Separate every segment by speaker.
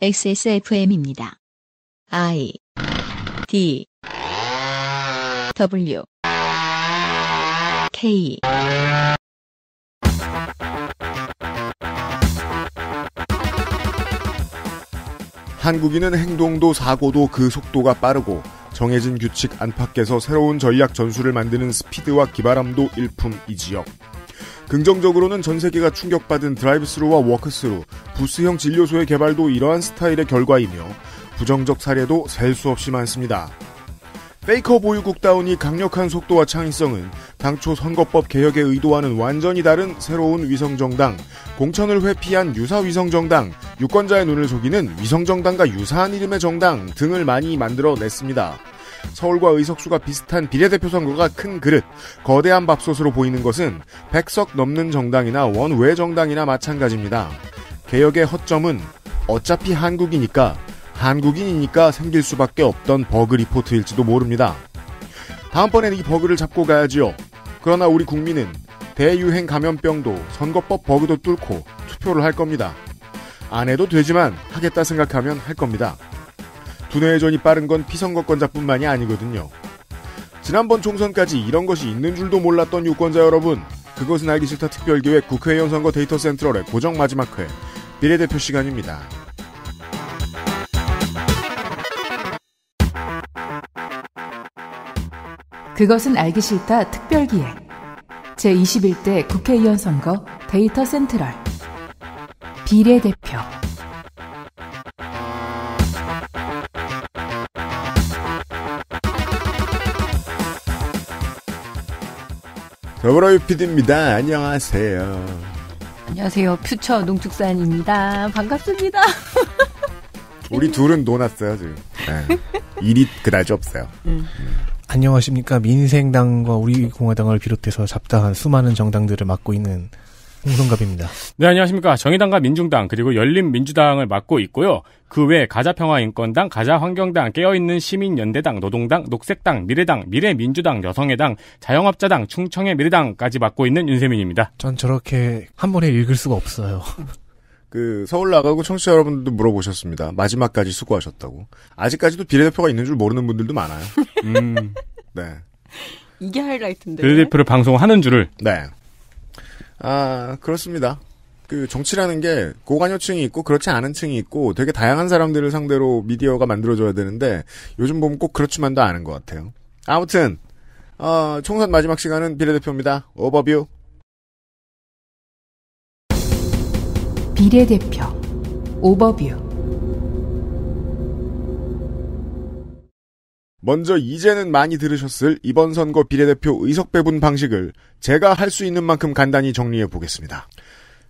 Speaker 1: XSFM입니다. I D W
Speaker 2: K 한국인은 행동도 사고도 그 속도가 빠르고 정해진 규칙 안팎에서 새로운 전략 전술을 만드는 스피드와 기발함도 일품이지요. 긍정적으로는 전 세계가 충격받은 드라이브스루와 워크스루, 부스형 진료소의 개발도 이러한 스타일의 결과이며 부정적 사례도 셀 수 없이 많습니다. 페이커 보유국다운이 강력한 속도와 창의성은 당초 선거법 개혁의 의도와는 완전히 다른 새로운 위성정당, 공천을 회피한 유사위성정당, 유권자의 눈을 속이는 위성정당과 유사한 이름의 정당 등을 많이 만들어냈습니다. 서울과 의석수가 비슷한 비례대표 선거가 큰 그릇, 거대한 밥솥으로 보이는 것은 백석 넘는 정당이나 원외 정당이나 마찬가지입니다. 개혁의 허점은 어차피 한국이니까 한국인이니까 생길 수밖에 없던 버그 리포트일지도 모릅니다. 다음번에는 이 버그를 잡고 가야지요. 그러나 우리 국민은 대유행 감염병도 선거법 버그도 뚫고 투표를 할 겁니다. 안 해도 되지만 하겠다 생각하면 할 겁니다. 두뇌 회전이 빠른 건 피선거권자뿐만이 아니거든요. 지난번 총선까지 이런 것이 있는 줄도 몰랐던 유권자 여러분, 그것은 알기 싫다 특별기획 국회의원 선거 데이터 센트럴의 고정 마지막 회 비례대표 시간입니다.
Speaker 1: 그것은 알기 싫다 특별기획 제21대 국회의원 선거 데이터 센트럴 비례대표
Speaker 2: 더불어 피디입니다 안녕하세요.
Speaker 3: 안녕하세요. 퓨처 농축산입니다. 반갑습니다.
Speaker 2: 우리 둘은 논았어요, 지금. 네. 일이 그다지 없어요.
Speaker 4: 네. 음.
Speaker 5: 안녕하십니까. 민생당과 우리공화당을 비롯해서 잡다한 수많은 정당들을 맡고 있는 홍성갑입니다.
Speaker 4: 네, 안녕하십니까. 정의당과 민중당 그리고 열린민주당을 맡고 있고요. 그 외 가자평화인권당, 가자환경당, 깨어있는 시민연대당, 노동당, 녹색당, 미래당, 미래민주당, 여성의당, 자영업자당, 충청의 미래당까지 맡고 있는 윤세민입니다.
Speaker 5: 전 저렇게 한 번에 읽을 수가 없어요.
Speaker 2: 그 서울 나가고 청취자 여러분들도 물어보셨습니다. 마지막까지 수고하셨다고. 아직까지도 비례대표가 있는 줄 모르는 분들도 많아요. 음. 네. 이게 하이라이트인데. 비례대표를
Speaker 4: 방송하는 줄을.
Speaker 2: 네. 아, 그렇습니다. 그 정치라는 게 고관여층이 있고 그렇지 않은 층이 있고 되게 다양한 사람들을 상대로 미디어가 만들어져야 되는데 요즘 보면 꼭 그렇지만도 않은 것 같아요. 아무튼 어, 총선 마지막 시간은 비례대표입니다. 오버뷰.
Speaker 1: 비례대표 오버뷰.
Speaker 2: 먼저 이제는 많이 들으셨을 이번 선거 비례대표 의석 배분 방식을 제가 할 수 있는 만큼 간단히 정리해 보겠습니다.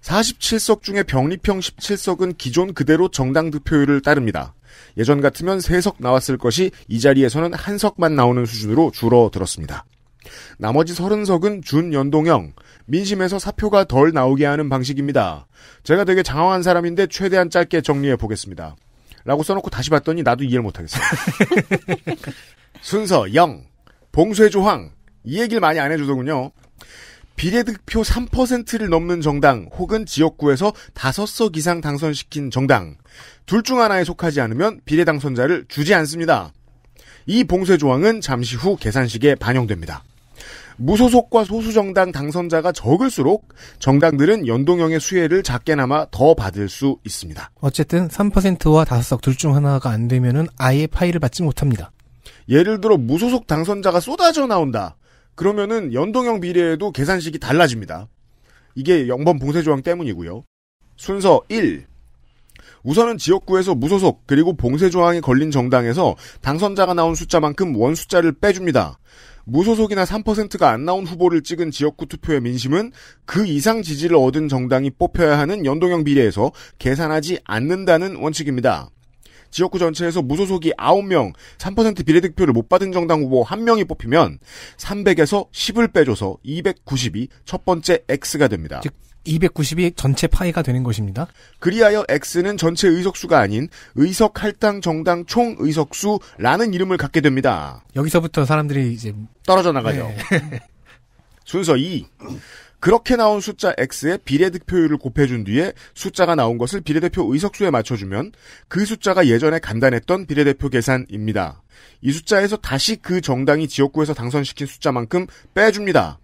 Speaker 2: 47석 중에 병립형 17석은 기존 그대로 정당 득표율을 따릅니다. 예전 같으면 3석 나왔을 것이 이 자리에서는 한 석만 나오는 수준으로 줄어들었습니다. 나머지 30석은 준연동형, 민심에서 사표가 덜 나오게 하는 방식입니다. 제가 되게 장황한 사람인데 최대한 짧게 정리해 보겠습니다. 라고 써놓고 다시 봤더니 나도 이해를 못하겠어요. 순서 0. 봉쇄 조항. 이 얘기를 많이 안 해주더군요. 비례득표 3%를 넘는 정당 혹은 지역구에서 5석 이상 당선시킨 정당. 둘 중 하나에 속하지 않으면 비례 당선자를 주지 않습니다. 이 봉쇄 조항은 잠시 후 계산식에 반영됩니다. 무소속과 소수정당 당선자가 적을수록 정당들은 연동형의 수혜를 작게나마 더 받을 수 있습니다.
Speaker 5: 어쨌든 3%와 5석 둘 중 하나가 안 되면은 아예 파일을 받지 못합니다.
Speaker 2: 예를 들어 무소속 당선자가 쏟아져 나온다. 그러면은 연동형 비례에도 계산식이 달라집니다. 이게 영번 봉쇄조항 때문이고요. 순서 1. 우선은 지역구에서 무소속 그리고 봉쇄 조항에 걸린 정당에서 당선자가 나온 숫자만큼 원 숫자를 빼줍니다. 무소속이나 3%가 안 나온 후보를 찍은 지역구 투표의 민심은 그 이상 지지를 얻은 정당이 뽑혀야 하는 연동형 비례에서 계산하지 않는다는 원칙입니다. 지역구 전체에서 무소속이 9명, 3% 비례득표를 못 받은 정당 후보 1명이 뽑히면 300에서 10을 빼줘서 290이 첫 번째 X가 됩니다. 즉
Speaker 5: 290이 전체 파이가 되는 것입니다.
Speaker 2: 그리하여 X는 전체 의석수가 아닌 의석 할당 정당 총 의석수라는 이름을 갖게 됩니다.
Speaker 5: 여기서부터 사람들이 이제 떨어져 나가죠. 네.
Speaker 2: 순서 2. 그렇게 나온 숫자 X에 비례득표율을 곱해준 뒤에 숫자가 나온 것을 비례대표 의석수에 맞춰주면 그 숫자가 예전에 간단했던 비례대표 계산입니다. 이 숫자에서 다시 그 정당이 지역구에서 당선시킨 숫자만큼 빼줍니다.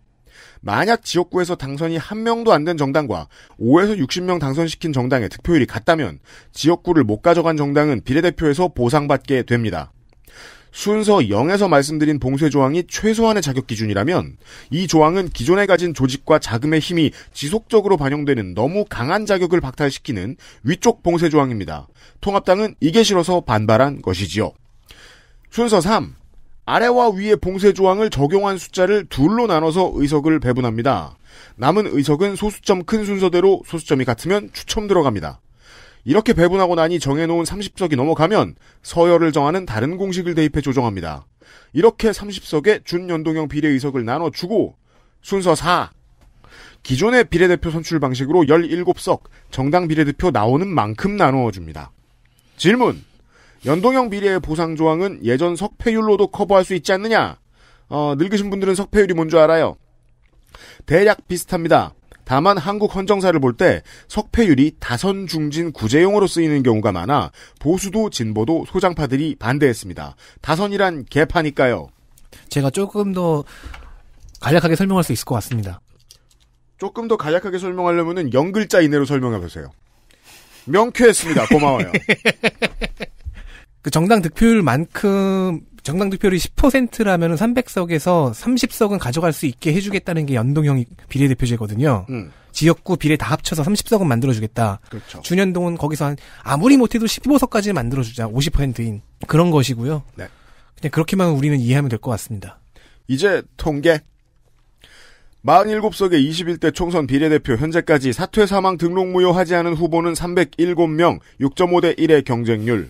Speaker 2: 만약 지역구에서 당선이 한 명도 안 된 정당과 5에서 60명 당선시킨 정당의 득표율이 같다면 지역구를 못 가져간 정당은 비례대표에서 보상받게 됩니다. 순서 0에서 말씀드린 봉쇄 조항이 최소한의 자격 기준이라면 이 조항은 기존에 가진 조직과 자금의 힘이 지속적으로 반영되는 너무 강한 자격을 박탈시키는 위쪽 봉쇄 조항입니다. 통합당은 이게 싫어서 반발한 것이지요. 순서 3. 아래와 위의 봉쇄 조항을 적용한 숫자를 둘로 나눠서 의석을 배분합니다. 남은 의석은 소수점 큰 순서대로 소수점이 같으면 추첨 들어갑니다. 이렇게 배분하고 나니 정해놓은 30석이 넘어가면 서열을 정하는 다른 공식을 대입해 조정합니다. 이렇게 30석의 준연동형 비례의석을 나눠주고 순서 4. 기존의 비례대표 선출 방식으로 17석 정당 비례대표 나오는 만큼 나누어줍니다. 질문. 연동형 비례의 보상 조항은 예전 석패율로도 커버할 수 있지 않느냐? 어, 늙으신 분들은 석패율이 뭔 줄 알아요. 대략 비슷합니다. 다만 한국 헌정사를 볼 때 석패율이 다선 중진 구제용으로 쓰이는 경우가 많아 보수도 진보도 소장파들이 반대했습니다. 다선이란 개파니까요. 제가 조금
Speaker 5: 더 간략하게 설명할 수 있을 것 같습니다.
Speaker 2: 조금 더 간략하게 설명하려면은 영 글자 이내로 설명해 보세요.
Speaker 5: 명쾌했습니다. 고마워요. 그 정당 득표율만큼 정당 득표율이 10%라면 300석에서 30석은 가져갈 수 있게 해주겠다는 게 연동형 비례대표제거든요. 음. 지역구 비례 다 합쳐서 30석은 만들어주겠다. 그렇죠. 준현동은 거기서 한 아무리 못해도 15석까지 만들어주자. 50%인 그런 것이고요. 네. 그냥 그렇게만 우리는 이해하면 될 것 같습니다. 이제 통계.
Speaker 2: 47석의 21대 총선 비례대표 현재까지 사퇴 사망 등록 무효하지 않은 후보는 307명, 6.5대 1의 경쟁률.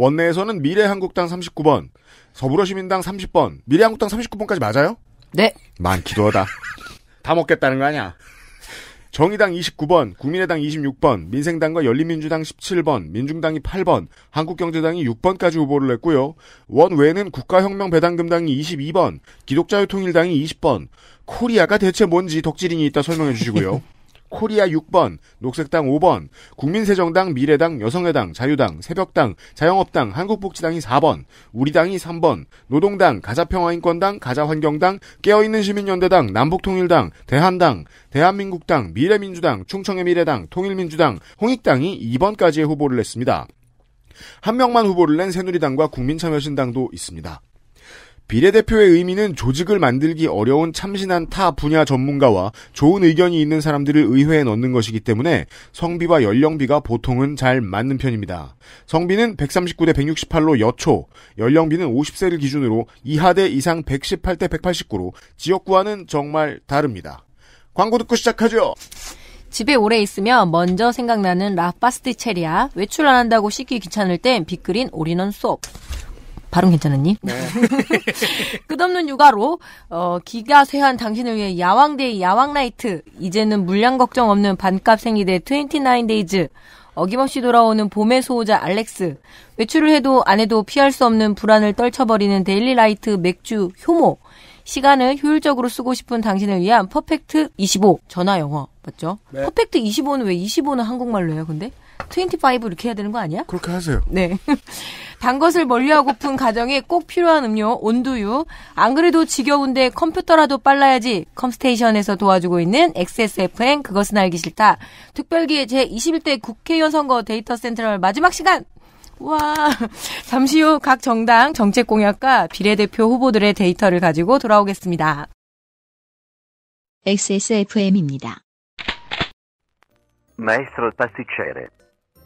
Speaker 2: 원내에서는 미래한국당 39번, 서부러시민당 30번, 미래한국당 39번까지 맞아요? 네. 많기도 하다. 다 먹겠다는 거 아니야? 정의당 29번, 국민의당 26번, 민생당과 열린민주당 17번, 민중당이 8번, 한국경제당이 6번까지 후보를 냈고요. 원외는 국가혁명배당금당이 22번, 기독자유통일당이 20번. 코리아가 대체 뭔지 덕질인이 있다 설명해 주시고요. 코리아 6번, 녹색당 5번, 국민세정당, 미래당, 여성의당, 자유당, 새벽당, 자영업당, 한국복지당이 4번, 우리당이 3번, 노동당, 가자평화인권당, 가자환경당, 깨어있는 시민연대당, 남북통일당, 대한당, 대한민국당, 미래민주당, 충청의 미래당, 통일민주당, 홍익당이 2번까지의 후보를 냈습니다. 한 명만 후보를 낸 새누리당과 국민참여신당도 있습니다. 비례대표의 의미는 조직을 만들기 어려운 참신한 타 분야 전문가와 좋은 의견이 있는 사람들을 의회에 넣는 것이기 때문에 성비와 연령비가 보통은 잘 맞는 편입니다. 성비는 139대 168로 여초, 연령비는 50세를 기준으로 이하대 이상 118대 189로 지역구와는 정말 다릅니다. 광고 듣고 시작하죠.
Speaker 3: 집에 오래 있으면 먼저 생각나는 라파스티체리아, 외출 안 한다고 씻기 귀찮을 땐 빅그린 올인원 수업. 발음 괜찮았니? 네. 끝없는 육아로 어, 기가 쇠한 당신을 위해 야왕데이 야왕라이트 이제는 물량 걱정 없는 반값 생리대 29데이즈 어김없이 돌아오는 봄의 소호자 알렉스 외출을 해도 안 해도 피할 수 없는 불안을 떨쳐버리는 데일리라이트 맥주 효모 시간을 효율적으로 쓰고 싶은 당신을 위한 퍼펙트 25 전화 영어 맞죠? 네. 퍼펙트 25는 왜 25는 한국말로 해요 근데? 25 이렇게 해야 되는 거 아니야? 그렇게 하세요. 네. 단 것을 멀리하고픈 가정에 꼭 필요한 음료 온두유. 안 그래도 지겨운데 컴퓨터라도 빨라야지. 컴스테이션에서 도와주고 있는 x s f m 그것은 알기 싫다. 특별기의 제21대 국회의원 선거 데이터 센트럴 마지막 시간. 와 잠시 후 각 정당 정책 공약과 비례대표 후보들의 데이터를 가지고 돌아오겠습니다.
Speaker 1: XSFM입니다.
Speaker 6: Maestro pasticcere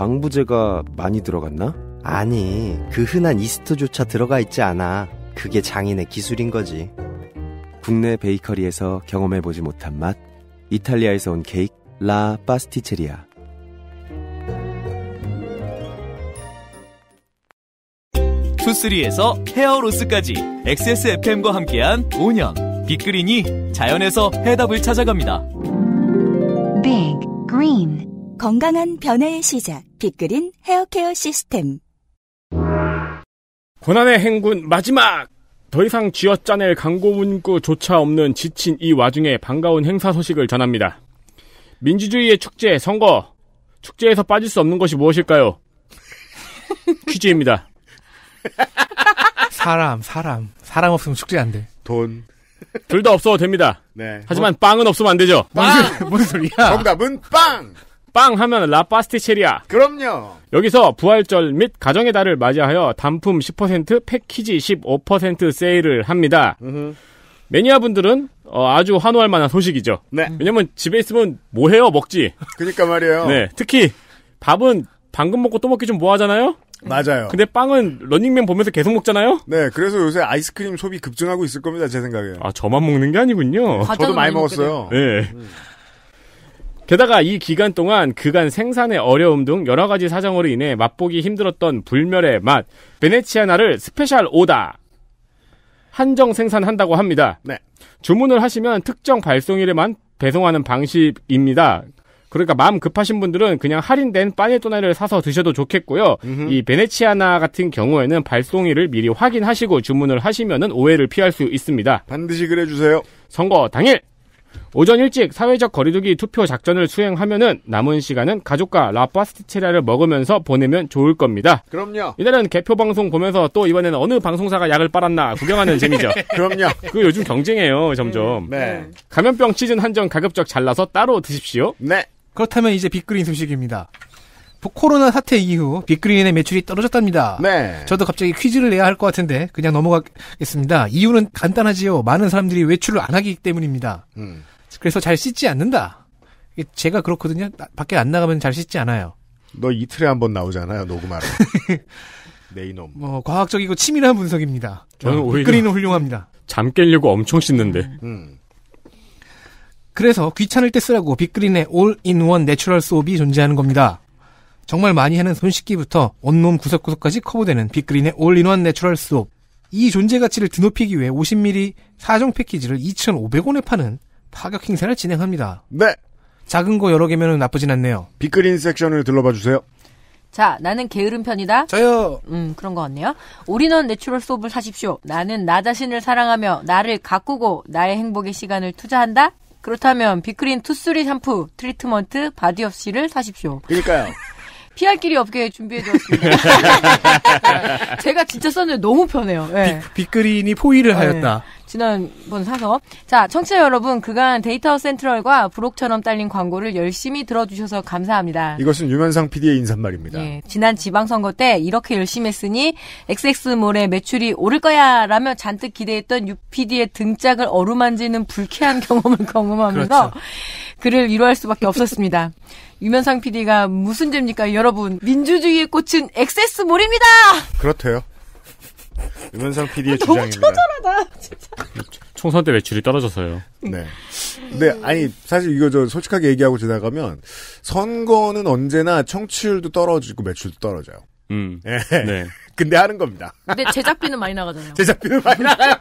Speaker 2: 방부제가 많이 들어갔나? 아니, 그 흔한 이스트조차 들어가 있지 않아. 그게 장인의 기술인 거지. 국내 베이커리에서 경험해보지 못한 맛, 이탈리아에서 온 케이크, 라 파스티체리아.
Speaker 3: 투쓰리에서 헤어로스까지 XSFM과 함께한 5년. 빅그린이 자연에서 해답을 찾아갑니다.
Speaker 1: Big Green 건강한 변화의 시작, 빅그린 헤어케어 시스템.
Speaker 4: 고난의 행군 마지막! 더 이상 쥐어짜낼 광고 문구조차 없는 지친 이 와중에 반가운 행사 소식을 전합니다. 민주주의의 축제, 선거. 축제에서 빠질 수 없는 것이 무엇일까요? 퀴즈입니다. 사람, 사람. 사람 없으면 축제 안 돼. 돈. 둘 다 없어도 됩니다. 네. 하지만 빵은 없으면 안 되죠. 빵! 무슨 소리야? 정답은 빵! 빵 하면 라파스티체리아. 그럼요. 여기서 부활절 및 가정의 달을 맞이하여 단품 10% 패키지 15% 세일을 합니다. 으흠. 매니아 분들은 어, 아주 환호할 만한 소식이죠. 네. 왜냐면 집에 있으면 뭐 해요 먹지. 그러니까 말이에요. 네. 특히 밥은 방금 먹고 또 먹기 좀 뭐하잖아요. 맞아요. 근데 빵은 런닝맨 보면서 계속 먹잖아요? 네, 그래서 요새 아이스크림 소비 급증하고 있을 겁니다, 제 생각에. 아, 저만 먹는 게 아니군요. 저도 많이 먹었어요. 네. 음. 게다가 이 기간 동안 그간 생산의 어려움 등 여러 가지 사정으로 인해 맛보기 힘들었던 불멸의 맛 베네치아나를 스페셜 오다 한정 생산한다고 합니다. 네. 주문을 하시면 특정 발송일에만 배송하는 방식입니다. 그러니까 마음 급하신 분들은 그냥 할인된 파네토네를 사서 드셔도 좋겠고요. 음흠. 이 베네치아나 같은 경우에는 발송일을 미리 확인하시고 주문을 하시면 오해를 피할 수 있습니다. 반드시 그래 주세요. 선거 당일 오전 일찍 사회적 거리두기 투표 작전을 수행하면은 남은 시간은 가족과 라파스티체라를 먹으면서 보내면 좋을 겁니다. 그럼요. 이날은 개표 방송 보면서 또 이번에는 어느 방송사가 약을 빨았나 구경하는 재미죠. 그럼요. 그 요즘 경쟁해요 점점. 음, 네. 감염병 치즌 한정 가급적 잘라서 따로 드십시오. 네.
Speaker 5: 그렇다면 이제 빅그린 소식입니다. 코로나 사태 이후 빅그린의 매출이 떨어졌답니다. 네. 저도 갑자기 퀴즈를 내야 할 것 같은데 그냥 넘어가겠습니다. 이유는 간단하지요. 많은 사람들이 외출을 안 하기 때문입니다. 음. 그래서 잘 씻지 않는다. 제가 그렇거든요. 밖에 안 나가면 잘 씻지 않아요.
Speaker 2: 너 이틀에 한 번 나오잖아요.
Speaker 4: 녹음하러. 네 이놈.
Speaker 5: 뭐 과학적이고 치밀한 분석입니다. 저는 어, 오히려 빅그린은 훌륭합니다. 잠 깨려고 엄청 씻는데. 음. 음. 그래서 귀찮을 때 쓰라고 빅그린의 올인원 내추럴 소업이 존재하는 겁니다. 정말 많이 하는 손씻기부터 온몸 구석구석까지 커버되는 빅그린의 올인원 내추럴 수업. 이 존재 가치를 드높이기 위해 50ml 사정 패키지를 2,500원에 파는 파격 행사를 진행합니다. 네. 작은 거 여러 개면 나쁘진 않네요. 빅그린 섹션을 들러봐 주세요.
Speaker 2: 자,
Speaker 3: 나는 게으른 편이다. 저요. 음, 그런 거 같네요. 올인원 내추럴 수업을 사십시오. 나는 나 자신을 사랑하며 나를 가꾸고 나의 행복의 시간을 투자한다. 그렇다면 비크린 투쓰리 샴푸 트리트먼트 바디업시를 사십시오. 그러니까요. 피할 길이 없게 준비해두었습니다. 제가 진짜 썼는데 너무 편해요. 네.
Speaker 5: 빅그린이 포위를 어, 예. 하였다.
Speaker 3: 지난번 사서. 자, 청취자 여러분, 그간 데이터 센트럴과 브록처럼 딸린 광고를 열심히 들어주셔서 감사합니다.
Speaker 2: 이것은 유면상 PD의 인사말입니다.
Speaker 3: 예, 지난 지방선거 때 이렇게 열심히 했으니 XX몰의 매출이 오를 거야 라며 잔뜩 기대했던 UPD의 등짝을 어루만지는 불쾌한 경험을 경험하면서 그렇죠. 그를 위로할 수밖에 없었습니다. 유면상 PD가 무슨 죄입니까? 여러분, 민주주의의 꽃은 x 세스몰입니다
Speaker 2: 그렇대요. 유면상 PD의 아, 주장입니다.
Speaker 6: 처절하다,
Speaker 4: 총선 때 매출이 떨어져서요. 네.
Speaker 2: 네, 아니 사실 이거 저 솔직하게 얘기하고 지나가면 선거는 언제나 청취율도 떨어지고 매출도 떨어져요. 음. 예. 네. 네. 근데 하는 겁니다.
Speaker 3: 근데 제작비는 많이 나가잖아요.
Speaker 2: 제작비는 많이 나가요.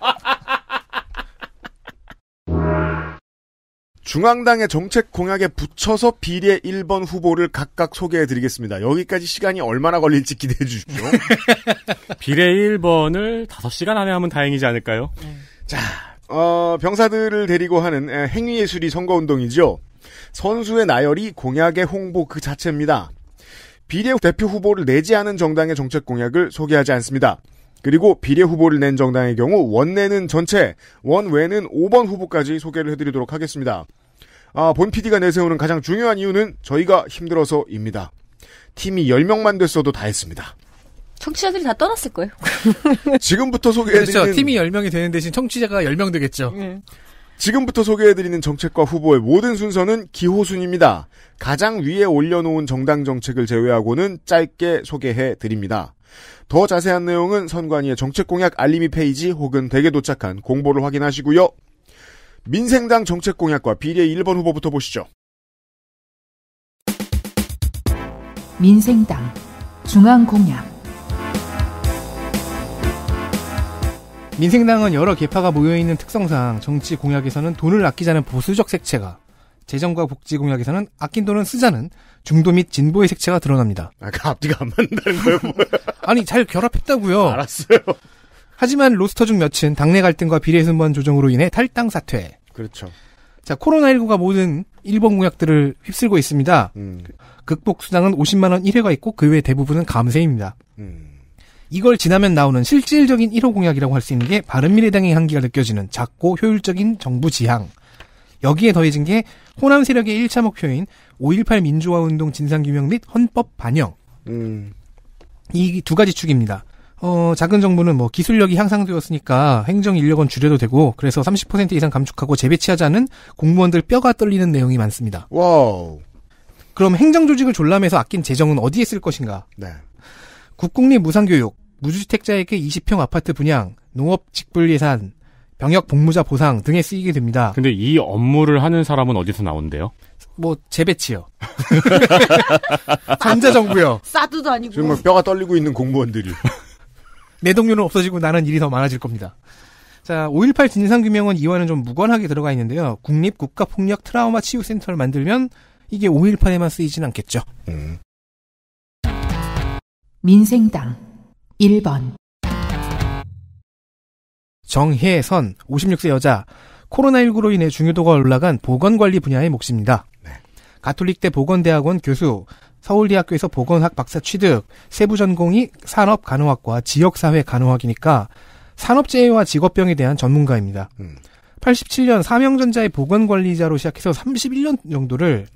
Speaker 2: 중앙당의 정책 공약에 붙여서 비례 1번 후보를 각각 소개해 드리겠습니다. 여기까지 시간이 얼마나
Speaker 4: 걸릴지 기대해 주십시오. 비례 1번을 5시간 안에 하면 다행이지 않을까요? 네. 자,
Speaker 2: 어, 병사들을 데리고 하는 행위예술이 선거운동이죠. 선수의 나열이 공약의 홍보 그 자체입니다. 비례 대표 후보를 내지 않은 정당의 정책 공약을 소개하지 않습니다. 그리고 비례 후보를 낸 정당의 경우 원내는 전체, 원외는 5번 후보까지 소개를 해드리도록 하겠습니다. 아, 본 PD가 내세우는 가장 중요한 이유는 저희가 힘들어서입니다. 팀이 10명만 됐어도 다 했습니다.
Speaker 3: 청취자들이 다 떠났을 거예요.
Speaker 2: 지금부터 소개해드리는 그렇죠. 팀이 10명이
Speaker 5: 되는 대신 청취자가 10명 되겠죠. 네.
Speaker 2: 지금부터 소개해드리는 정책과 후보의 모든 순서는 기호순입니다. 가장 위에 올려놓은 정당 정책을 제외하고는 짧게 소개해드립니다. 더 자세한 내용은 선관위의 정책공약 알림이 페이지 혹은 대게 도착한 공보를 확인하시고요. 민생당 정책공약과 비례 1번 후보부터 보시죠.
Speaker 1: 민생당 중앙공약
Speaker 5: 민생당은 여러 계파가 모여있는 특성상 정치 공약에서는 돈을 아끼자는 보수적 색채가 재정과 복지공약에서는 아낀 돈은 쓰자는 중도 및 진보의 색채가 드러납니다. 아까 그 앞뒤가 안 맞는다는 거예요, 뭐. 아니, 잘 결합했다고요. 알았어요. 하지만 로스터 중 몇은 당내 갈등과 비례순번 조정으로 인해 탈당 사퇴. 그렇죠. 자, 코로나19가 모든 일본 공약들을 휩쓸고 있습니다. 음. 극복 수당은 50만 원 1회가 있고 그 외 대부분은 감세입니다. 음. 이걸 지나면 나오는 실질적인 1호 공약이라고 할 수 있는 게 바른미래당의 향기가 느껴지는 작고 효율적인 정부 지향. 여기에 더해진 게 호남 세력의 1차 목표인 5.18 민주화 운동 진상규명 및 헌법 반영. 음. 이 두 가지 축입니다. 어, 작은 정부는 뭐 기술력이 향상되었으니까 행정 인력은 줄여도 되고 그래서 30% 이상 감축하고 재배치하자는 공무원들 뼈가 떨리는 내용이 많습니다. 와우. 그럼 행정 조직을 졸라매서 아낀 재정은 어디에 쓸 것인가? 네. 국공립 무상교육, 무주택자에게 20평 아파트 분양, 농업 직불 예산, 병역 복무자 보상 등에 쓰이게 됩니다. 근데 이 업무를 하는 사람은 어디서 나온대요? 뭐 재배치요. 산재 정부요.
Speaker 3: 싸드도 아니고. 정말 뭐
Speaker 5: 뼈가 떨리고 있는 공무원들이. 내 동료는 없어지고 나는 일이 더 많아질 겁니다. 자, 5.18 진상규명은 이와는 좀 무관하게 들어가 있는데요. 국립국가폭력 트라우마 치유센터를 만들면 이게 5.18에만 쓰이진 않겠죠. 음.
Speaker 1: 민생당 1번
Speaker 5: 정혜선 56세 여자 코로나19로 인해 중요도가 올라간 보건관리 분야의 몫입니다. 네. 가톨릭대 보건대학원 교수, 서울대학교에서 보건학 박사 취득, 세부 전공이 산업 간호학과 지역사회 간호학이니까 산업재해와 직업병에 대한 전문가입니다. 음. 87년 사명전자의 보건관리자로 시작해서 31년 정도를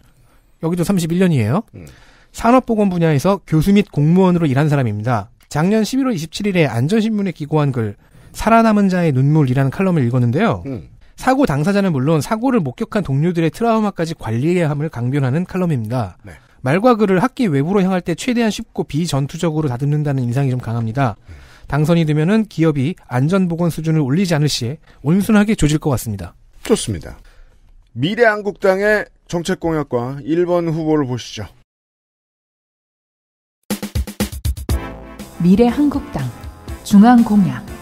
Speaker 5: 여기도 31년이에요. 음. 산업보건 분야에서 교수 및 공무원으로 일한 사람입니다. 작년 11월 27일에 안전신문에 기고한 글 살아남은 자의 눈물이라는 칼럼을 읽었는데요. 음. 사고 당사자는 물론 사고를 목격한 동료들의 트라우마까지 관리해야 함을 강변하는 칼럼입니다. 네. 말과 글을 학기 외부로 향할 때 최대한 쉽고 비전투적으로 다듬는다는 인상이 좀 강합니다. 당선이 되면은 기업이 안전보건 수준을 올리지 않을 시에 온순하게 조질 것 같습니다. 좋습니다. 미래한국당의
Speaker 2: 정책공약과 1번 후보를 보시죠.
Speaker 1: 미래한국당 중앙공약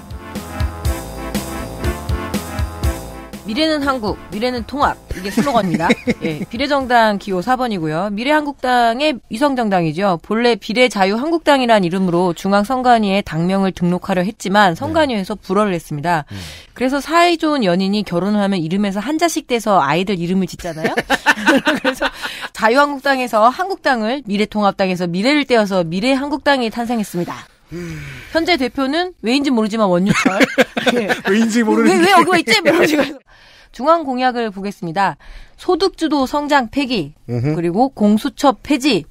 Speaker 3: 미래는 한국, 미래는 통합 이게 슬로건입니다. 예, 비례정당 기호 4번이고요. 미래한국당의 위성정당이죠. 본래 비례자유한국당이란 이름으로 중앙선관위에 당명을 등록하려 했지만 선관위에서 네. 불허를 했습니다. 음. 그래서 사이 좋은 연인이 결혼을 하면 이름에서 한자씩 떼서 아이들 이름을 짓잖아요. 그래서 자유한국당에서 한국당을 미래통합당에서 미래를 떼어서 미래한국당이 탄생했습니다. 현재 대표는 왜인지 모르지만 원유철.
Speaker 6: 예. 왜인지 모르는. 왜, 왜 여기 있지? 모르지 뭐 네.
Speaker 3: 중앙 공약을 보겠습니다. 소득주도 성장 폐기, 으흠. 그리고 공수처 폐지,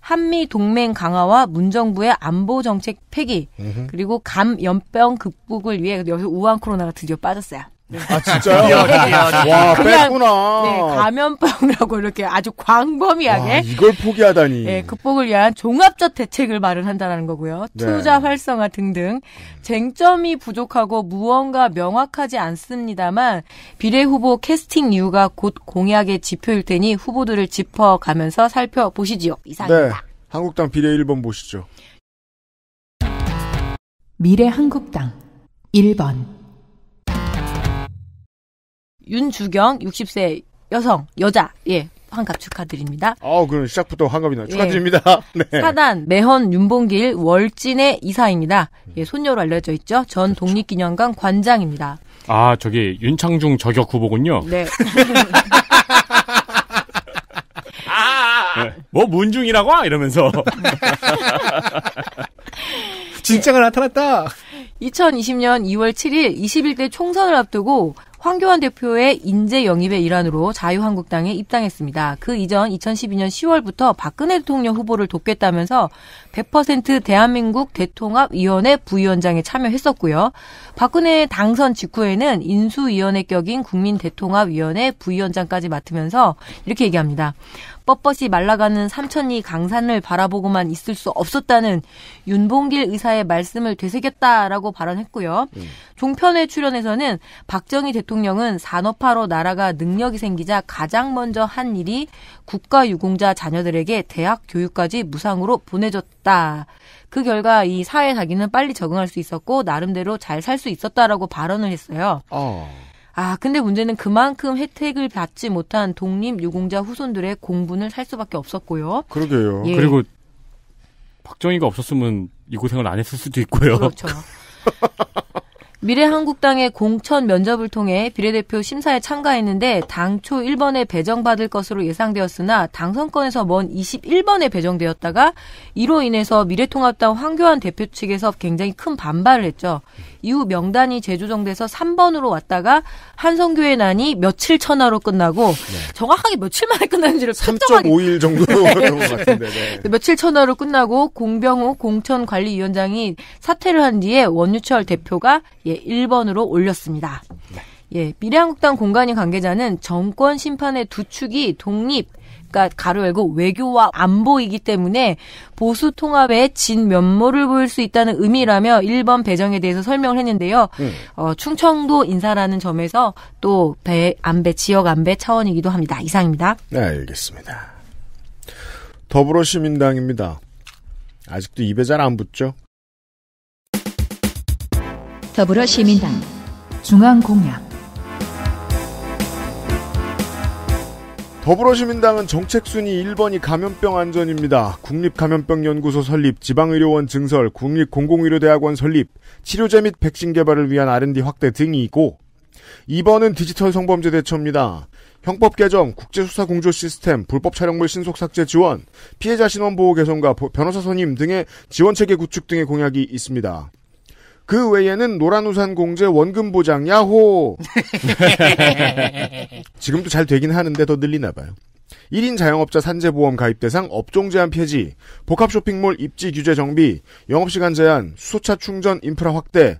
Speaker 3: 한미 동맹 강화와 문정부의 안보 정책 폐기, 으흠. 그리고 감염병 극복을 위해 여기서 우한 코로나가 드디어 빠졌어요.
Speaker 6: 아 진짜요? 와 뺐구나. 네,
Speaker 3: 감염병이라고 이렇게 아주 광범위하게 와, 이걸
Speaker 2: 포기하다니. 네,
Speaker 3: 극복을 위한 종합적 대책을 마련한다는 거고요. 네. 투자 활성화 등등 쟁점이 부족하고 무언가 명확하지 않습니다만 비례 후보 캐스팅 이유가 곧 공약의 지표일 테니 후보들을 짚어가면서 살펴보시지요. 이상입니다.
Speaker 2: 네, 한국당 비례 1번 보시죠.
Speaker 1: 미래 한국당 1번.
Speaker 3: 윤주경 60세 여성 여자 예 환갑 축하드립니다.
Speaker 2: 아, 그럼 시작부터 환갑이나 예. 축하드립니다. 예. 네.
Speaker 3: 사단 매헌 윤봉길 월진의 이사입니다. 예, 손녀로 알려져 있죠. 전 그렇죠. 독립기념관 관장입니다.
Speaker 4: 아, 저기 윤창중 저격 후보군요. 네. 아, 네. 뭐 문중이라고 이러면서
Speaker 3: 진짜가
Speaker 5: 나타났다.
Speaker 3: 2020년 2월 7일 21대 총선을 앞두고 황교안 대표의 인재 영입의 일환으로 자유한국당에 입당했습니다. 그 이전 2012년 10월부터 박근혜 대통령 후보를 돕겠다면서 100% 대한민국 대통합위원회 부위원장에 참여했었고요. 박근혜 당선 직후에는 인수위원회 격인 국민대통합위원회 부위원장까지 맡으면서 이렇게 얘기합니다. 뻣뻣이 말라가는 삼천리 강산을 바라보고만 있을 수 없었다는 윤봉길 의사의 말씀을 되새겼다라고 발언했고요. 음. 종편에 출연해서는 박정희 대통령은 산업화로 나라가 능력이 생기자 가장 먼저 한 일이 국가 유공자 자녀들에게 대학 교육까지 무상으로 보내줬다. 그 결과 이 사회 자기는 빨리 적응할 수 있었고 나름대로 잘 살 수 있었다라고 발언을
Speaker 4: 했어요. 어.
Speaker 3: 아, 근데 문제는 그만큼 혜택을 받지 못한 독립 유공자 후손들의 공분을 살 수밖에 없었고요.
Speaker 4: 그러게요. 예. 그리고 박정희가 없었으면 이 고생을 안 했을 수도 있고요. 그렇죠.
Speaker 3: 미래한국당의 공천 면접을 통해 비례대표 심사에 참가했는데 당초 1번에 배정받을 것으로 예상되었으나 당선권에서 먼 21번에 배정되었다가 이로 인해서 미래통합당 황교안 대표 측에서 굉장히 큰 반발을 했죠. 이후 명단이 재조정돼서 3번으로 왔다가 한성교회 난이 며칠 천하로 끝나고 네. 정확하게 며칠 만에 끝나는지를 3.5일 정도 그것 네. 같은데 네. 그 며칠 천하로 끝나고 공병호 공천관리위원장이 사퇴를 한 뒤에 원유철 대표가 예 예, 1번으로 올렸습니다. 네. 예, 미래한국당 공간위 관계자는 정권 심판의 두 축이 독립, 그러니까 가로 열고 외교와 안보이기 때문에 보수 통합의 진 면모를 보일 수 있다는 의미라며 1번 배정에 대해서 설명을 했는데요. 음. 어, 충청도 인사라는 점에서 또 배, 안배, 지역 안배 차원이기도 합니다. 이상입니다.
Speaker 6: 네,
Speaker 2: 알겠습니다. 더불어시민당입니다. 아직도 입에 잘 안 붙죠?
Speaker 1: 더불어시민당 중앙공약
Speaker 2: 더불어시민당은 정책순위 1번이 감염병 안전입니다. 국립감염병연구소 설립, 지방의료원 증설, 국립공공의료대학원 설립, 치료제 및 백신 개발을 위한 R&D 확대 등이 있고 2번은 디지털 성범죄 대처입니다. 형법 개정, 국제수사 공조 시스템, 불법 촬영물 신속 삭제 지원, 피해자 신원 보호 개선과 변호사 선임 등의 지원 체계 구축 등의 공약이 있습니다. 그 외에는 노란우산 공제 원금 보장 야호. 지금도 잘 되긴 하는데 더 늘리나 봐요. 1인 자영업자 산재보험 가입 대상 업종 제한 폐지, 복합 쇼핑몰 입지 규제 정비, 영업시간 제한, 수소차 충전 인프라 확대,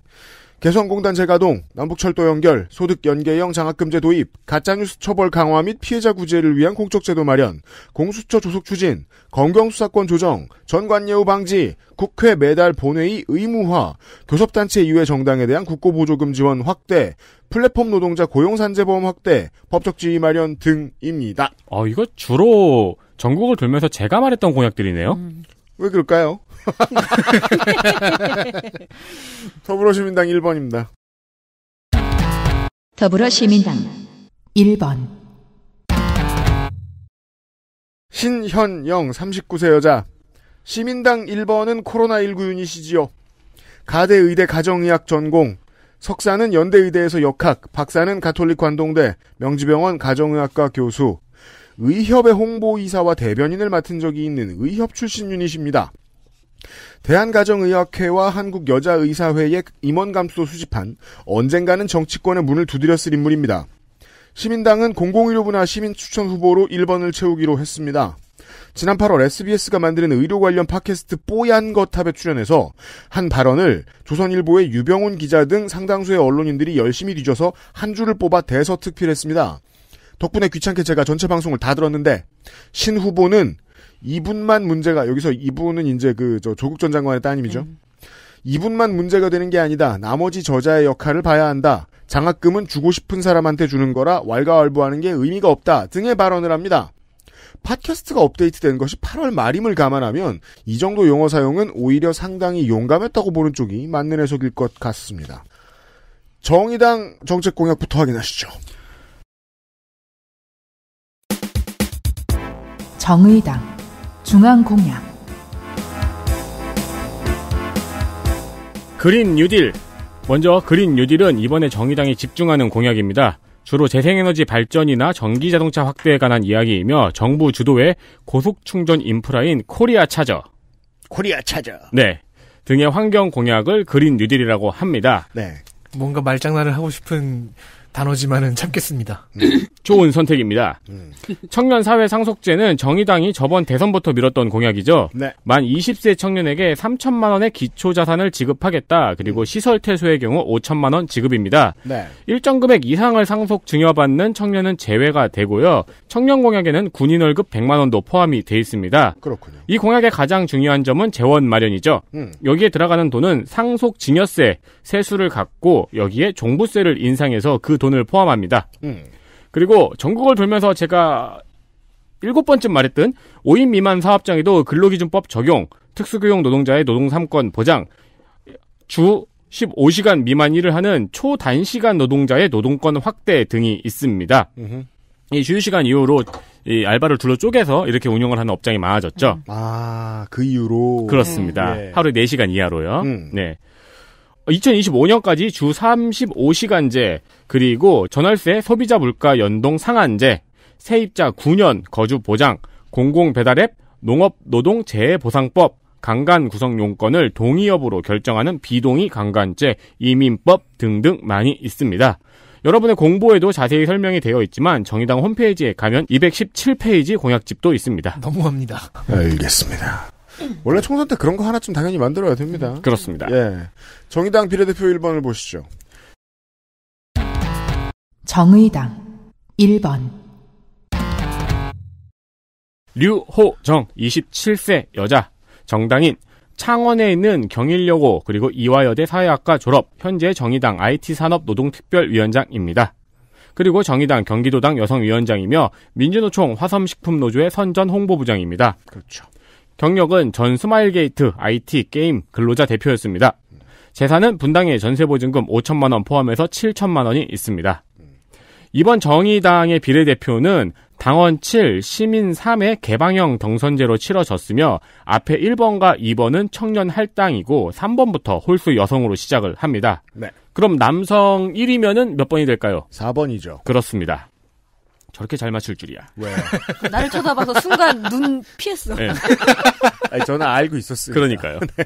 Speaker 2: 개성공단 재가동, 남북철도 연결, 소득연계형 장학금제 도입, 가짜뉴스 처벌 강화 및 피해자 구제를 위한 공적제도 마련, 공수처 조속 추진, 검경수사권 조정, 전관예우 방지, 국회 매달 본회의 의무화, 교섭단체 이외 정당에 대한 국고보조금 지원 확대, 플랫폼 노동자 고용산재보험 확대, 법적 지위 마련 등입니다. 어, 이거
Speaker 4: 주로 전국을 돌면서 제가 말했던 공약들이네요. 음.
Speaker 2: 왜 그럴까요? 더불어시민당 1번입니다.
Speaker 1: 더불어시민당 1번
Speaker 2: 신현영 39세 여자 시민당 1번은 코로나19 유닛이지요. 가대 의대 가정의학 전공 석사는 연대의대에서 역학, 박사는 가톨릭 관동대, 명지병원 가정의학과 교수, 의협의 홍보이사와 대변인을 맡은 적이 있는 의협 출신 유닛입니다. 대한가정의학회와 한국여자의사회의 임원 감수도 수집한 언젠가는 정치권의 문을 두드렸을 인물입니다. 시민당은 0 0 1호분나 시민 추천 후보로 1번을 채우기로 했습니다. 지난 8월 SBS가 만드는 의료 관련 팟캐스트 뽀얀 거탑에 출연해서 한 발언을 조선일보의 유병훈 기자 등 상당수의 언론인들이 열심히 뒤져서 한 줄을 뽑아 대서특필했습니다. 덕분에 귀찮게 제가 전체 방송을 다 들었는데 신 후보는 이분만 문제가 여기서 이분은 이제 그저 조국 전 장관의 따님이죠. 음. 이분만 문제가 되는 게 아니다. 나머지 저자의 역할을 봐야 한다. 장학금은 주고 싶은 사람한테 주는 거라 왈가왈부하는 게 의미가 없다 등의 발언을 합니다. 팟캐스트가 업데이트된 것이 8월 말임을 감안하면 이 정도 용어 사용은 오히려 상당히 용감했다고 보는 쪽이 맞는 해석일 것 같습니다. 정의당 정책 공약부터 확인하시죠.
Speaker 1: 정의당 중앙공약
Speaker 4: 그린 뉴딜 먼저 그린 뉴딜은 이번에 정의당이 집중하는 공약입니다. 주로 재생에너지 발전이나 전기 자동차 확대에 관한 이야기이며 정부 주도의 고속 충전 인프라인 코리아 차저.
Speaker 5: 코리아 차저.
Speaker 4: 네. 등의 환경 공약을 그린 뉴딜이라고 합니다. 네.
Speaker 5: 뭔가 말장난을 하고 싶은 단어지만은 참겠습니다. 네.
Speaker 4: 좋은 선택입니다. 음. 청년사회 상속제는 정의당이 저번 대선부터 밀었던 공약이죠. 네. 만 20세 청년에게 3천만 원의 기초자산을 지급하겠다. 그리고 음. 시설 퇴소의 경우 5천만 원 지급입니다. 네. 일정 금액 이상을 상속 증여받는 청년은 제외가 되고요. 청년 공약에는 군인 월급 100만 원도 포함이 돼 있습니다. 그렇군요. 이 공약의 가장 중요한 점은 재원 마련이죠. 음. 여기에 들어가는 돈은 상속 증여세, 세수를 갖고 여기에 종부세를 인상해서 그 돈을 포함합니다. 음. 그리고 전국을 돌면서 제가 일곱 번쯤 말했던 5인 미만 사업장에도 근로기준법 적용, 특수교용 노동자의 노동 3권 보장, 주 15시간 미만 일을 하는 초단시간 노동자의 노동권 확대 등이 있습니다. 음흠. 이 주휴시간 이후로 이 알바를 둘러 쪼개서 이렇게 운영을 하는 업장이 많아졌죠. 음.
Speaker 2: 아, 그 이후로?
Speaker 4: 그렇습니다. 음, 네. 하루에 4시간 이하로요. 음. 네. 2025년까지 주 35시간제, 그리고 전월세 소비자 물가 연동 상한제, 세입자 9년 거주 보장, 공공 배달앱, 농업 노동 재해 보상법, 강간 구성 용건을 동의 여부로 결정하는 비동의 강간죄, 이민법 등등 많이 있습니다. 여러분의 공보에도 자세히 설명이 되어 있지만 정의당 홈페이지에 가면 217페이지 공약집도 있습니다.
Speaker 5: 너무합니다. 알겠습니다.
Speaker 4: 원래 총선 때 그런
Speaker 2: 거 하나쯤 당연히 만들어야 됩니다. 그렇습니다. 예. 정의당 비례대표 1번을 보시죠.
Speaker 1: 정의당 1번
Speaker 4: 류호정 27세 여자 정당인 창원에 있는 경일여고 그리고 이화여대 사회학과 졸업 현재 정의당 IT산업노동특별위원장입니다. 그리고 정의당 경기도당 여성위원장이며 민주노총 화성식품노조의 선전 홍보부장입니다. 그렇죠. 경력은 전 스마일게이트 IT 게임 근로자 대표였습니다. 재산은 분당의 전세보증금 5천만 원 포함해서 7천만 원이 있습니다. 이번 정의당의 비례대표는 당원 7, 시민 3의 개방형 경선제로 치러졌으며 앞에 1번과 2번은 청년 할당이고 3번부터 홀수 여성으로 시작을 합니다. 네. 그럼 남성 1위면은 몇 번이 될까요? 4번이죠. 그렇습니다. 저렇게 잘 맞출 줄이야. 왜?
Speaker 6: 나를 쳐다봐서 순간 눈 피했어. 네.
Speaker 4: 아니, 저는 알고 있었어요. 그러니까요. 네.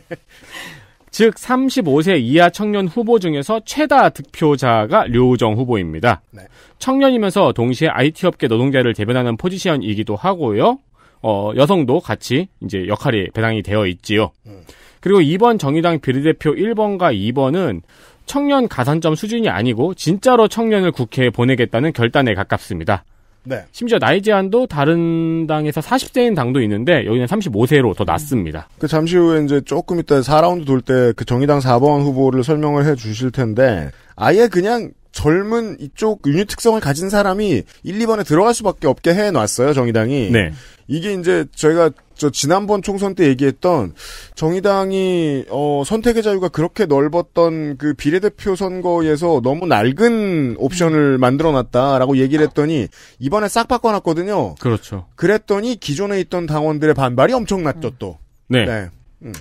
Speaker 4: 즉 35세 이하 청년 후보 중에서 최다 득표자가 류정 후보입니다. 네. 청년이면서 동시에 IT 업계 노동자를 대변하는 포지션이기도 하고요. 어, 여성도 같이 이제 역할이 배당이 되어 있지요. 음. 그리고 이번 정의당 비례대표 1번과 2번은 청년 가산점 수준이 아니고 진짜로 청년을 국회에 보내겠다는 결단에 가깝습니다. 네. 심지어 나이 제한도 다른 당에서 40세인 당도 있는데 여기는 35세로 더 음. 낮습니다.
Speaker 2: 그 잠시 후에 이제 조금 이따 4라운드 돌 때 그 정의당 4번 후보를 설명을 해 주실 텐데 아예 그냥 젊은 이쪽 유닛 특성을 가진 사람이 1, 2번에 들어갈 수밖에 없게 해 놨어요, 정의당이. 네. 이게 이제 저희가 저 지난번 총선 때 얘기했던 정의당이 어 선택의 자유가 그렇게 넓었던 그 비례대표 선거에서 너무 낡은 옵션을 음. 만들어 놨다라고 얘기를 했더니 이번에 싹 바꿔 놨거든요. 그렇죠. 그랬더니 기존에 있던 당원들의 반발이 엄청났죠 음. 또.
Speaker 4: 네. 네. 음.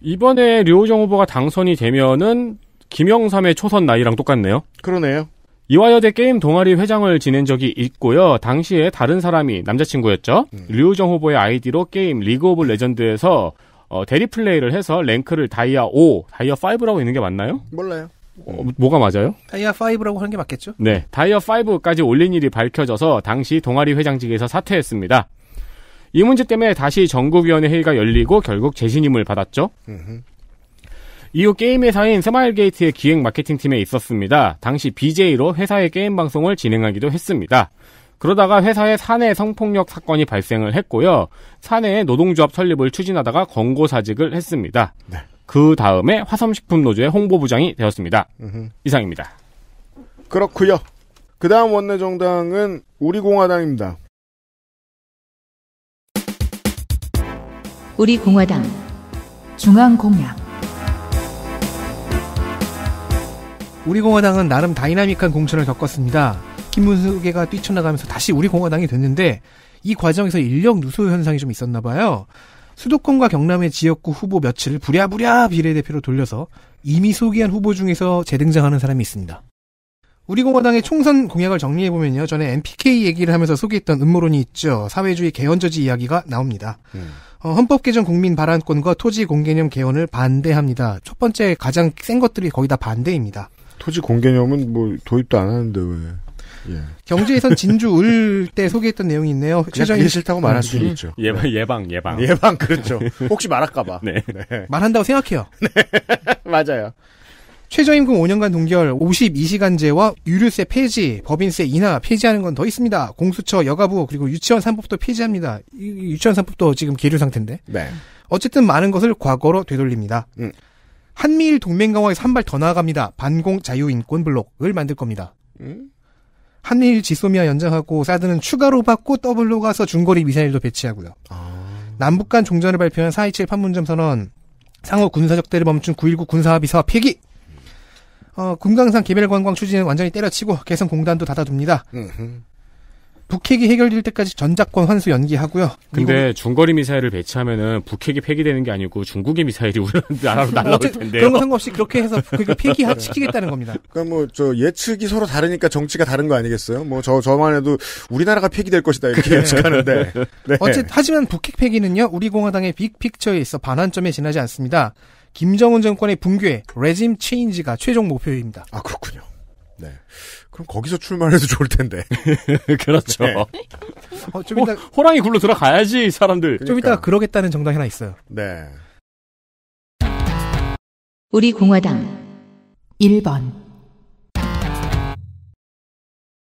Speaker 4: 이번에 류호정 후보가 당선이 되면은 김영삼의 초선 나이랑 똑같네요. 그러네요. 이화여대 게임 동아리 회장을 지낸 적이 있고요. 당시에 다른 사람이 남자친구였죠. 음. 류정 후보의 아이디로 게임 리그 오브 레전드에서 어, 대리 플레이를 해서 랭크를 다이아 5, 다이아 5라고 있는 게 맞나요? 몰라요. 어, 뭐가 맞아요?
Speaker 5: 다이아 5라고 하는 게 맞겠죠?
Speaker 4: 네, 다이아 5까지 올린 일이 밝혀져서 당시 동아리 회장직에서 사퇴했습니다. 이 문제 때문에 다시 전국위원회 회의가 열리고 결국 재신임을 받았죠. 음흠. 이후 게임 회사인 스마일게이트의 기획 마케팅팀에 있었습니다. 당시 BJ로 회사의 게임 방송을 진행하기도 했습니다. 그러다가 회사의 사내 성폭력 사건이 발생을 했고요. 사내에 노동조합 설립을 추진하다가 권고사직을 했습니다. 네. 그 다음에 화성식품노조의 홍보부장이 되었습니다. 으흠. 이상입니다.
Speaker 2: 그렇고요. 그 다음 원내정당은 우리공화당입니다.
Speaker 1: 우리공화당 중앙공약
Speaker 5: 우리 공화당은 나름 다이나믹한 공천을 겪었습니다. 김문수계가 뛰쳐나가면서 다시 우리 공화당이 됐는데 이 과정에서 인력 누수 현상이 좀 있었나 봐요. 수도권과 경남의 지역구 후보 며칠을 부랴부랴 비례대표로 돌려서 이미 소개한 후보 중에서 재등장하는 사람이 있습니다. 우리 공화당의 총선 공약을 정리해보면요. 전에 MPK 얘기를 하면서 소개했던 음모론이 있죠. 사회주의 개헌저지 이야기가 나옵니다. 음. 어, 헌법 개정 국민 발안권과 토지 공개념 개헌을 반대합니다. 첫 번째 가장 센 것들이 거의 다 반대입니다. 토지 공개념은
Speaker 2: 뭐 도입도 안 하는데 왜? 예.
Speaker 5: 경제에선 진주 울 때 소개했던 내용이 있네요. 최저임 싫다고 말할 수 음. 있죠. 음. 예방 네.
Speaker 4: 예방 예방 예방 그렇죠. 혹시 말할까봐. 네. 네.
Speaker 5: 말한다고 생각해요. 네. 맞아요. 최저임금 5년간 동결, 52시간제와 유류세 폐지, 법인세 인하, 폐지하는 건 더 있습니다. 공수처, 여가부, 그리고 유치원 3법도 폐지합니다. 유치원 3법도 지금 계류 상태인데. 네. 어쨌든 많은 것을 과거로 되돌립니다. 음. 한미일 동맹 강화에서 한 발 더 나아갑니다. 반공 자유인권 블록을 만들 겁니다. 한미일 지소미아 연장하고 사드는 추가로 받고 더블로 가서 중거리 미사일도 배치하고요. 아. 남북 간 종전을 발표한 4.27 판문점 선언, 상호 군사적대를 멈춘 9.19 군사합의서 폐기, 어, 금강산 개별관광 추진은 완전히 때려치고 개성공단도 닫아둡니다. 음흠. 북핵이 해결될 때까지 전작권 환수 연기하고요.
Speaker 4: 근데 중거리 미사일을 배치하면은 북핵이 폐기되는 게 아니고 중국의 미사일이 우리
Speaker 5: 나라로 뭐 날아올 텐데 그런 거 상관없이 그렇게 해서 북핵을 폐기시키겠다는
Speaker 2: 겁니다. 그러니까 뭐저 예측이 서로 다르니까 정치가 다른 거 아니겠어요? 뭐 저 저만 해도 우리나라가 폐기될 것이다 이렇게
Speaker 6: 예측하는데.
Speaker 5: 네. 어쨌 하지만 북핵 폐기는요 우리 공화당의 빅픽처에 있어 반환점에 지나지 않습니다. 김정은 정권의 붕괴, 레짐 체인지가 최종 목표입니다. 아 그렇군요. 네. 그럼 거기서 출마해도 좋을 텐데. 그렇죠. 네. 어, 좀 이따 호, 랑이 굴러 들어가야지 사람들. 그러니까. 좀 이따 그러겠다는 정당 하나 있어요. 네.
Speaker 1: 우리 공화당 1번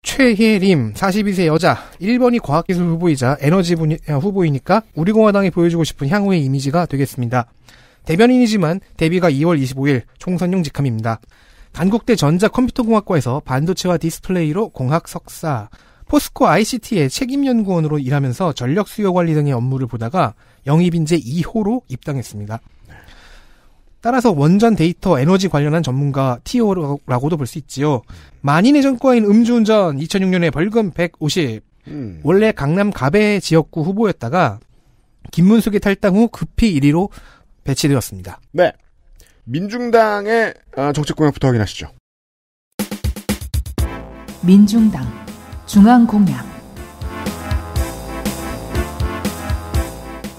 Speaker 5: 최혜림 42세 여자 1번이 과학기술 후보이자 에너지 분야 아, 후보이니까 우리 공화당이 보여주고 싶은 향후의 이미지가 되겠습니다. 대변인이지만 데뷔가 2월 25일 총선용 직함입니다. 한국대 전자컴퓨터공학과에서 반도체와 디스플레이로 공학 석사, 포스코 ICT의 책임연구원으로 일하면서 전력 수요 관리 등의 업무를 보다가 영입인재 2호로 입당했습니다. 따라서 원전 데이터 에너지 관련한 전문가 TO라고도 볼 수 있지요. 만인의 전과인 음주운전 2006년에 벌금 150. 음. 원래 강남 가배 지역구 후보였다가 김문숙이 탈당 후 급히 1위로 배치되었습니다. 네. 민중당의 아, 정책 공약부터 확인하시죠.
Speaker 1: 민중당 중앙 공약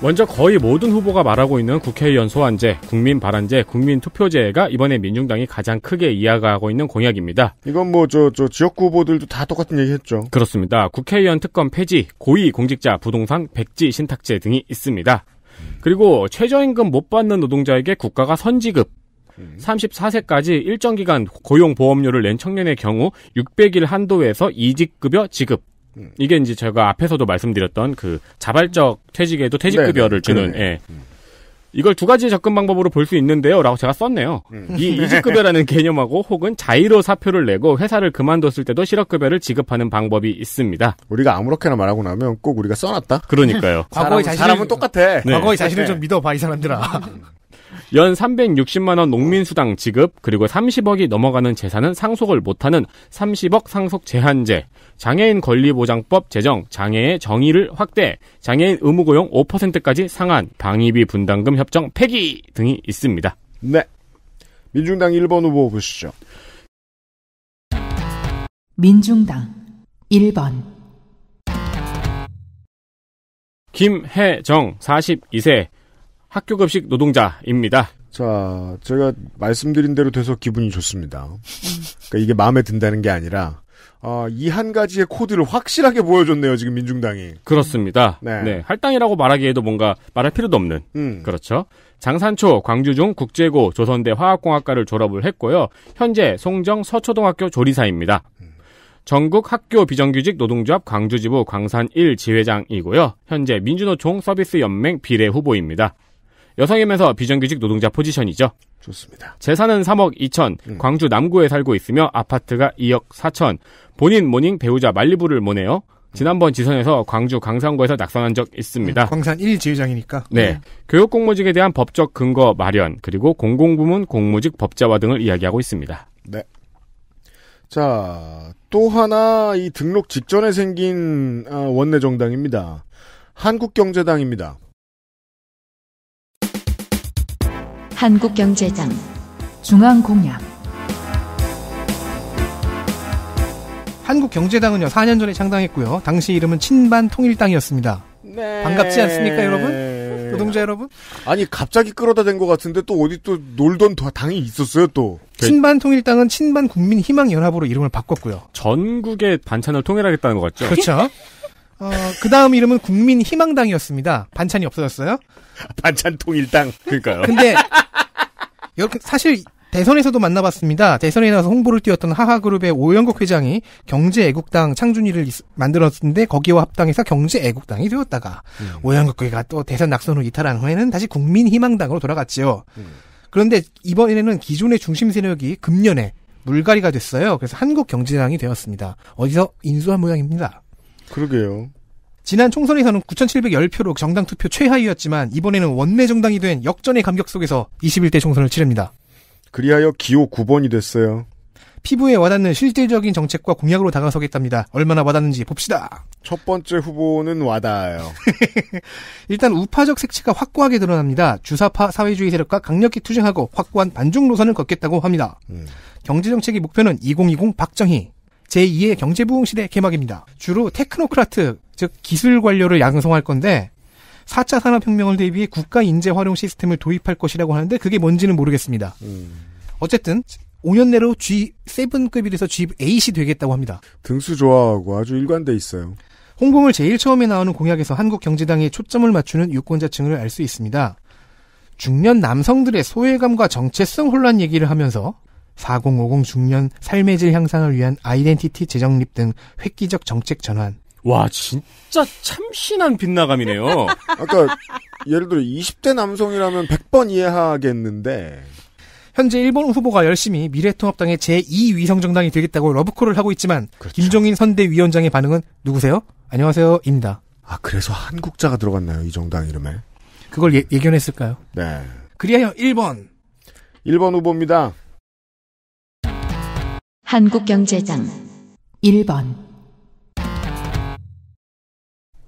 Speaker 4: 먼저 거의 모든 후보가 말하고 있는 국회의원 소환제, 국민 발언제, 국민 투표제가 이번에 민중당이 가장 크게 이야기하고 있는 공약입니다.
Speaker 2: 이건 뭐 저 저 지역구 후보들도 다 똑같은 얘기했죠.
Speaker 4: 그렇습니다. 국회의원 특검 폐지, 고위 공직자 부동산 백지 신탁제 등이 있습니다. 그리고 최저임금 못 받는 노동자에게 국가가 선지급, 34세까지 일정 기간 고용 보험료를 낸 청년의 경우 600일 한도에서 이직급여 지급. 이게 이제 제가 앞에서도 말씀드렸던 그 자발적 퇴직에도 퇴직급여를 네, 네. 주는. 예. 이걸 두 가지 접근 방법으로 볼 수 있는데요. 라고 제가 썼네요. 음. 이 이직급여라는 개념하고 혹은 자의로 사표를 내고 회사를 그만뒀을 때도 실업급여를 지급하는 방법이 있습니다. 우리가 아무렇게나 말하고 나면 꼭 우리가 써놨다? 그러니까요. 과거의 사람, 자신을, 사람은
Speaker 5: 똑같아. 네. 과거의 자신을 좀 믿어봐, 이 사람들아. 음.
Speaker 4: 연 360만원 농민수당 지급, 그리고 30억이 넘어가는 재산은 상속을 못하는 30억 상속 제한제, 장애인 권리보장법 제정, 장애의 정의를 확대, 장애인 의무고용 5%까지 상한, 방위비 분담금 협정 폐기 등이 있습니다. 네. 민중당 1번 후보 보시죠.
Speaker 1: 민중당 1번
Speaker 4: 김혜정 42세 학교급식 노동자입니다. 자, 제가 말씀드린 대로 돼서 기분이 좋습니다. 그러니까 이게 마음에 든다는 게 아니라
Speaker 2: 어, 이 한 가지의 코드를 확실하게 보여줬네요, 지금 민중당이.
Speaker 4: 그렇습니다. 네. 네. 할당이라고 말하기에도 뭔가 말할 필요도 없는. 음. 그렇죠. 장산초, 광주중, 국제고, 조선대 화학공학과를 졸업을 했고요. 현재 송정 서초동학교 조리사입니다. 전국 학교 비정규직 노동조합 광주지부 광산 1 지회장이고요. 현재 민주노총 서비스연맹 비례 후보입니다. 여성이면서 비정규직 노동자 포지션이죠. 좋습니다. 재산은 3억 2천, 음. 광주 남구에 살고 있으며 아파트가 2억 4천. 본인 모닝 배우자 말리부를 모네요. 지난번 지선에서 광주 강산구에서 낙선한 적 있습니다. 음,
Speaker 5: 광산 1 지회장이니까. 네. 네.
Speaker 4: 교육 공모직에 대한 법적 근거 마련, 그리고 공공부문 공모직 법제화 등을 이야기하고 있습니다.
Speaker 5: 네.
Speaker 2: 자, 또 하나 이 등록 직전에 생긴 어, 원내 정당입니다. 한국경제당입니다.
Speaker 1: 한국경제당 중앙공약
Speaker 5: 한국경제당은요 4년 전에 창당했고요 당시 이름은 친반 통일당이었습니다. 네. 반갑지 않습니까 여러분?
Speaker 2: 노동자 여러분? 아니 갑자기 끌어다 댄 것 같은데
Speaker 5: 또 어디 또 놀던 당이 있었어요 또. 그 친반 통일당은 친반 국민희망연합으로 이름을 바꿨고요.
Speaker 4: 전국의 반찬을 통일하겠다는 것 같죠? 그렇죠.
Speaker 5: 어, 그 다음 이름은 국민희망당이었습니다. 반찬이 없어졌어요. 반찬 통일당. 그러니까요. 근데 이렇게 사실 대선에서도 만나봤습니다. 대선에 나서 홍보를 뛰었던 하하그룹의 오영국 회장이 경제애국당 창준이를 만들었는데 거기와 합당해서 경제애국당이 되었다가 음. 오영국회가 또 대선 낙선 후 이탈한 후에는 다시 국민희망당으로 돌아갔지요. 음. 그런데 이번에는 기존의 중심 세력이 금년에 물갈이가 됐어요. 그래서 한국경제당이 되었습니다. 어디서 인수한 모양입니다. 그러게요. 지난 총선에서는 9,710표로 정당 투표 최하위였지만 이번에는 원내 정당이 된 역전의 감격 속에서 21대 총선을 치릅니다.
Speaker 2: 그리하여 기호 9번이 됐어요.
Speaker 5: 피부에 와닿는 실질적인 정책과 공약으로 다가서겠답니다. 얼마나 와닿는지 봅시다. 첫 번째 후보는 와닿아요. 일단 우파적 색채가 확고하게 드러납니다. 주사파 사회주의 세력과 강력히 투쟁하고 확고한 반중 노선을 걷겠다고 합니다. 음. 경제정책의 목표는 2020 박정희. 제2의 경제부흥 시대 개막입니다. 주로 테크노크라트, 즉 기술 관료를 양성할 건데 4차 산업혁명을 대비해 국가 인재 활용 시스템을 도입할 것이라고 하는데 그게 뭔지는 모르겠습니다. 음. 어쨌든 5년 내로 g 7급이돼서 G8이 되겠다고 합니다. 등수 좋아하고 아주 일관돼 있어요. 홍보물 제일 처음에 나오는 공약에서 한국 경제당이 초점을 맞추는 유권자층을 알 수 있습니다. 중년 남성들의 소외감과 정체성 혼란 얘기를 하면서 4050 중년 삶의 질 향상을 위한 아이덴티티 재정립 등 획기적 정책 전환, 와 진짜
Speaker 4: 참신한
Speaker 2: 빛나감이네요.
Speaker 5: 아까
Speaker 2: 예를 들어 20대 남성이라면 100번
Speaker 5: 이해하겠는데 현재 일본 후보가 열심히 미래통합당의 제2위성정당이 되겠다고 러브콜을 하고 있지만 그렇죠. 김종인 선대위원장의 반응은 누구세요? 안녕하세요입니다. 아
Speaker 2: 그래서 한국자가 들어갔나요 이 정당 이름에?
Speaker 5: 그걸 예, 견했을까요 네. 그리하여
Speaker 2: 1번 1번 후보입니다.
Speaker 1: 한국경제장 1번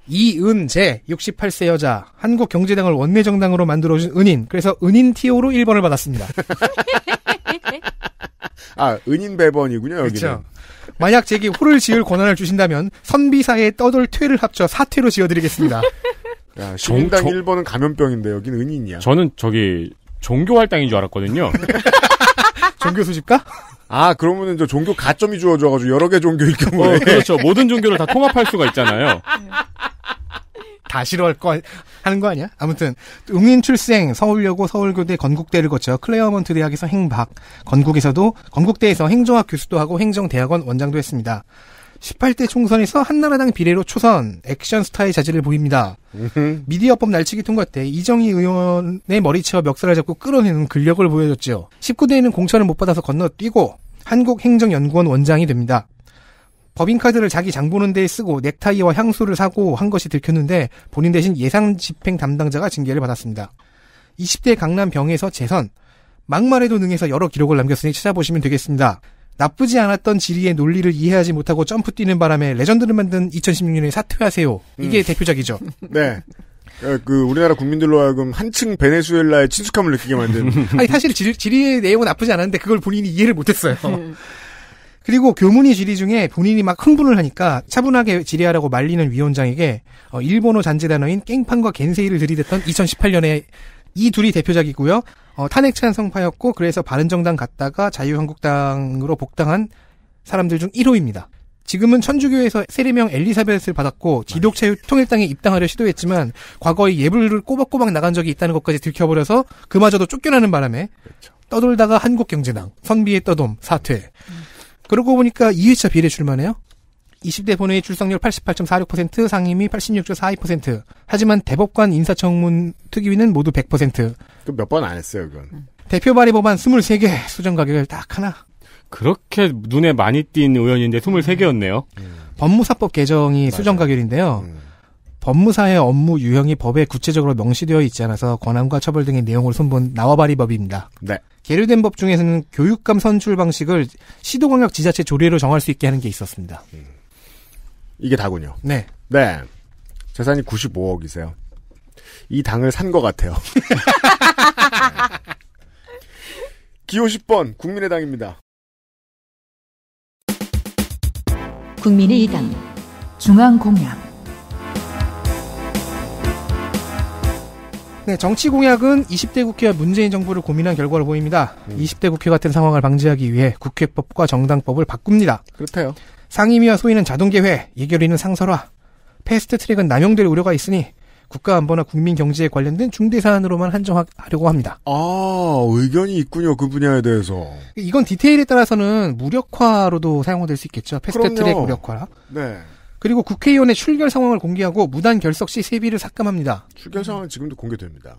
Speaker 5: 이은재 68세 여자 한국경제당을 원내정당으로 만들어준 은인 그래서 은인 티오로 1번을 받았습니다. 아 은인 배번이군요 여기는. 그렇 만약 제게 호를 지을 권한을 주신다면 선비사의 떠돌 퇴를 합쳐 사퇴로 지어드리겠습니다.
Speaker 2: 야, 시당 정, 1번은 감염병인데 여기는 은인이야. 저는 저기 종교 활당인 줄 알았거든요. 종교 수집가? 아 그러면은 저 종교 가점이
Speaker 5: 주어져가지고 여러 개 종교일 어, 경우에 어, 그렇죠 모든 종교를 다 통합할 수가 있잖아요. 다 싫어할 거 하는 거 아니야? 아무튼 응인 출생, 서울여고, 서울교대, 건국대를 거쳐 클레어먼트 대학에서 행박, 건국에서도 건국대에서 행정학 교수도 하고 행정대학원 원장도 했습니다. 18대 총선에서 한나라당 비례로 초선, 액션 스타의 자질을 보입니다. 음. 미디어법 날치기 통과 때 이정희 의원의 머리채와 멱살을 잡고 끌어내는 근력을 보여줬죠. 19대에는 공천을 못 받아서 건너뛰고 한국행정연구원 원장이 됩니다. 법인카드를 자기 장 보는 데에 쓰고 넥타이와 향수를 사고 한 것이 들켰는데 본인 대신 예상 집행 담당자가 징계를 받았습니다. 20대 강남 병에서 재선, 막말에도 능해서 여러 기록을 남겼으니 찾아보시면 되겠습니다. 나쁘지 않았던 지리의 논리를 이해하지 못하고 점프 뛰는 바람에 레전드를 만든 2016년에 사퇴하세요. 이게 음. 대표적이죠 네.
Speaker 2: 어, 그 우리나라 국민들로 하여금 한층 베네수엘라의 친숙함을 느끼게 만든. 아니 사실
Speaker 5: 지, 지리의 내용은 나쁘지 않았는데 그걸 본인이 이해를 못했어요. 음. 그리고 교문이 질의 중에 본인이 막 흥분을 하니까 차분하게 질의하라고 말리는 위원장에게 어, 일본어 잔재 단어인 깽판과 겐세이를 들이댔던 2018년에 이 둘이 대표작이고요. 어, 탄핵 찬성파였고 그래서 바른정당 갔다가 자유한국당으로 복당한 사람들 중 1호입니다. 지금은 천주교에서 세례명 엘리사벳을 받았고 지독체유 통일당에 입당하려 시도했지만 과거에 예불을 꼬박꼬박 나간 적이 있다는 것까지 들켜버려서 그마저도 쫓겨나는 바람에 그렇죠. 떠돌다가 한국경제당, 선비의 떠돔, 사퇴, 음. 그러고 보니까 2회차 비례 출마네요. 20대 본회의 출석률 88.46%, 상임위 86.42%. 하지만 대법관 인사청문 특위는 모두 100%.
Speaker 4: 그 몇 번 안 했어요, 그건. 음.
Speaker 5: 대표 발의 법안 23개, 수정 가격을 딱 하나.
Speaker 4: 그렇게 눈에 많이 띈
Speaker 5: 의원인데 23개였네요. 음. 법무사법 개정이 맞아요. 수정 가결인데요. 음. 법무사의 업무 유형이 법에 구체적으로 명시되어 있지 않아서 권한과 처벌 등의 내용을 손본 나와바리법입니다. 네. 계류된 법 중에서는 교육감 선출 방식을 시도광역 지자체 조례로 정할 수 있게 하는 게 있었습니다.
Speaker 2: 음. 이게 다군요. 네.
Speaker 5: 네. 재산이
Speaker 2: 95억이세요. 이 당을 산 것 같아요. 기호 10번 국민의당입니다.
Speaker 5: 국민의당
Speaker 1: 중앙공약
Speaker 5: 네, 정치 공약은 20대 국회와 문재인 정부를 고민한 결과를 보입니다. 음. 20대 국회 같은 상황을 방지하기 위해 국회법과 정당법을 바꿉니다. 그렇대요. 상임위와 소위는 자동개회, 예결위는 상설화, 패스트 트랙은 남용될 우려가 있으니 국가 안보나 국민 경제에 관련된 중대 사안으로만 한정하려고 합니다.
Speaker 6: 아,
Speaker 2: 의견이 있군요. 그 분야에 대해서.
Speaker 5: 이건 디테일에 따라서는 무력화로도 사용될 수 있겠죠. 패스트 트랙 무력화. 네. 그리고 국회의원의 출결 상황을 공개하고 무단 결석 시 세비를 삭감합니다.
Speaker 2: 출결 상황은 지금도 공개됩니다.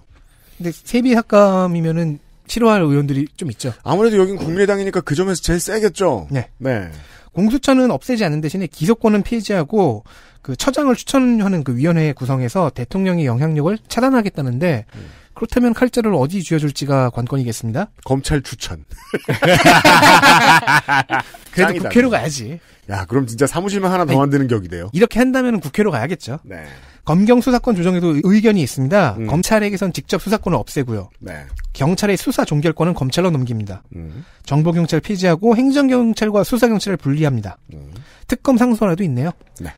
Speaker 5: 근데 세비 삭감이면은 싫어할 의원들이 좀 있죠. 아무래도 여긴 국민의당이니까 그 점에서
Speaker 2: 제일 세겠죠.
Speaker 5: 네. 네. 공수처는 없애지 않는 대신에 기소권은 폐지하고 그 처장을 추천하는 그 위원회 구성에서 대통령의 영향력을 차단하겠다는데 음. 그렇다면 칼자를 어디 쥐어줄지가 관건이겠습니다. 검찰 추천. 그래도 국회로 가야지. 야, 그럼 진짜 사무실만 하나 더 만드는 격이네요. 이렇게 한다면 국회로 가야겠죠. 네. 검경 수사권 조정에도 의견이 있습니다. 음. 검찰에게선 직접 수사권을 없애고요. 네. 경찰의 수사 종결권은 검찰로 넘깁니다. 음. 정보경찰 폐지하고 행정경찰과 수사경찰을 분리합니다. 음. 특검 상소라도 있네요. 네.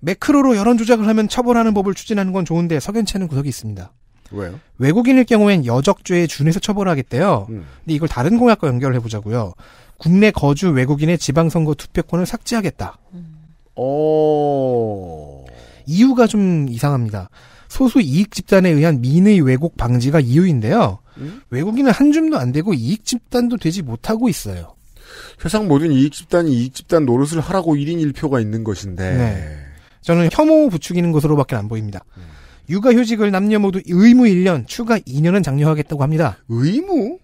Speaker 5: 매크로로 여론 조작을 하면 처벌하는 법을 추진하는 건 좋은데 석연치 않은 구석이 있습니다. 왜요? 외국인일 경우엔 여적죄에 준해서 처벌하겠대요. 음. 근데 이걸 다른 공약과 연결해 보자고요. 국내 거주 외국인의 지방선거 투표권을 삭제하겠다. 어. 음. 이유가 좀 이상합니다. 소수 이익 집단에 의한 민의 왜곡 방지가 이유인데요. 음? 외국인은 한 줌도 안 되고 이익 집단도 되지 못하고 있어요. 세상 모든 이익 집단이 이익 집단 노릇을 하라고 1인 1표가 있는 것인데. 네. 저는 혐오 부추기는 것으로밖에 안 보입니다. 음. 육아휴직을 남녀 모두 의무 1년, 추가 2년은 장려하겠다고 합니다. 의무?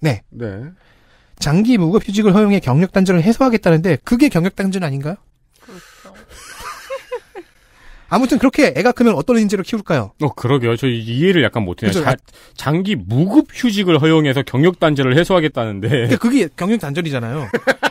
Speaker 5: 네. 네. 장기 무급휴직을 허용해 경력 단절을 해소하겠다는데 그게 경력 단절 아닌가요? 그렇죠. 아무튼 그렇게
Speaker 4: 애가 크면 어떤 인재를 키울까요? 어 그러게요. 저 이해를 약간 못해요. 장기 무급휴직을 허용해서 경력 단절을 해소하겠다는데 그러니까 그게 경력 단절이잖아요.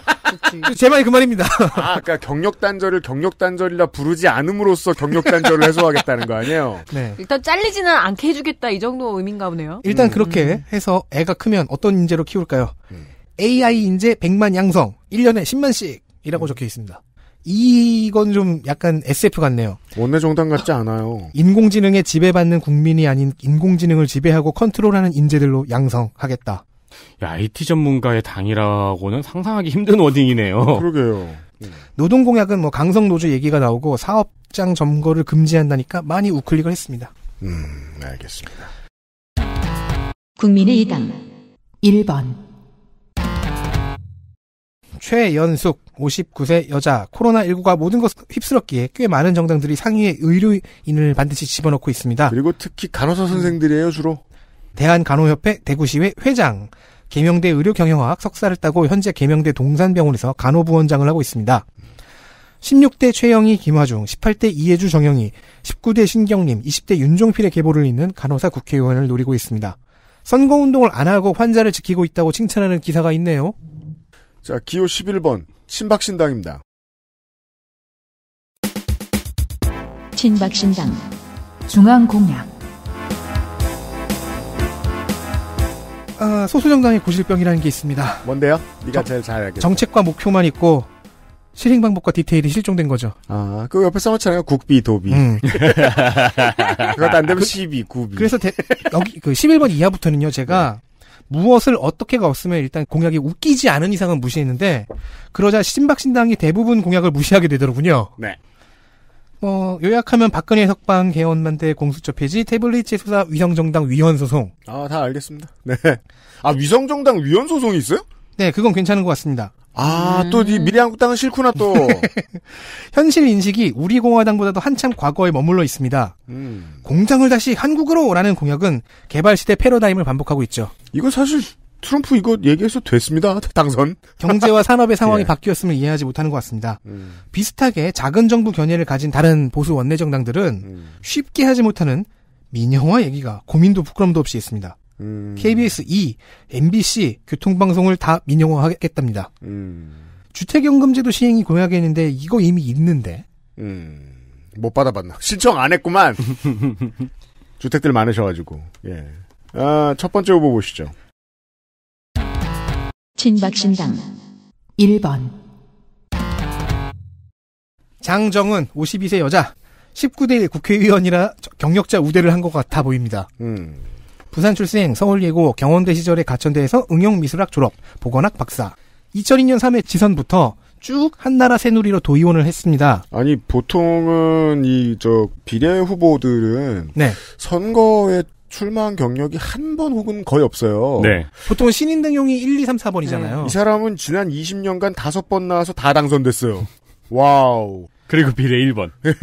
Speaker 2: 제 말이 그 말입니다. 아, 그까 그러니까 경력 단절을 경력 단절이라 부르지 않음으로써 경력 단절을
Speaker 5: 해소하겠다는 거 아니에요? 네.
Speaker 3: 일단 잘리지는 않게 해주겠다 이 정도 의미인가 보네요.
Speaker 5: 일단 음. 그렇게 음. 해서 애가 크면 어떤 인재로 키울까요? 음. AI 인재 100만 양성 1년에 10만씩이라고 음. 적혀 있습니다. 이건 좀 약간 SF 같네요. 원내 정당 같지 않아요. 인공지능에 지배받는 국민이 아닌 인공지능을 지배하고 컨트롤하는 인재들로 양성하겠다.
Speaker 4: 야, IT 전문가의 당이라고는 상상하기 힘든 워딩이네요.
Speaker 5: 그러게요. 네. 노동 공약은 뭐 강성 노조 얘기가 나오고 사업장 점거를 금지한다니까 많이 우클릭을 했습니다. 음, 알겠습니다. 국민의당 1번 최연숙 59세 여자 코로나19가 모든 것을 휩쓸었기에 꽤 많은 정당들이 상위의 의료인을 반드시 집어넣고 있습니다. 그리고 특히 간호사 선생들이에요 주로. 대한간호협회 대구시회 회장, 계명대 의료경영학 석사를 따고 현재 계명대 동산병원에서 간호부원장을 하고 있습니다. 16대 최영희 김화중, 18대 이해주 정영희, 19대 신경림, 20대 윤종필의 계보를 잇는 간호사 국회의원을 노리고 있습니다. 선거운동을 안 하고 환자를 지키고 있다고 칭찬하는 기사가 있네요. 자, 기호 11번,
Speaker 2: 친박신당입니다친박신당
Speaker 1: 중앙공약.
Speaker 5: 아, 소수정당의 고질병이라는 게 있습니다. 뭔데요? 네가 정, 제일 잘 알겠어. 정책과 목표만 있고 실행 방법과 디테일이 실종된 거죠. 아, 그 옆에 써놓잖아요. 국비, 도비. 음.
Speaker 6: 그것도
Speaker 5: 안 되면 그, 12, 9비. 그래서 대, 여기 그 11번 이하부터는요, 제가 네. 무엇을 어떻게가 없으면 일단 공약이 웃기지 않은 이상은 무시했는데 그러자 신박신당이 대부분 공약을 무시하게 되더군요. 네. 뭐 요약하면 박근혜 석방 개헌반대 공수처 폐지 태블릿 수사 위성정당 위헌 소송.
Speaker 2: 아 다 알겠습니다.
Speaker 5: 네. 아 위성정당 위헌 소송이 있어요? 네, 그건 괜찮은 것 같습니다. 아, 또, 이 미래한국당은 싫구나, 또. 현실 인식이 우리 공화당보다도 한참 과거에 머물러 있습니다. 음. 공장을 다시 한국으로 오라는 공약은 개발시대 패러다임을 반복하고 있죠. 이거 사실 트럼프 이거 얘기해서 됐습니다. 당선. 경제와 산업의 상황이 예. 바뀌었음을 이해하지 못하는 것 같습니다. 음. 비슷하게 작은 정부 견해를 가진 다른 보수 원내 정당들은 음. 쉽게 하지 못하는 민영화 얘기가 고민도 부끄럼도 없이 있습니다. 음. KBS 2, MBC 교통방송을 다 민영화하겠답니다. 음. 주택연금제도 시행이 공약했는데 이거 이미 있는데.
Speaker 2: 음. 못 받아봤나? 신청 안 했구만. 주택들 많으셔가지고. 예. 아, 첫 번째 후보 보시죠.
Speaker 1: 진박신당 1번
Speaker 5: 장정은 52세 여자 19대 국회의원이라 경력자 우대를 한 것 같아 보입니다. 음. 부산 출생, 서울예고, 경원대 시절에 가천대에서 응용미술학 졸업, 보건학 박사. 2002년 3회 지선부터 쭉 한나라 새누리로 도의원을 했습니다.
Speaker 2: 아니 보통은 이 저 비례 후보들은 네. 선거에 출마한 경력이 한 번 혹은 거의 없어요. 네. 보통 신인 등용이 1, 2, 3, 4번이잖아요. 네. 이 사람은 지난 20년간 다섯 번 나와서 다 당선됐어요. 와우. 그리고 비례 1번. 예.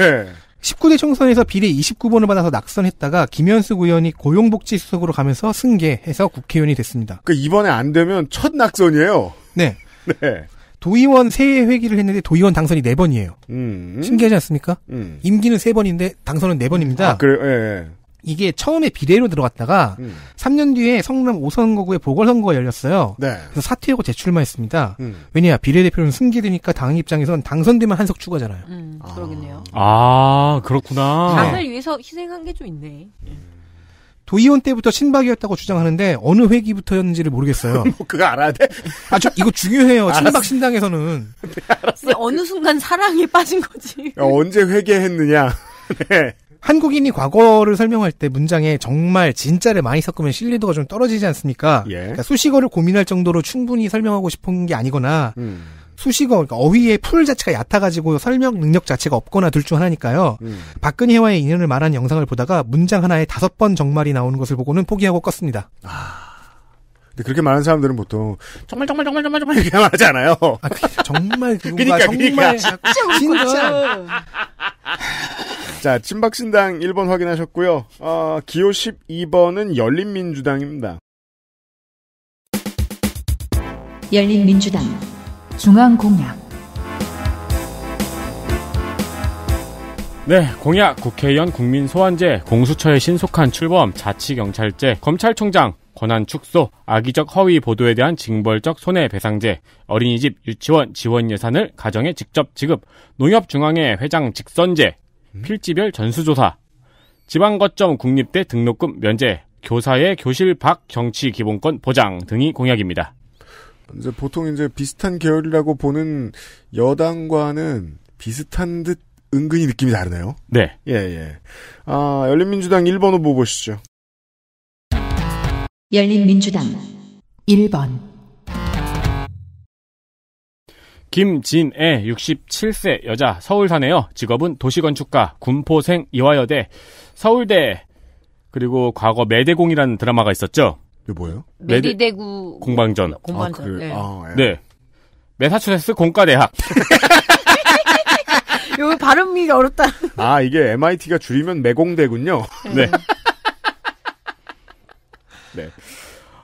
Speaker 2: 19대
Speaker 5: 총선에서 비례 29번을 받아서 낙선했다가 김현수 의원이 고용복지수석으로 가면서 승계해서 국회의원이 됐습니다.
Speaker 2: 그 이번에 안 되면 첫 낙선이에요. 네. 네.
Speaker 5: 도의원 새해 회기를 했는데 도의원 당선이 4번이에요. 음. 신기하지 않습니까? 음. 임기는 3번인데 당선은 4번입니다. 아, 그래요? 예, 예. 이게 처음에 비례로 들어갔다가 음. 3년 뒤에 성남 5선거구에 보궐선거가 열렸어요. 네. 그래서 사퇴하고 재출마 했습니다. 음. 왜냐 비례대표는 승계되니까 당 입장에선 당선되면 한석 추가잖아요.
Speaker 6: 음, 그러겠네요.
Speaker 5: 아, 아 그렇구나. 당을
Speaker 3: 위해서 희생한 게 좀 있네.
Speaker 5: 도의원 때부터 친박이었다고 주장하는데 어느 회기부터였는지를 모르겠어요. 뭐 그거 알아야 돼? 아, 저 이거 중요해요. 친박 신당에서는. 네,
Speaker 3: 알았어. 어느 순간 사랑에 빠진 거지. 야, 언제
Speaker 5: 회개했느냐. 네. 한국인이 과거를 설명할 때 문장에 정말 진짜를 많이 섞으면 신뢰도가 좀 떨어지지 않습니까? 예. 그러니까 수식어를 고민할 정도로 충분히 설명하고 싶은 게 아니거나 음. 수식어 그러니까 어휘의 풀 자체가 얕아가지고 설명 능력 자체가 없거나 둘 중 하나니까요. 음. 박근혜와의 인연을 말한 영상을 보다가 문장 하나에 다섯 번 정말이 나오는 것을 보고는 포기하고 껐습니다. 아. 근데
Speaker 2: 그렇게 많은 사람들은 보통
Speaker 4: 정말 정말 정말 정말 정말 이렇게 말하지
Speaker 5: 않아요. 아, 그, 정말
Speaker 2: 그러니까 정말 그러니까. 진짜
Speaker 6: 진짜.
Speaker 2: 자, 친박신당 1번 확인하셨고요. 어, 기호 12번은 열린민주당입니다.
Speaker 1: 열린민주당 중앙공약
Speaker 4: 네, 공약, 국회의원 국민 소환제, 공수처의 신속한 출범, 자치경찰제, 검찰총장, 권한 축소, 악의적 허위 보도에 대한 징벌적 손해배상제, 어린이집, 유치원 지원 예산을 가정에 직접 지급, 농협중앙회 회장 직선제, 음? 필지별 전수조사, 지방거점 국립대 등록금 면제, 교사의 교실 밖 정치 기본권 보장 등이 공약입니다.
Speaker 2: 이제 보통 이제 비슷한 계열이라고 보는 여당과는 비슷한 듯 은근히 느낌이 다르네요. 네. 예, 예. 아, 열린민주당 1번 후보 보시죠.
Speaker 1: 열린민주당 1번
Speaker 4: 김진애 67세 여자 서울 사네요. 직업은 도시건축가, 군포생 이화여대, 서울대 그리고 과거 매대공이라는 드라마가 있었죠. 이게 뭐예요? 매리대구 공방전. 공방전. 아, 그 네. 아, 예. 네. 매사추세츠 공과대학.
Speaker 1: 요 발음이 어렵다.
Speaker 4: 아 이게 MIT가 줄이면 매공대군요. 네. 음. 네.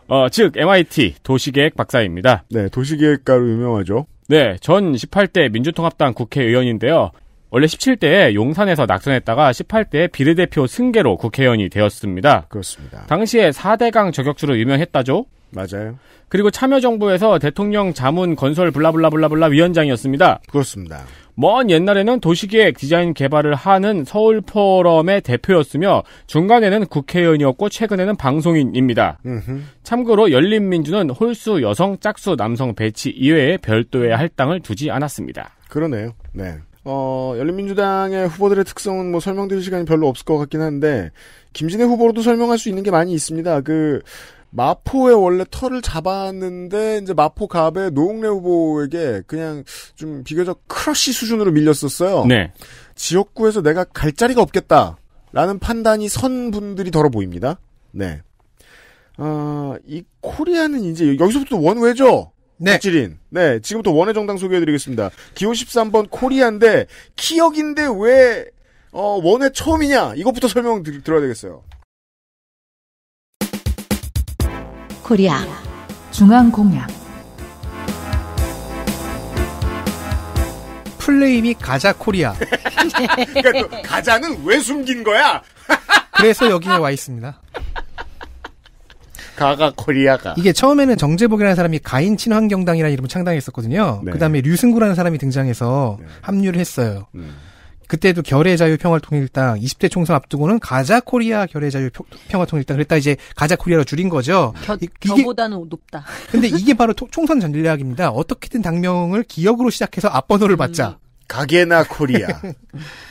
Speaker 4: 어, 즉 MIT 도시계획 박사입니다. 네, 도시계획가로 유명하죠. 네, 전 18대 민주통합당 국회의원인데요. 원래 17대에 용산에서 낙선했다가 1 8대 비례대표 승계로 국회의원이 되었습니다. 그렇습니다. 당시에 4대강 저격수로 유명했다죠? 맞아요. 그리고 참여정부에서 대통령 자문 건설 블라블라블라블라 위원장이었습니다. 그렇습니다. 먼 옛날에는 도시계획 디자인 개발을 하는 서울 포럼의 대표였으며 중간에는 국회의원이었고 최근에는 방송인입니다. 음흠. 참고로 열린민주는 홀수 여성 짝수 남성 배치 이외에 별도의 할당을 두지 않았습니다. 그러네요. 네.
Speaker 2: 어, 열린민주당의 후보들의 특성은 뭐 설명드릴 시간이 별로 없을 것 같긴 한데, 김진애 후보로도 설명할 수 있는 게 많이 있습니다. 그, 마포에 원래 터를 잡았는데, 이제 마포갑에 노웅래 후보에게 그냥 좀 비교적 크러쉬 수준으로 밀렸었어요. 네. 지역구에서 내가 갈 자리가 없겠다. 라는 판단이 선 분들이 덜어 보입니다. 네. 어, 이 코리아는 이제 여기서부터 원외죠? 네. 박지린. 네. 지금부터 원의 정당 소개해드리겠습니다. 기호 13번 코리안데 키역인데 왜, 어, 원의 처음이냐? 이것부터 설명 들, 들어야 되겠어요.
Speaker 1: 코리아. 중앙 공약.
Speaker 5: 플레임이 가자 코리아.
Speaker 2: 네. 그러니까 그 가자는 왜 숨긴
Speaker 5: 거야? 그래서 여기에 와 있습니다. 가가 코리아가. 이게 처음에는 정재복이라는 사람이 가인 친환경당이라는 이름을 창당했었거든요. 네. 그다음에 류승구라는 사람이 등장해서 네. 합류를 했어요. 음. 그때도 결의자유평화통일당 20대 총선 앞두고는 가자 코리아 결의자유평화통일당 그랬다 이제 가자 코리아로 줄인 거죠. 겨, 이게,
Speaker 3: 겨보다는 높다.
Speaker 5: 근데 이게 바로 토, 총선 전략입니다. 어떻게든 당명을 기억으로 시작해서 앞번호를 받자. 음. 가게나 코리아.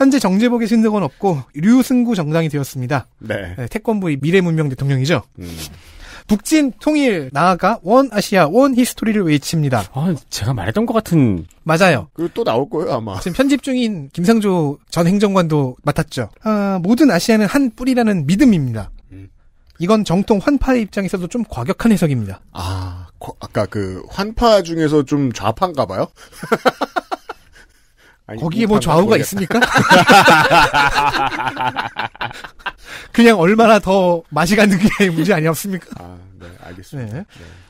Speaker 5: 현재 정제복의 신득은 없고 류승구 정당이 되었습니다. 네. 네 태권부의 미래문명 대통령이죠. 음. 북진 통일 나아가 원 아시아 원 히스토리를 외칩니다. 아, 제가 말했던 것 같은 맞아요. 그리고 또 나올 거예요 아마. 지금 편집 중인 김상조 전 행정관도 맡았죠. 아, 모든 아시아는 한 뿌리라는 믿음입니다. 음. 이건 정통 환파의 입장에서도 좀 과격한 해석입니다.
Speaker 2: 아, 아까 그
Speaker 5: 환파 중에서 좀
Speaker 2: 좌파인가 봐요?
Speaker 5: 아니, 거기에 뭐 좌우가 있습니까? 그냥 얼마나 더 맛이 가는 게 문제 아니었습니까? 아, 네, 알겠습니다. 네.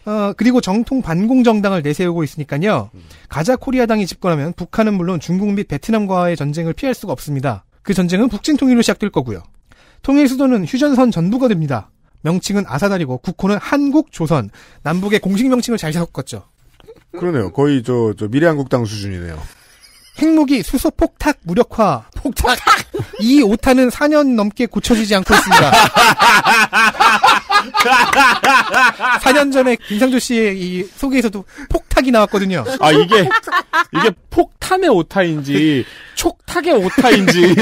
Speaker 5: 네. 어, 그리고 정통 반공 정당을 내세우고 있으니까요. 음. 가자 코리아당이 집권하면 북한은 물론 중국 및 베트남과의 전쟁을 피할 수가 없습니다. 그 전쟁은 북진 통일로 시작될 거고요. 통일 수도는 휴전선 전부가 됩니다. 명칭은 아사다리고 국호는 한국 조선. 남북의 공식 명칭을 잘 섞었죠. 그러네요. 거의 저, 저 미래한국당 수준이네요. 핵무기 수소폭탁 무력화. 폭탁. 이 오타는 4년 넘게 고쳐지지 않고 있습니다. 4년 전에 김상조 씨의 이 소개에서도 폭탁이 나왔거든요. 아 이게 이게 폭탄의 오타인지 촉탁의 오타인지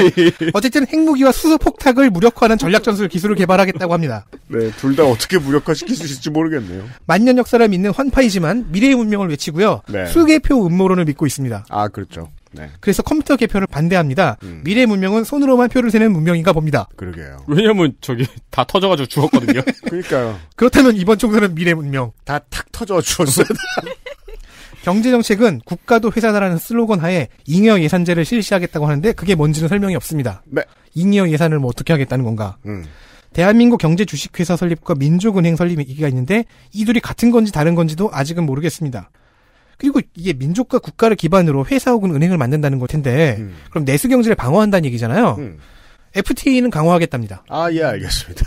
Speaker 5: 어쨌든 핵무기와 수소폭탁을 무력화하는 전략 전술 기술을 개발하겠다고 합니다. 네, 둘 다 어떻게 무력화시킬 수 있을지 모르겠네요. 만년 역사를 믿는 환파이지만 미래의 문명을 외치고요. 네. 수계표 음모론을 믿고 있습니다. 아
Speaker 2: 그렇죠. 네.
Speaker 5: 그래서 컴퓨터 개편을 반대합니다. 음. 미래 문명은 손으로만 표를 세는 문명인가 봅니다. 그러게요. 왜냐면 저기 다 터져가지고 죽었거든요. 그러니까요. 그렇다면 이번 총선은 미래 문명. 다 탁 터져 죽었어요. 경제정책은 국가도 회사다라는 슬로건 하에 잉여 예산제를 실시하겠다고 하는데 그게 뭔지는 설명이 없습니다. 네. 잉여 예산을 뭐 어떻게 하겠다는 건가. 음. 대한민국 경제주식회사 설립과 민족은행 설립 얘기가 있는데 이 둘이 같은 건지 다른 건지도 아직은 모르겠습니다. 그리고 이게 민족과 국가를 기반으로 회사 혹은 은행을 만든다는 걸 텐데 음. 그럼 내수 경제를 방어한다는 얘기잖아요. 음. FTA는 강화하겠답니다.
Speaker 2: 아, 예, 알겠습니다.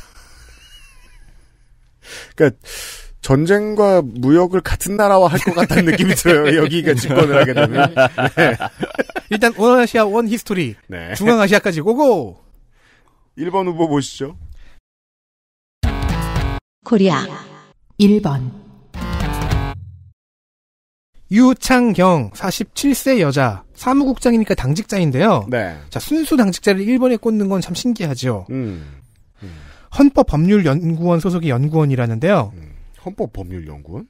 Speaker 2: 그러니까 전쟁과 무역을 같은 나라와 할 것 같다는 느낌이 들어요. 여기가 집권을 하게 되면. 네.
Speaker 5: 일단 원아시아 원 히스토리.
Speaker 2: 네. 중앙아시아까지
Speaker 5: 고고.
Speaker 2: 1번 후보 보시죠.
Speaker 5: 코리아
Speaker 1: 1번
Speaker 5: 유창경 47세 여자 사무국장이니까 당직자인데요. 네. 자 순수 당직자를 1번에 꽂는 건 참신기하죠 음. 음. 헌법법률연구원 소속의 연구원이라는데요. 음. 헌법법률연구원?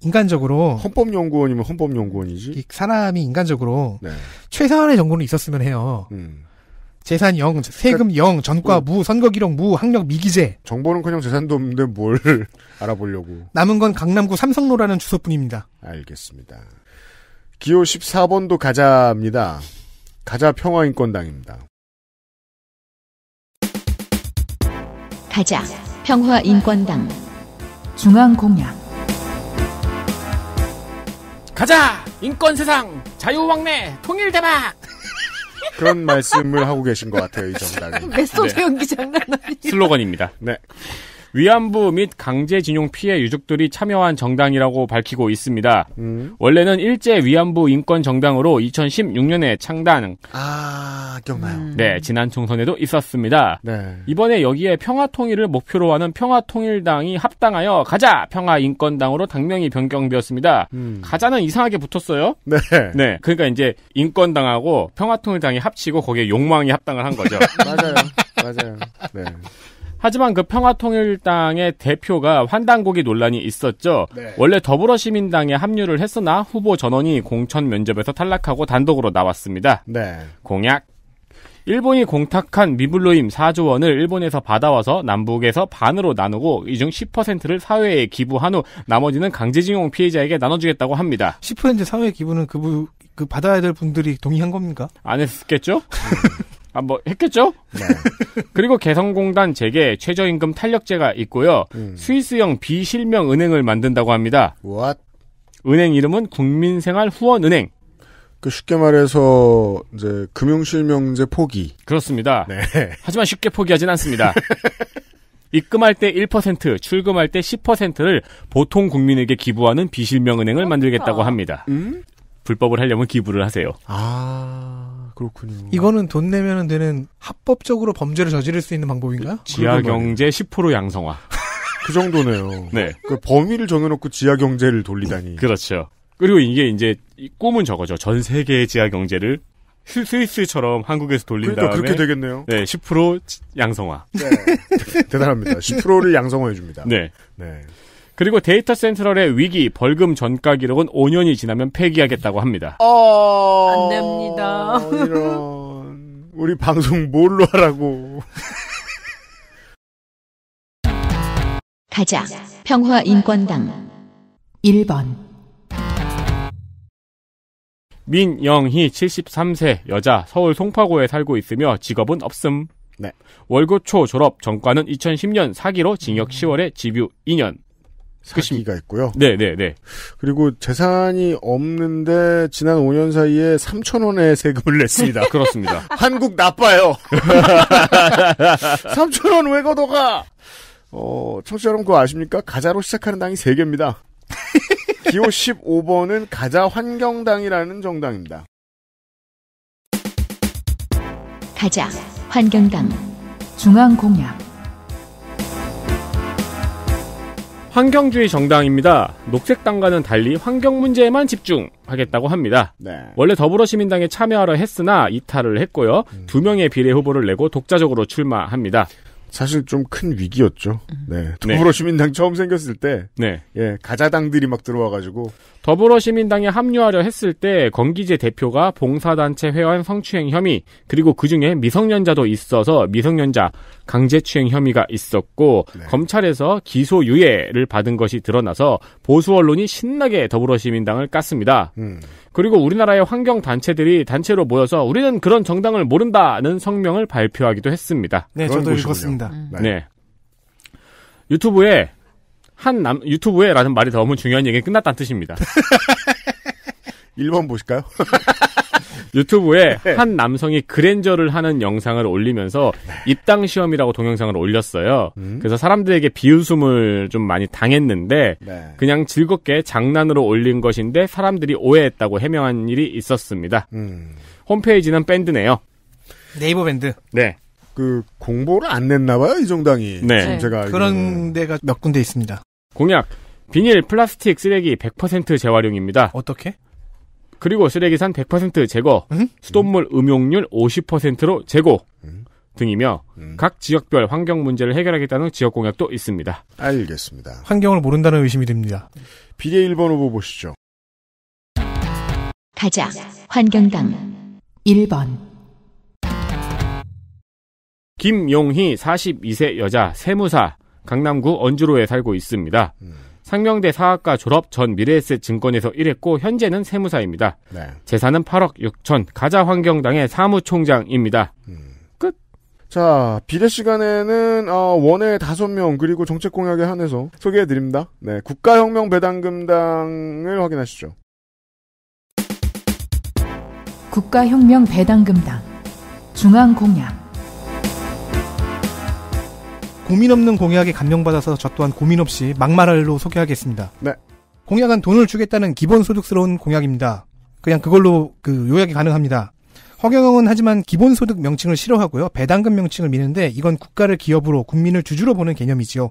Speaker 5: 인간적으로 헌법연구원이면 헌법연구원이지 사람이 인간적으로 네. 최소한의 정보는 있었으면 해요. 음. 재산 0, 세금 그러 그러니까 0, 전과 그 무, 선거 기록 무, 학력 미기재. 정보는커녕 재산도 없는데 뭘
Speaker 2: 알아보려고.
Speaker 5: 남은 건 강남구 삼성로라는 주소뿐입니다.
Speaker 2: 알겠습니다. 기호 14번도 가자입니다. 가자 평화인권당입니다.
Speaker 1: 가자 평화인권당
Speaker 2: 중앙공약
Speaker 4: 가자 인권세상 자유왕래 통일대박 그런 말씀을 하고 계신 것 같아요, 이 정당이. 네. 메소드 연기 장난 아니에요. 슬로건입니다. 네. 위안부 및 강제징용 피해 유족들이 참여한 정당이라고 밝히고 있습니다. 음. 원래는 일제 위안부 인권 정당으로 2016년에 창단.
Speaker 6: 아, 기억나요. 음.
Speaker 4: 네, 지난 총선에도 있었습니다. 네. 이번에 여기에 평화 통일을 목표로 하는 평화 통일당이 합당하여 가자 평화 인권당으로 당명이 변경되었습니다. 음. 가자는 이상하게 붙었어요. 네. 네. 그러니까 이제 인권당하고 평화 통일당이 합치고 거기에 욕망이 합당을 한 거죠.
Speaker 6: 맞아요. 맞아요. 네.
Speaker 4: 하지만 그 평화통일당의 대표가 환당곡이 논란이 있었죠. 네. 원래 더불어시민당에 합류를 했으나 후보 전원이 공천 면접에서 탈락하고 단독으로 나왔습니다. 네. 공약 일본이 공탁한 미블로임 4조 원을 일본에서 받아와서 남북에서 반으로 나누고 이 중 10%를 사회에 기부한 후 나머지는 강제징용 피해자에게 나눠주겠다고 합니다.
Speaker 5: 10% 사회 기부는 그부 그 받아야 될 분들이 동의한 겁니까?
Speaker 4: 안 했겠죠? 한번 했겠죠? 네. 그리고 개성공단 재계 최저임금 탄력제가 있고요. 음. 스위스형 비실명 은행을 만든다고 합니다. What? 은행 이름은 국민생활후원은행. 그 쉽게 말해서 이제 금융실명제 포기. 그렇습니다. 네. 하지만 쉽게 포기하진 않습니다. 입금할 때 1%, 출금할 때 10%를 보통 국민에게 기부하는 비실명은행을 만들겠다고 합니다. 음? 불법을 하려면 기부를 하세요.
Speaker 5: 아. 그렇군요. 이거는 돈 내면 되는 합법적으로 범죄를 저지를 수 있는 방법인가요? 그 지하 경제
Speaker 4: 10% 양성화. 그 정도네요. 네. 그 범위를 정해놓고 지하 경제를 돌리다니. 그렇죠. 그리고 이게 이제 꿈은 저거죠. 전 세계의 지하 경제를 스위스처럼 한국에서 돌린 그러니까 다음에 그렇게 되겠네요. 네, 10% 양성화. 네. 대단합니다.
Speaker 2: 10%를 양성화해 줍니다.
Speaker 4: 네. 네. 그리고 데이터 센트럴의 위기 벌금 전가 기록은 5년이 지나면 폐기하겠다고 합니다.
Speaker 6: 어... 안 됩니다. 어,
Speaker 2: 이런 우리 방송 뭘로
Speaker 6: 하라고.
Speaker 2: 가자
Speaker 1: 평화인권당 1번
Speaker 4: 민영희 73세 여자 서울 송파구에 살고 있으며 직업은 없음. 네. 월급 초 졸업 전과는 2010년 사기로 징역 10월에 집유 2년. 사기가 있고요. 네, 네, 네.
Speaker 2: 그리고 재산이 없는데 지난 5년 사이에 3천 원의 세금을 냈습니다. 그렇습니다. 한국 나빠요. 3천 원왜 걷어가? 어, 청취자 여러분 그거 아십니까? 가자로 시작하는 당이 3개입니다. 기호 15번은 가자 환경당이라는 정당입니다.
Speaker 1: 가자 환경당 중앙 공약
Speaker 4: 환경주의 정당입니다. 녹색당과는 달리 환경 문제에만 집중하겠다고 합니다. 네. 원래 더불어시민당에 참여하려 했으나 이탈을 했고요. 음. 두 명의 비례 후보를 내고 독자적으로 출마합니다.
Speaker 2: 사실 좀 큰 위기였죠. 음. 네.
Speaker 4: 네. 더불어시민당 처음 생겼을 때 네. 예, 가자당들이 막 들어와 가지고 더불어시민당에 합류하려 했을 때 건기재 대표가 봉사단체 회원 성추행 혐의 그리고 그 중에 미성년자도 있어서 미성년자 강제추행 혐의가 있었고 네. 검찰에서 기소유예를 받은 것이 드러나서 보수 언론이 신나게 더불어시민당을 깠습니다. 음. 그리고 우리나라의 환경 단체들이 단체로 모여서 우리는 그런 정당을 모른다는 성명을 발표하기도 했습니다. 네, 저도 읽었습니다. 네. 네. 유튜브에 한 남, 유튜브에라는 말이 너무 중요한 얘기 끝났다는 뜻입니다. 1번 보실까요? 유튜브에 네. 한 남성이 그랜저를 하는 영상을 올리면서 네. 입당 시험이라고 동영상을 올렸어요. 음? 그래서 사람들에게 비웃음을 좀 많이 당했는데 네. 그냥 즐겁게 장난으로 올린 것인데 사람들이 오해했다고 해명한 일이 있었습니다. 음. 홈페이지는 밴드네요. 네이버 밴드. 네. 그 공보를 안 냈나 봐요 이 정당이. 네. 지금 제가 그런
Speaker 5: 데가 몇 군데 있습니다.
Speaker 4: 공약 비닐 플라스틱 쓰레기 100% 재활용입니다. 어떻게? 그리고 쓰레기 산100% 제거, 음? 수돗물 음용률 50%로 제고 등이며 음? 각 지역별 환경 문제를 해결하겠다는 지역 공약도 있습니다.
Speaker 5: 알겠습니다. 환경을 모른다는 의심이 듭니다. 비례 1번 후보 보시죠.
Speaker 1: 가자. 환경당 1번
Speaker 4: 김용희 42세 여자 세무사 강남구 언주로에 살고 있습니다. 음. 상명대 사학과 졸업 전 미래에셋 증권에서 일했고 현재는 세무사입니다. 네. 재산은 8억 6천 가자 환경당의 사무총장입니다. 음. 끝.
Speaker 2: 자 비례 시간에는 어, 원외 다섯 명 그리고 정책 공약에 한해서 소개해 드립니다. 네 국가혁명 배당금당을 확인하시죠.
Speaker 1: 국가혁명 배당금당 중앙 공약
Speaker 5: 고민 없는 공약에 감명받아서 저 또한 고민 없이 막말로 소개하겠습니다. 네. 공약은 돈을 주겠다는 기본소득스러운 공약입니다. 그냥 그걸로 그 요약이 가능합니다. 허경영은 하지만 기본소득 명칭을 싫어하고요. 배당금 명칭을 미는데 이건 국가를 기업으로 국민을 주주로 보는 개념이지요.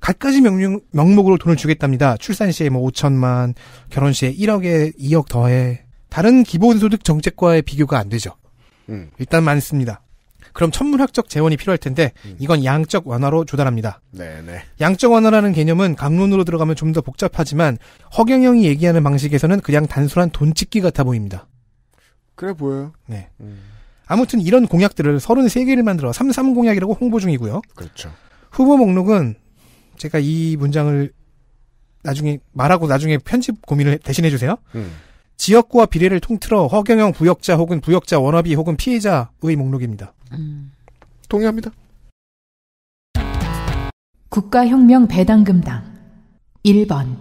Speaker 5: 갖가지 명령, 명목으로 돈을 주겠답니다. 출산 시에 뭐 5천만, 결혼 시에 1억에 2억 더해. 다른 기본소득 정책과의 비교가 안 되죠. 음. 일단 많습니다. 그럼 천문학적 재원이 필요할 텐데 음. 이건 양적 완화로 조달합니다. 네네. 네. 양적 완화라는 개념은 강론으로 들어가면 좀 더 복잡하지만 허경영이 얘기하는 방식에서는 그냥 단순한 돈 찍기 같아 보입니다.
Speaker 2: 그래 보여요. 네. 음.
Speaker 5: 아무튼 이런 공약들을 33개를 만들어 33 공약이라고 홍보 중이고요. 그렇죠. 후보 목록은 제가 이 문장을 나중에 말하고 나중에 편집 고민을 대신해 주세요. 음. 지역구와 비례를 통틀어 허경영 부역자 혹은 부역자 워너비 혹은 피해자의 목록입니다. 음.
Speaker 1: 동의합니다. 국가혁명 배당금당 1번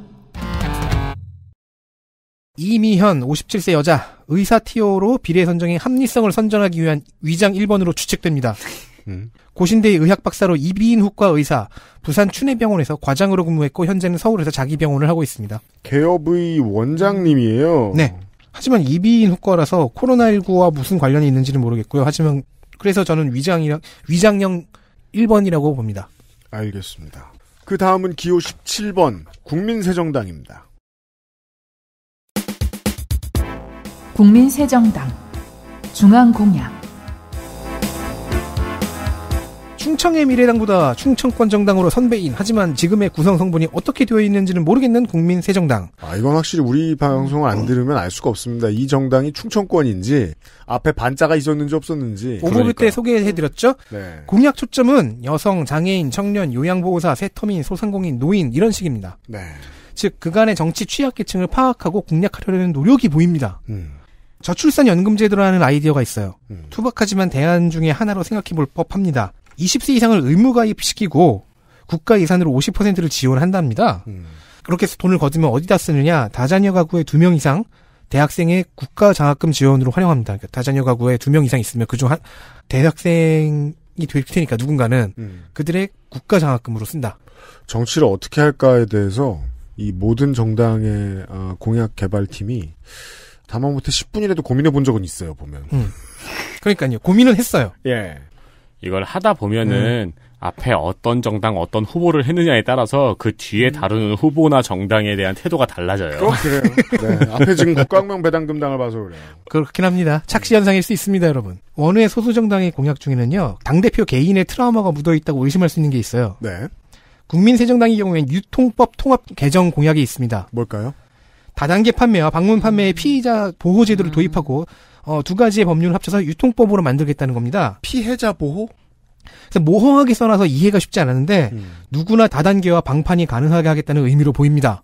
Speaker 5: 이미현 57세 여자 의사 티오로 비례 선정의 합리성을 선전하기 위한 위장 1번으로 추측됩니다. 음. 고신대의 의학박사로 이비인 후과 의사, 부산 춘해병원에서 과장으로 근무했고 현재는 서울에서 자기 병원을 하고 있습니다. 개업의 원장님이에요. 네. 하지만 이비인 후과라서 코로나19와 무슨 관련이 있는지는 모르겠고요. 하지만 그래서 저는 위장이랑 위장형 1번이라고 봅니다.
Speaker 2: 알겠습니다.
Speaker 5: 그 다음은 기호
Speaker 2: 17번 국민세정당입니다.
Speaker 1: 국민세정당 중앙공약
Speaker 5: 충청의 미래당보다 충청권 정당으로 선배인 하지만 지금의 구성 성분이 어떻게 되어 있는지는 모르겠는 국민 새정당.
Speaker 2: 아 이건 확실히 우리 방송을 안 들으면 알 수가 없습니다. 이 정당이 충청권인지 앞에 반자가 있었는지 없었는지. 오보뷰
Speaker 5: 때 소개해드렸죠. 네. 공약 초점은 여성, 장애인, 청년, 요양보호사, 새터민, 소상공인, 노인 이런 식입니다. 네. 즉 그간의 정치 취약계층을 파악하고 공략하려는 노력이 보입니다. 음. 저출산 연금제도라는 아이디어가 있어요. 음. 투박하지만 대안 중에 하나로 생각해 볼 법합니다. 20세 이상을 의무가입시키고 국가 예산으로 50%를 지원한답니다. 음. 그렇게 해서 돈을 거두면 어디다 쓰느냐? 다자녀 가구에 2명 이상 대학생의 국가 장학금 지원으로 활용합니다. 그러니까 다자녀 가구에 2명 이상 있으면 그중 한 대학생이 될 테니까 누군가는 음. 그들의 국가 장학금으로 쓴다.
Speaker 2: 정치를 어떻게 할까에 대해서 이 모든 정당의 어, 공약 개발팀이 다만못해 10분이라도 고민해 본 적은 있어요, 보면.
Speaker 5: 음. 그러니까요.
Speaker 2: 고민은 했어요.
Speaker 5: 예.
Speaker 4: 이걸 하다 보면은 음. 앞에 어떤 정당 어떤 후보를 했느냐에 따라서 그 뒤에 음. 다루는 후보나 정당에 대한 태도가 달라져요. 어, 그래요. 네. 앞에 지금 국광명 배당금당을
Speaker 5: 봐서 그래요. 그렇긴 합니다. 착시 현상일 수 있습니다, 여러분. 원외 소수 정당의 공약 중에는요. 당 대표 개인의 트라우마가 묻어 있다고 의심할 수 있는 게 있어요. 네. 국민세정당의 경우엔 유통법 통합 개정 공약이 있습니다. 뭘까요? 다단계 판매와 방문 판매의 피의자 보호 제도를 음. 도입하고 어, 두 가지의 법률을 합쳐서 유통법으로 만들겠다는 겁니다. 피해자 보호? 그래서 모호하게 써놔서 이해가 쉽지 않았는데 음. 누구나 다단계와 방판이 가능하게 하겠다는 의미로 보입니다.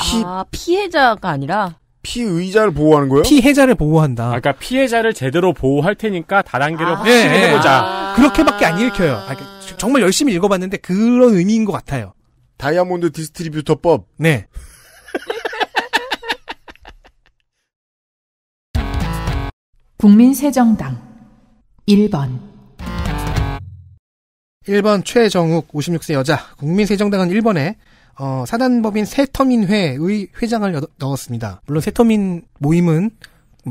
Speaker 3: 피... 아, 피해자가 아니라 피의자를 보호하는 거예요?
Speaker 5: 피해자를 보호한다. 아, 그러니까
Speaker 4: 피해자를 제대로 보호할 테니까 다단계를 아~ 확히해보자 네, 네. 아~
Speaker 5: 그렇게밖에 안 읽혀요. 아, 그러니까 정말 열심히 읽어봤는데 그런 의미인 것 같아요. 다이아몬드 디스트리뷰터법. 네.
Speaker 1: 국민세정당 1번
Speaker 5: 1번 최정욱 56세 여자 국민세정당은 1번에 어, 사단법인 새터민회의 회장을 넣었습니다. 물론 새터민 모임은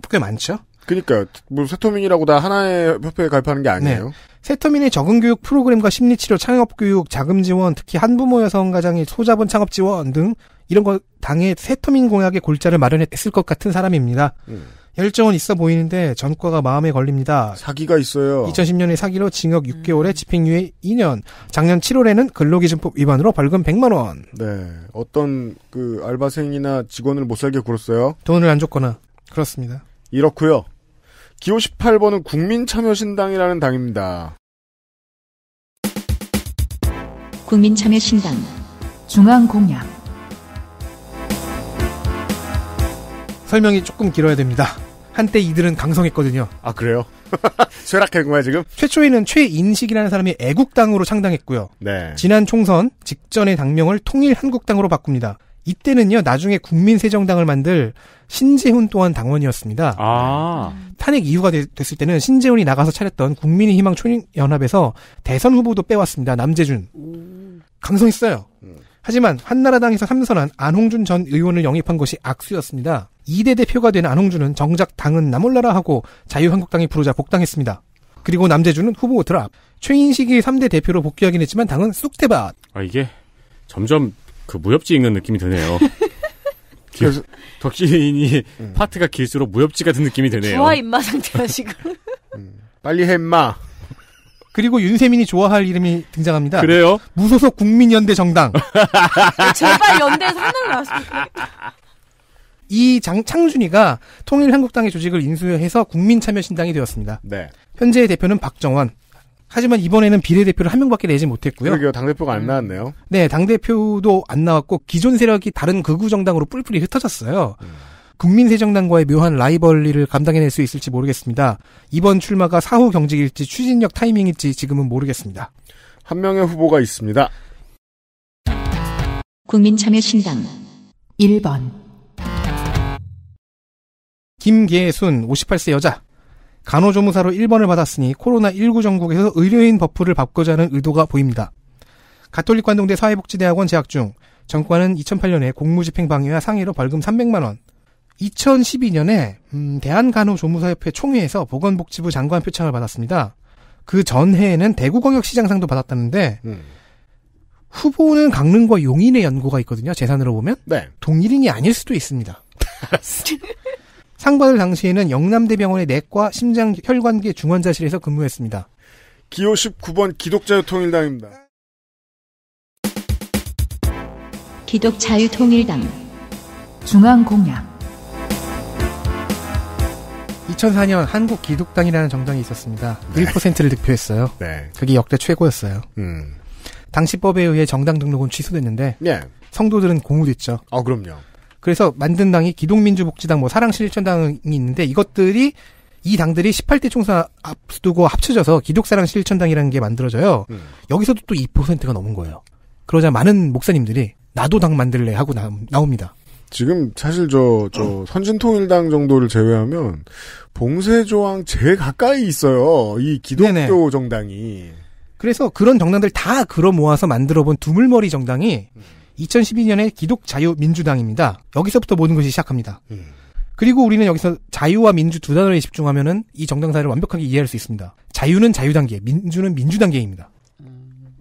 Speaker 5: 꽤 많죠. 그러니까 뭐새터민이라고다 하나의 협회에 가입하는 게 아니에요. 네. 세터민의 적응교육 프로그램과 심리치료, 창업교육, 자금지원, 특히 한부모 여성 가장의 소자본 창업지원 등 이런 거 당의 새터민 공약의 골자를 마련했을 것 같은 사람입니다. 음. 열정은 있어 보이는데 전과가 마음에 걸립니다. 사기가 있어요. 2010년에 사기로 징역 6개월에 음. 집행유예 2년, 작년 7월에는 근로기준법 위반으로 벌금 100만 원.
Speaker 6: 네,
Speaker 2: 어떤 그 알바생이나 직원을 못 살게 굴었어요.
Speaker 5: 돈을 안 줬거나 그렇습니다.
Speaker 2: 이렇고요. 기호 18번은 국민참여신당이라는 당입니다.
Speaker 1: 국민참여신당 중앙공약
Speaker 5: 설명이 조금 길어야 됩니다. 한때 이들은 강성했거든요. 아 그래요? 쇠락한 거야 지금? 최초에는 최인식이라는 사람이 애국당으로 창당했고요. 네. 지난 총선 직전의 당명을 통일한국당으로 바꿉니다. 이때는요 나중에 국민세정당을 만들 신재훈 또한 당원이었습니다. 아. 탄핵 이후가 되, 됐을 때는 신재훈이 나가서 차렸던 국민의희망 총연합에서 대선 후보도 빼왔습니다. 남재준 강성했어요. 음. 하지만 한나라당에서 삼선한 안홍준 전 의원을 영입한 것이 악수였습니다. 2대 대표가 된 안홍준은 정작 당은 나몰라라 하고 자유한국당이 부르자 복당했습니다. 그리고 남재준은 후보 드랍. 최인식이 3대 대표로 복귀하긴 했지만 당은 쑥대밭.
Speaker 4: 아 이게 점점 그 무협지 읽는 느낌이 드네요. 그래서 덕진이 음. 파트가 길수록
Speaker 5: 무협지 같은 느낌이 드네요. 좋아
Speaker 3: 임마 상태야 지금.
Speaker 5: 음. 빨리 해 임마. 그리고 윤세민이 좋아할 이름이 등장합니다. 그래요? 무소속 국민연대 정당. 제발 연대에서 하나를 나왔으면 좋겠다. 이 장, 창준이가 통일한국당의 조직을 인수해서 국민참여신당이 되었습니다. 네. 현재의 대표는 박정원. 하지만 이번에는 비례대표를 한 명밖에 내지 못했고요. 그러게요. 당대표가 안 음. 나왔네요. 네, 당대표도 안 나왔고 기존 세력이 다른 극우정당으로 뿔뿔이 흩어졌어요. 음. 국민세정당과의 묘한 라이벌리를 감당해낼 수 있을지 모르겠습니다. 이번 출마가 사후 경직일지 추진력 타이밍일지 지금은 모르겠습니다. 한 명의 후보가 있습니다.
Speaker 1: 국민참여신당 1번
Speaker 5: 김계순 58세 여자 간호조무사로 1번을 받았으니 코로나19 전국에서 의료인 버프를 바꾸자는 의도가 보입니다. 가톨릭 관동대 사회복지대학원 재학 중 정과는 2008년에 공무집행 방해와 상해로 벌금 300만 원. 2012년에 음, 대한간호조무사협회 총회에서 보건복지부 장관 표창을 받았습니다. 그 전해에는 대구광역시장상도 받았다는데 음. 후보는 강릉과 용인의 연고가 있거든요. 재산으로 보면 네. 동일인이 아닐 수도 있습니다. 상 받을 당시에는 영남대병원의 내과 심장혈관계 중환자실에서 근무했습니다. 기호
Speaker 2: 19번 기독자유통일당입니다.
Speaker 1: 기독자유통일당 중앙공약
Speaker 5: 2004년 한국 기독당이라는 정당이 있었습니다. 네. 1%를 득표했어요. 네. 그게 역대 최고였어요. 음. 당시 법에 의해 정당 등록은 취소됐는데 네. 성도들은 공우됐죠. 아 그럼요. 그래서 만든 당이 기독민주복지당, 뭐 사랑실천당이 있는데 이것들이 이 당들이 18대 총선 앞두고 합쳐져서 기독사랑실천당이라는 게 만들어져요. 음. 여기서도 또 2%가 넘은 거예요. 그러자 많은 목사님들이 나도 당 만들래 하고 나, 나옵니다.
Speaker 2: 지금 사실 저, 저, 음. 선진통일당 정도를 제외하면
Speaker 5: 봉쇄조항 제일 가까이 있어요. 이 기독교 네네. 정당이. 그래서 그런 정당들 다 그러 모아서 만들어 본 두물머리 정당이 음. 2012년에 기독자유민주당입니다. 여기서부터 모든 것이 시작합니다. 음. 그리고 우리는 여기서 자유와 민주 두 단어에 집중하면은 이 정당 사회를 완벽하게 이해할 수 있습니다. 자유는 자유단계, 민주는 민주단계입니다.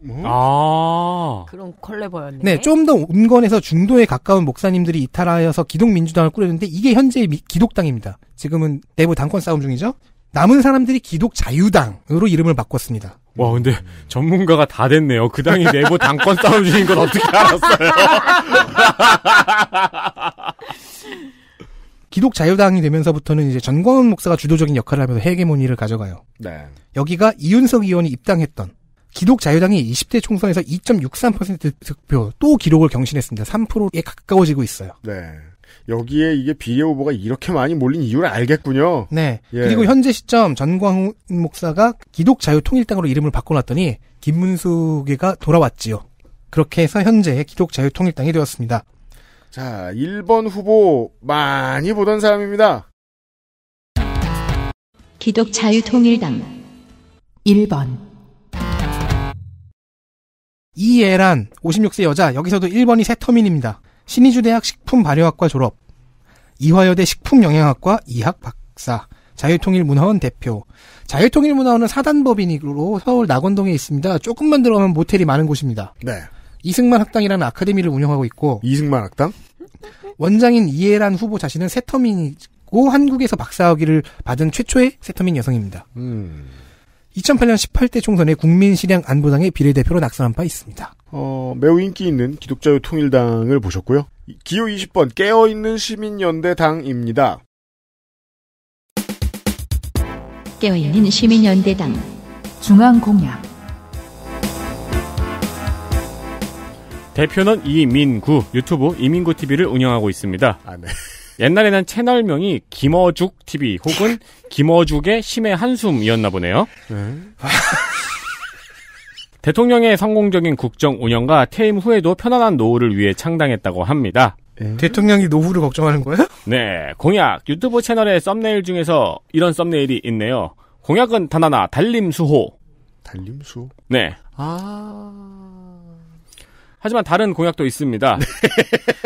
Speaker 5: 음. 아. 그런 컬레버였네. 네, 좀더 온건에서 중도에 가까운 목사님들이 이탈하여서 기독민주당을 꾸렸는데 이게 현재의 미, 기독당입니다. 지금은 내부 당권 싸움 중이죠. 남은 사람들이 기독 자유당으로 이름을 바꿨습니다.
Speaker 4: 와, 근데 전문가가 다 됐네요. 그 당이 내부 당권 싸움 중인 건 어떻게 알았어요?
Speaker 5: 기독 자유당이 되면서부터는 이제 전광훈 목사가 주도적인 역할을 하면서 헤게모니를 가져가요. 네. 여기가 이윤석 의원이 입당했던 기독 자유당이 20대 총선에서 2.63% 득표 또 기록을 경신했습니다. 3%에 가까워지고 있어요.
Speaker 2: 네. 여기에 이게 비례 후보가 이렇게 많이 몰린 이유를 알겠군요.
Speaker 5: 네. 예. 그리고 현재 시점 전광훈 목사가 기독자유통일당으로 이름을 바꿔놨더니 김문수계가 돌아왔지요. 그렇게 해서 현재 기독자유통일당이 되었습니다.
Speaker 2: 자, 1번 후보 많이 보던 사람입니다.
Speaker 1: 기독자유통일당 1번
Speaker 5: 이예란 56세 여자 여기서도 1번이 새 터민입니다. 신의주대학 식품발효학과 졸업, 이화여대 식품영양학과 이학 박사, 자유통일문화원 대표. 자유통일문화원은 사단법인으로 서울 낙원동에 있습니다. 조금만 들어가면 모텔이 많은 곳입니다. 네. 이승만 학당이라는 아카데미를 운영하고 있고 이승만 학당? 원장인 이해란 후보 자신은 세터민이고 한국에서 박사학위를 받은 최초의 세터민 여성입니다. 음. 2008년 18대 총선에 국민실향 안보당의 비례대표로 낙선한 바 있습니다.
Speaker 2: 어, 매우 인기 있는 기독자유 통일당을 보셨고요. 기호 20번 깨어있는 시민연대당입니다.
Speaker 1: 깨어있는 시민연대당 중앙공약
Speaker 4: 대표는 이민구 유튜브 이민구 TV를 운영하고 있습니다. 아, 네. 옛날에는 채널명이 김어죽 TV 혹은 김어죽의 심의 한숨이었나 보네요. 네. 대통령의 성공적인 국정 운영과 퇴임 후에도 편안한 노후를 위해 창당했다고 합니다.
Speaker 5: 에? 예? 대통령이 노후를 걱정하는 거예요?
Speaker 4: 네, 공약 유튜브 채널의 썸네일 중에서 이런 썸네일이 있네요. 공약은 단 하나, 달림수호.
Speaker 2: 달림수호? 네. 아.
Speaker 4: 하지만 다른 공약도 있습니다. 네.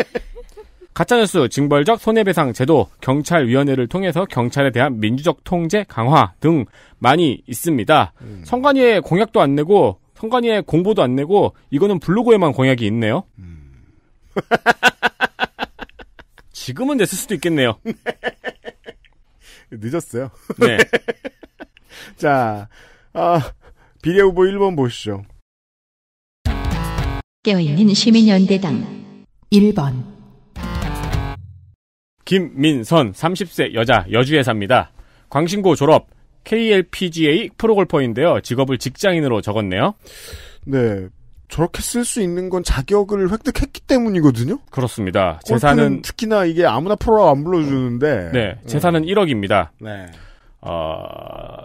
Speaker 4: 가짜뉴스, 징벌적 손해배상 제도, 경찰위원회를 통해서 경찰에 대한 민주적 통제 강화 등 많이 있습니다. 음. 선관위에 공약도 안 내고 선관위에 공보도 안 내고 이거는 블로그에만 공약이 있네요. 음. 지금은 됐을 수도 있겠네요.
Speaker 2: 늦었어요. 네. 자, 아, 비례 후보
Speaker 4: 1번 보시죠.
Speaker 1: 깨어있는 시민연대당 1번
Speaker 4: 김민선 30세 여자 여주에 삽니다. 광신고 졸업 KLPGA 프로골퍼인데요. 직업을 직장인으로 적었네요. 네. 저렇게 쓸 수 있는 건 자격을 획득했기 때문이거든요. 그렇습니다. 재산은
Speaker 2: 특히나 이게 아무나 프로라고 안 불러주는데. 네, 음.
Speaker 4: 재산은 음. 1억입니다. 네. 어,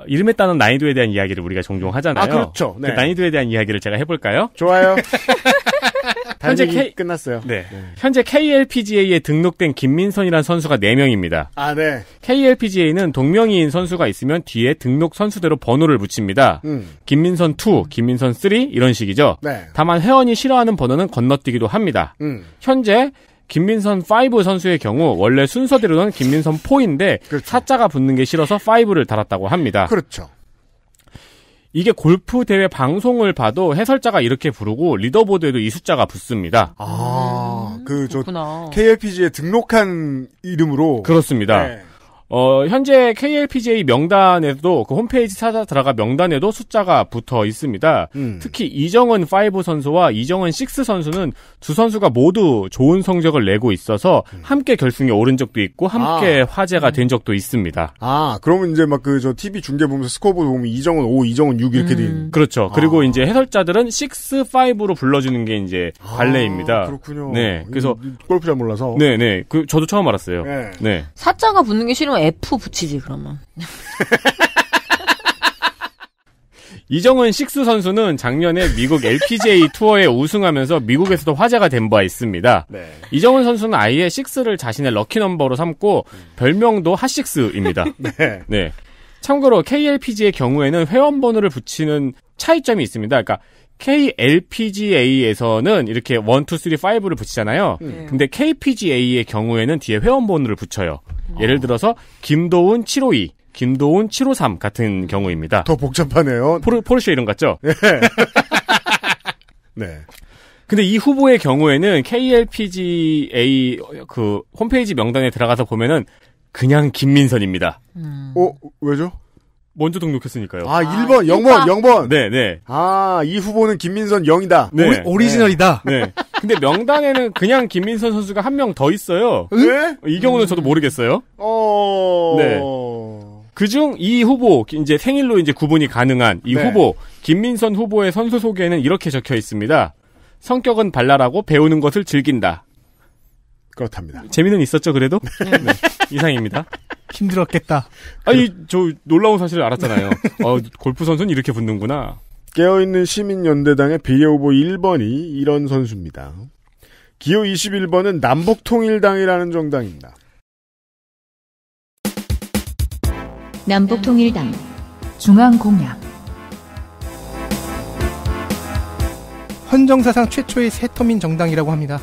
Speaker 4: 이름에 따른 난이도에 대한 이야기를 우리가 종종 하잖아요. 아, 그렇죠. 네. 그 난이도에 대한 이야기를 제가 해볼까요? 좋아요.
Speaker 2: 현재 K 끝났어요.
Speaker 4: 네. 네. 현재 KLPGA에 등록된 김민선이라는 선수가 4명입니다. 아, 네. KLPGA는 동명이인 선수가 있으면 뒤에 등록 선수대로 번호를 붙입니다. 음. 김민선 2, 김민선 3 이런 식이죠. 네. 다만 회원이 싫어하는 번호는 건너뛰기도 합니다. 음. 현재 김민선 5 선수의 경우 원래 순서대로는 김민선 4인데 그렇죠. 4자가 붙는 게 싫어서 5를 달았다고 합니다. 그렇죠. 이게 골프 대회 방송을 봐도 해설자가 이렇게 부르고 리더보드에도 이 숫자가 붙습니다. 아, 음, 그저 KLPG에 등록한 이름으로 그렇습니다. 네. 어, 현재 KLPJ 명단에도 그 홈페이지 찾아 들어가 명단에도 숫자가 붙어 있습니다. 음. 특히 이정은 5 선수와 이정은 6 선수는 두 선수가 모두 좋은 성적을 내고 있어서 음. 함께 결승에 오른 적도 있고 함께 아. 화제가 된 음. 적도 있습니다.
Speaker 2: 아, 그러면 이제 막 그 저 TV 중계 보면서 스코어보드 보면 이정은 5, 이정은 6 이렇게 음. 된
Speaker 4: 그렇죠. 그리고 아. 이제 해설자들은 6, 5로 불러 주는 게 이제 아, 관례입니다 아, 그렇군요. 네. 그래서
Speaker 2: 골프 잘 몰라서.
Speaker 4: 네, 네. 그 저도 처음 알았어요. 네. 네.
Speaker 3: 사자가 붙는 게 싫으면 F 붙이지 그러면.
Speaker 4: 이정은 식스 선수는 작년에 미국 LPGA 투어에 우승하면서 미국에서도 화제가 된 바 있습니다. 네. 이정은 선수는 아예 식스를 자신의 럭키 넘버로 삼고 별명도 핫식스입니다. 네. 네. 참고로 KLPG의 경우에는 회원번호를 붙이는 차이점이 있습니다. 그러니까 KLPGA에서는 이렇게 1, 2, 3, 5를 붙이잖아요. 음. 네. 근데 KPGA의 경우에는 뒤에 회원번호를 붙여요. 어. 예를 들어서 김도훈 752, 김도훈 753 같은 경우입니다. 더 복잡하네요. 포르, 포르쉐 이름 같죠? 네. 네. 근데 이 후보의 경우에는 KLPGA 그 홈페이지 명단에 들어가서 보면은 그냥 김민선입니다.
Speaker 2: 음. 어, 왜죠? 먼저 등록했으니까요. 아, 1번, 0번, 0번. 네, 네. 아, 이 후보는 김민선 0이다. 네. 오리,
Speaker 5: 지널이다 네.
Speaker 2: 네. 근데 명단에는 그냥
Speaker 4: 김민선 선수가 한 명 더 있어요. 네? 이 경우는 저도 모르겠어요.
Speaker 6: 어.
Speaker 4: 네. 그 중 이 후보 이제 생일로 이제 구분이 가능한 이 네. 후보 김민선 후보의 선수 소개에는 이렇게 적혀 있습니다. 성격은 발랄하고 배우는 것을 즐긴다. 그렇답니다. 재미는 있었죠 그래도 네. 네. 이상입니다. 힘들었겠다. 아니 저 놀라운 사실을 알았잖아요. 어, 골프 선수는 이렇게 붙는구나.
Speaker 2: 깨어있는 시민연대당의 비례 후보 1번이 이런 선수입니다. 기호 21번은 남북통일당이라는 정당입니다.
Speaker 1: 남북통일당 중앙공약
Speaker 5: 헌정사상 최초의 새터민 정당이라고 합니다.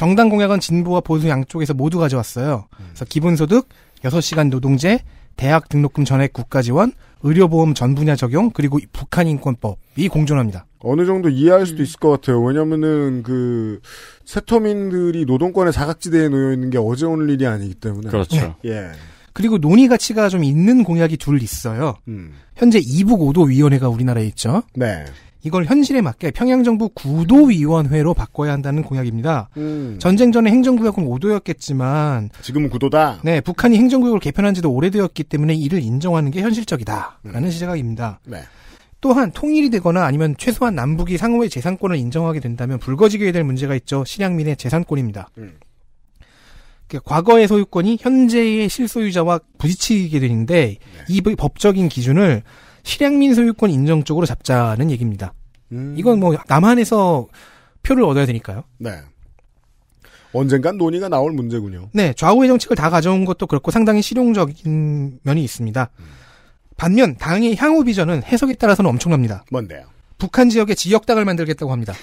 Speaker 5: 정당 공약은 진보와 보수 양쪽에서 모두 가져왔어요. 그래서 기본소득, 6시간 노동제, 대학 등록금 전액 국가 지원, 의료보험 전 분야 적용, 그리고 북한 인권법이 공존합니다.
Speaker 2: 어느 정도 이해할 수도 음. 있을 것 같아요. 왜냐면은 그 세터민들이 노동권의 사각지대에 놓여 있는 게 어제 오늘 일이 아니기 때문에. 그렇죠.
Speaker 6: 네. 예.
Speaker 5: 그리고 논의 가치가 좀 있는 공약이 둘 있어요. 음. 현재 이북 오도 위원회가 우리나라에 있죠. 네. 이걸 현실에 맞게 평양정부 구도위원회로 바꿔야 한다는 공약입니다. 음. 전쟁 전에 행정구역은 5도였겠지만 지금은 구도다. 네, 북한이 행정구역을 개편한 지도 오래되었기 때문에 이를 인정하는 게 현실적이다라는 음. 시각입니다. 네. 또한 통일이 되거나 아니면 최소한 남북이 상호의 재산권을 인정하게 된다면 불거지게 될 문제가 있죠. 실향민의 재산권입니다. 음. 그 과거의 소유권이 현재의 실소유자와 부딪히게 되는데 네. 이 법적인 기준을 실향민 소유권 인정 쪽으로 잡자는 얘기입니다. 음. 이건 뭐 남한에서 표를 얻어야 되니까요. 네.
Speaker 2: 언젠간 논의가 나올 문제군요.
Speaker 5: 네, 좌우의 정책을 다 가져온 것도 그렇고 상당히 실용적인 면이 있습니다. 음. 반면 당의 향후 비전은 해석에 따라서는 엄청납니다. 뭔데요? 북한 지역에 지역당을 만들겠다고 합니다.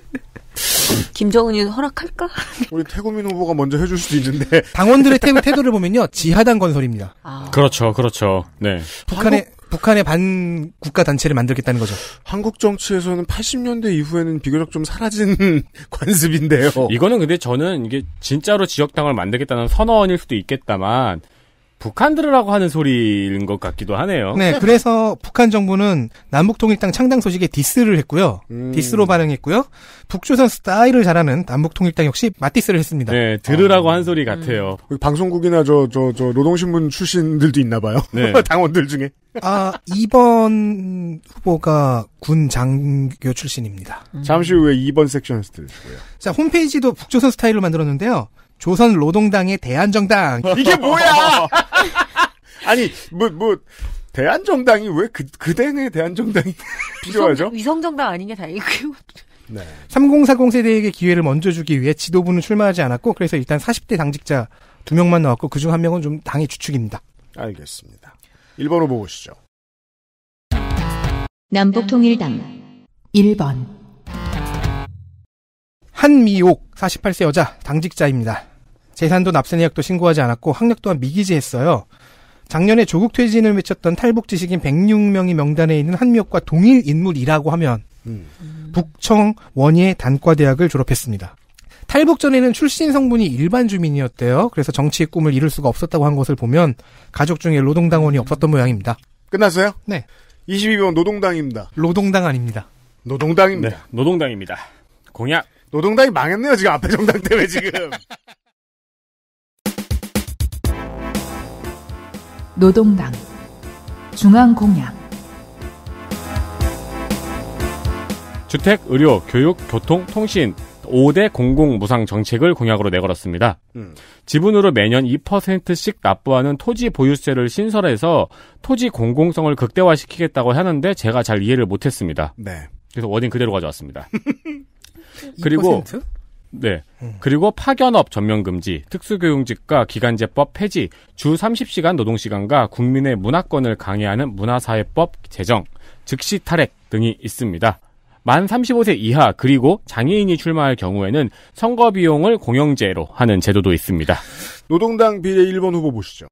Speaker 5: 김정은이 허락할까? 우리 태국민 후보가 먼저 해줄 수도 있는데 당원들의 태도, 태도를 보면요 지하당 건설입니다.
Speaker 4: 아. 그렇죠, 그렇죠. 네.
Speaker 5: 북한의 북한의 반 국가 단체를 만들겠다는 거죠. 한국 정치에서는 80년대 이후에는 비교적 좀 사라진
Speaker 4: 관습인데요. 이거는 근데 저는 이게 진짜로 지역당을 만들겠다는 선언일 수도 있겠다만 북한 들으라고 하는 소리인 것 같기도 하네요. 네,
Speaker 5: 그래서 북한 정부는 남북통일당 창당 소식에 디스를 했고요. 음. 디스로 반응했고요. 북조선 스타일을 잘하는 남북통일당 역시 맞디스를 했습니다. 네, 들으라고 어. 한 소리 같아요. 음. 방송국이나 저,
Speaker 2: 저, 저, 노동신문 출신들도 있나 봐요. 네.
Speaker 5: 당원들 중에. 아, 이번 후보가 군 장교 출신입니다. 음. 잠시
Speaker 2: 후에 2번 섹션 들으시고요.
Speaker 5: 자, 홈페이지도 북조선 스타일로 만들었는데요. 조선 노동당의 대한정당. 이게 뭐야! 아니 뭐뭐 뭐 대한정당이 왜 그그대는 대한정당이 필요하죠?
Speaker 3: 위성정당 아닌 게다행이고 그
Speaker 5: 네. 3040 세대에게 기회를 먼저 주기 위해 지도부는 출마하지 않았고 그래서 일단 40대 당직자 두 명만 나왔고 그중 한 명은 좀 당의 주축입니다.
Speaker 2: 알겠습니다. 1번으로 보시죠.
Speaker 1: 남북통일당 1번
Speaker 5: 한미옥 48세 여자 당직자입니다. 재산도 납세내역도 신고하지 않았고 학력 또한 미기재했어요. 작년에 조국 퇴진을 외쳤던 탈북 지식인 106명이 명단에 있는 한미혁과 동일 인물이라고 하면 음. 북청 원예 단과대학을 졸업했습니다. 탈북 전에는 출신 성분이 일반 주민이었대요. 그래서 정치의 꿈을 이룰 수가 없었다고 한 것을 보면 가족 중에 노동당원이 없었던 모양입니다. 끝났어요? 네. 22번
Speaker 2: 노동당입니다. 노동당 아닙니다. 노동당입니다. 네, 노동당입니다. 공약. 노동당이 망했네요, 지금 앞에 정당 때문에 지금.
Speaker 1: 노동당, 중앙공약.
Speaker 4: 주택, 의료, 교육, 교통, 통신 5대 공공 무상 정책을 공약으로 내걸었습니다. 음. 지분으로 매년 2%씩 납부하는 토지 보유세를 신설해서 토지 공공성을 극대화시키겠다고 하는데 제가 잘 이해를 못했습니다. 네. 그래서 워딩 그대로 가져왔습니다. 그리고 네. 음. 그리고 파견업 전면 금지, 특수교육직과 기간제법 폐지, 주 30시간 노동시간과 국민의 문화권을 강의하는 문화사회법 제정, 즉시 탈핵 등이 있습니다. 만 35세 이하 그리고 장애인이 출마할 경우에는 선거 비용을 공영제로 하는 제도도 있습니다. 노동당 비례 1번 후보 보시죠.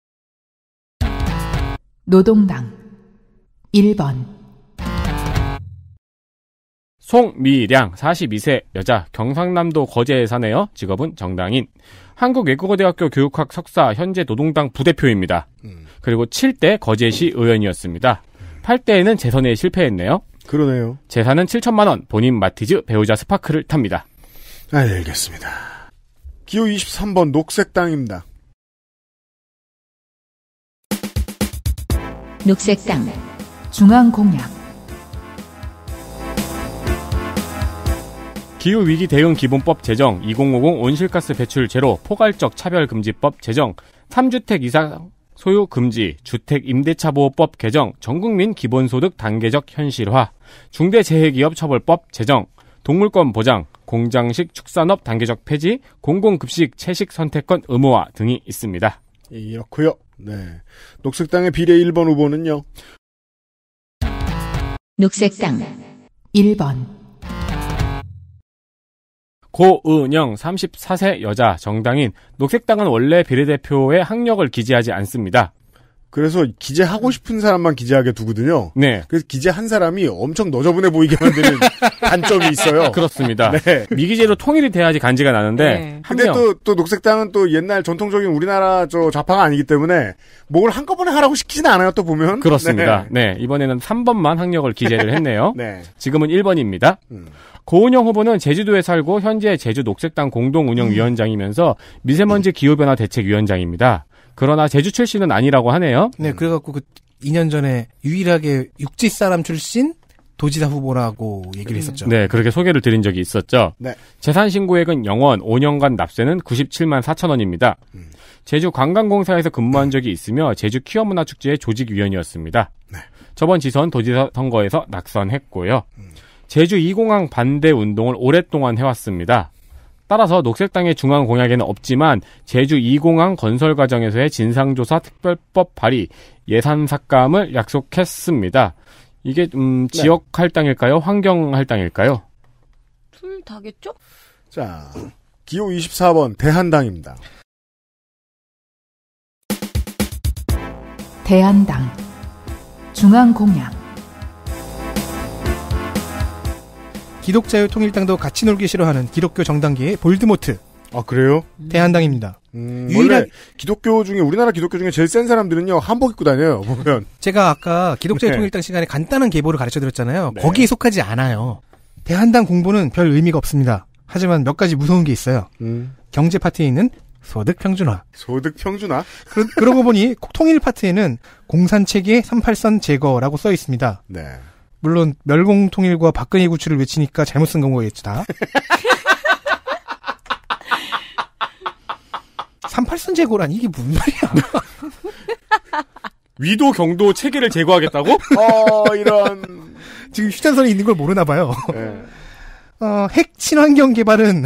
Speaker 1: 노동당 1번
Speaker 4: 송미량 42세 여자 경상남도 거제에 사네요. 직업은 정당인. 한국외국어대학교 교육학 석사 현재 노동당 부대표입니다. 음. 그리고 7대 거제시 의원이었습니다. 8대에는 재선에 실패했네요. 그러네요. 재산은 7천만 원. 본인 마티즈 배우자 스파크를 탑니다.
Speaker 2: 알겠습니다. 기호 23번 녹색당입니다.
Speaker 1: 녹색당 중앙공약
Speaker 4: 기후위기 대응 기본법 제정, 2050 온실가스 배출 제로, 포괄적 차별금지법 제정, 3주택 이상 소유 금지, 주택 임대차 보호법 개정, 전국민 기본소득 단계적 현실화, 중대재해기업처벌법 제정, 동물권 보장, 공장식 축산업 단계적 폐지, 공공급식 채식 선택권 의무화 등이 있습니다.
Speaker 2: 이렇고요. 네. 녹색당의 비례 1번 후보는요.
Speaker 1: 녹색당 1번
Speaker 4: 고은영 34세 여자 정당인 녹색당은 원래 비례대표의 학력을 기재하지 않습니다.
Speaker 2: 그래서 기재하고 싶은 사람만 기재하게 두거든요. 네.
Speaker 4: 그래서 기재한
Speaker 2: 사람이 엄청 너저분해 보이게 만드는
Speaker 4: 단점이 있어요. 그렇습니다. 네. 미기재로 통일이 돼야지 간지가 나는데. 네.
Speaker 2: 근데 명. 또, 또 녹색당은 또 옛날 전통적인 우리나라 저 좌파가 아니기 때문에 뭘 한꺼번에 하라고 시키진 않아요, 또 보면. 그렇습니다.
Speaker 4: 네. 네. 이번에는 3번만 학력을 기재를 했네요. 네. 지금은 1번입니다. 음. 고은영 후보는 제주도에 살고 현재 제주 녹색당 공동운영위원장이면서 미세먼지 기후변화 대책위원장입니다. 그러나 제주 출신은 아니라고 하네요.
Speaker 5: 네, 그래갖고 그 2년 전에 유일하게 육지 사람 출신 도지사 후보라고 얘기를 음. 했었죠.
Speaker 4: 네, 그렇게 소개를 드린 적이 있었죠. 네. 재산 신고액은 영원 5년간 납세는 97만 4천 원입니다. 음. 제주 관광공사에서 근무한 적이 있으며 제주 키어문화축제의 조직위원이었습니다. 네. 저번 지선 도지사 선거에서 낙선했고요. 음. 제주 2공항 반대 운동을 오랫동안 해왔습니다. 따라서 녹색당의 중앙 공약에는 없지만 제주 2공항 건설 과정에서의 진상조사 특별법 발의 예산 삭감을 약속했습니다. 이게 음, 네. 지역 할당일까요? 환경 할당일까요?
Speaker 3: 둘 다겠죠?
Speaker 2: 자, 기호 24번 대한당입니다.
Speaker 1: 대한당 중앙 공약
Speaker 5: 기독자유통일당도 같이 놀기 싫어하는 기독교 정당계의 볼드모트. 아 그래요? 대한당입니다.
Speaker 6: 음,
Speaker 2: 유일한... 원래
Speaker 5: 기독교 중에 우리나라
Speaker 2: 기독교 중에 제일 센 사람들은요 한복 입고 다녀요 보면.
Speaker 5: 제가 아까 기독자유통일당 네. 시간에 간단한 계보를 가르쳐드렸잖아요. 네. 거기에 속하지 않아요. 대한당 공보는 별 의미가 없습니다. 하지만 몇 가지 무서운 게 있어요. 음. 경제 파트에 있는 소득 평준화. 소득 평준화? 그러, 고 보니 통일 파트에는 공산 체계 38선 제거라고 써 있습니다. 네. 물론 멸공 통일과 박근혜 구출을 외치니까 잘못 쓴 건 거겠지 다. 3 8선 제고란 이게 무슨 말이야. 위도 경도 체계를 제거하겠다고? 어, 이런. 지금 휴전선이 있는 걸 모르나 봐요. 네. 어, 핵 친환경 개발은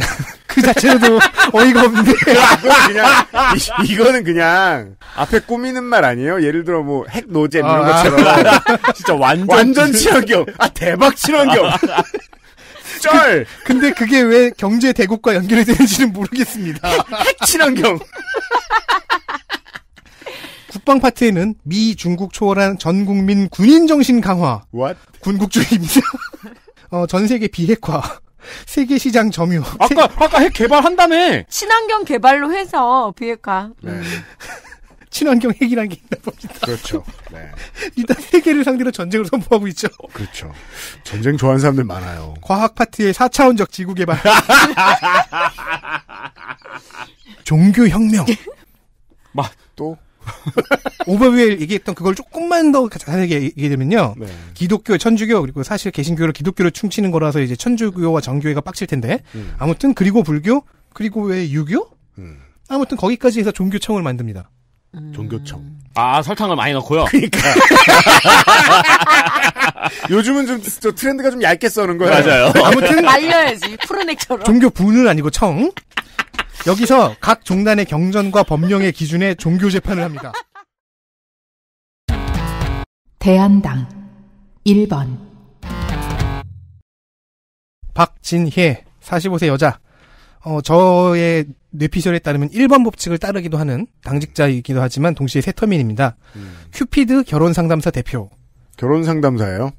Speaker 5: 그 자체로도 어이가 없는데. 그냥, 이, 거는 그냥,
Speaker 2: 앞에 꾸미는 말 아니에요? 예를 들어 뭐, 핵노잼 이런 아, 것처럼. 아, 진짜 완전. 완전 친환경.
Speaker 5: 아, 대박 친환경. 쩔! 그, 근데 그게 왜 경제 대국과 연결이 되는지는 모르겠습니다. 핵 친환경. 국방 파트에는 미 중국 초월한 전 국민 군인 정신 강화, What? 군국주의입니다. 어, 전 세계 비핵화, 세계 시장 점유. 아까 아까 핵 개발한다며.
Speaker 3: 친환경 개발로 해서 비핵화.
Speaker 5: 네. 음. 친환경 핵이란게 있나 봅니다. 그렇죠. 네. 일단 세계를 상대로 전쟁을 선포하고 있죠. 그렇죠.
Speaker 2: 전쟁 좋아하는 사람들 많아요.
Speaker 5: 과학 파티의 4차원적 지구 개발. 종교 혁명. 막또 오버뷰엘 얘기했던 그걸 조금만 더 자세하게 얘기되면요. 네. 기독교, 천주교 그리고 사실 개신교를 기독교로 춤치는 거라서 이제 천주교와 정교회가 빡칠 텐데 음. 아무튼 그리고 불교 그리고 왜 유교? 음. 아무튼 거기까지 해서 종교청을 만듭니다. 음. 종교청.
Speaker 4: 아 설탕을 많이 넣고요. 그니까
Speaker 5: 요즘은 좀, 좀 트렌드가 좀 얇게 써는 거예요. 맞아요. 아무튼 말려야지
Speaker 6: 푸른 액처럼.
Speaker 2: 종교
Speaker 5: 분은 아니고 청. 여기서 각 종단의 경전과 법령의 기준에 종교 재판을 합니다.
Speaker 1: 대한당 1번
Speaker 5: 박진혜 45세 여자 어, 저의 뇌피셜에 따르면 1번 법칙을 따르기도 하는 당직자이기도 하지만 동시에 새터민입니다. 음. 큐피드 결혼 상담사 대표. 결혼 상담사예요?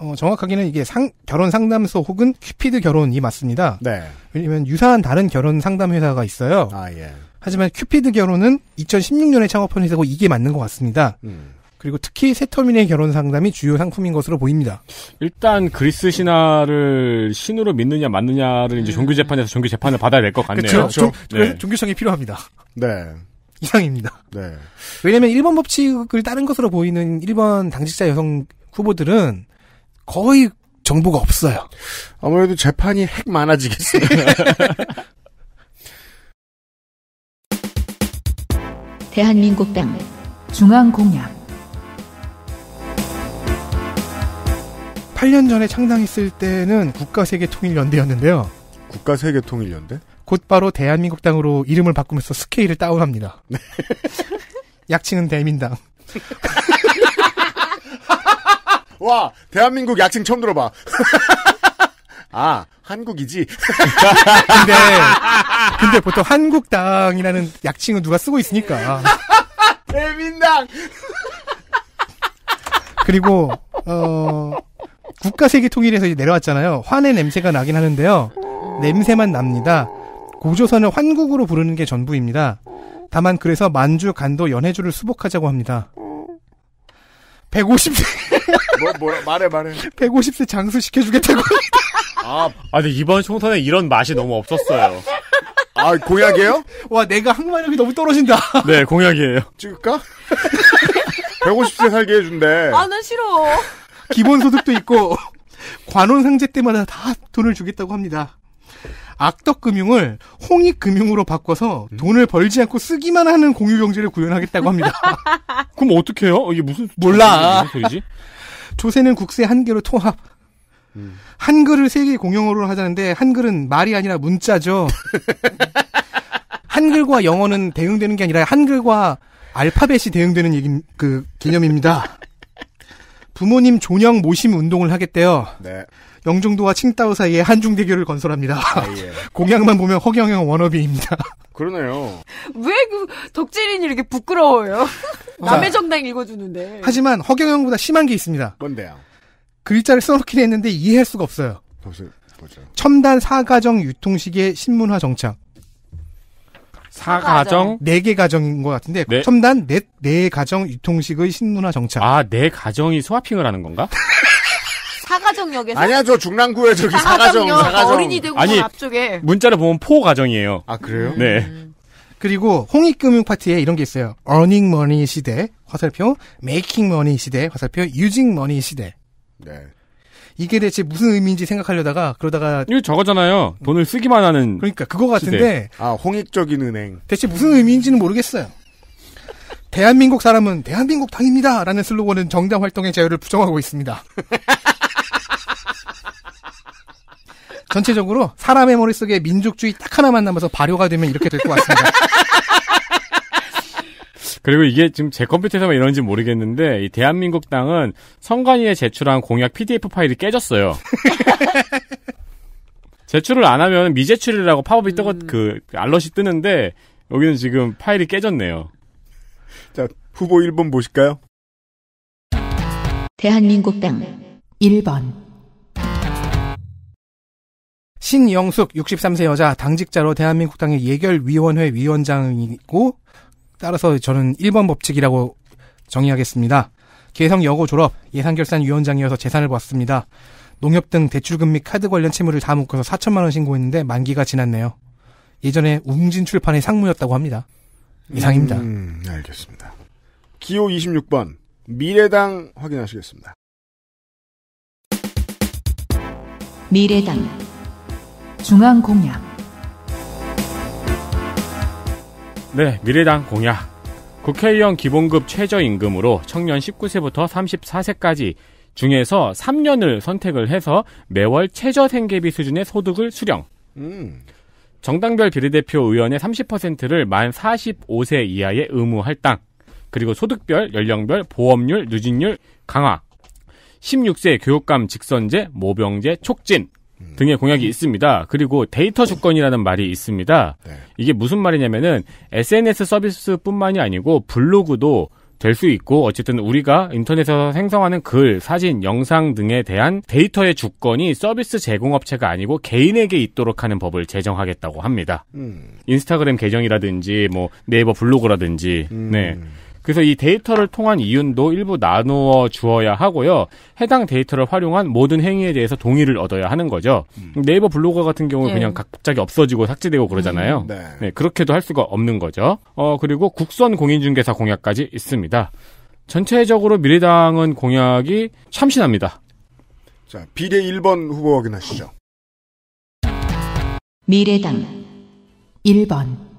Speaker 5: 어, 정확하게는 이게 상, 결혼 상담소 혹은 큐피드 결혼이 맞습니다. 네. 왜냐면 유사한 다른 결혼 상담 회사가 있어요. 아, 예. 하지만 큐피드 결혼은 2016년에 창업한 회사고 이게 맞는 것 같습니다. 음. 그리고 특히 세터민의 결혼 상담이 주요 상품인 것으로 보입니다.
Speaker 4: 일단 그리스 신화를 신으로 믿느냐 맞느냐를 이제 음. 종교 재판에서 종교 재판을 받아야 될 것 같네요. 그렇죠. 네.
Speaker 5: 종교성이 필요합니다. 네. 이상입니다. 네. 왜냐면 일본 법칙을 따른 것으로 보이는 일본 당직자 여성 후보들은 거의 정보가 없어요. 아무래도 재판이 핵 많아지겠어요.
Speaker 2: 대한민국당
Speaker 1: 중앙공약
Speaker 5: 8년 전에 창당했을 때는 국가세계통일연대였는데요. 국가세계통일연대? 곧바로 대한민국당으로 이름을 바꾸면서 스케일을 다운합니다. 네. 약칭은 대민당.
Speaker 2: 와, 대한민국
Speaker 5: 약칭 처음 들어봐.
Speaker 2: 아, 한국이지?
Speaker 5: 근데, 근데 보통 한국당이라는 약칭은 누가 쓰고 있으니까.
Speaker 2: 대민당!
Speaker 5: 그리고, 어, 국가세계 통일에서 내려왔잖아요. 환의 냄새가 나긴 하는데요. 냄새만 납니다. 고조선을 환국으로 부르는 게 전부입니다. 다만 그래서 만주, 간도, 연해주를 수복하자고 합니다. 150세.
Speaker 4: 뭐, 뭐라, 말해, 말해.
Speaker 5: 150세 장수시켜주겠다고. 아, 아
Speaker 4: 근데 이번 총선에 이런 맛이 너무 없었어요. 아, 공약이에요? 와, 내가 항마력이 너무 떨어진다. 네, 공약이에요.
Speaker 2: 찍을까?
Speaker 5: 150세 살게 해준대. 아, 난 싫어. 기본소득도 있고, 관혼 상제 때마다 다 돈을 주겠다고 합니다. 악덕금융을 홍익금융으로 바꿔서 음? 돈을 벌지 않고 쓰기만 하는 공유경제를 구현하겠다고 합니다. 그럼 어떻게 해요? 이게 무슨 몰라. 무슨 소리지? 조세는 국세 한 개로 통합. 음. 한글을 세개 공용어로 하자는데 한글은 말이 아니라 문자죠. 한글과 영어는 대응되는 게 아니라 한글과 알파벳이 대응되는 얘기, 그 개념입니다. 부모님 존영 모심 운동을 하겠대요. 네. 영종도와 칭따오 사이에 한중대교를 건설합니다. 아, 예. 공약만 보면 허경영 원어비입니다. 그러네요.
Speaker 3: 왜 그 덕질인이 이렇게 부끄러워요? 남의 정당 읽어주는데.
Speaker 5: 하지만 허경영보다 심한 게 있습니다. 뭔데요? 글자를 써놓긴 했는데 이해할 수가 없어요. 보세요. 보죠. 첨단 사가정 유통식의 신문화 정착. 사가정 네개 가정인 것 같은데 네. 첨단 넷네 가정 유통식의 신문화 정착. 아네 가정이 스와핑을 하는 건가?
Speaker 3: 사가정역에서 아니야
Speaker 5: 저 중랑구에 저기 사가정 역 사가정 어린이 대공원 아니, 앞쪽에 문자를 보면 포 가정이에요. 아 그래요? 네. 그리고 홍익금융 파트에 이런 게 있어요. earning money 시대 화살표, making money 시대 화살표, using money 시대. 네. 이게 대체 무슨 의미인지 생각하려다가 그러다가 이거 저거잖아요. 돈을 쓰기만 하는 그러니까 그거 같은데 시대. 아 홍익적인 은행 대체 무슨 의미인지는 모르겠어요. 대한민국 사람은 대한민국 당입니다라는 슬로건은 정당 활동의 자유를 부정하고 있습니다. 전체적으로 사람의 머릿속에 민족주의 딱 하나만 남아서 발효가 되면 이렇게 될 것 같습니다. 그리고
Speaker 4: 이게 지금 제 컴퓨터에서만 이런지 모르겠는데 이 대한민국 당은 선관위에 제출한 공약 PDF 파일이 깨졌어요. 제출을 안 하면 미제출이라고 팝업이 뜨고 음. 그 알럿이 뜨는데 여기는 지금 파일이 깨졌네요. 자
Speaker 5: 후보 1번 보실까요?
Speaker 1: 대한민국당 1번
Speaker 5: 신영숙 63세 여자 당직자로 대한민국당의 예결위원회 위원장이고 따라서 저는 1번 법칙이라고 정의하겠습니다. 개성 여고 졸업 예산결산위원장이어서 재산을 봤습니다. 농협 등 대출금 및 카드 관련 채무를 다 묶어서 4천만 원 신고했는데 만기가 지났네요. 예전에 웅진 출판의 상무였다고 합니다. 이상입니다.
Speaker 6: 음, 알겠습니다.
Speaker 2: 기호 26번 미래당 확인하시겠습니다.
Speaker 1: 미래당 중앙공약
Speaker 4: 네, 미래당 공약 국회의원 기본급 최저임금으로 청년 19세부터 34세까지 중에서 3년을 선택을 해서 매월 최저 생계비 수준의 소득을 수령. 음. 정당별 비례대표 의원의 30%를 만 45세 이하의 의무 할당. 그리고 소득별, 연령별, 보험률, 누진율 강화. 16세 교육감 직선제, 모병제, 촉진 음. 등의 공약이 있습니다. 그리고 데이터 주권이라는 말이 있습니다. 네. 이게 무슨 말이냐면은 SNS 서비스뿐만이 아니고 블로그도 될 수 있고 어쨌든 우리가 인터넷에서 생성하는 글, 사진, 영상 등에 대한 데이터의 주권이 서비스 제공업체가 아니고 개인에게 있도록 하는 법을 제정하겠다고 합니다. 음. 인스타그램 계정이라든지 뭐 네이버 블로그라든지 네. 음. 네. 그래서 이 데이터를 통한 이윤도 일부 나누어 주어야 하고요. 해당 데이터를 활용한 모든 행위에 대해서 동의를 얻어야 하는 거죠. 음. 네이버 블로거 같은 경우 는 예. 네. 그냥 갑자기 없어지고 삭제되고 그러잖아요. 음. 네. 네. 그렇게도 할 수가 없는 거죠. 어, 그리고 국선 공인중개사 공약까지 있습니다. 전체적으로 미래당은 공약이 참신합니다. 자, 비례 1번 후보 확인하시죠.
Speaker 1: 미래당 1번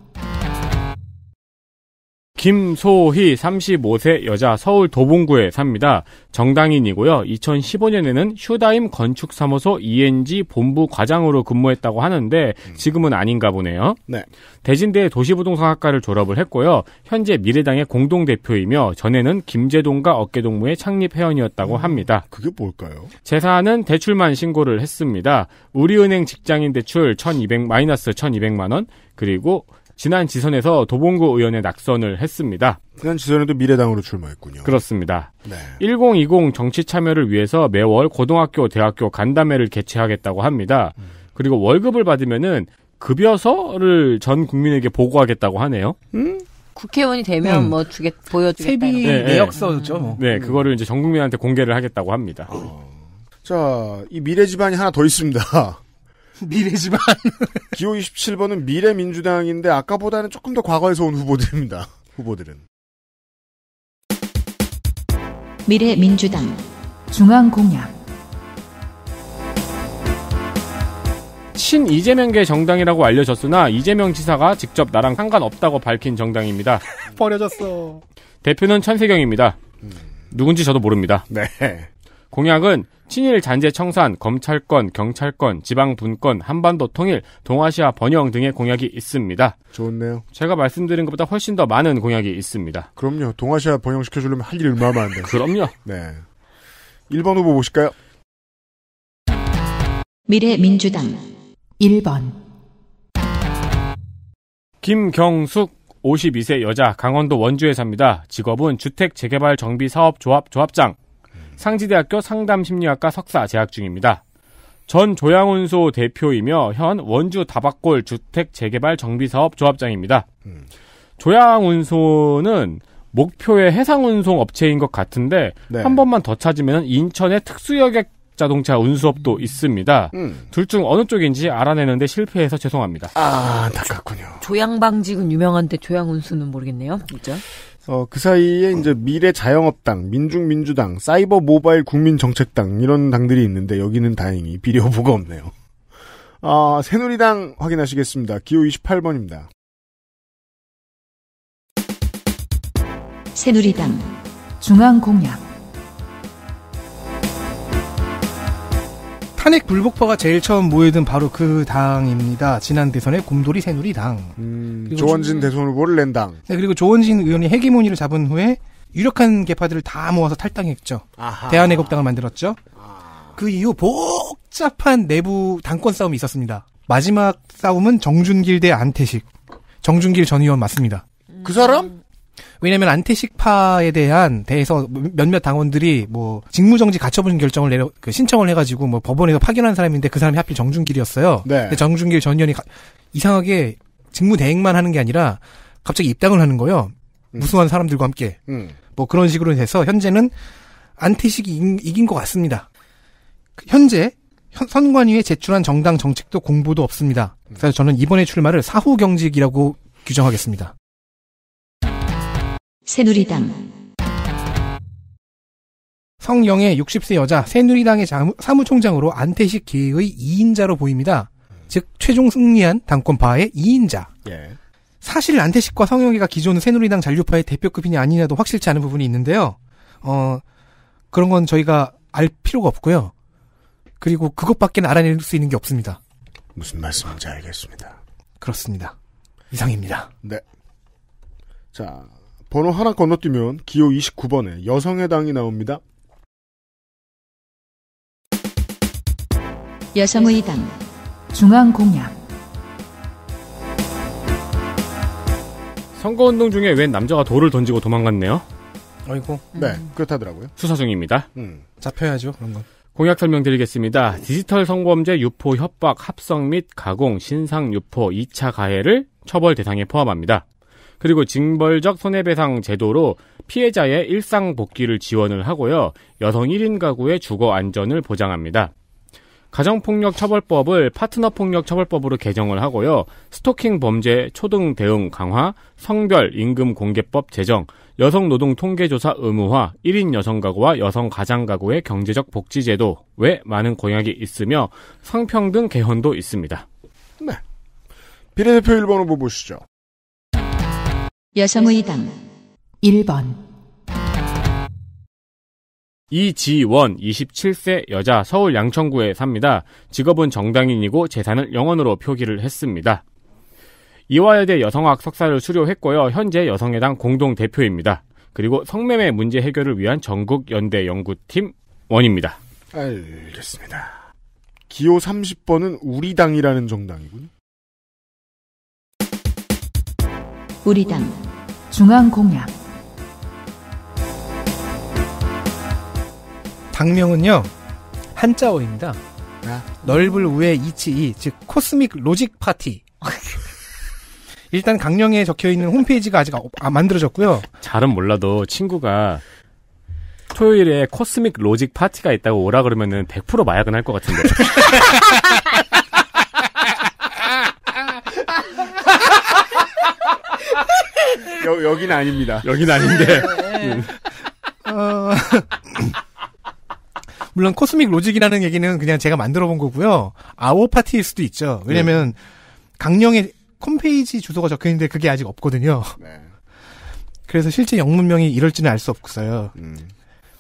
Speaker 4: 김소희 35세 여자 서울 도봉구에 삽니다. 정당인이고요. 2015년에는 슈다임 건축사무소 ENG 본부 과장으로 근무했다고 하는데 음. 지금은 아닌가 보네요. 네. 대진대 도시부동산학과를 졸업을 했고요. 현재 미래당의 공동대표이며 전에는 김재동과 어깨동무의 창립 회원이었다고 음, 합니다. 그게 뭘까요? 재산은 대출만 신고를 했습니다. 우리은행 직장인 대출 1200 마이너스 1200만 원 그리고 지난 지선에서 도봉구 의원의 낙선을 했습니다. 지난 지선에도 미래당으로 출마했군요. 그렇습니다. 네. 1020 정치 참여를 위해서 매월 고등학교, 대학교 간담회를 개최하겠다고 합니다. 음. 그리고 월급을 받으면은 급여서를 전 국민에게 보고하겠다고 하네요.
Speaker 3: 음? 국회의원이 되면 음. 뭐 주겠
Speaker 2: 보여주겠다.
Speaker 5: 세비 네, 내역서죠. 네. 뭐.
Speaker 4: 네, 음. 그거를 이제 전 국민한테 공개를 하겠다고 합니다. 어.
Speaker 2: 자, 이 미래 집안이 하나 더 있습니다. 미래지만. 기호 27번은 미래민주당인데 아까보다는 조금 더 과거에서 온 후보들입니다. 후보들은.
Speaker 1: 미래민주당 중앙공약
Speaker 4: 친 이재명계 정당이라고 알려졌으나 이재명 지사가 직접 나랑 상관없다고 밝힌 정당입니다.
Speaker 5: 버려졌어.
Speaker 4: 대표는 천세경입니다. 음. 누군지 저도 모릅니다. 네. 공약은 친일 잔재 청산, 검찰권, 경찰권, 지방 분권, 한반도 통일, 동아시아 번영 등의 공약이 있습니다. 좋네요. 제가 말씀드린 것보다 훨씬 더 많은 공약이 있습니다. 그럼요. 동아시아 번영 시켜주려면 할 일 얼마 나 많은데. 그럼요.
Speaker 2: 네. 1번 후보 보실까요?
Speaker 1: 미래민주당 1번
Speaker 4: 김경숙 52세 여자 강원도 원주에 삽니다. 직업은 주택 재개발 정비 사업 조합 조합장. 상지대학교 상담심리학과 석사 재학 중입니다. 전 조양운소 대표이며 현 원주 다박골 주택 재개발 정비사업 조합장입니다. 음. 조양운소는 목표의 해상운송 업체인 것 같은데 네. 한 번만 더 찾으면 인천의 특수여객 자동차 운수업도 있습니다. 음. 둘중 어느 쪽인지 알아내는데 실패해서 죄송합니다. 아, 안타깝군요.
Speaker 3: 조양방직은 유명한데 조양운수는 모르겠네요. 진죠
Speaker 4: 어, 그
Speaker 2: 사이에 어. 이제 미래 자영업당, 민중민주당, 사이버 모바일 국민정책당 이런 당들이 있는데 여기는 다행히 비례 후보가 없네요. 아, 새누리당 확인하시겠습니다. 기호 28번입니다.
Speaker 1: 새누리당 중앙공약
Speaker 5: 탄핵 불복파가 제일 처음 모여든 바로 그 당입니다. 지난 대선의 곰돌이 새누리당. 음, 조원진 대선 후보를 낸 당. 네, 그리고 조원진 의원이 해기문의를 잡은 후에 유력한 개파들을 다 모아서 탈당했죠. 대한애국당을 만들었죠. 아. 그 이후 복잡한 내부 당권 싸움이 있었습니다. 마지막 싸움은 정준길 대 안태식. 정준길 전 의원 맞습니다. 그 사람? 왜냐하면 안태식파에 대한 대해서 몇몇 당원들이 뭐 직무정지 가처분 결정을 내려 그 신청을 해가지고 뭐 법원에서 파견한 사람인데 그 사람이 하필 정준길이었어요. 네. 근데 정준길 전 의원이 가, 이상하게 직무 대행만 하는 게 아니라 갑자기 입당을 하는 거예요. 음. 무수한 사람들과 함께 음. 뭐 그런 식으로 해서 현재는 안태식이 이, 긴것 같습니다. 그 현재 현, 선관위에 제출한 정당 정책도 공보도 없습니다. 그래서 저는 이번에 출마를 사후 경직이라고 규정하겠습니다. 새누리당 성영의 60세 여자 새누리당의 사무총장으로 안태식 계의 2인자로 보입니다. 즉 최종 승리한 당권파의 2인자. 예. 사실 안태식과 성영이가 기존 새누리당 잔류파의 대표급인이 아니냐도 확실치 않은 부분이 있는데요. 어 그런 건 저희가 알 필요가 없고요. 그리고 그것밖엔 알아낼 수 있는 게 없습니다. 무슨 말씀인지
Speaker 2: 알겠습니다.
Speaker 5: 그렇습니다. 이상입니다. 네. 자, 번호 하나 건너뛰면
Speaker 2: 기호 29번에 여성의 당이 나옵니다.
Speaker 1: 여성의 당 중앙공약
Speaker 4: 선거운동 중에 웬 남자가 돌을 던지고 도망갔네요.
Speaker 5: 아이고. 네, 그렇다더라고요.
Speaker 4: 수사 중입니다. 음,
Speaker 5: 잡혀야죠, 그런 건. 공약
Speaker 4: 설명드리겠습니다. 디지털 성범죄 유포 협박 합성 및 가공 신상 유포 2차 가해를 처벌 대상에 포함합니다. 그리고 징벌적 손해배상 제도로 피해자의 일상 복귀를 지원을 하고요. 여성 1인 가구의 주거 안전을 보장합니다. 가정폭력 처벌법을 파트너폭력 처벌법으로 개정을 하고요. 스토킹 범죄 초등 대응 강화, 성별 임금 공개법 제정, 여성 노동 통계조사 의무화, 1인 여성 가구와 여성 가장 가구의 경제적 복지 제도 외 많은 공약이 있으며 성평등 개헌도 있습니다. 네. 비례대표 1번 후보 보시죠.
Speaker 1: 여성의당 1번
Speaker 4: 이지원 27세 여자 서울 양천구에 삽니다. 직업은 정당인이고 재산을 영원으로 표기를 했습니다. 이화여대 여성학 석사를 수료했고요. 현재 여성의당 공동 대표입니다. 그리고 성매매 문제 해결을 위한 전국 연대 연구팀 원입니다.
Speaker 2: 알겠습니다. 기호 30번은 우리당이라는 정당이군요.
Speaker 1: 우리 당 중앙공약
Speaker 5: 당명은요 한자어입니다. 아. 넓을 우에 이치이 즉 코스믹 로직 파티. 일단 강령에 적혀 있는 홈페이지가 아직 아, 만들어졌고요.
Speaker 4: 잘은 몰라도 친구가 토요일에 코스믹 로직 파티가 있다고 오라 그러면은 100% 마약은 할 것 같은데.
Speaker 2: 여, 여긴 아닙니다. 여긴 아닌데. 네,
Speaker 6: 네. 음. 어...
Speaker 5: 물론 코스믹 로직이라는 얘기는 그냥 제가 만들어 본 거고요. 아워 파티일 수도 있죠. 왜냐면 네. 강령의 홈페이지 주소가 적혀 있는데 그게 아직 없거든요. 네. 그래서 실제 영문명이 이럴지는 알 수 없어요. 음.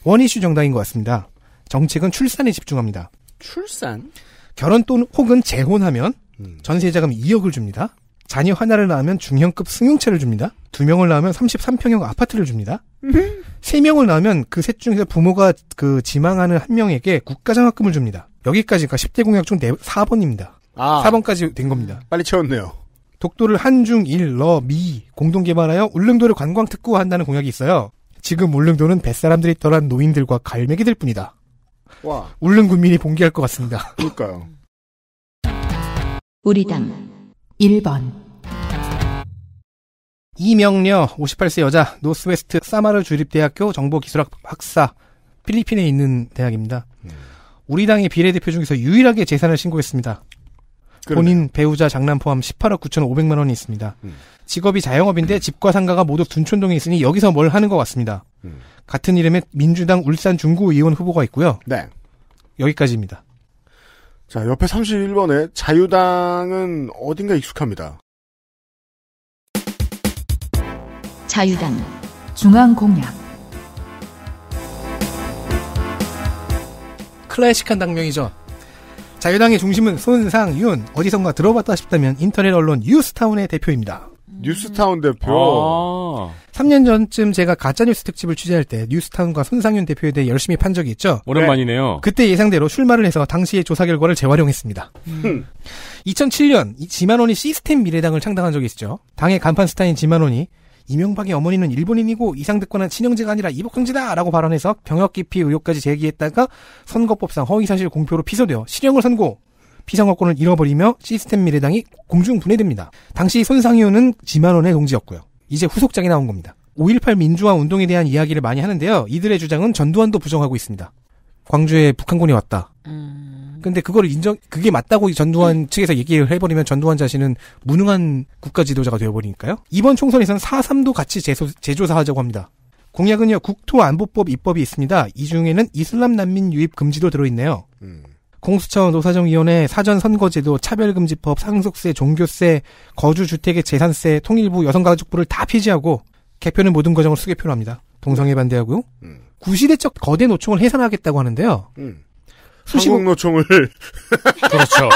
Speaker 5: 원이슈 정당인 것 같습니다. 정책은 출산에 집중합니다.
Speaker 2: 출산?
Speaker 5: 결혼 또는 혹은 재혼하면 음. 전세자금 2억을 줍니다. 자녀 하나를 낳으면 중형급 승용차를 줍니다. 두 명을 낳으면 33평형 아파트를 줍니다. 세 명을 낳으면 그 셋 중에서 부모가 그 지망하는 한 명에게 국가장학금을 줍니다. 여기까지가 10대 공약 중 4번입니다. 아, 4번까지 된 겁니다. 음, 빨리 채웠네요. 독도를 한중 일러미 공동 개발하여 울릉도를 관광 특구화한다는 공약이 있어요. 지금 울릉도는 뱃사람들이 떠난 노인들과 갈매기들 뿐이다. 와. 울릉 군민이 봉기할 것 같습니다. 그러니까요.
Speaker 1: 우리 당 1번
Speaker 5: 이명려 58세 여자 노스웨스트 사마르 주립대학교 정보기술학 학사 필리핀에 있는 대학입니다. 음. 우리 당의 비례대표 중에서 유일하게 재산을 신고했습니다. 그러네 본인 배우자 장남 포함 18억 9,500만 원이 있습니다. 음. 직업이 자영업인데 음. 집과 상가가 모두 둔촌동에 있으니 여기서 뭘 하는 것 같습니다. 음. 같은 이름의 민주당 울산 중구 의원 후보가 있고요. 네. 여기까지입니다. 자, 옆에 31번에 자유당은 어딘가 익숙합니다.
Speaker 1: 자유당 중앙공약
Speaker 5: 클래식한 당명이죠. 자유당의 중심은 손상윤 어디선가 들어봤다 싶다면 인터넷 언론 뉴스타운의 대표입니다.
Speaker 2: 뉴스타운 대표. 아.
Speaker 5: 3년 전쯤 제가 가짜뉴스 특집을 취재할 때 뉴스타운과 손상윤 대표에 대해 열심히 판 적이 있죠.
Speaker 4: 오랜만이네요. 네.
Speaker 5: 그때 예상대로 출마를 해서 당시의 조사 결과를 재활용했습니다. 2007년 지만원이 시스템 미래당을 창당한 적이 있죠. 당의 간판 스타인 지만원이 이명박의 어머니는 일본인이고 이상득권한 친형제가 아니라 이복강제다라고 발언해서 병역 기피 의혹까지 제기했다가 선거법상 허위사실 공표로 피소되어 실형을 선고. 피선거권을 잃어버리며 시스템 미래당이 공중 분해됩니다. 당시 손상효는 지만원의 동지였고요. 이제 후속작이 나온 겁니다. 5.18 민주화 운동에 대한 이야기를 많이 하는데요. 이들의 주장은 전두환도 부정하고 있습니다. 광주에 북한군이 왔다. 음. 근데 그걸 인정 그게 맞다고 전두환 음. 측에서 얘기를 해버리면 전두환 자신은 무능한 국가 지도자가 되어버리니까요. 이번 총선에서는 4.3도 같이 재소, 재조사하자고 합니다. 공약은요 국토안보법 입법이 있습니다. 이 중에는 이슬람 난민 유입 금지도 들어있네요. 음. 공수처 노사정위원회 사전선거제도 차별금지법 상속세 종교세 거주주택의 재산세 통일부 여성가족부를 다 폐지하고 개표는 모든 과정을 수개표로 합니다. 동성애 네. 반대하고요. 음. 구시대적 거대 노총을 해산하겠다고 하는데요. 음. 수시공노총을 그렇죠.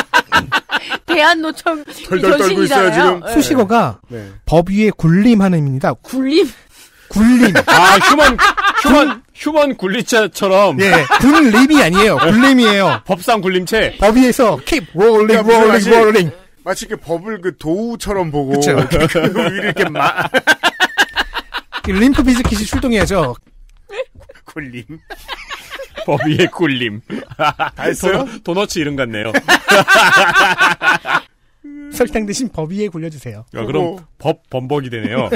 Speaker 3: 대한노총 덜덜 떨고 있요
Speaker 5: 지금. 네. 수식어가 네. 법 위에 굴림하는입니다. 굴림. 굴림. 아
Speaker 4: 휴먼 휴먼 휴먼 굴림체처럼. 예.
Speaker 5: 군림이 아니에요. 굴림이에요.
Speaker 2: 법상 굴림체.
Speaker 5: 법 위에서 keep rolling 그러니까 rolling rolling.
Speaker 2: 마치 그 법을 그 도우처럼 보고 그 위를 이렇게
Speaker 4: 마.
Speaker 5: 그 림프 비즈킷이 출동해야죠.
Speaker 4: 굴림. 법 위에 굴림. 다 했어요? 도너츠 이름 같네요.
Speaker 5: 설탕 대신 법 위에 굴려주세요. 야, 그럼
Speaker 4: 법 범벅이 되네요.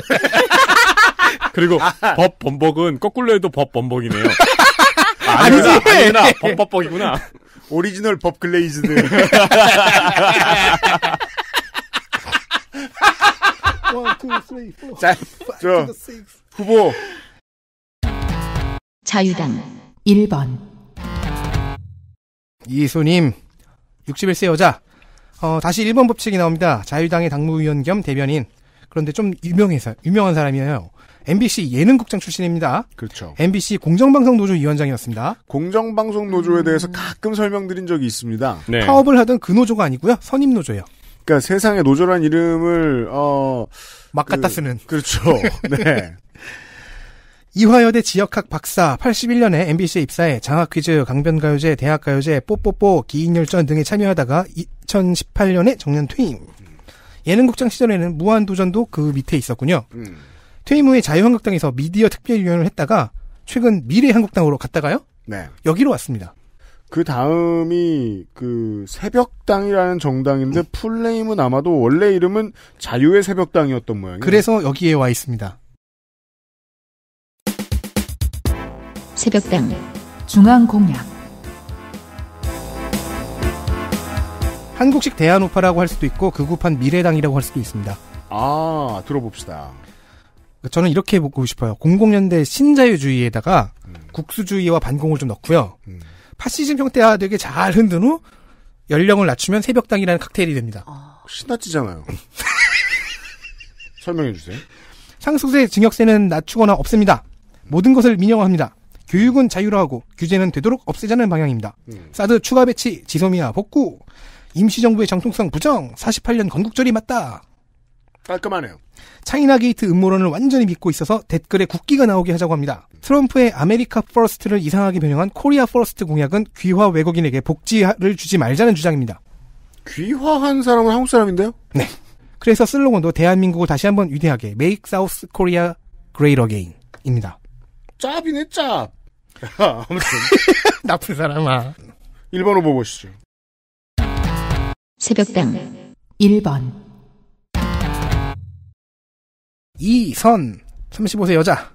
Speaker 4: 그리고 아. 법 범벅은 거꾸로 해도 법 범벅이네요. 아, 아니구나, 아니구나. 법 범벅이구나.
Speaker 2: 오리지널 법 글레이즈드.
Speaker 6: 자, 저,
Speaker 2: 후보.
Speaker 1: 자유당. 1번
Speaker 5: 이수님 61세 여자 어, 다시 1번 법칙이 나옵니다. 자유당의 당무위원 겸 대변인 그런데 좀 유명해서 유명한 사람이에요. MBC 예능국장 출신입니다. 그렇죠. MBC 공정방송노조 위원장이었습니다. 공정방송노조에 대해서 가끔 설명드린
Speaker 2: 적이 있습니다. 네. 파업을 하던 그 노조가 아니고요. 선임노조예요. 그러니까 세상에 노조란 이름을
Speaker 5: 어... 막 갖다 그, 쓰는. 그렇죠. 네. 이화여대 지역학 박사 81년에 MBC에 입사해 장학 퀴즈, 강변가요제, 대학가요제, 뽀뽀뽀, 기인열전 등에 참여하다가 2018년에 정년 퇴임. 예능국장 시절에는 무한도전도 그 밑에 있었군요. 음. 퇴임 후에 자유한국당에서 미디어 특별위원을 했다가 최근 미래한국당으로 갔다가요? 네. 여기로 왔습니다. 그 다음이
Speaker 2: 그 새벽당이라는 정당인데 음. 풀네임은 아마도 원래 이름은 자유의 새벽당이었던 모양이에요.
Speaker 5: 그래서 여기에 와 있습니다.
Speaker 1: 새벽당 중앙공약
Speaker 5: 한국식 대한우파라고 할 수도 있고 극우판 그 미래당이라고 할 수도 있습니다. 아 들어봅시다. 저는 이렇게 보고 싶어요. 00년대 신자유주의에다가 음. 국수주의와 반공을 좀 넣고요. 음. 파시즘 형태화되게 잘 흔든 후 연령을 낮추면 새벽당이라는 칵테일이 됩니다. 아... 신나지잖아요 설명해 주세요. 상속세, 증역세는 낮추거나 없습니다. 모든 것을 민영화합니다. 교육은 자유화하고 규제는 되도록 없애자는 방향입니다. 음. 사드 추가 배치, 지소미아 복구, 임시정부의 정통성 부정, 48년 건국절이 맞다. 깔끔하네요. 차이나 게이트 음모론을 완전히 믿고 있어서 댓글에 국기가 나오게 하자고 합니다. 트럼프의 아메리카 퍼스트를 이상하게 변형한 코리아 퍼스트 공약은 귀화 외국인에게 복지를 주지 말자는 주장입니다. 귀화한 사람은
Speaker 2: 한국 사람인데요? 네.
Speaker 5: 그래서 슬로건도 대한민국을 다시 한번 위대하게 Make South Korea Great Again입니다.
Speaker 2: 짭이네 짭. 아무튼 나쁜 사람아. 1번 후보
Speaker 5: 보시죠.
Speaker 1: 새벽당 1번
Speaker 5: 이선 35세 여자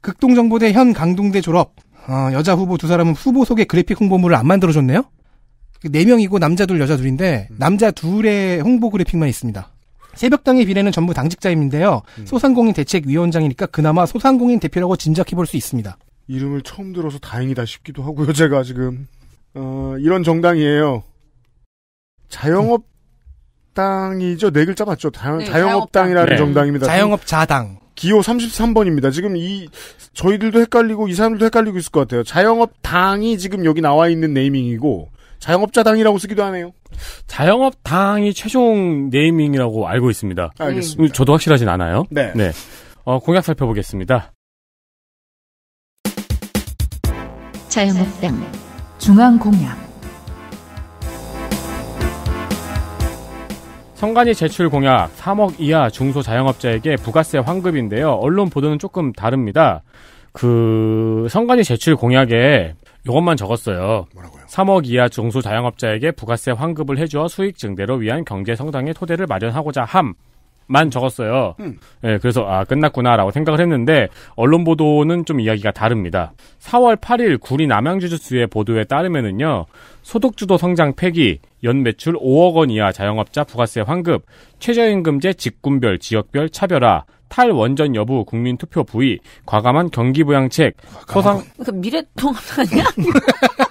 Speaker 5: 극동정보대 현 강동대 졸업 어, 여자 후보 두 사람은 후보 소개 그래픽 홍보물을 안 만들어줬네요. 네 명이고 남자 둘 여자 둘인데 음. 남자 둘의 홍보 그래픽만 있습니다. 새벽당의 비례는 전부 당직자임인데요. 음. 소상공인 대책위원장이니까 그나마 소상공인 대표라고 짐작해 볼 수 있습니다.
Speaker 2: 이름을 처음 들어서 다행이다 싶기도 하고요, 제가 지금. 어, 이런 정당이에요. 자영업 당이죠. 네 글자 맞죠. 자, 네, 자영업당이라는 네. 정당입니다. 자영업자당. 기호 33번입니다. 지금 이 저희들도 헷갈리고 이 사람들도 헷갈리고 있을 것 같아요. 자영업당이 지금 여기 나와 있는 네이밍이고 자영업자당이라고 쓰기도 하네요.
Speaker 4: 자영업당이 최종 네이밍이라고 알고 있습니다. 알겠습니다. 음, 저도 확실하진 않아요. 네. 네. 어, 공약 살펴보겠습니다.
Speaker 1: 자유한국당 중앙공약
Speaker 4: 성간이 제출 공약 3억 이하 중소자영업자에게 부가세 환급인데요. 언론 보도는 조금 다릅니다. 그 성간이 제출 공약에 이것만 적었어요. 뭐라고요? 3억 이하 중소자영업자에게 부가세 환급을 해주어 수익 증대로 위한 경제 성장의 토대를 마련하고자 함. 만 적었어요. 음. 네, 그래서 아 끝났구나라고 생각을 했는데 언론 보도는 좀 이야기가 다릅니다. 4월 8일 구리 남양주주스의 보도에 따르면은요 소득주도 성장 폐기, 연 매출 5억 원 이하 자영업자 부가세 환급, 최저임금제 직군별 지역별 차별화, 탈원전 여부 국민 투표 부의, 과감한 경기부양책, 과감한...
Speaker 3: 소상 미래통합 아니야?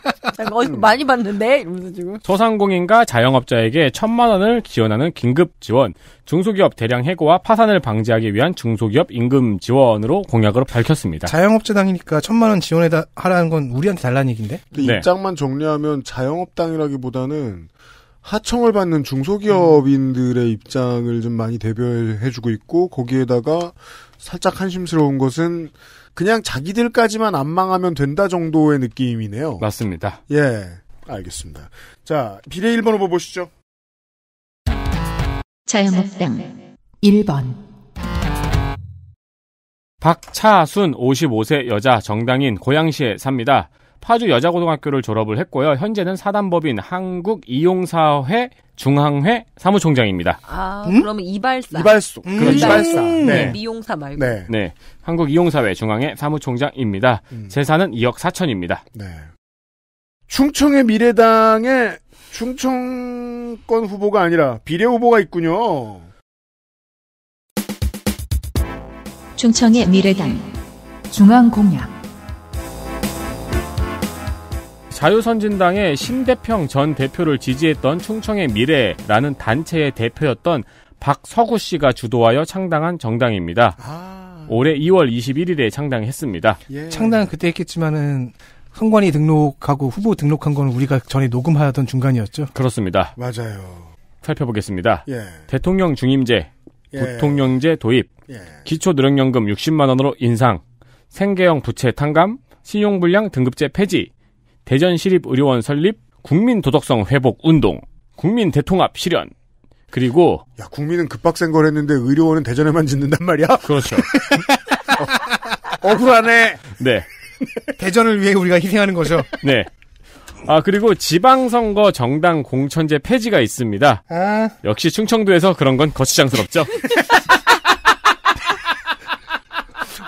Speaker 3: 어, 많이 받는데?
Speaker 4: 이러면서 지금. 소상공인과 자영업자에게 천만 원을 지원하는 긴급 지원, 중소기업 대량 해고와 파산을 방지하기 위한 중소기업 임금 지원으로 공약으로 밝혔습니다.
Speaker 5: 자영업자당이니까 천만 원 지원하라는 건 우리한테 달라 얘기인데? 네. 입장만 정리하면
Speaker 2: 자영업당이라기보다는 하청을 받는 중소기업인들의 입장을 좀 많이 대변해주고 있고 거기에다가 살짝 한심스러운 것은 그냥 자기들까지만 안 망하면 된다 정도의 느낌이네요.
Speaker 4: 맞습니다. 예. 알겠습니다. 자,
Speaker 2: 비례 1번 후보 뭐 보시죠.
Speaker 1: 자유한국당 1번
Speaker 4: 박차순 55세 여자 정당인 고양시에 삽니다. 파주 여자고등학교를 졸업을 했고요. 현재는 사단법인 한국이용사회 중앙회 사무총장입니다. 아, 음? 그러면
Speaker 3: 이발사. 이발소. 음, 그렇죠. 이발사. 네. 네. 미용사 말고. 네.
Speaker 4: 네. 한국이용사회 중앙회 사무총장입니다. 음. 재산은 2억 4천입니다. 네.
Speaker 2: 충청의 미래당에 충청권 후보가 아니라 비례 후보가 있군요.
Speaker 1: 충청의 미래당 중앙공약
Speaker 4: 자유선진당의 신대평 전 대표를 지지했던 충청의 미래라는 단체의 대표였던 박서구 씨가 주도하여 창당한 정당입니다. 아... 올해 2월 21일에 창당했습니다. 예. 창당은
Speaker 5: 그때 했겠지만은 선관위 등록하고 후보 등록한 건 우리가 전에 녹음하던 중간이었죠. 그렇습니다. 맞아요.
Speaker 4: 살펴보겠습니다. 예.
Speaker 5: 대통령 중임제,
Speaker 4: 예. 부통령제 도입, 예. 기초노령연금 60만 원으로 인상, 생계형 부채 탕감, 신용불량 등급제 폐지, 대전시립의료원 설립, 국민도덕성 회복 운동, 국민 대통합 실현, 그리고 야 국민은
Speaker 2: 급박생 걸 했는데 의료원은 대전에만 짓는단 말이야? 그렇죠.
Speaker 5: 어, 억울하네. 네. 대전을 위해 우리가 희생하는 거죠.
Speaker 4: 네. 아 그리고 지방선거 정당 공천제 폐지가 있습니다. 아... 역시 충청도에서 그런 건 거치장스럽죠.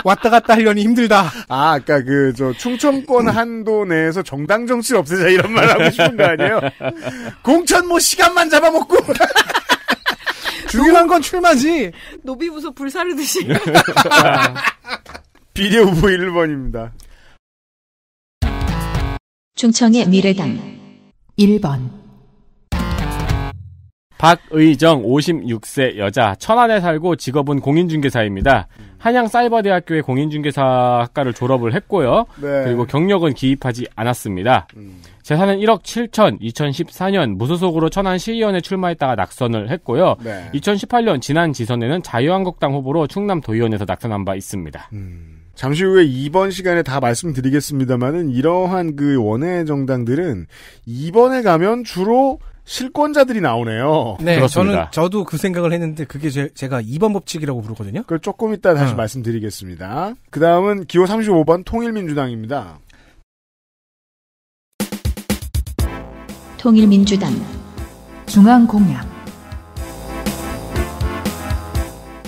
Speaker 4: 왔다 갔다 하려니 힘들다.
Speaker 2: 아, 아까 그, 저, 충청권 한도 내에서 정당 정치를 없애자 이런 말 하고 싶은 거 아니에요? 공천 뭐 시간만 잡아먹고. 중요한 건 출마지. 노비부서 불사르 듯이. 비례 후보
Speaker 4: 1번입니다.
Speaker 1: 충청의 미래당 1번
Speaker 4: 박의정 56세 여자 천안에 살고 직업은 공인중개사입니다. 한양 사이버대학교의 공인중개사학과를 졸업을 했고요. 네. 그리고 경력은 기입하지 않았습니다. 음. 재산은 1억 7천 2014년 무소속으로 천안 시의원에 출마했다가 낙선을 했고요. 네. 2018년 지난 지선에는 자유한국당 후보로 충남 도의원에서 낙선한 바 있습니다. 음. 잠시 후에
Speaker 2: 이번 시간에 다 말씀드리겠습니다만은 이러한 그 원외 정당들은 이번에 가면 주로 실권자들이 나오네요. 네, 그렇습니다. 저는
Speaker 5: 저도 그 생각을
Speaker 2: 했는데 그게 제, 가 2번 법칙이라고 부르거든요. 그걸 조금 이따 다시 어. 말씀드리겠습니다. 그 다음은 기호 35번 통일민주당입니다.
Speaker 1: 통일민주당 중앙공약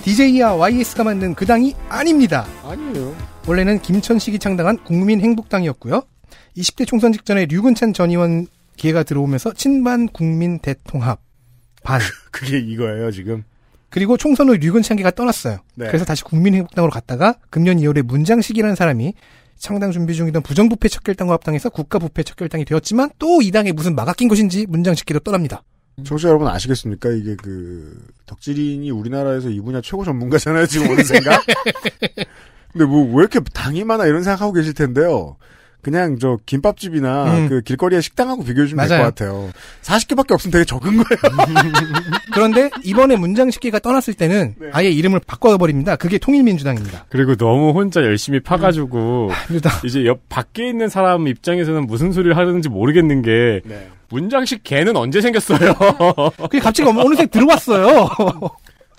Speaker 5: DJ와 YS가 만든 그 당이 아닙니다. 아니에요. 원래는 김천식이 창당한 국민 행복당이었고요. 20대 총선 직전에 류근찬 전 의원 기회가 들어오면서 친반 국민 대통합 반 그, 그게 이거예요 지금. 그리고 총선 후류근창기가 떠났어요. 네. 그래서 다시 국민행복당으로 갔다가 금년 2월에 문장식이라는 사람이 창당 준비 중이던 부정부패 척결당과 합당해서 국가부패 척결당이 되었지만 또 이 당에 무슨 마가 낀 것인지 문장식기로 떠납니다.
Speaker 2: 청취자 여러분 아시겠습니까? 이게 그 덕질인이 우리나라에서 이 분야 최고 전문가잖아요. 지금 어느 생각? 근데 뭐 왜 이렇게 당이 많아 이런 생각하고 계실 텐데요. 그냥 저 김밥집이나 음. 그 길거리의 식당하고 비교해 주면 될
Speaker 5: 것 같아요. 40개밖에 없으면 되게 적은 거예요. 그런데 이번에 문장식기가 떠났을 때는 네. 아예 이름을 바꿔버립니다. 그게 통일민주당입니다.
Speaker 4: 그리고 너무 혼자 열심히
Speaker 5: 파가지고
Speaker 4: 음. 이제 옆 밖에 있는 사람 입장에서는 무슨 소리를 하는지 모르겠는 게 네. 문장식 개는 언제 생겼어요? 그게 갑자기 어느새 들어왔어요.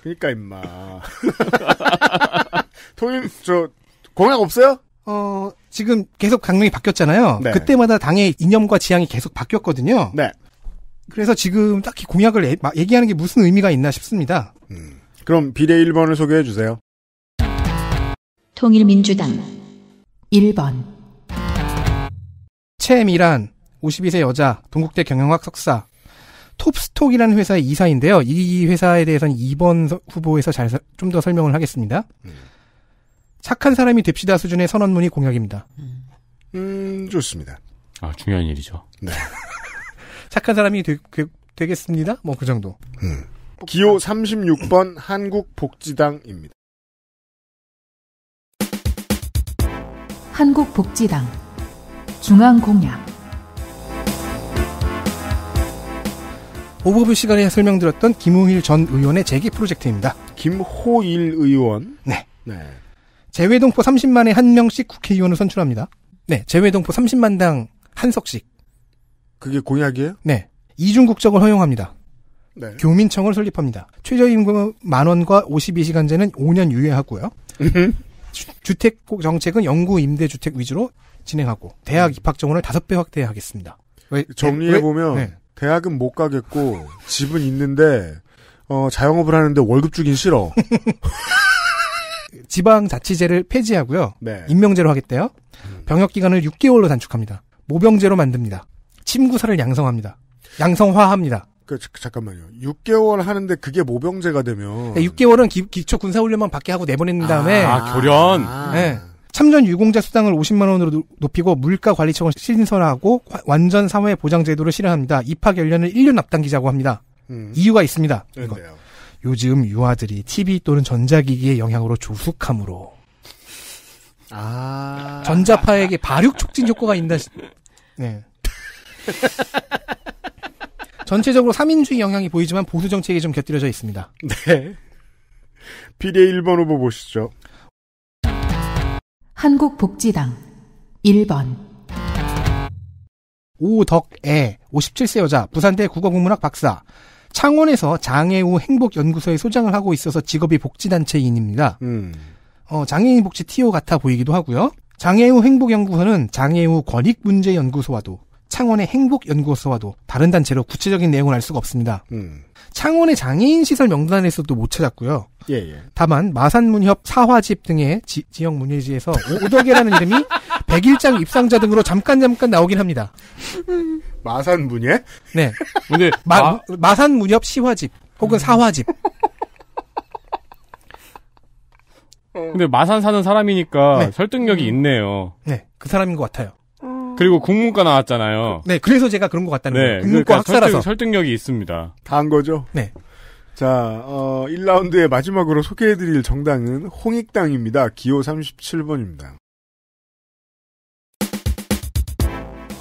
Speaker 2: 그러니까 임마.
Speaker 4: 통일 저 공약 없어요?
Speaker 6: 어,
Speaker 5: 지금 계속 강령이 바뀌었잖아요. 네. 그때마다 당의 이념과 지향이 계속 바뀌었거든요. 네. 그래서 지금 딱히 공약을 애, 얘기하는 게 무슨 의미가 있나 싶습니다. 음. 그럼 비례 1번을 소개해 주세요. 통일민주당 1번 최미란 52세 여자 동국대 경영학 석사 톱스톡이라는 회사의 이사인데요. 이 회사에 대해서는 2번 후보에서 잘 좀 더 설명을 하겠습니다. 음. 착한 사람이 됩시다 수준의 선언문이 공약입니다. 음, 좋습니다. 아, 중요한 일이죠. 네.
Speaker 2: 착한 사람이 되, 겠습니다 뭐 그 정도. 음. 기호 36번 한국복지당입니다.
Speaker 1: 한국복지당 중앙공약
Speaker 5: 오버뷰 시간에 설명드렸던 김우일 전 의원의 재기 프로젝트입니다. 김호일 의원. 네. 네. 재외동포 30만에 한 명씩 국회의원을 선출합니다. 네, 재외동포 30만당 한 석씩. 그게 공약이에요? 네. 이중 국적을 허용합니다. 네. 교민청을 설립합니다. 최저임금 만 원과 52시간제는 5년 유예하고요. 음. 주, 택 정책은 영구 임대 주택 위주로 진행하고 대학 입학 정원을 5배 확대하겠습니다. 왜, 네, 정리해 보면 네.
Speaker 2: 대학은 못 가겠고 집은 있는데 어, 자영업을 하는데 월급
Speaker 5: 주긴 싫어. 지방자치제를 폐지하고요. 네. 임명제로 하겠대요. 음. 병역기간을 6개월로 단축합니다. 모병제로 만듭니다. 침구사를 양성합니다. 양성화합니다. 그, 잠깐만요.
Speaker 2: 6개월 하는데 그게 모병제가 되면. 네,
Speaker 5: 6개월은 기, 초 군사훈련만 받게 하고 내보낸 다음에. 아, 아, 교련? 네. 참전 유공자 수당을 50만원으로 높이고 물가관리청을 신설하고 완전 사회 보장제도를 실현합니다. 입학 연령을 1년 앞당기자고 합니다. 음. 이유가 있습니다. 이거. 요즘 유아들이 TV 또는 전자기기의 영향으로 조숙함으로 아... 전자파에게 발육 촉진 효과가 있다. 네. 전체적으로 3인주의 영향이 보이지만 보수 정책이 좀 곁들여져 있습니다. 네. 비례
Speaker 2: 1번 후보 보시죠. 한국복지당
Speaker 1: 1번
Speaker 5: 오덕애 57세 여자 부산대 국어국문학 박사 창원에서 장애우 행복연구소의 소장을 하고 있어서 직업이 복지단체인입니다. 음. 어, 장애인 복지 TO 같아 보이기도 하고요. 장애우 행복연구소는 장애우 권익문제연구소와도 창원의 행복연구소와도 다른 단체로 구체적인 내용을 알 수가 없습니다. 음. 창원의 장애인 시설 명단에서도 못 찾았고요. 예, 예. 다만 마산문협 사화집 등의 지, 역 문예지에서 오덕이라는 이름이 백일장 입상자 등으로 잠깐 잠깐 나오긴 합니다. 마산문예? 네. 근데 마, 마... 산문협 시화집 혹은 음. 사화집.
Speaker 4: 어. 근데 마산 사는 사람이니까 네. 설득력이 있네요.
Speaker 5: 네, 그 사람인 것 같아요.
Speaker 4: 그리고 국문과 나왔잖아요. 네, 그래서 제가 그런 것 같다는 네, 거예요. 국문과 그러니까 학사라서 설득, 력이 있습니다.
Speaker 2: 다 한 거죠. 네. 자, 어, 1라운드의 마지막으로 소개해드릴 정당은 홍익당입니다. 기호 37번입니다.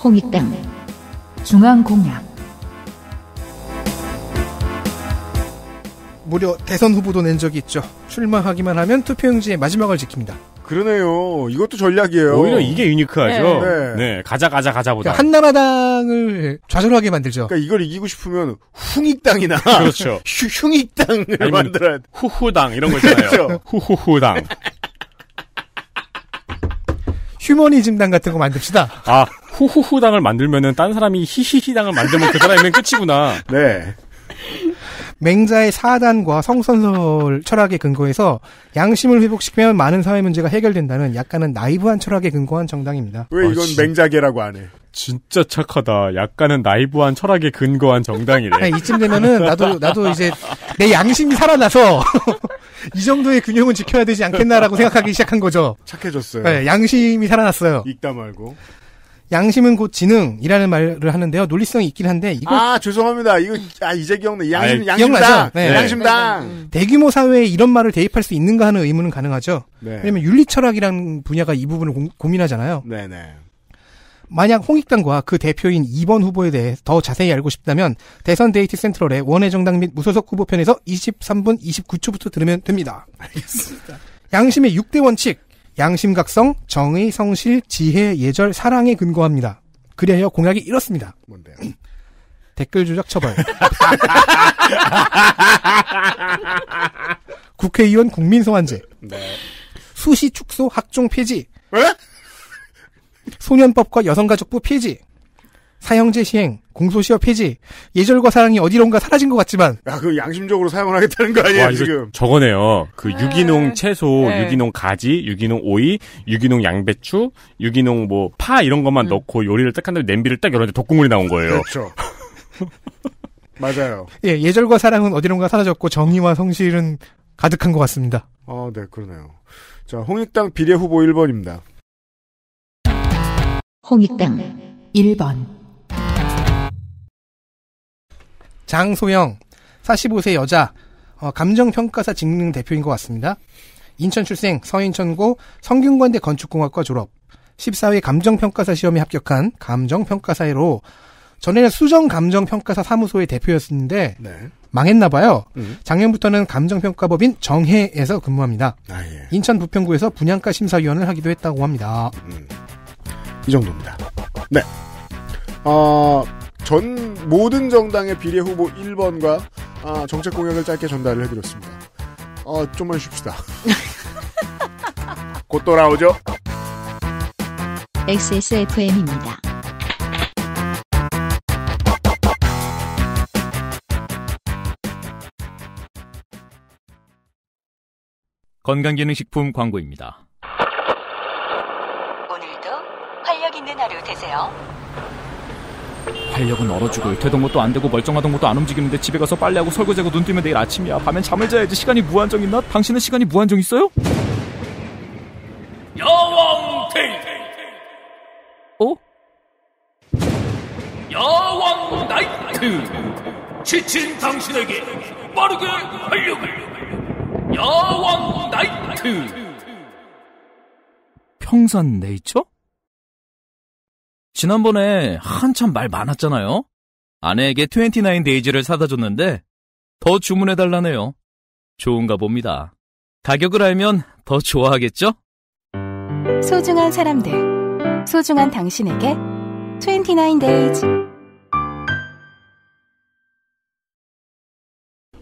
Speaker 1: 홍익당 중앙공약
Speaker 5: 무려 대선 후보도 낸 적이 있죠. 출마하기만 하면 투표용지의 마지막을 지킵니다. 그러네요. 이것도 전략이에요.
Speaker 2: 오히려 이게 유니크하죠. 네. 네. 네. 가자 가자 가자보다 그러니까
Speaker 5: 한나라당을 예, 좌절하게 만들죠. 그러니까 이걸
Speaker 2: 이기고 싶으면
Speaker 5: 훙익당이나
Speaker 2: 그렇죠. 휴, 흉익당을 만들어야 돼.
Speaker 4: 후후당 이런 거 있잖아요. 그렇죠. 후후후당. 휴머니즘당 같은 거 만듭시다. 아, 후후후당을 만들면은 딴 사람이 히히히당을 만들면 그 사람이면 끝이구나. 네.
Speaker 5: 맹자의 사단과 성선설 철학에 근거해서 양심을 회복시키면 많은 사회 문제가 해결된다는 약간은 나이브한 철학에 근거한 정당입니다. 왜 이건 아,
Speaker 4: 맹자계라고 안 해? 진짜 착하다. 약간은 나이브한 철학에 근거한 정당이래. 아니,
Speaker 5: 이쯤 되면은 나도 나도 이제 내 양심이 살아나서 이 정도의 균형은 지켜야 되지 않겠나라고 생각하기 시작한 거죠. 착해졌어요. 네, 양심이 살아났어요. 읽다 말고. 양심은 곧 지능이라는 말을 하는데요. 논리성이 있긴 한데 이거
Speaker 2: 아 죄송합니다. 이거 아 이제 기억나. 양심 아, 양심당 네. 양심당
Speaker 5: 음. 대규모 사회에 이런 말을 대입할 수 있는가 하는 의문은 가능하죠. 네. 왜냐하면 윤리철학이라는 분야가 이 부분을 고, 고민하잖아요. 네네. 네. 만약 홍익당과 그 대표인 2번 후보에 대해 더 자세히 알고 싶다면 대선 데이트 센트럴의 원외 정당 및 무소속 후보 편에서 23분 29초부터 들으면 됩니다. 알겠습니다. 양심의 6대 원칙 양심각성, 정의, 성실, 지혜, 예절, 사랑에 근거합니다. 그래야 공약이 이렇습니다. 뭔데요? 댓글 조작 처벌. 국회의원 국민 소환제. 네. 수시 축소 학종 폐지. 에? 소년법과 여성가족부 폐지. 사형제 시행, 공소시효 폐지, 예절과 사랑이 어디론가 사라진 것 같지만. 야,
Speaker 2: 그 양심적으로 사용을 하겠다는 거 아니에요, 와, 지금?
Speaker 4: 저거네요. 그 네. 유기농 채소, 네. 유기농 가지, 유기농 오이, 유기농 양배추, 유기농 뭐, 파 이런 것만 음. 넣고 요리를 딱 한다면 냄비를 딱 열었는데 독국물이 나온 거예요. 그렇죠.
Speaker 5: 맞아요. 예, 예절과 사랑은 어디론가 사라졌고 정의와 성실은 가득한 것 같습니다.
Speaker 2: 아, 네, 그러네요. 자, 홍익당 비례 후보 1번입니다.
Speaker 1: 홍익당 1번
Speaker 5: 장소영, 45세 여자, 어, 감정평가사 직능 대표인 것 같습니다. 인천 출생, 서인천고, 성균관대 건축공학과 졸업, 14회 감정평가사 시험에 합격한 감정평가사로 전에는 수정감정평가사 사무소의 대표였었는데 네. 망했나 봐요. 음. 작년부터는 감정평가법인 정해에서 근무합니다. 아, 예. 인천 부평구에서 분양가 심사위원을 하기도 했다고 합니다. 음.
Speaker 2: 이 정도입니다. 네. 어, 전 모든 정당의 비례 후보 1번과 아, 정책 공약을 짧게 전달을 해드렸습니다. 어, 아, 좀만 쉽시다. 곧 돌아오죠.
Speaker 1: XSFM입니다.
Speaker 4: 건강기능식품 광고입니다.
Speaker 6: 오늘도 활력 있는 하루 되세요.
Speaker 4: 활력은 얼어 죽을 되던 것도 안 되고 멀쩡하던 것도 안 움직이는데 집에 가서 빨래하고 설거지하고 눈 뜨면 내일 아침이야 밤엔 잠을 자야지 시간이 무한정 있나? 당신은 시간이 무한정 있어요?
Speaker 6: 여왕탱 어? 야왕 나이트 지친 당신에게 빠르게 활력을 야왕 나이트
Speaker 5: 평산 네이처? 지난번에 한참 말 많았잖아요. 아내에게 29 데이즈를 사다 줬는데 더 주문해 달라네요. 좋은가
Speaker 1: 봅니다. 가격을 알면 더 좋아하겠죠? 소중한 사람들, 소중한 당신에게 29데이 y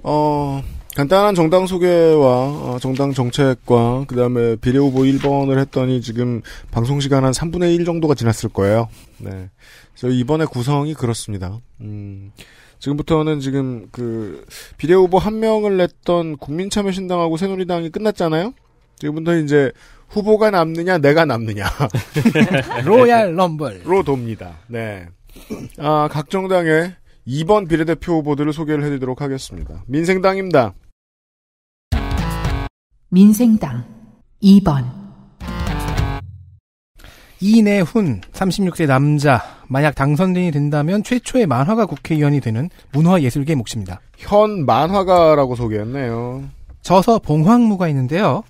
Speaker 2: 어, 간단한 정당 소개와 어, 정당 정책과 그다음에 비례 후보 1번을 했더니 지금 방송 시간 한 3분의 1 정도가 지났을 거예요. 네. 그래서 이번에 구성이 그렇습니다. 음. 지금부터는 지금 그 비례 후보 한 명을 냈던 국민참여신당하고 새누리당이 끝났잖아요. 지금부터 이제 후보가 남느냐 내가 남느냐 로얄 럼블로 돕니다. 네. 아, 각 정당의 2번 비례대표 후보들을 소개를 해드리도록 하겠습니다. 민생당입니다.
Speaker 1: 민생당 2번
Speaker 5: 이내훈 36세 남자 만약 당선인이 된다면 최초의 만화가 국회의원이 되는 문화예술계 몫입니다. 현 만화가라고 소개했네요. 저서 봉황무가 있는데요.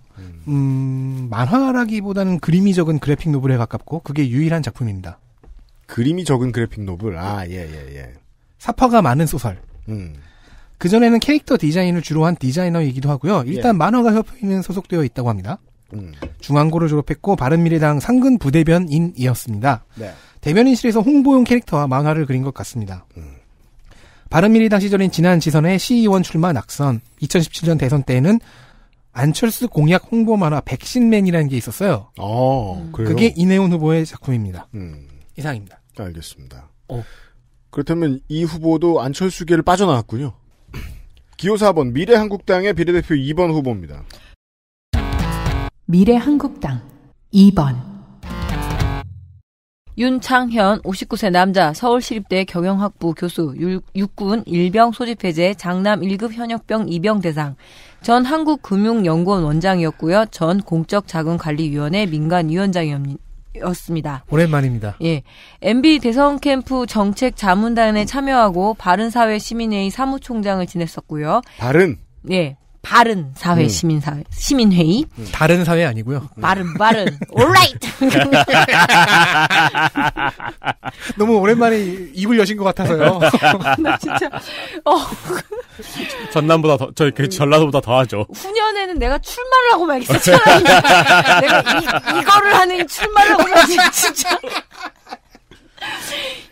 Speaker 5: 음, 만화라기보다는 그림이 적은 그래픽 노블에 가깝고 그게 유일한 작품입니다. 그림이 적은 그래픽 노블. 아, 예, 예, 예. 사파가 많은 소설. 음. 그전에는 캐릭터 디자인을 주로 한 디자이너이기도 하고요. 일단 예. 만화가 협회에는 소속되어 있다고 합니다. 음. 중앙고를 졸업했고 바른미래당 상근 부대변인이었습니다. 네. 대변인실에서 홍보용 캐릭터와 만화를 그린 것 같습니다. 음. 바른미래당 시절인 지난 지선의 시의원 e 출마 낙선, 2017년 대선 때에는 안철수 공약 홍보 만화 백신맨이라는 게 있었어요. 아, 그래요? 그게 이내훈 후보의 작품입니다. 음. 이상입니다. 알겠습니다. 어. 그렇다면 이
Speaker 2: 후보도 안철수계를 빠져나왔군요. 기호 4번 미래한국당의 비례대표 2번 후보입니다.
Speaker 1: 미래한국당 2번
Speaker 3: 윤창현 59세 남자 서울시립대 경영학부 교수 육군 일병 소집해제 장남 1급 현역병 2병 대상 전 한국금융연구원 원장이었고요. 전 공적자금관리위원회 민간위원장이었, 였습니다.
Speaker 5: 오랜만입니다.
Speaker 3: 예. MB 대선 캠프 정책 자문단에 참여하고 바른사회 시민회의 사무총장을 지냈었고요. 바른? 예. 바른 사회 음. 시민 사회 시민 회의 음. 다른 사회 아니고요. 음.
Speaker 5: 바른 바른 올라이트. 너무 오랜만에 입을 여신 것 같아서요. 나 진짜 어.
Speaker 4: 전남보다 더, 저, 그 음. 전라도보다 더하죠.
Speaker 3: 후년에는 내가 출마를 하고 말겠어.
Speaker 6: 내가 이,
Speaker 3: 이거를 하는 출마를 하고
Speaker 6: 말겠 진짜.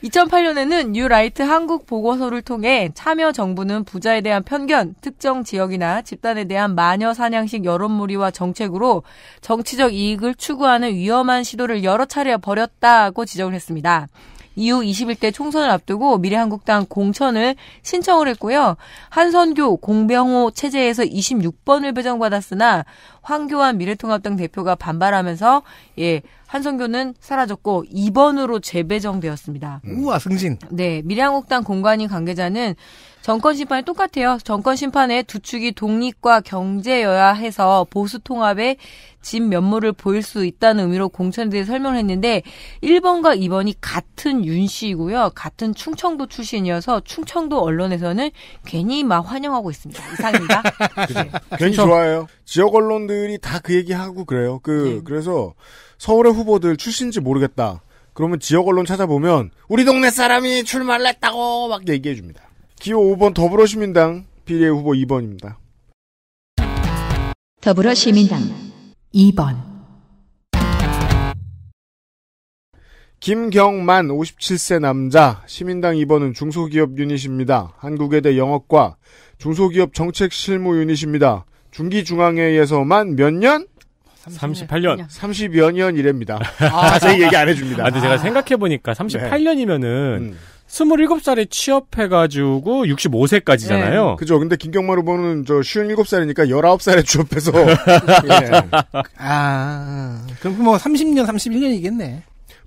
Speaker 3: 2008년에는 뉴라이트 한국 보고서를 통해 참여 정부는 부자에 대한 편견, 특정 지역이나 집단에 대한 마녀 사냥식 여론몰이와 정책으로 정치적 이익을 추구하는 위험한 시도를 여러 차례 벌였다고 지적을 했습니다. 이후 21대 총선을 앞두고 미래한국당 공천을 신청을 했고요. 한선교, 공병호 체제에서 26번을 배정받았으나 황교안 미래통합당 대표가 반발하면서 예, 한성교는 사라졌고 2번으로 재배정되었습니다. 음. 우와 승진. 네, 미량옥당 공관위 관계자는 정권 심판이 똑같아요. 정권 심판의 두 축이 독립과 경제여야 해서 보수 통합의 진 면모를 보일 수 있다는 의미로 공천에 대해 설명을 했는데 1번과 2번이 같은 윤 씨이고요. 같은 충청도 출신이어서 충청도 언론에서는 괜히 막 환영하고 있습니다. 이상입니다.
Speaker 6: 네. 괜히
Speaker 2: 좋아요. 지역 언론들이 다 그 얘기하고 그래요. 그 네. 그래서 서울의 후보들 출신지 모르겠다. 그러면 지역 언론 찾아보면 우리 동네 사람이 출마를 했다고 막 얘기해 줍니다. 기호 5번 더불어시민당 비례 후보 2번입니다.
Speaker 1: 더불어시민당 2번
Speaker 2: 김경만 57세 남자 시민당 2번은 중소기업 유닛입니다. 한국외대 영업과 중소기업 정책 실무 유닛입니다. 중기중앙회에서만 몇 년? 38년. 30여 년 이랍니다. 아, 자세히 얘기 안 해줍니다. 아, 근데 제가 아.
Speaker 4: 생각해보니까 38년이면은 네. 음. 27살에 취업해가지고 65세까지잖아요. 네.
Speaker 2: 그죠. 근데 김경만 후보는 저 57살이니까 19살에 취업해서. 예.
Speaker 5: 아, 그럼 뭐 30년, 31년이겠네.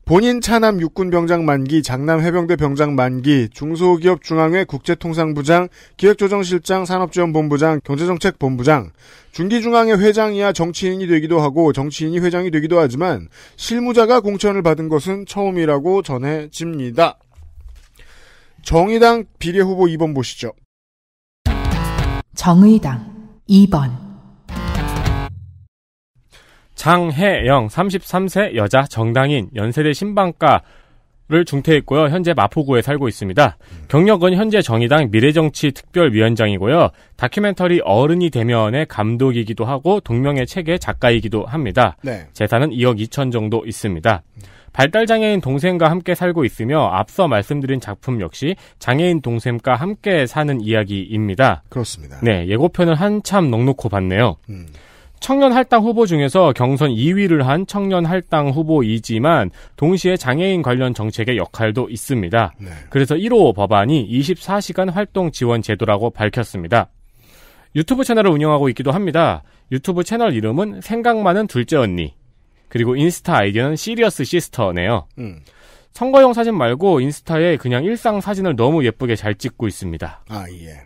Speaker 2: 본인 차남 육군 병장 만기, 장남 해병대 병장 만기, 중소기업 중앙회 국제통상부장, 기획조정실장, 산업지원본부장, 경제정책본부장, 중기중앙회 회장 이야 정치인이 되기도 하고 정치인이 회장이 되기도 하지만 실무자가 공천을 받은 것은 처음이라고 전해집니다. 정의당 비례 후보 2번 보시죠. 정의당 2번
Speaker 4: 장혜영 33세 여자 정당인 연세대 신방과를 중퇴했고요. 현재 마포구에 살고 있습니다. 경력은 현재 정의당 미래정치 특별위원장이고요. 다큐멘터리 어른이 되면의 감독이기도 하고 동명의 책의 작가이기도 합니다. 네. 재산은 2억 2천 정도 있습니다. 발달장애인 동생과 함께 살고 있으며 앞서 말씀드린 작품 역시 장애인 동생과 함께 사는 이야기입니다. 그렇습니다. 네, 예고편을 한참 넉넉히 봤네요. 음. 청년 할당 후보 중에서 경선 2위를 한 청년 할당 후보이지만 동시에 장애인 관련 정책의 역할도 있습니다. 네. 그래서 1호 법안이 24시간 활동 지원 제도라고 밝혔습니다. 유튜브 채널을 운영하고 있기도 합니다. 유튜브 채널 이름은 생각 많은 둘째 언니. 그리고 인스타 아이디는 어 시리어스 시스터네요. 음. 선거용 사진 말고 인스타에 그냥 일상 사진을 너무 예쁘게 잘 찍고 있습니다. 아, 예.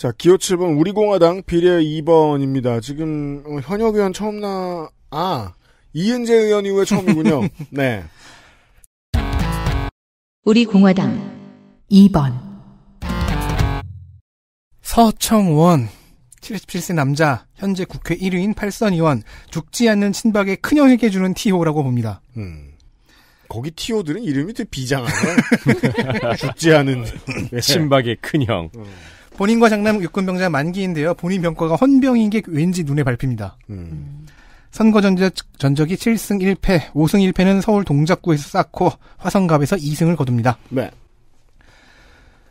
Speaker 2: 자, 기호 7번 우리공화당 비례 2번입니다. 지금 어, 현역 의원 처음 나, 아, 이은재 의원 이후에 처음이군요. 네.
Speaker 1: 우리 공화당 2번
Speaker 5: 서청원 77세 남자 현재 국회 1위인 8선 의원 죽지 않는 친박의 큰형에게 주는 티오라고 봅니다. 음. 거기 티오들은 이름이 되게 비장하네.
Speaker 4: 죽지 않은 친박의 큰형. 음. 어.
Speaker 5: 본인과 장남 육군병자 만기인데요. 본인 병과가 헌병인 게 왠지 눈에 밟힙니다. 음. 선거 전적, 전적이 7승 1패, 5승 1패는 서울 동작구에서 쌓고 화성갑에서 2승을 거둡니다. 네.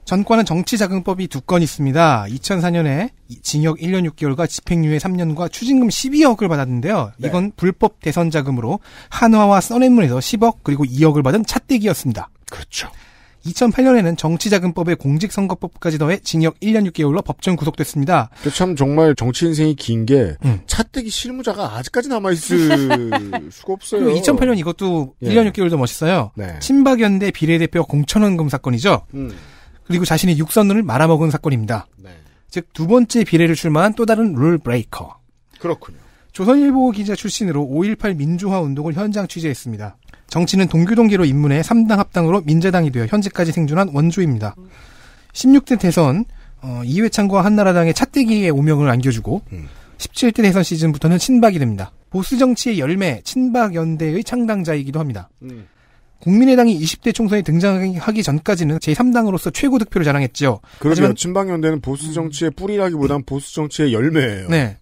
Speaker 5: 전과는 정치자금법이 두 건 있습니다. 2004년에 징역 1년 6개월과 집행유예 3년과 추징금 12억을 받았는데요. 네. 이건 불법 대선 자금으로 한화와 써낸문에서 10억 그리고 2억을 받은 차떼기였습니다. 그렇죠. 2008년에는 정치자금법의 공직선거법까지 더해 징역 1년 6개월로 법정 구속됐습니다. 참 정말 정치 인생이 긴 게
Speaker 2: 차떼기 음. 실무자가 아직까지 남아있을 수가 없어요. 2008년
Speaker 5: 이것도 1년 6개월 도 멋있어요. 네. 친박연대 비례대표 공천원금 사건이죠. 음. 그리고 자신의 육선을 말아먹은 사건입니다. 네. 즉두 번째 비례를 출마한 또 다른 룰 브레이커. 그렇군요. 조선일보 기자 출신으로 5.18 민주화 운동을 현장 취재했습니다. 정치는 동규동기로 입문해 3당 합당으로 민재당이 되어 현재까지 생존한 원조입니다. 16대 대선 어, 이회창과 한나라당의 차떼기의 오명을 안겨주고 17대 음. 대선 시즌부터는 친박이 됩니다. 보수 정치의 열매 친박 연대의 창당자이기도 합니다. 음. 국민의당이 20대 총선에 등장하기 전까지는 제3당으로서 최고 득표를 자랑했죠. 그러죠
Speaker 2: 친박 연대는 보수 음. 정치의 뿌리라기보단 보수 정치의 열매예요.
Speaker 5: 네.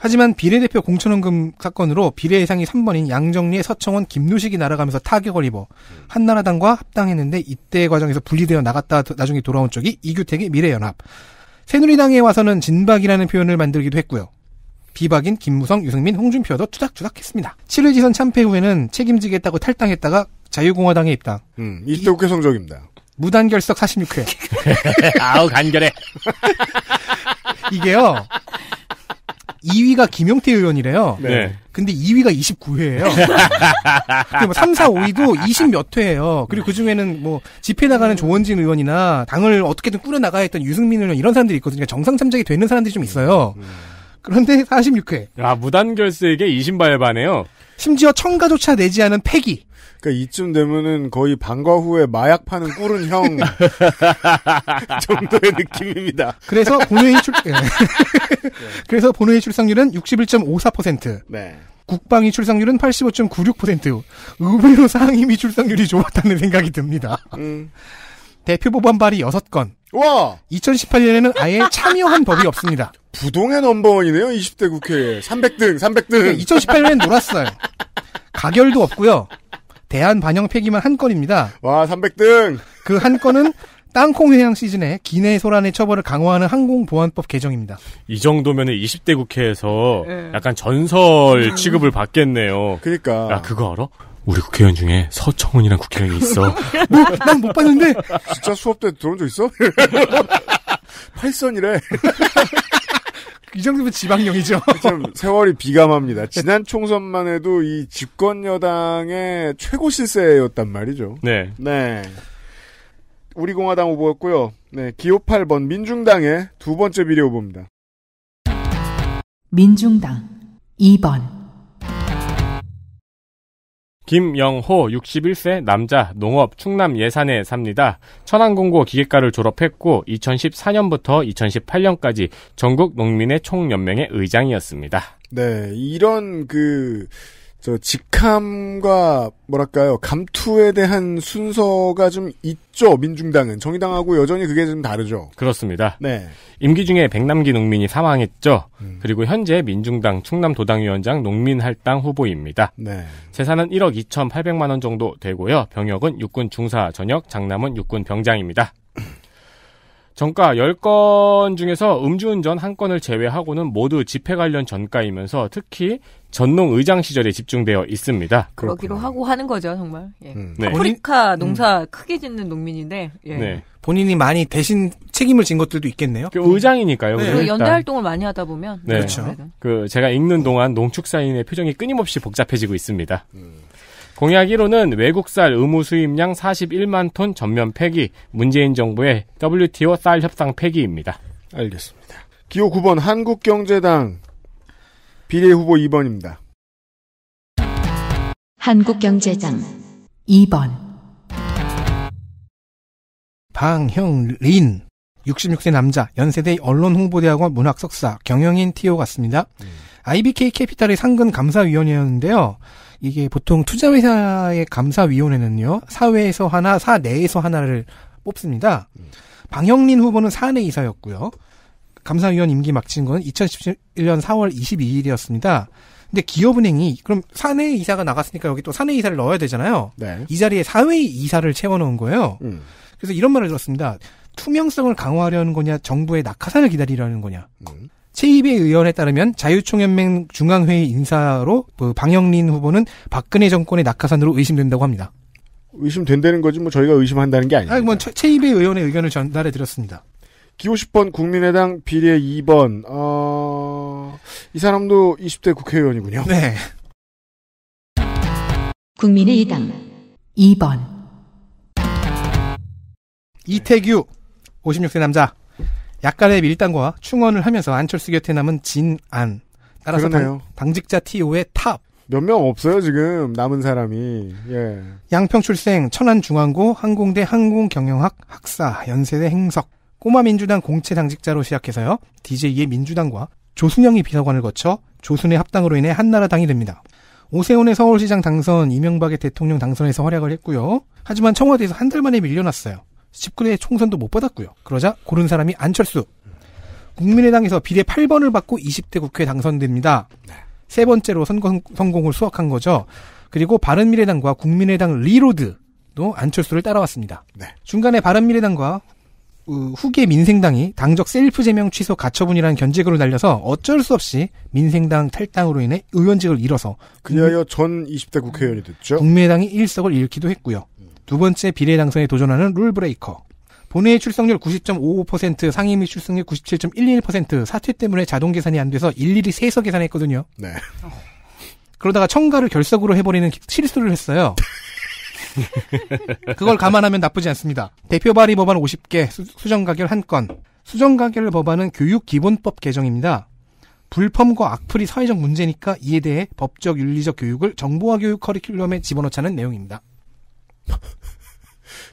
Speaker 5: 하지만 비례대표 공천원금 사건으로 비례 예상이 3번인 양정리, 의 서청원, 김누식이 날아가면서 타격을 입어 한나라당과 합당했는데 이때 과정에서 분리되어 나갔다 나중에 돌아온 쪽이 이규택의 미래연합. 새누리당에 와서는 진박이라는 표현을 만들기도 했고요. 비박인 김무성, 유승민, 홍준표도 추닥추닥했습니다 7회 지선 참패 후에는 책임지겠다고 탈당했다가 자유공화당에 입당. 음, 이때 국회성적입니다. 무단결석 46회. 아우 간결해. 이게요. 2위가 김용태 의원이래요. 네. 네. 근데 2위가 29회예요. 뭐 3, 4, 5위도 20몇 회예요. 그리고 그 중에는 뭐 집회 나가는 조원진 의원이나 당을 어떻게든 꾸려 나가야 했던 유승민 의원 이런 사람들이 있거든요. 그러니까 정상 참작이 되는 사람들이 좀 있어요. 그런데 46회.
Speaker 4: 아무단결석에게이신발반네요
Speaker 5: 심지어 청가조차 내지 않은 패기.
Speaker 2: 그니까 이쯤 되면은 거의 방과 후에 마약 파는 꿀은 형 정도의 느낌입니다. 그래서 본회의 출 예.
Speaker 5: 그래서 본회의 출석률은 61.54%. 네. 국방위 출석률은 85.96%. 의외로 상임위 출석률이 좋았다는 생각이 듭니다. 음. 대표 법안 발의 6건. 와! 2018년에는 아예 참여한 법이 없습니다. 부동의 넘버원이네요, 20대 국회에. 300등, 300등. 2018년엔 놀았어요. 가결도 없고요. 대한 반영 폐기만 한 건입니다. 와, 300등! 그 한 건은 땅콩 회항 시즌에 기내 소란의 처벌을 강화하는 항공보안법 개정입니다.
Speaker 4: 이정도면 20대 국회에서 네. 약간 전설 취급을 받겠네요. 그니까. 야, 그거 알아? 우리 국회의원 중에 서청훈이란 국회의원이 있어.
Speaker 2: 뭐, 난 못 봤는데! 진짜 수업 때 들어온 적 있어? 팔선이래 이 정도면 지방령이죠. 참 세월이 비감합니다. 지난 총선만 해도 이 집권 여당의 최고 실세였단 말이죠. 네. 네. 우리 공화당 후보였고요. 네, 기호 8번 민중당의 두 번째 비례 후보입니다.
Speaker 1: 민중당 2번
Speaker 4: 김영호 61세 남자 농업 충남 예산에 삽니다. 천안공고 기계과를 졸업했고 2014년부터 2018년까지 전국 농민의 총연맹의 의장이었습니다.
Speaker 2: 네, 이런 그저 직함과 뭐랄까요 감투에 대한 순서가 좀 있죠 민중당은 정의당하고 여전히 그게 좀
Speaker 4: 다르죠. 그렇습니다. 네 임기 중에 백남기 농민이 사망했죠. 음. 그리고 현재 민중당 충남도당위원장 농민할당 후보입니다. 네 재산은 1억 2,800만 원 정도 되고요. 병역은 육군 중사 전역, 장남은 육군 병장입니다. 전가 10건 중에서 음주운전 한 건을 제외하고는 모두 집회 관련 전가이면서 특히 전농 의장 시절에 집중되어 있습니다. 그러기로
Speaker 3: 하고 하는 거죠, 정말.
Speaker 6: 예.
Speaker 4: 음.
Speaker 5: 네. 아프리카
Speaker 3: 음. 농사 음. 크게 짓는 농민인데. 예. 네.
Speaker 5: 본인이 많이 대신 책임을 진 것들도 있겠네요. 그 의장이니까요. 네. 그 연대
Speaker 3: 활동을 많이 하다 보면. 네.
Speaker 5: 그렇죠. 그
Speaker 4: 제가 읽는 동안 농축사인의 표정이 끊임없이 복잡해지고 있습니다. 음. 공약 1호는 외국쌀 의무 수입량 41만 톤 전면 폐기, 문재인 정부의 WTO 쌀 협상 폐기입니다. 알겠습니다. 기호 9번 한국경제당
Speaker 2: 비례 후보 2번입니다.
Speaker 1: 한국경제당 2번
Speaker 5: 방형린 66세 남자 연세대 언론홍보대학원 문학석사 경영인 TO 같습니다. 음. IBK 캐피탈의 상근 감사위원이었는데요. 이게 보통 투자회사의 감사위원회는요, 사회에서 하나, 사내에서 하나를 뽑습니다. 방영린 후보는 사내 이사였고요. 감사위원 임기 막친 건 2017년 4월 22일이었습니다. 근데 기업은행이 그럼 사내 이사가 나갔으니까 여기 또 사내 이사를 넣어야 되잖아요. 네. 이 자리에 사회 이사를 채워놓은 거예요. 음. 그래서 이런 말을 들었습니다. 투명성을 강화하려는 거냐, 정부의 낙하산을 기다리려는 거냐. 음. 체입의 의원에 따르면 자유총연맹 중앙회의 인사로 그 방영린 후보는 박근혜 정권의 낙하산으로 의심된다고 합니다.
Speaker 2: 의심된다는 거지 뭐 저희가 의심한다는
Speaker 5: 게 아니에요. 아니 뭐 체입의 의원의 의견을 전달해 드렸습니다.
Speaker 2: 기호 10번 국민의당 비례 2번
Speaker 5: 어... 이
Speaker 2: 사람도 20대 국회의원이군요. 네.
Speaker 1: 국민의당 2번
Speaker 5: 이태규 56세 남자 약간의 밀당과 충원을 하면서 안철수 곁에 남은 진안 따라서 그
Speaker 2: 당, 직자 TO의 탑. 몇 명 없어요 지금 남은 사람이. 예.
Speaker 5: 양평 출생, 천안 중앙고, 항공대 항공경영학 학사, 연세대 행석. 꼬마 민주당 공채 당직자로 시작해서요 DJ의 민주당과 조순영이 비서관을 거쳐 조순의 합당으로 인해 한나라당이 됩니다. 오세훈의 서울시장 당선, 이명박의 대통령 당선에서 활약을 했고요. 하지만 청와대에서 한 달 만에 밀려났어요. 19대 총선도 못 받았고요. 그러자 고른 사람이 안철수. 국민의당에서 비례 8번을 받고 20대 국회 에 당선됩니다. 네. 세 번째로 선거, 성공을 수확한 거죠. 그리고 바른미래당과 국민의당 리로드도 안철수를 따라왔습니다. 네. 중간에 바른미래당과 어, 후계 민생당이 당적 셀프 제명 취소 가처분이라는 견제글을 날려서 어쩔 수 없이 민생당 탈당으로 인해 의원직을 잃어서
Speaker 2: 그녀여 전 20대 국회의원이 됐죠.
Speaker 5: 국민의당이 일석을 잃기도 했고요. 두 번째 비례 당선에 도전하는 룰브레이커. 본회의 출석률 90.55%, 상임위 출석률 97.11%, 사퇴 때문에 자동 계산이 안 돼서 일일이 세서 계산했거든요. 네. 그러다가 청가를 결석으로 해버리는 실수를 했어요. 그걸 감안하면 나쁘지 않습니다. 대표 발의 법안 50개, 수, 정 가결 1건. 수정 가결 법안은 교육 기본법 개정입니다. 불펌과 악플이 사회적 문제니까 이에 대해 법적 윤리적 교육을 정보화 교육 커리큘럼에 집어넣자는 내용입니다.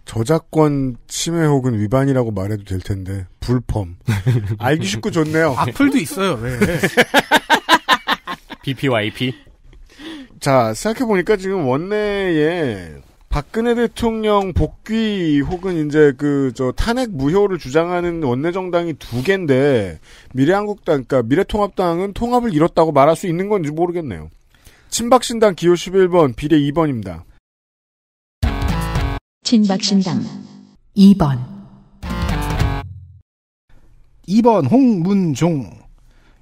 Speaker 2: 저작권 침해 혹은 위반이라고 말해도 될 텐데 불펌 알기 쉽고 좋네요. 악플도 있어요. 네. BPYP. 자 생각해 보니까 지금 원내에 박근혜 대통령 복귀 혹은 이제 그 저 탄핵 무효를 주장하는 원내 정당이 두 개인데 미래한국당 그러니까 미래통합당은 통합을 잃었다고 말할 수 있는 건지 모르겠네요. 친박신당 기호 11번 비례 2번입니다.
Speaker 1: 친박신당 2번
Speaker 5: 2번 홍문종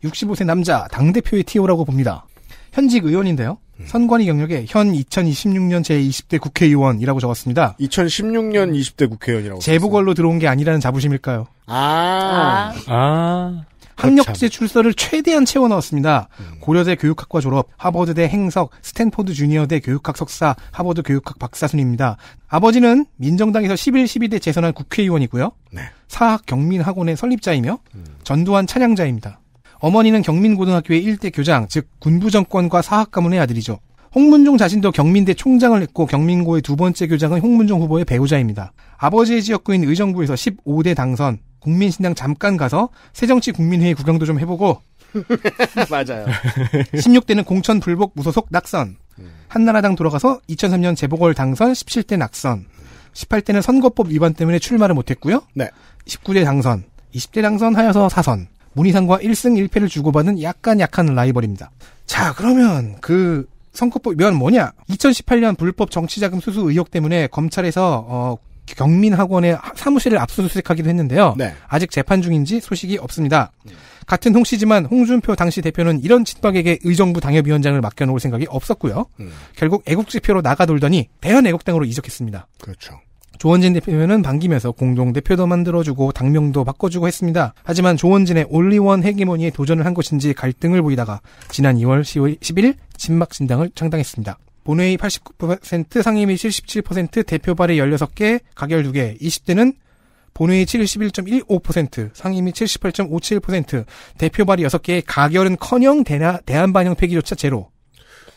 Speaker 5: 65세 남자 당대표의 티오라고 봅니다. 현직 의원인데요. 음. 선관위 경력에 현 2026년 제20대 국회의원이라고 적었습니다. 2016년 20대 국회의원이라고. 재보궐로 들어온 게 아니라는 자부심일까요? 아. 아. 아. 학력제 그렇죠. 출서를 최대한 채워 넣었습니다. 음. 고려대 교육학과 졸업, 하버드대 행석, 스탠포드 주니어대 교육학 석사, 하버드 교육학 박사순입니다. 아버지는 민정당에서 11, 12대 재선한 국회의원이고요. 네. 사학 경민학원의 설립자이며 음. 전두환 찬양자입니다. 어머니는 경민고등학교의 1대 교장, 즉 군부정권과 사학 가문의 아들이죠. 홍문종 자신도 경민대 총장을 했고 경민고의 두 번째 교장은 홍문종 후보의 배우자입니다. 아버지의 지역구인 의정부에서 15대 당선, 국민신당 잠깐 가서 새정치 국민회의 구경도 좀 해보고 맞아요. 16대는 공천 불복 무소속 낙선. 한나라당 돌아가서 2003년 재보궐 당선 17대 낙선. 18대는 선거법 위반 때문에 출마를 못했고요. 네. 19대 당선, 20대 당선 하여서 사선. 문희상과 1승 1패를 주고받은 약간 약한 라이벌입니다. 자, 그러면 그 선거법 위반 뭐냐? 2018년 불법 정치자금 수수 의혹 때문에 검찰에서 어, 경민학원의 사무실을 압수수색하기도 했는데요. 네. 아직 재판 중인지 소식이 없습니다. 네. 같은 홍 씨지만 홍준표 당시 대표는 이런 친박에게 의정부 당협위원장을 맡겨놓을 생각이 없었고요. 음. 결국 애국지표로 나가 돌더니 대현 애국당으로 이적했습니다. 그렇죠. 조원진 대표는 반기면서 공동대표도 만들어주고 당명도 바꿔주고 했습니다. 하지만 조원진의 올리원 헤기모니에 도전을 한 것인지 갈등을 보이다가 지난 2월 10일 진막신당을 창당했습니다. 본회의 89%, 상임위 77%, 대표 발의 16개, 가결 2개 20대는 본회의 71.15%, 상임위 78.57%, 대표 발의 6개, 가결은 커녕 대나, 대한반영 폐기조차 제로.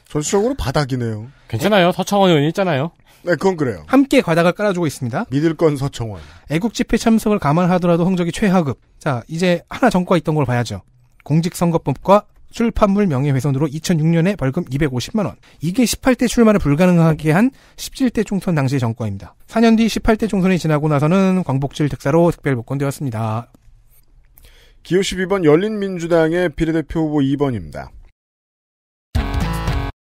Speaker 5: 전체적으로 바닥이네요. 괜찮아요. 서청원 의원이 있잖아요. 네, 그건 그래요. 함께 과다가 깔아주고 있습니다. 믿을 건 서청원. 애국 집회 참석을 감안하더라도 성적이 최하급. 자, 이제 하나 정과 있던 걸 봐야죠. 공직선거법과 출판물 명예훼손으로 2006년에 벌금 250만 원. 이게 18대 출마를 불가능하게 한 17대 총선 당시의 정권입니다 4년 뒤 18대 총선이 지나고 나서는 광복절 특사로 특별 복권되었습니다.
Speaker 2: 기호 12번 열린민주당의 비례대표 후보 2번입니다.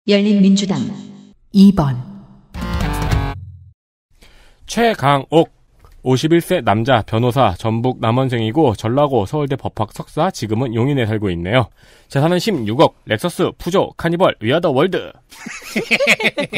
Speaker 1: 열린민주당 2번
Speaker 4: 최강옥 51세 남자 변호사 전북 남원생이고 전라고 서울대 법학 석사 지금은 용인에 살고 있네요. 재산은 16억 렉서스 푸조 카니발 위아더 월드.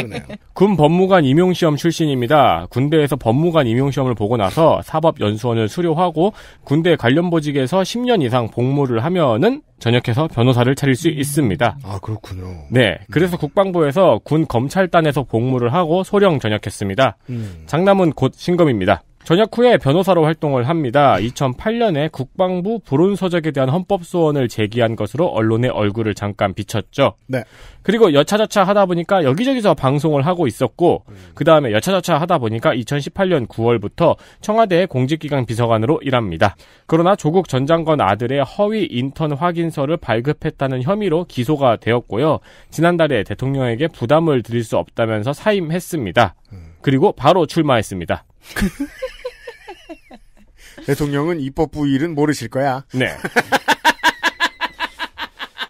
Speaker 4: 군 법무관 임용시험 출신입니다. 군대에서 법무관 임용시험을 보고 나서 사법연수원을 수료하고 군대 관련 보직에서 10년 이상 복무를 하면은 전역해서 변호사를 차릴 수 있습니다. 아 그렇군요. 네, 그래서 음. 국방부에서 군 검찰단에서 복무를 하고 소령 전역했습니다. 음. 장남은 곧 신검입니다. 전역 후에 변호사로 활동을 합니다. 2008년에 국방부 불온서적에 대한 헌법소원을 제기한 것으로 언론의 얼굴을 잠깐 비쳤죠. 네. 그리고 여차저차 하다 보니까 여기저기서 방송을 하고 있었고, 음. 그 다음에 여차저차 하다 보니까 2018년 9월부터 청와대의 공직기강 비서관으로 일합니다. 그러나 조국 전 장관 아들의 허위 인턴 확인서를 발급했다는 혐의로 기소가 되었고요. 지난달에 대통령에게 부담을 드릴 수 없다면서 사임했습니다. 음. 그리고 바로 출마했습니다.
Speaker 2: 대통령은 입법부 일은 모르실
Speaker 4: 거야. 네.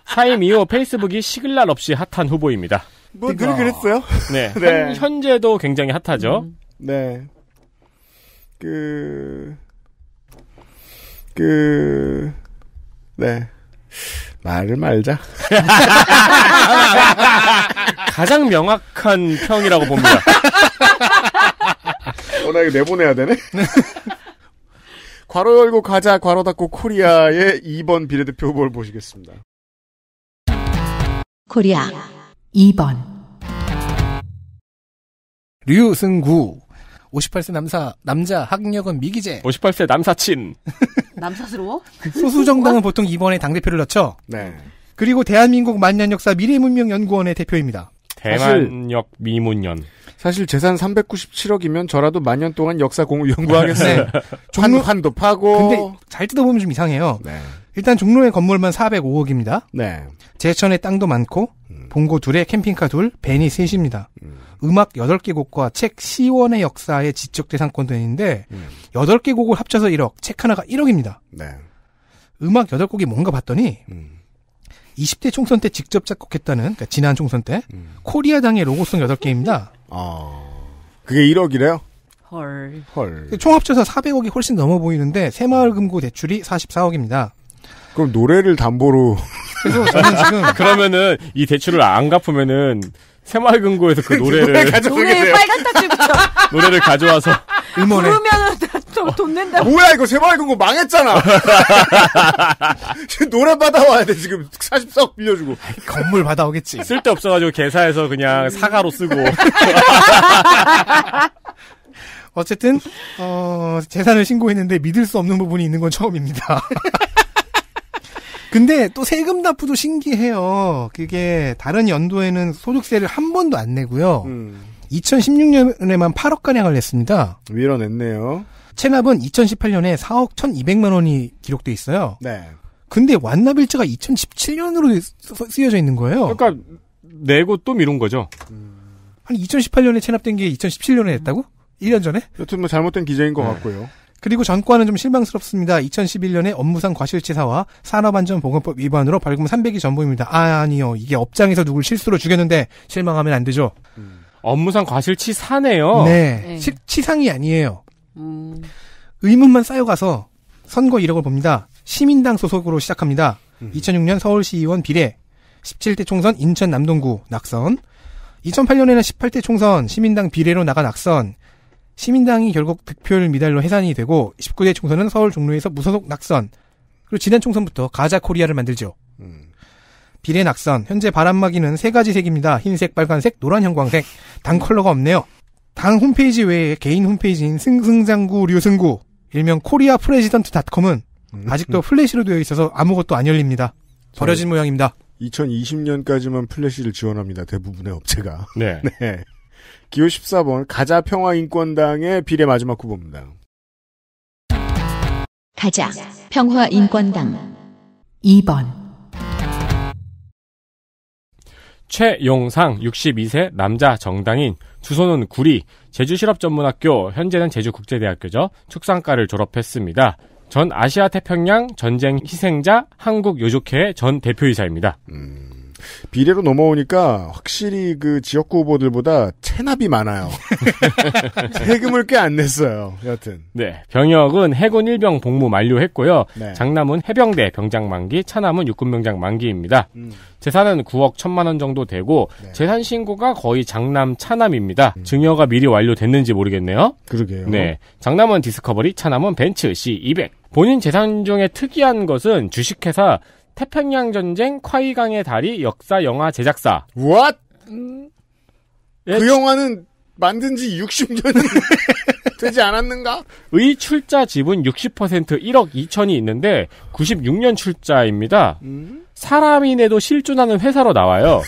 Speaker 4: 사임 이후 페이스북이 시글날 없이 핫한 후보입니다. 뭐늘 그랬어요. 네. 네. 현, 재도 굉장히 핫하죠. 음, 네. 그,
Speaker 2: 그, 네. 말을 말자.
Speaker 4: 가장 명확한 평이라고 봅니다. 어나 이 내보내야 되네. 괄호 열고
Speaker 2: 가자 괄호 닫고 코리아의 2번 비례대표 후보를 보시겠습니다.
Speaker 1: 코리아 2번
Speaker 5: 류승구 58세 남사 남자 학력은 미기재 58세 남사친
Speaker 4: 남사스러워?
Speaker 5: 소수 정당은 어? 보통 이번에 당 대표를 넣죠. 네. 그리고 대한민국 만년 역사 미래문명 연구원의 대표입니다.
Speaker 4: 대만역 미문연 사실 재산
Speaker 5: 397억이면 저라도 만 년 동안 역사 공부 연구하겠어요. 네. 종로 한도 파고. 근데 잘 뜯어보면 좀 이상해요. 네. 일단 종로의 건물만 405억입니다. 네. 제천에 땅도 많고 음. 본고 둘에 캠핑카 둘, 벤이 음. 셋입니다. 음. 악 8개 곡과 책 10원의 역사에 지적 재산권도 있는데 음. 8개 곡을 합쳐서 1억, 책 하나가 1억입니다. 네. 음악 8곡이 뭔가 봤더니 음. 20대 총선 때 직접 작곡했다는 그러니까 지난 총선 때 음. 코리아당의 로고송 8개입니다. 어. 그게 1억이래요? 헐. 헐. 그 총 합쳐서 400억이 훨씬 넘어 보이는데 새마을금고 대출이 44억입니다. 그럼 노래를 담보로. 그래서 저는 지금
Speaker 4: 그러면은 이 대출을 안 갚으면은 새마을금고에서 그, 그 노래를
Speaker 6: 노래
Speaker 5: 빨간 딱지
Speaker 4: 붙여 노래를 가져와서 음원에
Speaker 6: 부르면은 돈 어. 낸다.
Speaker 2: 뭐야
Speaker 4: 이거 새마을금고
Speaker 6: 망했잖아.
Speaker 4: 노래 받아와야 돼 지금 40석 빌려주고 그
Speaker 5: 건물 받아오겠지.
Speaker 4: 쓸데 없어가지고 계사해서 그냥 사과로 쓰고.
Speaker 5: 어쨌든 어, 재산을 신고했는데 믿을 수 없는 부분이 있는 건 처음입니다. 근데 또 세금 납부도 신기해요. 그게 다른 연도에는 소득세를 한 번도 안 내고요. 음. 2016년에만 8억가량을 냈습니다. 밀어냈네요. 체납은 2018년에 4억 1200만 원이 기록돼 있어요. 네. 근데 완납일자가 2017년으로 쓰여져 있는 거예요. 그러니까 내고 또 미룬 거죠. 한 2018년에 체납된 게 2017년에 냈다고? 1년 전에? 여튼 뭐 잘못된 기재인 것 네. 같고요. 그리고 전과는 좀 실망스럽습니다. 2011년에 업무상 과실치사와 산업안전보건법 위반으로 벌금 300이 전부입니다. 아, 아니요. 이게 업장에서 누굴 실수로 죽였는데 실망하면 안 되죠. 음. 업무상 과실치사네요. 네. 네. 시, 치상이 아니에요. 음. 의문만 쌓여가서 선거 이력을 봅니다. 시민당 소속으로 시작합니다. 음. 2006년 서울시의원 비례, 17대 총선 인천 남동구 낙선, 2008년에는 18대 총선 시민당 비례로 나간 낙선, 시민당이 결국 득표율 미달로 해산이 되고 19대 총선은 서울 종로에서 무소속 낙선. 그리고 지난 총선부터 가자 코리아를 만들죠. 음. 비례 낙선. 현재 바람막이는 세 가지 색입니다. 흰색, 빨간색, 노란 형광색. 당 컬러가 없네요. 당 홈페이지 외에 개인 홈페이지인 승승장구 류승구 일명 코리아 프레지던트닷컴은 음. 아직도 플래시로 되어 있어서 아무것도 안 열립니다. 버려진 모양입니다.
Speaker 2: 2020년까지만 플래시를 지원합니다. 대부분의 업체가. 네. 네. 기호 14번 가자 평화인권당의 비례 마지막 후보입니다. 가자
Speaker 1: 평화인권당 2번
Speaker 4: 최용상 62세 남자 정당인 주소는 구리 제주실업전문학교 현재는 제주국제대학교죠 축산과를 졸업했습니다. 전 아시아 태평양 전쟁 희생자 한국 요족회 전 대표이사입니다. 음...
Speaker 2: 비례로 넘어오니까 확실히 그 지역구 후보들보다 체납이 많아요. 세금을 꽤 안 냈어요. 여튼. 네.
Speaker 4: 병역은 해군 일병 복무 만료했고요. 네. 장남은 해병대 병장 만기, 차남은 육군 병장 만기입니다. 음. 재산은 9억 1천만 원 정도 되고 네. 재산 신고가 거의 장남 차남입니다. 음. 증여가 미리 완료됐는지 모르겠네요. 그러게요. 네. 장남은 디스커버리, 차남은 벤츠 C200. 본인 재산 중에 특이한 것은 주식회사 태평양 전쟁 콰이강의 다리 역사 영화 제작사. What? 예, 그 영화는 만든 지 60년이 되지 않았는가? 의 출자 지분 60% 1억 2천이 있는데 96년 출자입니다. 음? 사람이내도 실존하는 회사로 나와요.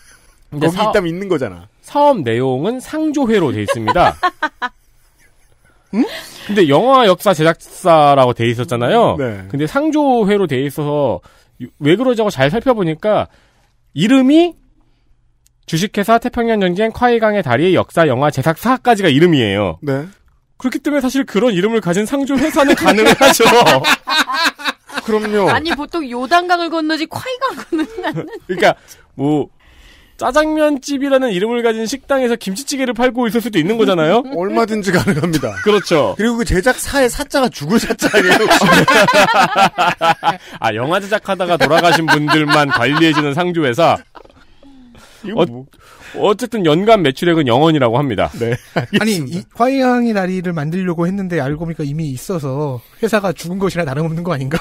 Speaker 4: 거기 사... 있다면 있는 거잖아. 사업 내용은 상조회로 돼 있습니다. 음? 근데 영화 역사 제작사라고 돼 있었잖아요. 네. 근데 상조회로 돼 있어서 왜 그러자고 잘 살펴보니까 이름이 주식회사 태평양 전쟁 콰이강의 다리 의 역사 영화 제작 사까지가 이름이에요. 네. 그렇기 때문에 사실 그런 이름을 가진 상조 회사는 가능하죠. 그럼요. 아니
Speaker 3: 보통 요단강을 건너지 콰이강 건너는
Speaker 4: 그러니까 뭐 짜장면집이라는 이름을 가진 식당에서 김치찌개를 팔고 있을 수도 있는 거잖아요? 얼마든지
Speaker 2: 가능합니다.
Speaker 4: 그렇죠. 그리고 그 제작사의 사자가 죽을 사자 예요 아, 영화 제작하다가 돌아가신 분들만 관리해주는 상조회사? 어, 뭐. 어쨌든 연간 매출액은 영원이라고 합니다. 네.
Speaker 5: 알니다 아니, 화이향의 날이를 만들려고 했는데 알고 보니까 이미 있어서 회사가 죽은 것이라 다름없는 거 아닌가?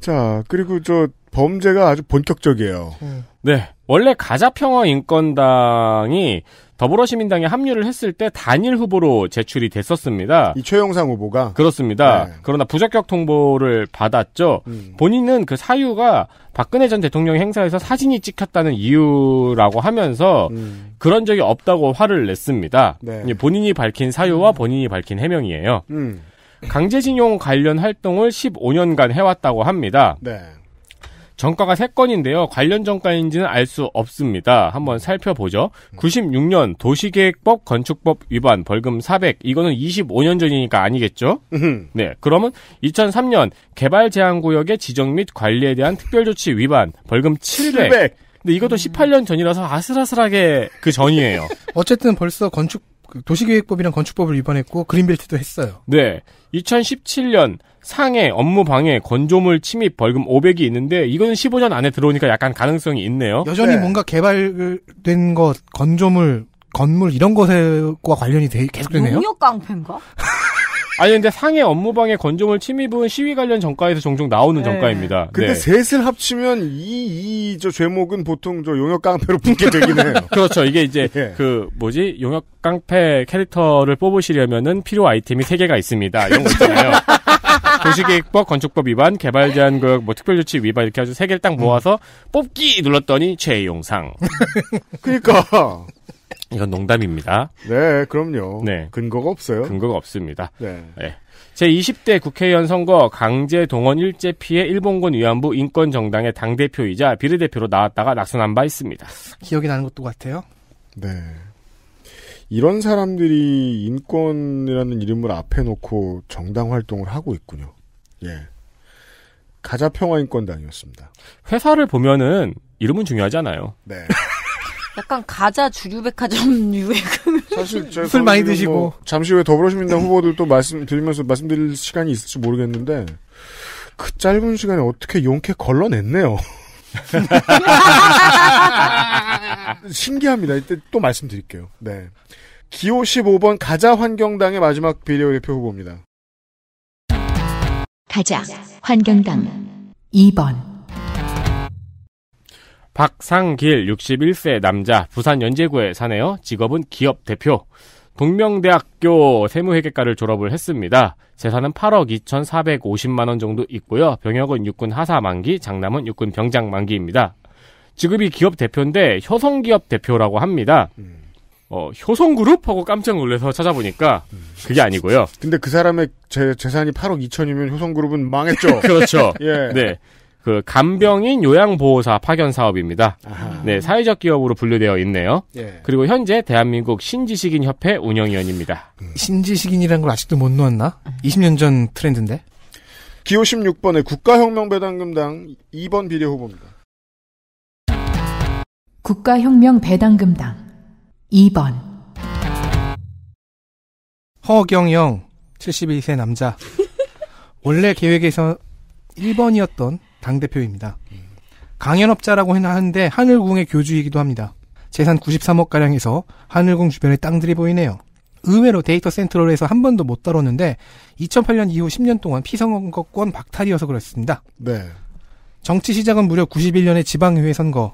Speaker 2: 자, 그리고 저 범죄가 아주 본격적이에요. 음.
Speaker 4: 네. 원래 가자평화 인권당이 더불어시민당에 합류를 했을 때 단일 후보로 제출이 됐었습니다. 이 최영상 후보가 그렇습니다. 네. 그러나 부적격 통보를 받았죠. 음. 본인은 그 사유가 박근혜 전 대통령 행사에서 사진이 찍혔다는 이유라고 하면서 음. 그런 적이 없다고 화를 냈습니다. 네. 본인이 밝힌 사유와 음. 본인이 밝힌 해명이에요. 음. 강제징용 관련 활동을 15년간 해왔다고 합니다. 네. 정가가 3건인데요. 관련 정가인지는 알 수 없습니다. 한번 살펴보죠. 96년 음. 도시계획법 건축법 위반 벌금 400. 이거는 25년 전이니까 아니겠죠? 음. 네. 그러면 2003년 개발 제한 구역의 지정 및 관리에 대한 특별조치 위반 벌금 700. 700. 근데 이것도 18년 전이라서 아슬아슬하게 그
Speaker 5: 전이에요. 어쨌든 벌써 건축 그 도시계획법이랑 건축법을 위반했고 그린벨트도 했어요.
Speaker 4: 네. 2017년 상해, 업무 방해, 건조물 침입 벌금 500이 있는데 이거는 15년 안에 들어오니까 약간 가능성이
Speaker 5: 있네요. 여전히 네. 뭔가 개발된 것, 건조물, 건물 이런 것과 관련이 돼, 계속 되네요. 농협
Speaker 3: 깡패인가?
Speaker 5: 아니 근데 상해 업무방해 건조물 침입은
Speaker 4: 시위 관련 전과에서 종종 나오는 네. 전과입니다. 근데 네. 셋을 합치면 이 이저 죄목은
Speaker 2: 보통 저 용역 깡패로 붙게
Speaker 4: 되긴 해요. 그렇죠. 이게 이제 예. 그 뭐지 용역 깡패 캐릭터를 뽑으시려면은 필요 아이템이 세 개가 있습니다. 이런 거 있잖아요. 도시계획법, 건축법 위반, 개발 제한 구역, 뭐 특별조치 위반 이렇게 해서 세 개를 딱 모아서 음. 뽑기 눌렀더니 최용상. 그러니까 이건 농담입니다. 네, 그럼요. 네. 근거가 없어요. 근거가 없습니다. 네. 네. 제20대 국회의원 선거 강제 동원 일제 피해 일본군 위안부 인권정당의 당대표이자 비례대표로 나왔다가 낙선한 바 있습니다.
Speaker 5: 기억이 나는 것도 같아요.
Speaker 6: 네.
Speaker 4: 이런
Speaker 2: 사람들이 인권이라는 이름을 앞에 놓고 정당 활동을 하고 있군요.
Speaker 4: 예. 가자평화인권당이었습니다. 회사를 보면은 이름은 중요하잖아요. 네.
Speaker 3: 약간 가자 주류백화점 유행. 사실 술
Speaker 2: 많이 드시고 뭐 잠시 후에 더불어시민당 후보들도 말씀드리면서 말씀드릴 시간이 있을지 모르겠는데 그 짧은 시간에 어떻게 용케 걸러냈네요. 신기합니다. 이때 또 말씀드릴게요. 네. 기호 15번 가자 환경당의 마지막 비례대표 후보입니다.
Speaker 1: 가자 환경당 2번
Speaker 4: 박상길 61세 남자 부산 연제구에 사네요. 직업은 기업 대표. 동명대학교 세무회계과를 졸업을 했습니다. 재산은 8억 2,450만 원 정도 있고요. 병역은 육군 하사 만기, 장남은 육군 병장 만기입니다. 직업이 기업 대표인데 효성기업 대표라고 합니다. 어, 효성그룹 하고 깜짝 놀래서 찾아보니까 그게 아니고요.
Speaker 2: 근데 그 사람의 재, 재산이 8억 2천이면 효성그룹은 망했죠. 그렇죠. 예. 네.
Speaker 4: 그 간병인 요양보호사 파견 사업입니다. 아하. 네, 사회적 기업으로 분류되어 있네요. 예. 그리고 현재 대한민국 신지식인 협회 운영위원입니다.
Speaker 5: 신지식인이라는 걸 아직도 못 놓았나? 20년 전 트렌드인데.
Speaker 2: 기호 16번의 국가혁명배당금당 2번 비례 후보입니다.
Speaker 1: 국가혁명배당금당 2번
Speaker 5: 허경영 72세 남자 원래 계획에서 1번이었던 당대표입니다. 강연업자라고 하는데 하늘궁의 교주이기도 합니다. 재산 93억가량에서 하늘궁 주변의 땅들이 보이네요. 의외로 데이터 센트럴에서 한 번도 못 다뤘는데 2008년 이후 10년 동안 피선거권 박탈이어서 그렇습니다. 네. 정치 시작은 무려 9 1년에 지방의회 선거.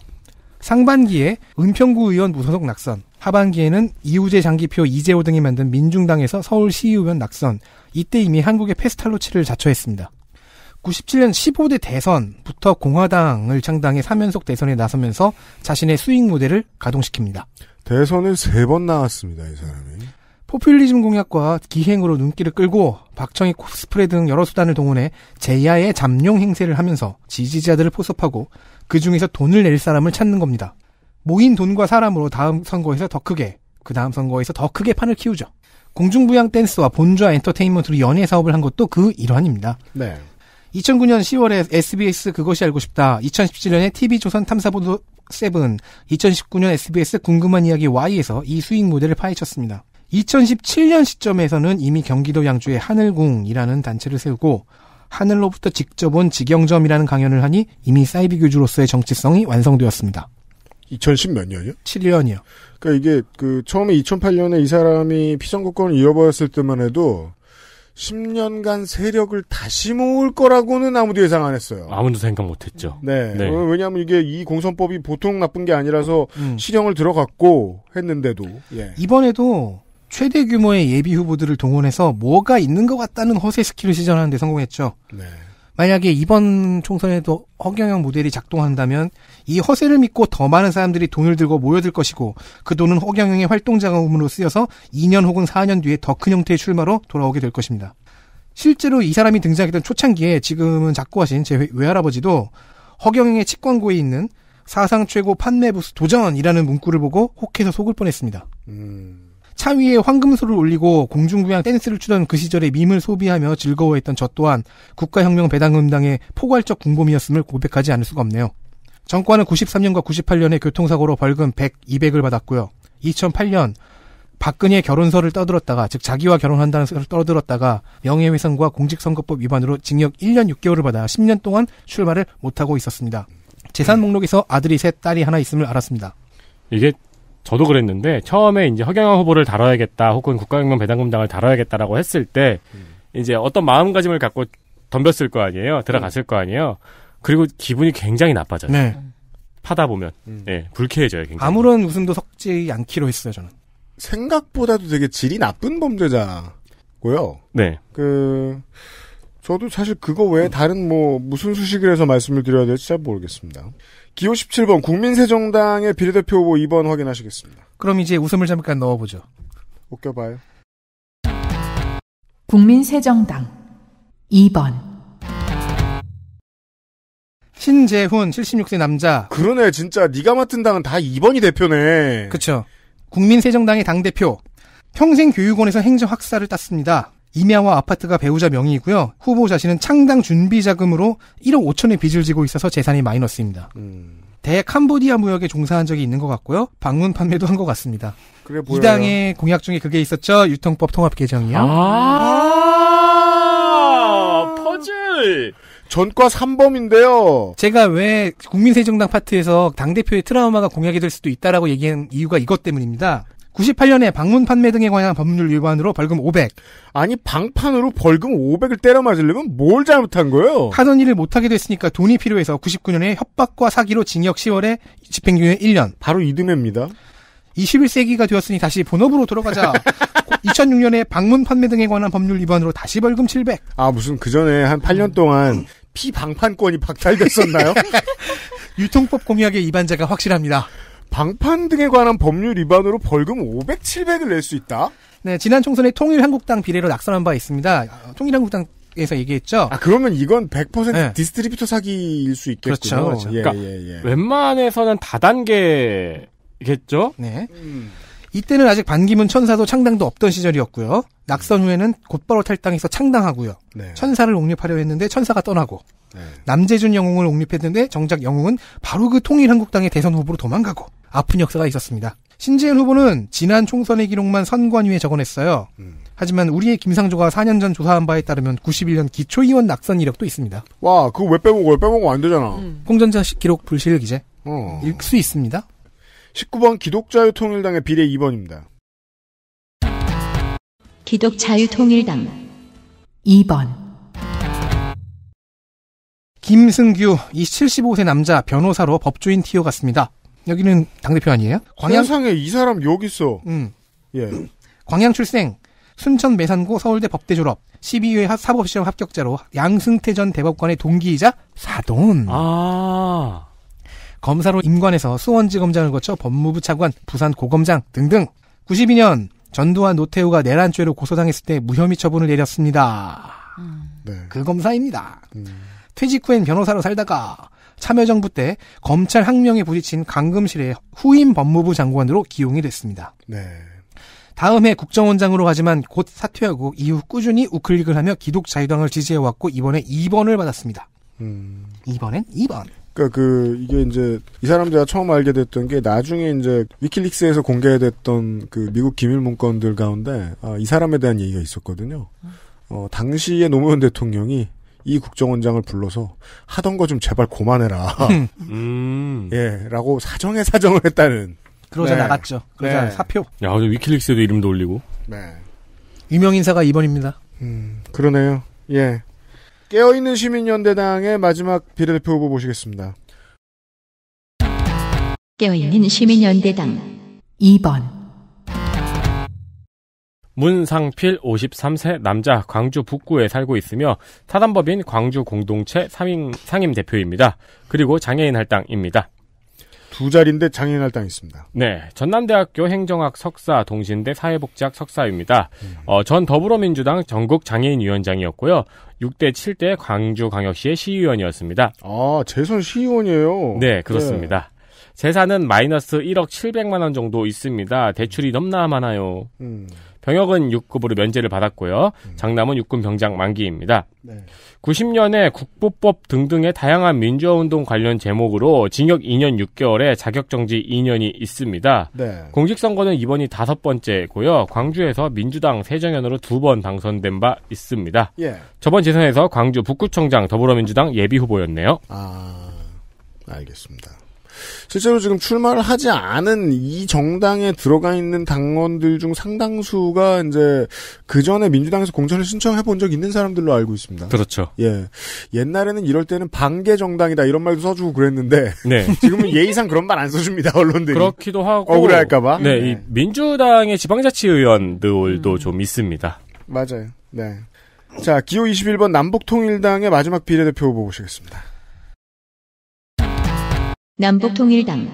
Speaker 5: 상반기에 은평구 의원 무소속 낙선, 하반기에는 이우재 장기표 이재호 등이 만든 민중당에서 서울시의원 낙선. 이때 이미 한국의 페스탈로치를 자처했습니다. 97년 15대 대선부터 공화당을 창당해 3연속 대선에 나서면서 자신의 수익 모델을 가동시킵니다. 대선을 세 번 나왔습니다, 이 사람이. 포퓰리즘 공약과 기행으로 눈길을 끌고 박정희 코스프레 등 여러 수단을 동원해 제야의 잠룡 행세를 하면서 지지자들을 포섭하고 그 중에서 돈을 낼 사람을 찾는 겁니다. 모인 돈과 사람으로 다음 선거에서 더 크게, 그 다음 선거에서 더 크게 판을 키우죠. 공중부양 댄스와 본좌 엔터테인먼트로 연예 사업을 한 것도 그 일환입니다. 네. 2009년 10월에 SBS 그것이 알고 싶다. 2017년에 TV조선 탐사보도 7, 2019년 SBS 궁금한 이야기 Y에서 이 수익 모델을 파헤쳤습니다. 2017년 시점에서는 이미 경기도 양주의 하늘궁이라는 단체를 세우고 하늘로부터 직접 온 직영점이라는 강연을 하니 이미 사이비 교주로서의 정체성이 완성되었습니다. 2010 몇 년이요? 7년이요.
Speaker 2: 그러니까 이게 그 처음에 2008년에 이 사람이 피선거권을 잃어버렸을 때만 해도 10년간 세력을 다시 모을 거라고는 아무도 예상 안 했어요.
Speaker 4: 아무도 생각 못 했죠.
Speaker 2: 네. 네. 어, 왜냐하면 이게 이 공선법이 보통 나쁜 게 아니라서 음. 실형을 들어갔고 했는데도.
Speaker 4: 예.
Speaker 5: 이번에도 최대 규모의 예비 후보들을 동원해서 뭐가 있는 것 같다는 허세 스킬을 시전하는데 성공했죠. 네. 만약에 이번 총선에도 허경영 모델이 작동한다면 이 허세를 믿고 더 많은 사람들이 돈을 들고 모여들 것이고 그 돈은 허경영의 활동 자금으로 쓰여서 2년 혹은 4년 뒤에 더 큰 형태의 출마로 돌아오게 될 것입니다. 실제로 이 사람이 등장했던 초창기에 지금은 작고하신 제 외할아버지도 허경영의 치광고에 있는 사상 최고 판매부수 도전이라는 문구를 보고 혹해서 속을 뻔했습니다. 음. 차 위에 황금소를 올리고 공중부양 댄스를 추던 그 시절의 밈을 소비하며 즐거워했던 저 또한 국가혁명 배당금당의 포괄적 군범이었음을 고백하지 않을 수가 없네요. 정권은 93년과 98년에 교통사고로 벌금 100, 200을 받았고요. 2008년 박근혜 결혼서를 떠들었다가 즉 자기와 결혼한다는 서를 떠들었다가 명예훼손과 공직선거법 위반으로 징역 1년 6개월을 받아 10년 동안 출마를 못하고 있었습니다. 재산 목록에서 아들이 셋, 딸이 하나 있음을 알았습니다.
Speaker 4: 이게 저도 그랬는데 처음에 이제 허경영 후보를 다뤄야겠다 혹은 국가혁명 배당금당을 다뤄야겠다라고 했을 때 음. 이제 어떤 마음가짐을 갖고 덤볐을 거 아니에요 들어갔을 음. 거 아니에요 그리고 기분이 굉장히 나빠져요 네. 파다 보면 음. 네, 불쾌해져요 굉장히 아무런 웃음도 섞지 않기로 했어요 저는 생각보다도 되게
Speaker 2: 질이 나쁜 범죄자고요 네. 그 저도 사실 그거 외에 다른 뭐 무슨 수식을 해서 말씀을 드려야 될지 잘 모르겠습니다 기호 17번 국민세정당의 비례대표 후보 2번 확인하시겠습니다.
Speaker 5: 그럼 이제 웃음을 잠깐 넣어보죠. 웃겨봐요.
Speaker 1: 국민세정당 2번
Speaker 5: 신재훈 76세 남자 그러네 진짜 네가 맡은 당은 다 2번이 대표네. 그쵸. 국민세정당의 당대표 평생교육원에서 행정학사를 땄습니다. 임야와 아파트가 배우자 명의이고요. 후보 자신은 창당 준비 자금으로 1억 5천의 빚을 지고 있어서 재산이 마이너스입니다. 음. 대캄보디아 무역에 종사한 적이 있는 것 같고요. 방문 판매도 한 것 같습니다.
Speaker 4: 그래 이 당의
Speaker 5: 공약 중에 그게 있었죠. 유통법 통합 개정이요. 아~, 아~ 퍼즐. 전과 3범인데요. 제가 왜 국민세정당 파트에서 당대표의 트라우마가 공약이 될 수도 있다라고 얘기한 이유가 이것 때문입니다. 98년에 방문 판매 등에 관한 법률 위반으로 벌금 500. 아니 방판으로 벌금 500을 때려 맞으려면 뭘 잘못한 거예요? 하던 일을 못하게 됐으니까 돈이 필요해서 99년에 협박과 사기로 징역 10월에 집행유예 1년. 바로 이듬해입니다. 21세기가 되었으니 다시 본업으로 돌아가자. 2006년에 방문 판매 등에 관한 법률 위반으로 다시 벌금 700.
Speaker 2: 아 무슨 그 전에 한 8년 동안 피방판권이 박탈됐었나요? 유통법 공약의 위반자가
Speaker 5: 확실합니다. 방판 등에 관한 법률 위반으로 벌금 500, 700을 낼 수 있다? 네, 지난 총선에 통일한국당 비례로 낙선한 바 있습니다. 아, 통일한국당 에서 얘기했죠. 아 그러면 이건 100% 네. 디스트리뷰터 사기일 수 있겠군요. 그렇죠. 그렇죠. 예, 그러니까 예, 예. 웬만해서는 다단계겠죠. 네. 음. 이때는 아직 반기문 천사도 창당도 없던 시절이었고요. 낙선 후에는 곧바로 탈당해서 창당하고요. 네. 천사를 옹립하려 했는데 천사가 떠나고 네. 남재준 영웅을 옹립했는데 정작 영웅은 바로 그 통일한국당의 대선 후보로 도망가고 아픈 역사가 있었습니다. 신재현 후보는 지난 총선의 기록만 선관위에 적어냈어요. 음. 하지만 우리의 김상조가 4년 전 조사한 바에 따르면 91년 기초의원 낙선 이력도 있습니다.
Speaker 2: 와, 그거 왜 빼먹어? 왜 빼먹으면 안 되잖아. 음.
Speaker 5: 공전자 기록 불실 기재. 어. 읽수
Speaker 2: 있습니다. 19번 기독자유통일당의 비례 2번입니다.
Speaker 1: 기독자유통일당 2번
Speaker 5: 김승규 이 75세 남자 변호사로 법조인 티어 같습니다. 여기는 당대표 아니에요? 광양 상에 이 사람 여기 있어. 음. 예. 광양 출생. 순천 매산고 서울대 법대 졸업. 12회 사법시험 합격자로 양승태 전 대법관의 동기이자 사돈. 아. 검사로 임관해서 수원지검장을 거쳐 법무부 차관, 부산고검장 등등. 92년 전두환 노태우가 내란죄로 고소당했을 때 무혐의 처분을 내렸습니다. 음. 네. 그 검사입니다. 음. 퇴직 후엔 변호사로 살다가 참여정부 때 검찰 항명에 부딪힌 강금실의 후임 법무부 장관으로 기용이 됐습니다. 네. 다음 해 국정원장으로 가지만 곧 사퇴하고 이후 꾸준히 우클릭을 하며 기독 자유당을 지지해왔고 이번에 2번을 받았습니다. 음. 이번엔 2번.
Speaker 2: 그러니까 그 이게 이제 이 사람 제가 처음 알게 됐던 게 나중에 이제 위킬릭스에서 공개됐던 그 미국 기밀 문건들 가운데 아, 이 사람에 대한 얘기가 있었거든요. 어, 당시에 노무현 대통령이 이 국정원장을 불러서 하던 거 좀 제발 고만해라. 음. 예, 라고 사정에 사정을 했다는. 그러자 네. 나갔죠. 그러자 네. 사표.
Speaker 4: 야, 어제 위킬릭스에도 이름도 올리고. 네.
Speaker 5: 유명 인사가 2번입니다. 음, 그러네요.
Speaker 2: 예. 깨어있는 시민연대당의 마지막 비례대표 후보 보시겠습니다.
Speaker 1: 깨어있는 시민연대당 2번
Speaker 4: 문상필 53세 남자 광주 북구에 살고 있으며 사단법인 광주 공동체 상임, 상임 대표입니다. 그리고 장애인 할당입니다. 두
Speaker 2: 자리인데 장애인할 당이있습니다
Speaker 4: 네, 전남대학교 행정학 석사, 동신대 사회복지학 석사입니다. 음. 어, 전 더불어민주당 전국 장애인위원장이었고요. 6대 7대 광주광역시의 시의원이었습니다.
Speaker 2: 아, 재선 시의원이에요. 네, 그렇습니다.
Speaker 4: 네. 재산은 마이너스 1억 7 0 0만원 정도 있습니다. 대출이 넘나 많아요. 음. 병역은 6급으로 면제를 받았고요. 음. 장남은 육군 병장 만기입니다. 네. 90년에 국보법 등등의 다양한 민주화운동 관련 제목으로 징역 2년 6개월에 자격정지 2년이 있습니다. 네. 공직선거는 이번이 다섯 번째고요. 광주에서 민주당 세정연으로 두 번 당선된 바 있습니다. 예. 저번 재선에서 광주 북구청장 더불어민주당 예비후보였네요. 아,
Speaker 2: 알겠습니다. 실제로 지금 출마를 하지 않은 이 정당에 들어가 있는 당원들 중 상당수가 이제 그 전에 민주당에서 공천을 신청해 본 적 있는 사람들로 알고 있습니다.
Speaker 6: 그렇죠. 예.
Speaker 2: 옛날에는 이럴 때는 반개 정당이다 이런 말도 써주고 그랬는데 네. 지금은 예의상 그런 말 안 써줍니다 언론들이. 그렇기도 하고 억울할까봐.
Speaker 4: 네, 네. 민주당의 지방자치의원들도 음. 좀 있습니다.
Speaker 2: 맞아요. 네. 자, 기호 21번 남북통일당의 마지막
Speaker 5: 비례대표 보시겠습니다.
Speaker 1: 남북통일당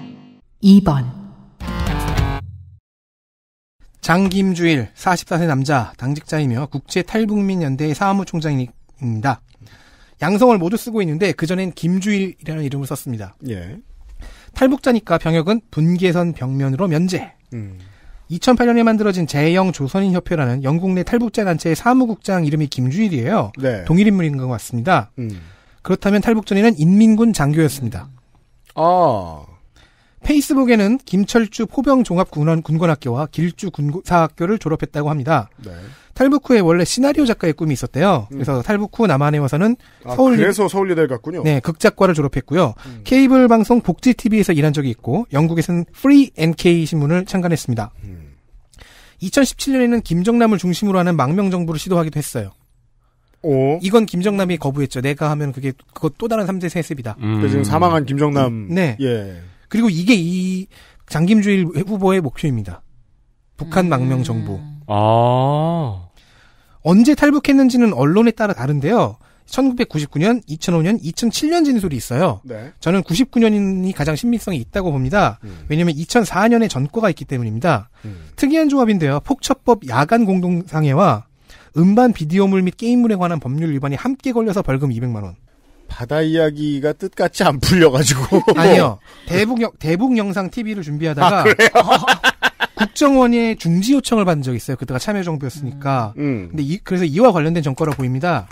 Speaker 1: 2번
Speaker 5: 장김주일 44세 남자 당직자이며 국제 탈북민연대의 사무총장입니다. 양성을 모두 쓰고 있는데 그전엔 김주일이라는 이름을 썼습니다. 예. 탈북자니까 병역은 분계선 병면으로 면제. 음. 2008년에 만들어진 재영 조선인 협회라는 영국 내 탈북자 단체의 사무국장 이름이 김주일이에요. 네. 동일 인물인 것 같습니다. 음. 그렇다면 탈북전에는 인민군 장교였습니다. 어. 페이스북에는 김철주 포병 종합 군원 군관학교와 길주 군사학교를 졸업했다고 합니다. 네. 탈북 후에 원래 시나리오 작가의 꿈이 있었대요. 음. 그래서 탈북 후 남한에 와서는 아, 서울 그래서
Speaker 2: 서울예대 갔군요. 네,
Speaker 5: 극작과를 졸업했고요. 음. 케이블 방송 복지 TV에서 일한 적이 있고 영국에서는 프리 NK 신문을 창간했습니다. 음. 2017년에는 김정남을 중심으로 하는 망명 정부를 시도하기도 했어요. 오. 이건 김정남이 거부했죠. 내가 하면 그게 그거또 다른 삼재 세습이다. 음. 지금 사망한 김정남. 음. 네. 예. 그리고 이게 이 장김주일 후보의 목표입니다. 북한 음. 망명 정부. 아. 언제 탈북했는지는 언론에 따라 다른데요. 1999년, 2005년, 2007년 진술이 있어요. 네. 저는 99년이 가장 신빙성이 있다고 봅니다. 음. 왜냐하면 2004년에 전과가 있기 때문입니다. 음. 특이한 조합인데요. 폭처법 야간 공동상해와 음반 비디오물 및 게임물에 관한 법률 위반이 함께 걸려서 벌금 200만 원. 바다 이야기가 뜻같이 안 풀려가지고. 아니요. 뭐. 대북, 영, 대북 영상 TV를 준비하다가. 아, 국정원의 중지 요청을 받은 적이 있어요. 그때가 참여정부였으니까. 음. 음. 근데 이, 그래서 이와 관련된 정과라 보입니다.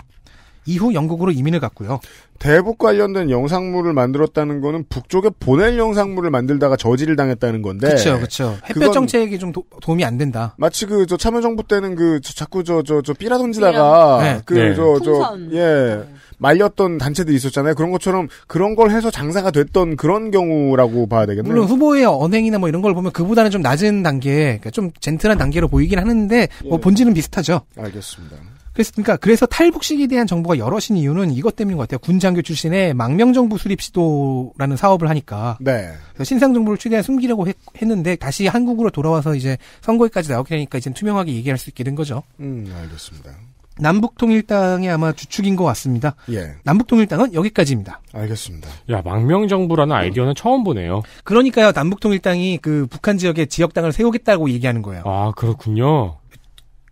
Speaker 5: 이후 영국으로 이민을 갔고요.
Speaker 2: 대북 관련된 영상물을 만들었다는 거는 북쪽에 보낼 영상물을 만들다가 저지를 당했다는 건데. 그렇죠, 그렇죠. 햇볕
Speaker 5: 정책이 좀 도, 움이안 된다. 마치 그 저 참여정부
Speaker 2: 때는 그 저, 자꾸 저 저저 삐라 던지다가 그 저 저예 네. 네. 말렸던 단체들이 있었잖아요. 그런 것처럼 그런 걸 해서 장사가 됐던 그런 경우라고 봐야 되겠네요. 물론
Speaker 5: 후보의 언행이나 뭐 이런 걸 보면 그보다는 좀 낮은 단계, 그좀 그러니까 젠틀한 단계로 보이긴 하는데 뭐 예. 본질은 비슷하죠. 알겠습니다. 그래서 러니까 그래서 탈북식에 대한 정보가 여럿인 이유는 이것 때문인 것 같아요. 군장교 출신의 망명정부 수립 시도라는 사업을 하니까. 네. 그래서 신상 정보를 최대한 숨기려고 했, 는데 다시 한국으로 돌아와서 이제 선거에까지 나오게 되니까 이제 투명하게 얘기할 수 있게 된 거죠.
Speaker 4: 음, 알겠습니다.
Speaker 5: 남북통일당이 아마 주축인 것 같습니다. 예. 남북통일당은 여기까지입니다.
Speaker 4: 알겠습니다. 야 망명정부라는 음. 아이디어는 음. 처음 보네요. 그러니까요
Speaker 5: 남북통일당이 그 북한 지역에 지역당을 세우겠다고 얘기하는 거예요. 아 그렇군요.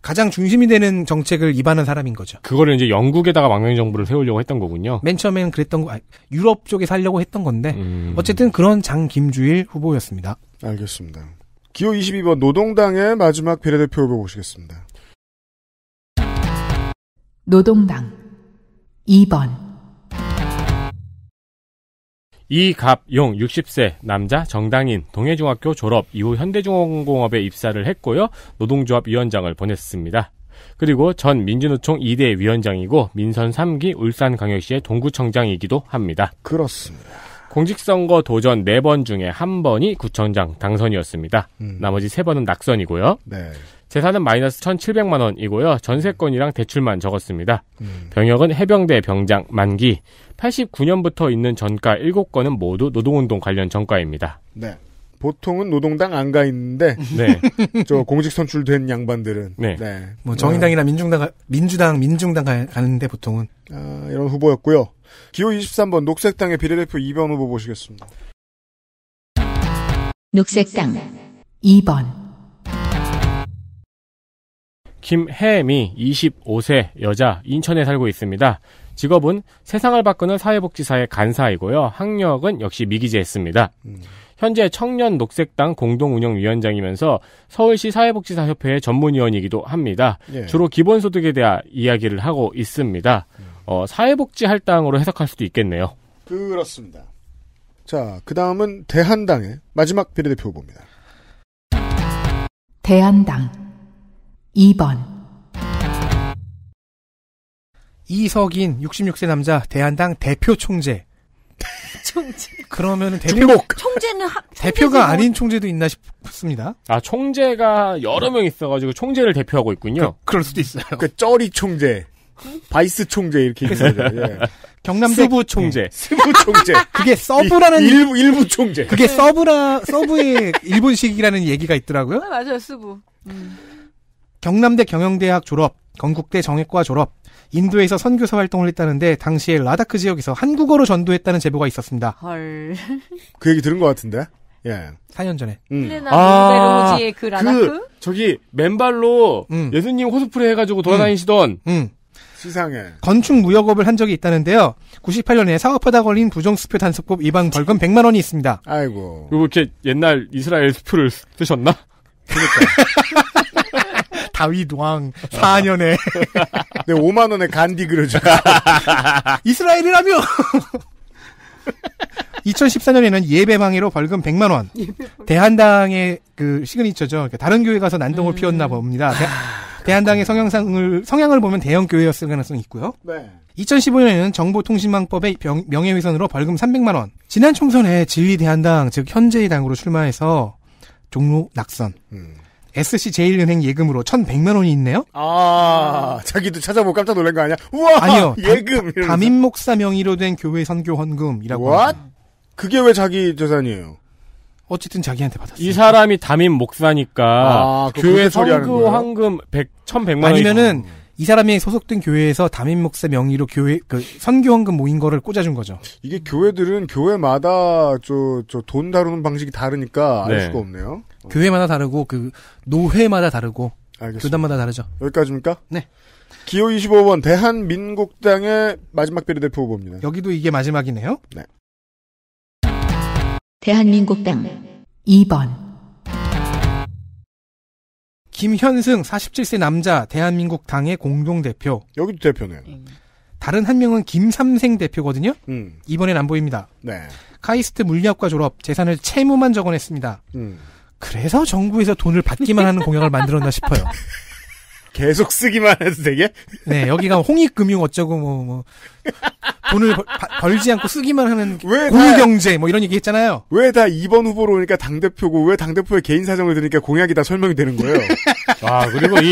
Speaker 5: 가장 중심이 되는 정책을 입안한 사람인 거죠. 그거를 이제 영국에다가 망명 의 정부를 세우려고 했던 거군요. 맨처음엔 그랬던 거, 아, 유럽 쪽에 살려고 했던 건데 음. 어쨌든 그런 장 김주일 후보였습니다.
Speaker 2: 알겠습니다. 기호 22번 노동당의 마지막 비례대표 후보 보시겠습니다.
Speaker 1: 노동당 2번
Speaker 4: 이갑용 60세 남자 정당인 동해중학교 졸업 이후 현대중공업에 입사를 했고요. 노동조합 위원장을 보냈습니다. 그리고 전 민주노총 2대 위원장이고 민선 3기 울산광역시의 동구청장이기도 합니다. 그렇습니다. 공직선거 도전 4번 중에 1번이 구청장 당선이었습니다. 음. 나머지 3번은 낙선이고요. 네. 재산은 마이너스 1,700만 원이고요. 전세권이랑 대출만 적었습니다. 음. 병역은 해병대 병장 만기, 89년부터 있는 전가 7건은 모두 노동운동 관련 전가입니다.
Speaker 6: 네.
Speaker 2: 보통은 노동당 안 가 있는데 네. 저 공직 선출된 양반들은 네.
Speaker 5: 네. 뭐 정의당이나 민중당 민주당 민중당 가는데 보통은 아, 이런 후보였고요.
Speaker 2: 기호 23번 녹색당의 비례대표 2번 후보 보시겠습니다.
Speaker 1: 녹색당 2번
Speaker 4: 김혜미 25세 여자 인천에 살고 있습니다. 직업은 세상을 바꾸는 사회복지사의 간사이고요. 학력은 역시 미기재했습니다. 음. 현재 청년 녹색당 공동운영위원장이면서 서울시 사회복지사협회의 전문위원이기도 합니다. 예. 주로 기본소득에 대한 이야기를 하고 있습니다. 음. 어, 사회복지 할당으로 해석할 수도 있겠네요.
Speaker 2: 그렇습니다. 자, 그 다음은 대한당의
Speaker 5: 마지막
Speaker 4: 비례대표 봅니다.
Speaker 5: 대한당 2번 이석인 66세 남자 대한당 대표 총재. 총재. 그러면은 대표 중복. 총재는 하, 대표가 뭐. 아닌 총재도 있나 싶습니다.
Speaker 4: 아 총재가 여러 명 있어가지고 총재를 대표하고 있군요. 그, 럴 수도 있어요. 그 쩌리 총재, 바이스 총재 이렇게 있어요. 예.
Speaker 5: 경남대 스부 총재, 예. 스부 총재. 그게 서브라는 이, 일부 일부 총재. 그게 네. 서브라 서브의 일본식이라는 얘기가 있더라고요.
Speaker 3: 아, 맞아요, 수부 음.
Speaker 5: 경남대 경영대학 졸업, 건국대 정액과 졸업, 인도에서 선교사 활동을 했다는데 당시에 라다크 지역에서 한국어로 전도했다는 제보가 있었습니다.
Speaker 6: 헐.
Speaker 5: 그 얘기 들은 것 같은데? 예. 4년 전에. 음. 그 아, 그, 그 저기 맨발로 음. 예수님 호스프레 해가지고 돌아다니시던. 음.
Speaker 2: 시상에 음.
Speaker 5: 건축 무역업을 한 적이 있다는데요. 98년에 사업하다 걸린 부정수표 단속법 위반 벌금 100만 원이 있습니다. 아이고. 뭐 이렇게
Speaker 4: 옛날 이스라엘 수표를 쓰셨나? 그러니까. 다윗
Speaker 5: 왕 4년에 아. 네 5만 원에 간디 그려줘 이스라엘이라며 2014년에는 예배방해로 벌금 100만 원. 대한당의 그 시그니처죠. 그 다른 교회 가서 난동을 음. 피웠나 봅니다. 아, 대한당의 성향상을 성향을 보면 대형 교회였을 가능성이 있고요. 네. 2015년에는 정보통신망법의 병, 명예훼손으로 벌금 300만 원. 지난 총선에 진리대한당 즉 현재의 당으로 출마해서 종로 낙선. 음. SC제일은행 예금으로 1,100만 원이 있네요.
Speaker 2: 아, 자기도 찾아보고 깜짝 놀란 거 아니야? 우와! 아니요. 예금! 담임
Speaker 5: 목사 명의로 된 교회 선교 헌금이라고. w 그게 왜 자기 재산이에요? 어쨌든 자기한테
Speaker 4: 받았어이 사람이 담임 목사니까 아, 교회 선교 헌금 100, 1,100만 원이면은
Speaker 5: 원. 이 사람이 소속된 교회에서 담임 목사 명의로 교회 그 선교헌금 모인 거를 꽂아준 거죠.
Speaker 2: 이게 교회들은 교회마다 저 저 돈 다루는 방식이 다르니까 네. 알 수가 없네요.
Speaker 5: 어. 교회마다 다르고 그 노회마다 다르고 알겠습니다. 교단마다 다르죠.
Speaker 2: 여기까지입니까? 네. 기호 25번 대한민국당의 마지막 비례대표 후보입니다.
Speaker 5: 여기도 이게 마지막이네요. 네.
Speaker 1: 대한민국당 2번
Speaker 5: 김현승 47세 남자 대한민국 당의 공동 대표. 여기도 대표네요. 음. 다른 한 명은 김삼생 대표거든요. 음. 이번엔 안 보입니다. 네. 카이스트 물리학과 졸업, 재산을 채무만 적어냈습니다. 음. 그래서 정부에서 돈을 받기만 하는 공약을 만들었나 싶어요. 계속 쓰기만 해도 되게? 네, 여기가 홍익금융 어쩌고 뭐, 뭐 돈을 벌, 지 않고 쓰기만 하는 고유경제 뭐 이런 얘기 했잖아요. 왜다 2번 후보로 오니까
Speaker 2: 당대표고 왜 당대표의 개인 사정을 들으니까 공약이 다 설명이 되는 거예요.
Speaker 4: 아, 그리고 이,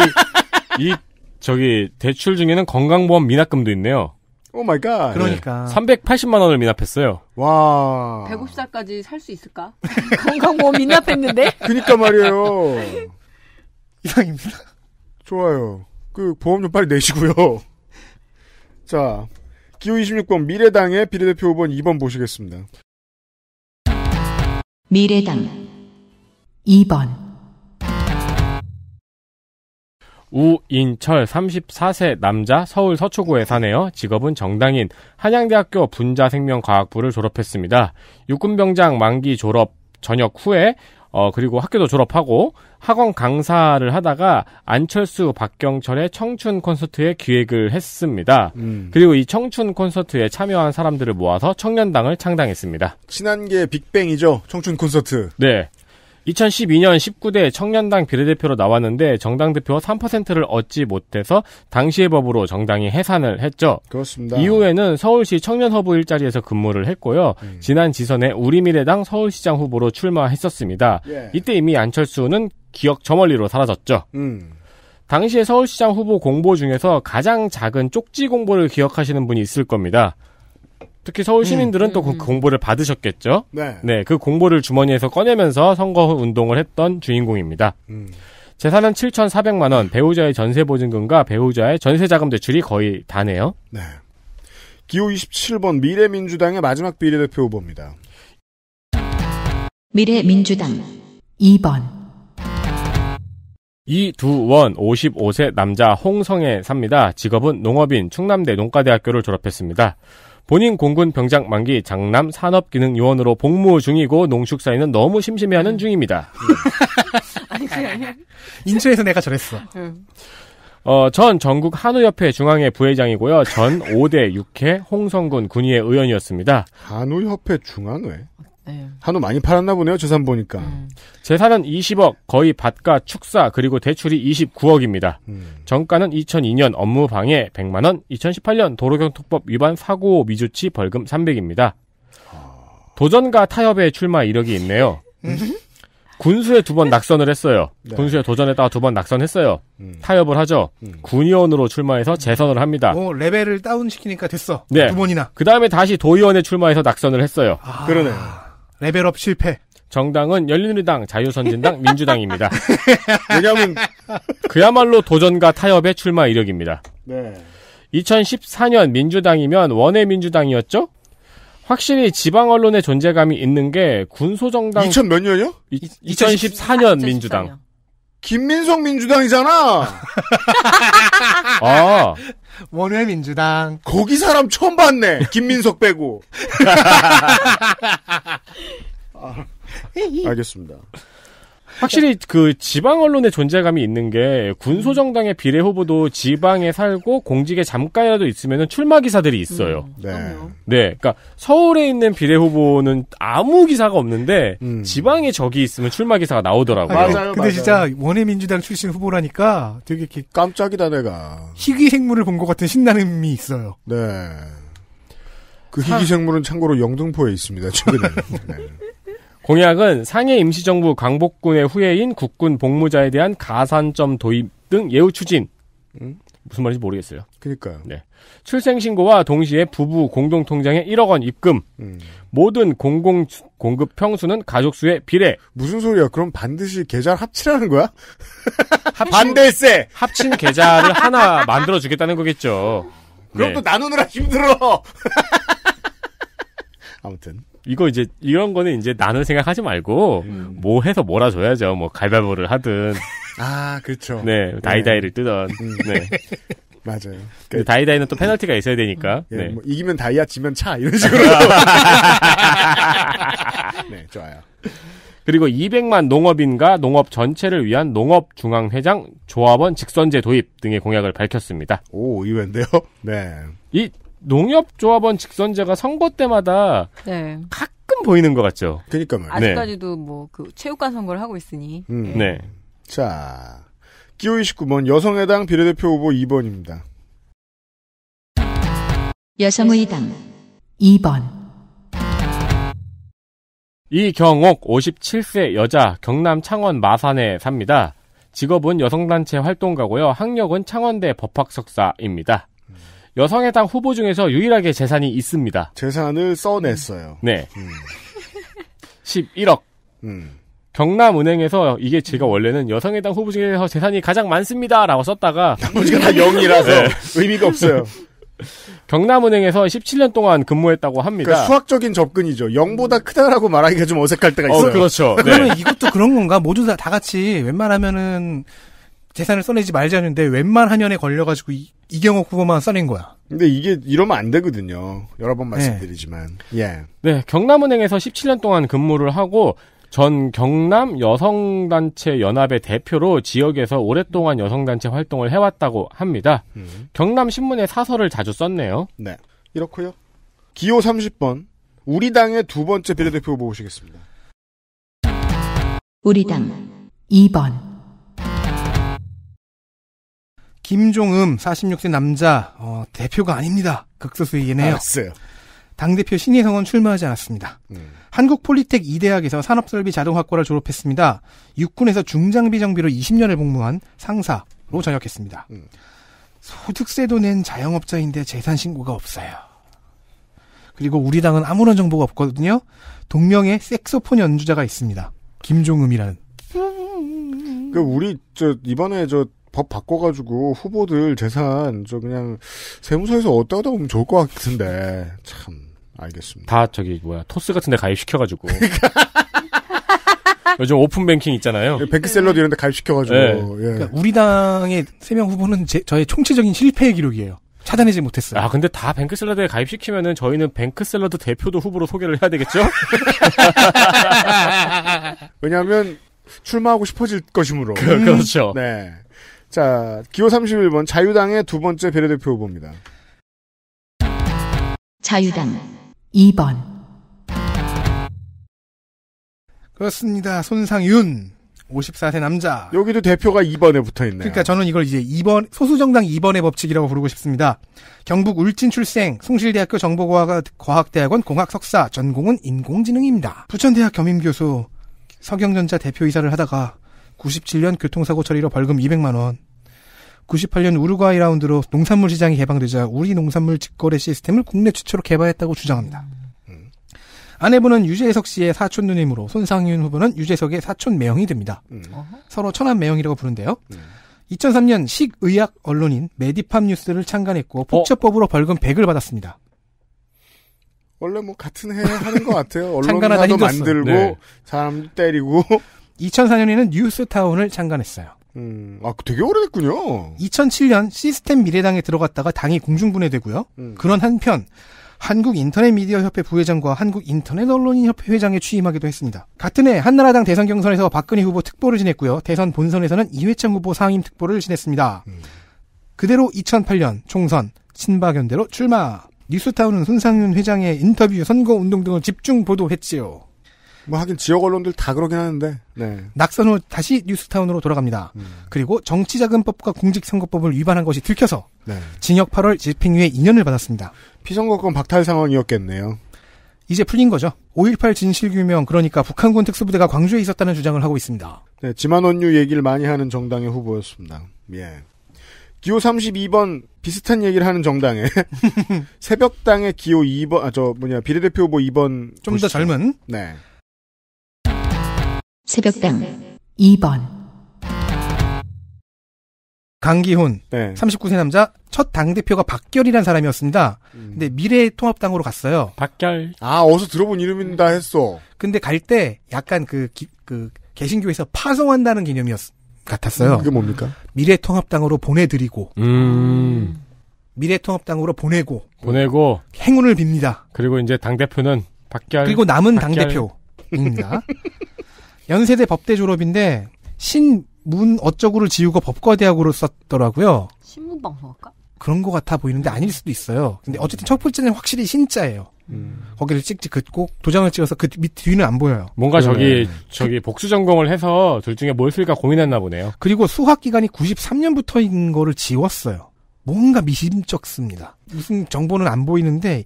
Speaker 4: 이, 저기, 대출 중에는 건강보험 미납금도 있네요.
Speaker 2: 오 마이 갓. 네. 그러니까.
Speaker 4: 380만 원을 미납했어요. 와.
Speaker 3: 150살까지 살 수 있을까? 건강보험
Speaker 4: 미납했는데? 그니까 말이에요. 이상입니다.
Speaker 2: 좋아요. 그 보험 료 빨리 내시고요. 자, 기호 26번 미래당의 비례대표 후보 2번 보시겠습니다.
Speaker 1: 미래당 2번
Speaker 4: 우인철 34세 남자 서울 서초구에 사네요. 직업은 정당인 한양대학교 분자생명과학부를 졸업했습니다. 육군병장 만기 졸업 전역 후에 어, 그리고 학교도 졸업하고 학원 강사를 하다가 안철수 박경철의 청춘 콘서트에 기획을 했습니다. 음. 그리고 이 청춘 콘서트에 참여한 사람들을 모아서 청년당을 창당했습니다.
Speaker 2: 친한 게 빅뱅이죠. 청춘 콘서트.
Speaker 4: 네. 2012년 19대 청년당 비례대표로 나왔는데 정당 대표와 3%를 얻지 못해서 당시의 법으로 정당이 해산을 했죠. 그렇습니다. 이후에는 서울시 청년허브 일자리에서 근무를 했고요. 음. 지난 지선에 우리미래당 서울시장 후보로 출마했었습니다. 예. 이때 이미 안철수는 기억 저 멀리로 사라졌죠. 음. 당시에 서울시장 후보 공보 중에서 가장 작은 쪽지 공보를 기억하시는 분이 있을 겁니다. 특히 서울 음. 시민들은 그 음. 또그 공보를 받으셨겠죠. 네. 네, 그 공보를 주머니에서 꺼내면서 선거 운동을 했던 주인공입니다. 음. 재산은 7,400만 원, 배우자의 전세 보증금과 배우자의 전세 자금 대출이 거의 다네요. 네. 기호 27번 미래민주당의 마지막 비례대표 후보입니다.
Speaker 1: 미래민주당 2번
Speaker 4: 이 두원 55세 남자 홍성에 삽니다. 직업은 농업인 충남대 농가대학교를 졸업했습니다. 본인 공군 병장 만기 장남 산업기능요원으로 복무 중이고 농축사에는 너무 심심해하는 음. 중입니다.
Speaker 5: 아니 그게 인수해서 내가 저랬어. 음.
Speaker 4: 어, 전 전국 한우협회 중앙회 부회장이고요. 전 5대 6회 홍성군 군의회 의원이었습니다.
Speaker 2: 한우협회 중앙회? 네. 한우 많이 팔았나 보네요, 재산 보니까.
Speaker 4: 음. 재산은 20억, 거의 밭과 축사, 그리고 대출이 29억입니다. 음. 정가는 2002년 업무 방해 100만원, 2018년 도로교통법 위반 사고 미조치 벌금 300입니다. 아. 도전과 타협에 출마 이력이 있네요. 음. 군수에 두 번 낙선을 했어요. 네. 군수에 도전했다가 두 번 낙선했어요. 음. 타협을 하죠. 음. 군의원으로 출마해서 음. 재선을 합니다.
Speaker 5: 뭐 레벨을 다운시키니까 됐어. 네. 두 번이나.
Speaker 4: 그 다음에 다시 도의원에 출마해서 낙선을 했어요. 아... 그러네요. 레벨업 실패. 정당은 열린우리당, 자유선진당, 민주당입니다. 왜냐하면 그야말로 도전과 타협의 출마 이력입니다. 네. 2014년 민주당이면 원외 민주당이었죠? 확실히 지방 언론의 존재감이 있는 게 군소정당 2000 몇년이 2014년 아, 민주당. 김민석 민주당이잖아.
Speaker 6: 아
Speaker 2: 원외민주당. 거기 사람 처음 봤네. 김민석 빼고.
Speaker 6: 아,
Speaker 2: 알겠습니다.
Speaker 4: 확실히 그 지방 언론의 존재감이 있는 게 군소정당의 음. 비례 후보도 지방에 살고 공직에 잠깐이라도 있으면 출마 기사들이 있어요. 음, 네. 네. 그러니까 서울에 있는 비례 후보는 아무 기사가 없는데 음. 지방에 적이 있으면 출마 기사가 나오더라고요. 아니, 맞아요.
Speaker 6: 근데
Speaker 5: 맞아요. 진짜 원예 민주당 출신 후보라니까 되게 이렇게 깜짝이다 내가. 희귀생물을 본 것 같은 신나는이 있어요.
Speaker 4: 네.
Speaker 2: 그 희귀생물은 참고로 영등포에 있습니다. 최근에. 네.
Speaker 4: 공약은 상해 임시정부 광복군의 후예인 국군 복무자에 대한 가산점 도입 등 예우 추진. 음? 무슨 말인지 모르겠어요. 그니까요. 네. 출생신고와 동시에 부부 공동통장에 1억 원 입금. 음. 모든 공공 공급 평수는 가족 수에 비례. 무슨 소리야? 그럼 반드시 계좌를 합치라는 거야? 합친, 반대세. 합친 계좌를 하나 만들어 주겠다는 거겠죠. 그럼 네. 또 나누느라 힘들어.
Speaker 2: 아무튼
Speaker 4: 이거 이제 이런 거는 이제 나눌 생각하지 말고 음. 뭐 해서 몰아줘야죠. 뭐 갈바보를 하든
Speaker 2: 아 그렇죠. 네, 네. 다이다이를
Speaker 4: 뜨던 음. 네. 맞아요. 그러니까 다이다이는 또 페널티가 있어야 되니까. 음. 예, 네. 뭐
Speaker 2: 이기면 다이아, 지면
Speaker 6: 차 이런 식으로. 네, 좋아요.
Speaker 4: 그리고 200만 농업인과 농업 전체를 위한 농업 중앙회장 조합원 직선제 도입 등의 공약을 밝혔습니다. 오 의외인데요. 네. 이 농협조합원 직선제가 선거 때마다
Speaker 3: 네. 가끔
Speaker 4: 보이는 것 같죠. 그러니까 말이에
Speaker 3: 아직까지도 네. 뭐 뭐그 체육관 선거를 하고 있으니. 음. 네.
Speaker 2: 네. 자, 끼오 29번 여성의당 비례대표 후보 2번입니다.
Speaker 1: 여성의당 2번
Speaker 4: 이경옥 57세 여자 경남 창원 마산에 삽니다. 직업은 여성단체 활동가고요. 학력은 창원대 법학석사입니다. 여성의당 후보 중에서 유일하게 재산이 있습니다.
Speaker 2: 재산을 써냈어요.
Speaker 4: 네. 음. 11억. 음. 경남은행에서 이게 제가 원래는 여성의당 후보 중에서 재산이 가장 많습니다라고 썼다가 나머지가 다 0이라서 네. 의미가 없어요. 경남은행에서 17년 동안 근무했다고 합니다. 그러니까 수학적인 접근이죠. 0보다 크다라고 말하기가 좀 어색할 때가 어, 있어요. 어, 그렇죠. 네. 그러면
Speaker 5: 이것도 그런 건가? 모두 다, 다 같이 웬만하면은 재산을 써내지 말자는데 웬만 한연에 걸려가지고 이, 이경옥 후보만 써낸 거야.
Speaker 2: 근데 이게 이러면 안 되거든요. 여러 번 네. 말씀드리지만.
Speaker 4: 네. 예. 네, 경남은행에서 17년 동안 근무를 하고 전 경남 여성단체 연합의 대표로 지역에서 오랫동안 여성단체 활동을 해왔다고 합니다. 음. 경남 신문에 사설을 자주 썼네요. 네. 이렇고요. 기호 30번 우리 당의 두 번째 비례대표 보시겠습니다
Speaker 1: 우리 당 2번
Speaker 5: 김종음 46세 남자 어, 대표가 아닙니다. 극소수이네요. 알았어요. 당대표 신예성은 출마하지 않았습니다. 음. 한국폴리텍 이대학에서 산업설비 자동학과를 졸업했습니다. 육군에서 중장비 정비로 20년을 복무한 상사로 전역했습니다. 음. 소득세도 낸 자영업자인데 재산 신고가 없어요. 그리고 우리 당은 아무런 정보가 없거든요. 동명의 색소폰 연주자가 있습니다. 김종음이라는.
Speaker 2: 그 우리 저 이번에 저법 바꿔가지고 후보들 재산 저 그냥 세무서에서 어디다 하다 보면 좋을 것 같은데 참
Speaker 4: 알겠습니다. 다 저기 뭐야 토스 같은데 가입시켜가지고 요즘 오픈뱅킹 있잖아요. 뱅크샐러드 예, 이런데 가입시켜가지고 네. 예. 그러니까
Speaker 5: 우리 당의 세 명 후보는
Speaker 4: 제, 저의 총체적인 실패의 기록이에요. 차단하지 못했어요. 아 근데 다 뱅크샐러드에 가입시키면은 저희는 뱅크샐러드 대표도 후보로 소개를 해야 되겠죠?
Speaker 2: 왜냐하면 출마하고 싶어질 것이므로. 그, 렇죠 네. 자, 기호 31번 자유당의 두 번째 비례대표 후보입니다.
Speaker 1: 자유당
Speaker 5: 2번 그렇습니다. 손상윤 54세 남자. 여기도 대표가 2번에 붙어 있네요. 그러니까 저는 이걸 이제 2번 소수정당 2번의 법칙이라고 부르고 싶습니다. 경북 울진 출생, 송실대학교 정보과학대학원 공학 석사, 전공은 인공지능입니다. 부천대학 겸임교수, 석영전자 대표이사를 하다가 97년 교통사고 처리로 벌금 200만 원. 98년 우루과이 라운드로 농산물 시장이 개방되자 우리 농산물 직거래 시스템을 국내 최초로 개발했다고 주장합니다. 아내분은 유재석 씨의 사촌 누님으로 손상윤 후보는 유재석의 사촌 매형이 됩니다. 음. 서로 천안 매형이라고 부른데요. 음. 2003년 식의학 언론인 메디팜 뉴스를 창간했고 폭처법으로 어? 벌금 100을 받았습니다.
Speaker 2: 원래 뭐 같은 해 하는 것 같아요. 언론사도 만들고 네.
Speaker 5: 사람 때리고 2004년에는 뉴스타운을 창간했어요. 음, 아, 되게 오래됐군요. 2007년 시스템 미래당에 들어갔다가 당이 공중분해되고요. 음. 그런 한편 한국인터넷미디어협회 부회장과 한국인터넷언론인협회 회장에 취임하기도 했습니다. 같은 해 한나라당 대선 경선에서 박근혜 후보 특보를 지냈고요. 대선 본선에서는 이회창 후보 상임 특보를 지냈습니다. 음. 그대로 2008년 총선 친박연대로 출마. 뉴스타운은 손상윤 회장의 인터뷰, 선거운동 등을 집중 보도했지요. 뭐 하긴 지역 언론들 다 그러긴 하는데. 네. 낙선 후 다시 뉴스타운으로 돌아갑니다. 음. 그리고 정치자금법과 공직선거법을 위반한 것이 들켜서 네. 징역 8월 집행유예 2년을 받았습니다. 피선거권 박탈 상황이었겠네요. 이제 풀린 거죠. 5.18 진실규명 그러니까 북한군 특수부대가 광주에 있었다는 주장을 하고 있습니다.
Speaker 2: 네, 지만원유 얘기를 많이 하는 정당의 후보였습니다. 예. 기호 32번 비슷한 얘기를 하는 정당에 새벽당의 기호 2번 아 저 뭐냐 비례대표 후보 2번 좀 더 젊은 네.
Speaker 1: 새벽당 2번
Speaker 5: 강기훈 네. 39세 남자 첫 당대표가 박결이라는 사람이었습니다. 음. 근데 미래통합당으로 갔어요. 박결. 아 어서 들어본 이름이다 했어. 근데 갈 때 약간 그, 기, 그 개신교에서 파송한다는 개념이었 같았어요. 음, 그게 뭡니까? 미래통합당으로 보내드리고
Speaker 4: 음.
Speaker 5: 미래통합당으로 보내고 보내고 행운을 빕니다. 그리고 이제 당 대표는 박결 그리고 남은 당 대표입니다. 연세대 법대 졸업인데 신문 어쩌구를 지우고 법과대학으로 썼더라고요.
Speaker 3: 신문방송학과?
Speaker 5: 그런 것 같아 보이는데 아닐 수도 있어요. 근데 어쨌든 첫 번째는 확실히 신자예요. 음. 거기를 찍찍 긋고 도장을 찍어서 그 밑 뒤는 안 보여요. 뭔가 네 저기 저기 복수
Speaker 4: 전공을 해서 둘 중에 뭘 쓸까 고민했나 보네요.
Speaker 5: 그리고 수학 기간이 93년부터인 거를 지웠어요. 뭔가 미심쩍습니다. 무슨 정보는 안 보이는데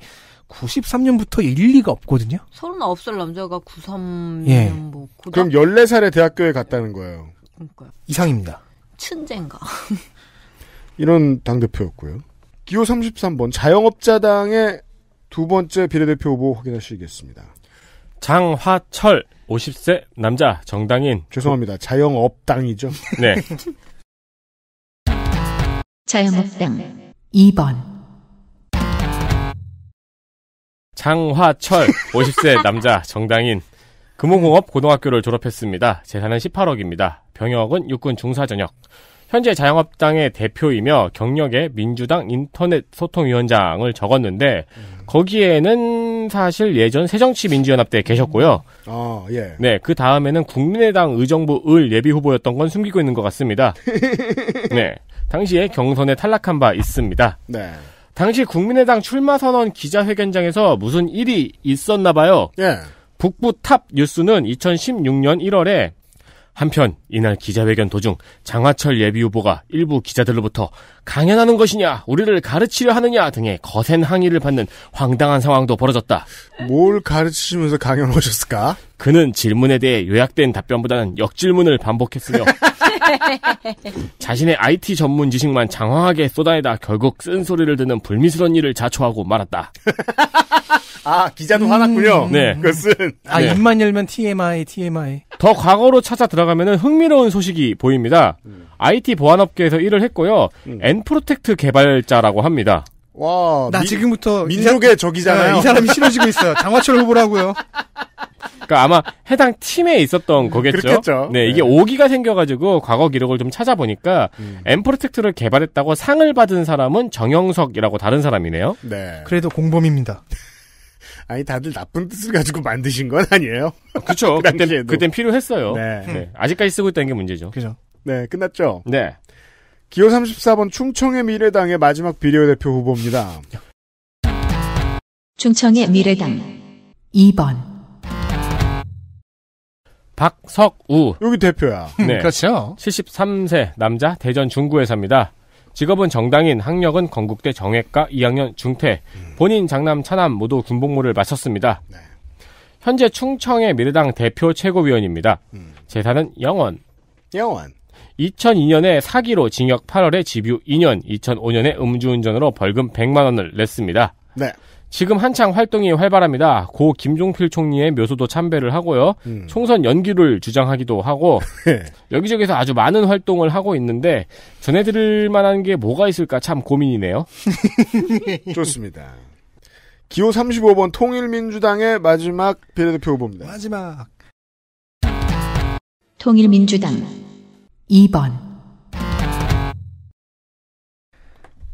Speaker 5: 93년부터 일리가 없거든요.
Speaker 3: 39살 남자가 93년
Speaker 5: 예. 뭐고 그럼 14살에
Speaker 2: 대학교에 갔다는 거예요. 그러니까요. 이상입니다.
Speaker 3: 춘젠가.
Speaker 2: 이런 당대표였고요. 기호 33번 자영업자당의 두 번째
Speaker 4: 비례대표 후보 확인하시겠습니다. 장화철 50세 남자 정당인 죄송합니다. 자영업당이죠. 네.
Speaker 1: 자영업당 2번
Speaker 4: 장화철 50세 남자 정당인 금호공업 고등학교를 졸업했습니다. 재산은 18억입니다. 병역은 육군 중사 전역. 현재 자영업당의 대표이며 경력에 민주당 인터넷 소통위원장을 적었는데 음. 거기에는 사실 예전 새정치민주연합 때 계셨고요.
Speaker 2: 아 예.
Speaker 4: 네, 그 다음에는 국민의당 의정부 을 예비 후보였던 건 숨기고 있는 것 같습니다. 네, 당시에 경선에 탈락한 바 있습니다. 네. 당시 국민의당 출마 선언 기자회견장에서 무슨 일이 있었나 봐요. 예. 북부 탑 뉴스는 2016년 1월에 한편 이날 기자회견 도중 장하철 예비 후보가 일부 기자들로부터 강연하는 것이냐, 우리를 가르치려 하느냐 등의 거센 항의를 받는 황당한 상황도 벌어졌다. 뭘 가르치시면서 강연을 하셨을까? 그는 질문에 대해 요약된 답변보다는 역질문을 반복했으며 자신의 IT 전문 지식만 장황하게 쏟아내다 결국 쓴소리를 듣는 불미스러운 일을 자초하고 말았다.
Speaker 5: 아, 기자도 음... 화났군요. 네. 그것은. 아, 네. 입만 열면 TMI, TMI.
Speaker 4: 더 과거로 찾아 들어가면 흥미로운 소식이 보입니다. 음. IT 보안업계에서 일을 했고요. 음. 엔프로텍트 개발자라고 합니다.
Speaker 5: 와, 나 미, 지금부터 민족의 이 사, 적이잖아요. 이 사람이 싫어지고 있어요. 장화철 후보라고요.
Speaker 4: 그러니까 아마 해당 팀에 있었던 음, 거겠죠. 그렇겠죠. 네, 이게 네. 오기가 생겨가지고 과거 기록을 좀 찾아보니까 음. 엠프로텍트를 개발했다고 상을 받은 사람은 정영석이라고 다른 사람이네요.
Speaker 5: 네. 그래도 공범입니다.
Speaker 2: 아니 다들 나쁜 뜻을 가지고 만드신 건 아니에요. 그렇죠. 그 그땐, 그땐 필요했어요. 네. 네. 아직까지 쓰고 있다는 게 문제죠. 그죠. 네, 끝났죠. 네. 기호 34번 충청의 미래당의 마지막 비례대표 후보입니다.
Speaker 1: 충청의 미래당 2번
Speaker 4: 박석우
Speaker 2: 여기 대표야.
Speaker 4: 음, 네. 그렇죠. 73세 남자 대전 중구에 삽니다. 직업은 정당인, 학력은 건국대 정외과 2학년 중퇴. 음. 본인 장남 차남 모두 군복무를 마쳤습니다. 네. 현재 충청의 미래당 대표 최고위원입니다. 음. 재산은 영원. 영원. 2002년에 사기로 징역 8월에 집유 2년, 2005년에 음주운전으로 벌금 100만 원을 냈습니다. 네. 지금 한창 활동이 활발합니다. 고 김종필 총리의 묘소도 참배를 하고요. 음. 총선 연기를 주장하기도 하고 네. 여기저기서 아주 많은 활동을 하고 있는데 전해드릴 만한 게 뭐가 있을까 참 고민이네요.
Speaker 2: 좋습니다.
Speaker 4: 기호 35번
Speaker 2: 통일민주당의 마지막 비례대표 후보입니다.
Speaker 5: 마지막
Speaker 1: 통일민주당 2번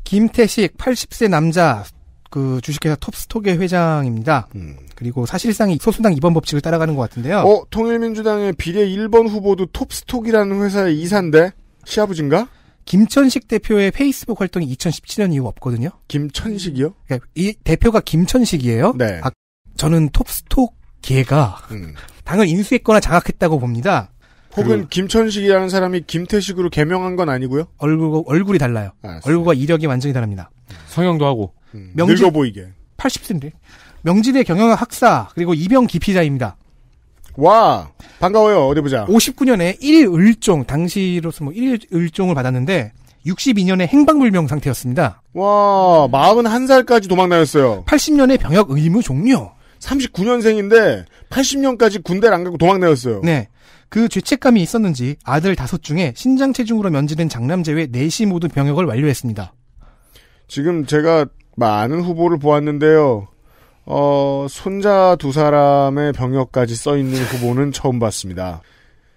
Speaker 5: 김태식 80세 남자 그 주식회사 톱스톡의 회장입니다. 음. 그리고 사실상 소수당 2번 법칙을 따라가는 것 같은데요. 어, 통일민주당의 비례 1번 후보도 톱스톡이라는 회사의 이사인데 시아버지인가? 김천식 대표의 페이스북 활동이 2017년 이후 없거든요. 김천식이요? 그러니이 대표가 김천식이에요. 네. 아, 저는 톱스톡 계가 음. 당을 인수했거나 장악했다고 봅니다. 혹은 그... 김천식이라는 사람이 김태식으로 개명한 건 아니고요? 얼굴, 얼굴이 달라요. 아, 알았습니다. 얼굴과 이력이 완전히 다릅니다. 성형도 하고. 음, 명지... 늙어 보이게. 80세인데. 명지대 경영학 학사, 그리고 이병 기피자입니다. 와! 반가워요. 어디 보자. 59년에 1일 을종, 당시로서 뭐 1일 을종을 받았는데, 62년에 행방불명 상태였습니다.
Speaker 2: 와, 41살까지 도망 다녔어요. 80년에 병역 의무 종료. 39년생인데 80년까지 군대를 안 가고 도망 다녔어요.
Speaker 5: 네. 그 죄책감이 있었는지 아들 다섯 중에 신장 체중으로 면제된 장남 제외 내시 네 모두 병역을 완료했습니다.
Speaker 2: 지금 제가 많은 후보를 보았는데요. 어, 손자 두 사람의 병역까지 써 있는 후보는 처음 봤습니다.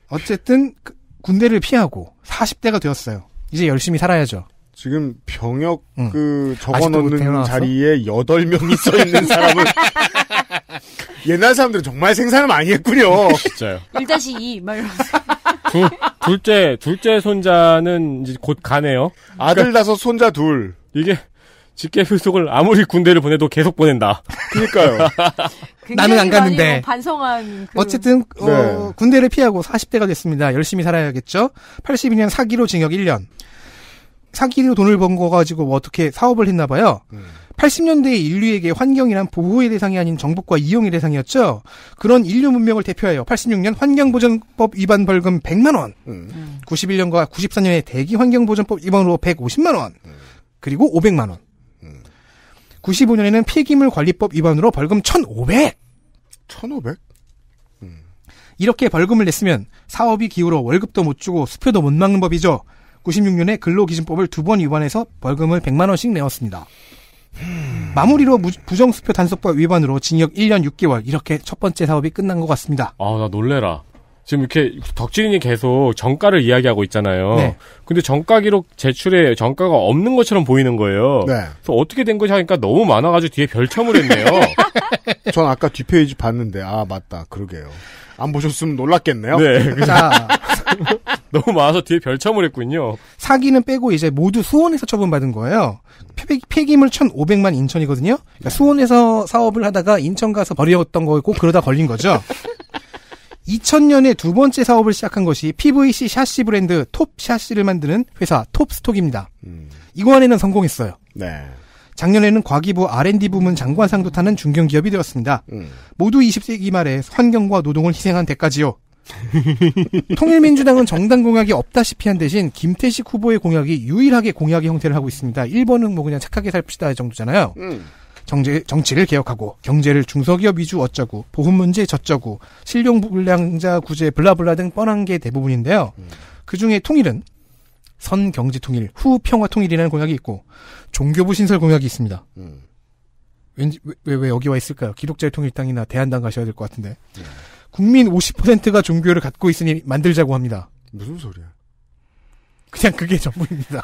Speaker 5: 어쨌든 그 군대를 피하고 40대가 되었어요. 이제 열심히 살아야죠. 지금 병역 응. 그 적어놓는 자리에
Speaker 2: 여덟 명이 써 있는 사람은
Speaker 4: 옛날 사람들은 정말 생산을 많이 했군요. 진짜요.
Speaker 3: 1-2말로
Speaker 4: 둘, 째 둘째 손자는 이제 곧 가네요. 아들 그러니까, 나서 손자 둘. 이게 직계 후속을 아무리 군대를 보내도 계속 보낸다. 그니까요.
Speaker 3: 나는 안 갔는데. 뭐 반성한. 그... 어쨌든
Speaker 5: 어, 네. 군대를 피하고 40대가 됐습니다. 열심히 살아야겠죠. 82년 사기로 징역 1년. 사기로 돈을 번 거 가지고 뭐 어떻게 사업을 했나 봐요. 음. 8 0년대 인류에게 환경이란 보호의 대상이 아닌 정복과 이용의 대상이었죠. 그런 인류 문명을 대표하여 86년 환경보전법 위반 벌금 100만 원, 음. 91년과 94년에 대기 환경보전법 위반으로 150만 원, 음. 그리고 500만 원. 음. 95년에는 폐기물 관리법 위반으로 벌금 1,500. 1,500? 음. 이렇게 벌금을 냈으면 사업이 기울어 월급도 못 주고 수표도 못 막는 법이죠. 96년에 근로기준법을 두 번 위반해서 벌금을 100만 원씩 내었습니다. 마무리로 무, 부정수표 단속법 위반으로 징역 1년 6개월 이렇게 첫 번째 사업이 끝난 것 같습니다. 아나 놀래라. 지금 이렇게
Speaker 4: 덕진이 계속 정가를 이야기하고 있잖아요. 네. 근데 정가 기록 제출에 정가가 없는 것처럼 보이는 거예요. 네. 그래서 어떻게 된 것이 하니까 너무 많아가지고 뒤에 별첨을 했네요.
Speaker 2: 전 아까 뒷페이지 봤는데 아 맞다 그러게요. 안 보셨으면 놀랐겠네요. 네.
Speaker 4: 자 너무 많아서 뒤에 별첨을 했군요.
Speaker 5: 사기는 빼고 이제 모두 수원에서 처분받은 거예요. 폐기, 물 1,500만 인천이거든요. 그러니까 수원에서 사업을 하다가 인천 가서 버려왔던 거고 그러다 걸린 거죠. 2000년에 두 번째 사업을 시작한 것이 PVC 샤시 브랜드 톱 샤시를 만드는 회사 톱스톡입니다. 음. 이관에는 성공했어요. 네. 작년에는 과기부 R&D 부문 장관상도 타는 중견기업이 되었습니다. 음. 모두 20세기 말에 환경과 노동을 희생한 데까지요 통일민주당은 정당 공약이 없다시피 한 대신 김태식 후보의 공약이 유일하게 공약의 형태를 하고 있습니다. 1번은 뭐 그냥 착하게 살피시다 정도잖아요. 음. 정제, 정치를 개혁하고 경제를 중소기업 위주 어쩌고 보훈 문제 저쩌고 실용불량자 구제 블라블라 등 뻔한 게 대부분인데요. 음. 그중에 통일은 선 경제 통일 후 평화 통일이라는 공약이 있고 종교부 신설 공약이 있습니다. 음. 왠지 왜, 왜 여기 와 있을까요? 기독자 통일당이나 대한당 가셔야 될 것 같은데. 음. 국민 50%가 종교를 갖고 있으니 만들자고 합니다. 무슨 소리야? 그냥 그게 전부입니다.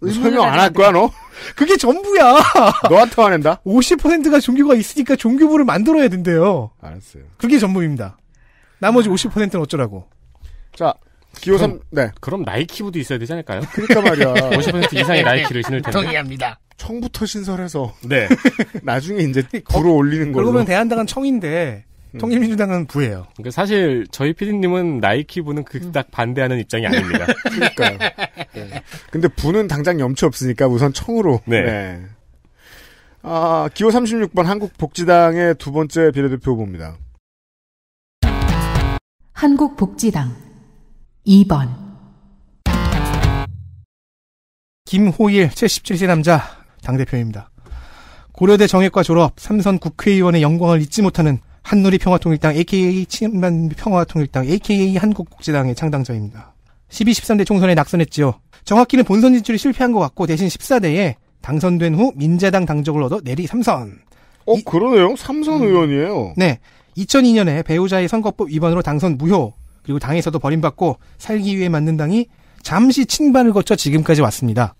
Speaker 2: 뭐 설명 안 할
Speaker 5: 거야 너? 그게 전부야. 너한테 화낸다? 50%가 종교가 있으니까 종교부를 만들어야 된대요. 알았어요. 그게 전부입니다. 나머지 50%는 아. 어쩌라고?
Speaker 4: 자, 기호 3, 네. 그럼 나이키부도 있어야 되지 않을까요? 그러니까 말이야. 50% 이상의
Speaker 5: 나이키를
Speaker 2: 신을 텐데. 동의합니다. 청부터 신설해서
Speaker 4: 네. 나중에 이제 불어 올리는 걸로. 그러면
Speaker 5: 대한당은 청인데 음. 통일민주당은 부예요.
Speaker 4: 그러니까 사실 저희 피디님은 나이키 부는 그 딱 반대하는 입장이 아닙니다. 그러니까요.
Speaker 2: 네. 근데 부는 당장 염치 없으니까 우선 청으로. 네. 네.
Speaker 4: 아, 기호 36번 한국복지당의
Speaker 2: 두 번째 비례대표 봅니다.
Speaker 1: 한국복지당 2번
Speaker 5: 김호일 77세 남자 당대표입니다. 고려대 정외과 졸업, 삼선 국회의원의 영광을 잊지 못하는 한누리 평화통일당 AKA 친만 평화통일당 AKA 한국국제당의 창당자입니다. 12, 13대 총선에 낙선했지요. 정확히는 본선 진출이 실패한 것 같고 대신 14대에 당선된 후 민재당 당적을 얻어 내리 3선. 어 이, 그러네요. 3선 음, 의원이에요. 네. 2002년에 배우자의 선거법 위반으로 당선 무효 그리고 당에서도 버림받고 살기 위해 만든 당이 잠시 친반을 거쳐 지금까지 왔습니다.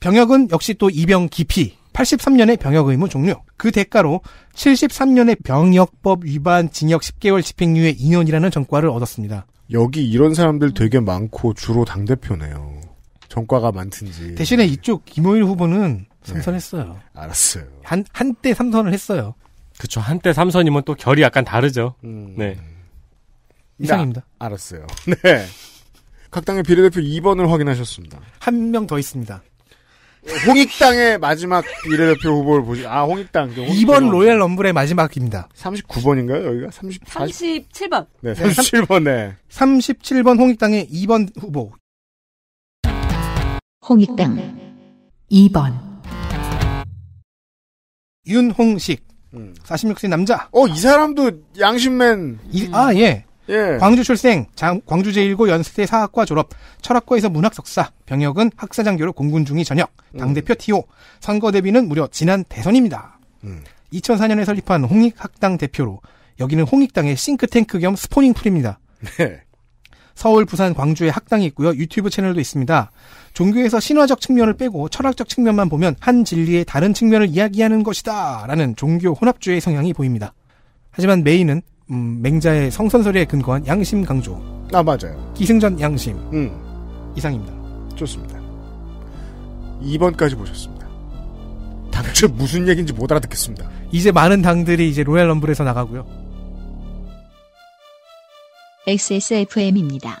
Speaker 5: 병역은 역시 또 이병 깊이 83년에 병역 의무 종료. 그 대가로 7 3년에 병역법 위반 징역 10개월 집행유예 2년이라는 전과를 얻었습니다.
Speaker 2: 여기 이런 사람들 되게 많고 주로 당대표네요. 전과가 많든지. 대신에
Speaker 5: 이쪽 김호일 후보는 네. 삼선했어요. 네. 알았어요. 한, 한때 삼선을 했어요.
Speaker 4: 그쵸. 한때 삼선이면 또 결이 약간 다르죠. 음... 네. 네. 이상입니다. 나, 알았어요. 네. 각 당의 비례대표 2번을 확인하셨습니다. 한 명 더 있습니다.
Speaker 2: 홍익당의 마지막 비례대표 후보를 보시, 아, 홍익당. 홍익 2번 로얄 럼블의 마지막입니다. 39번인가요, 여기가? 30,
Speaker 5: 37번. 네, 37번, 에 37번 홍익당의 2번 후보. 홍익당 2번. 윤홍식. 46세 음. 남자. 어, 이 사람도 양심맨. 이, 아, 예. 예. 광주 출생, 장, 광주 제1고 연세대 사학과 졸업, 철학과에서 문학 석사, 병역은 학사장교로 공군 중위 전역, 당대표 음. TO, 선거 대비는 무려 지난 대선입니다. 음. 2004년에 설립한 홍익학당 대표로 여기는 홍익당의 싱크탱크 겸 스포닝 풀입니다. 네. 서울, 부산, 광주에 학당이 있고요. 유튜브 채널도 있습니다. 종교에서 신화적 측면을 빼고 철학적 측면만 보면 한 진리의 다른 측면을 이야기하는 것이다. 라는 종교 혼합주의 성향이 보입니다. 하지만 메인은 음, 맹자의 성선설에 근거한 양심 강조. 아 맞아요. 기승전 양심. 음 이상입니다. 좋습니다. 2번까지 보셨습니다. 당최 무슨 얘기인지 못 알아듣겠습니다. 이제 많은 당들이 이제 로얄 럼블에서 나가고요.
Speaker 1: XSFM입니다.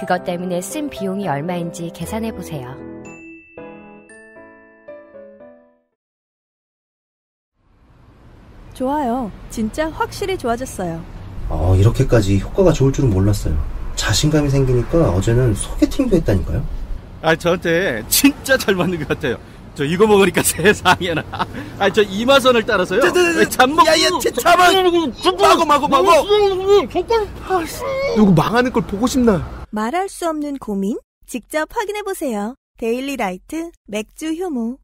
Speaker 1: 그것 때문에 쓴 비용이 얼마인지 계산해 보세요. 좋아요. 진짜 확실히 좋아졌어요.
Speaker 6: 어, 이렇게까지 효과가 좋을 줄은
Speaker 2: 몰랐어요. 자신감이 생기니까 어제는 소개팅도 했다니까요.
Speaker 4: 아, 저한테 진짜 잘 맞는 것 같아요. 저 이거 먹으니까 세상에나. 아, 저 이마선을 따라서요. 잠먹. 야야, 잠만.
Speaker 5: 마고 마고 마고. 누구 망하는 걸 보고 싶나? 말할 수 없는 고민? 직접 확인해 보세요. 데일리 라이트 맥주 효모.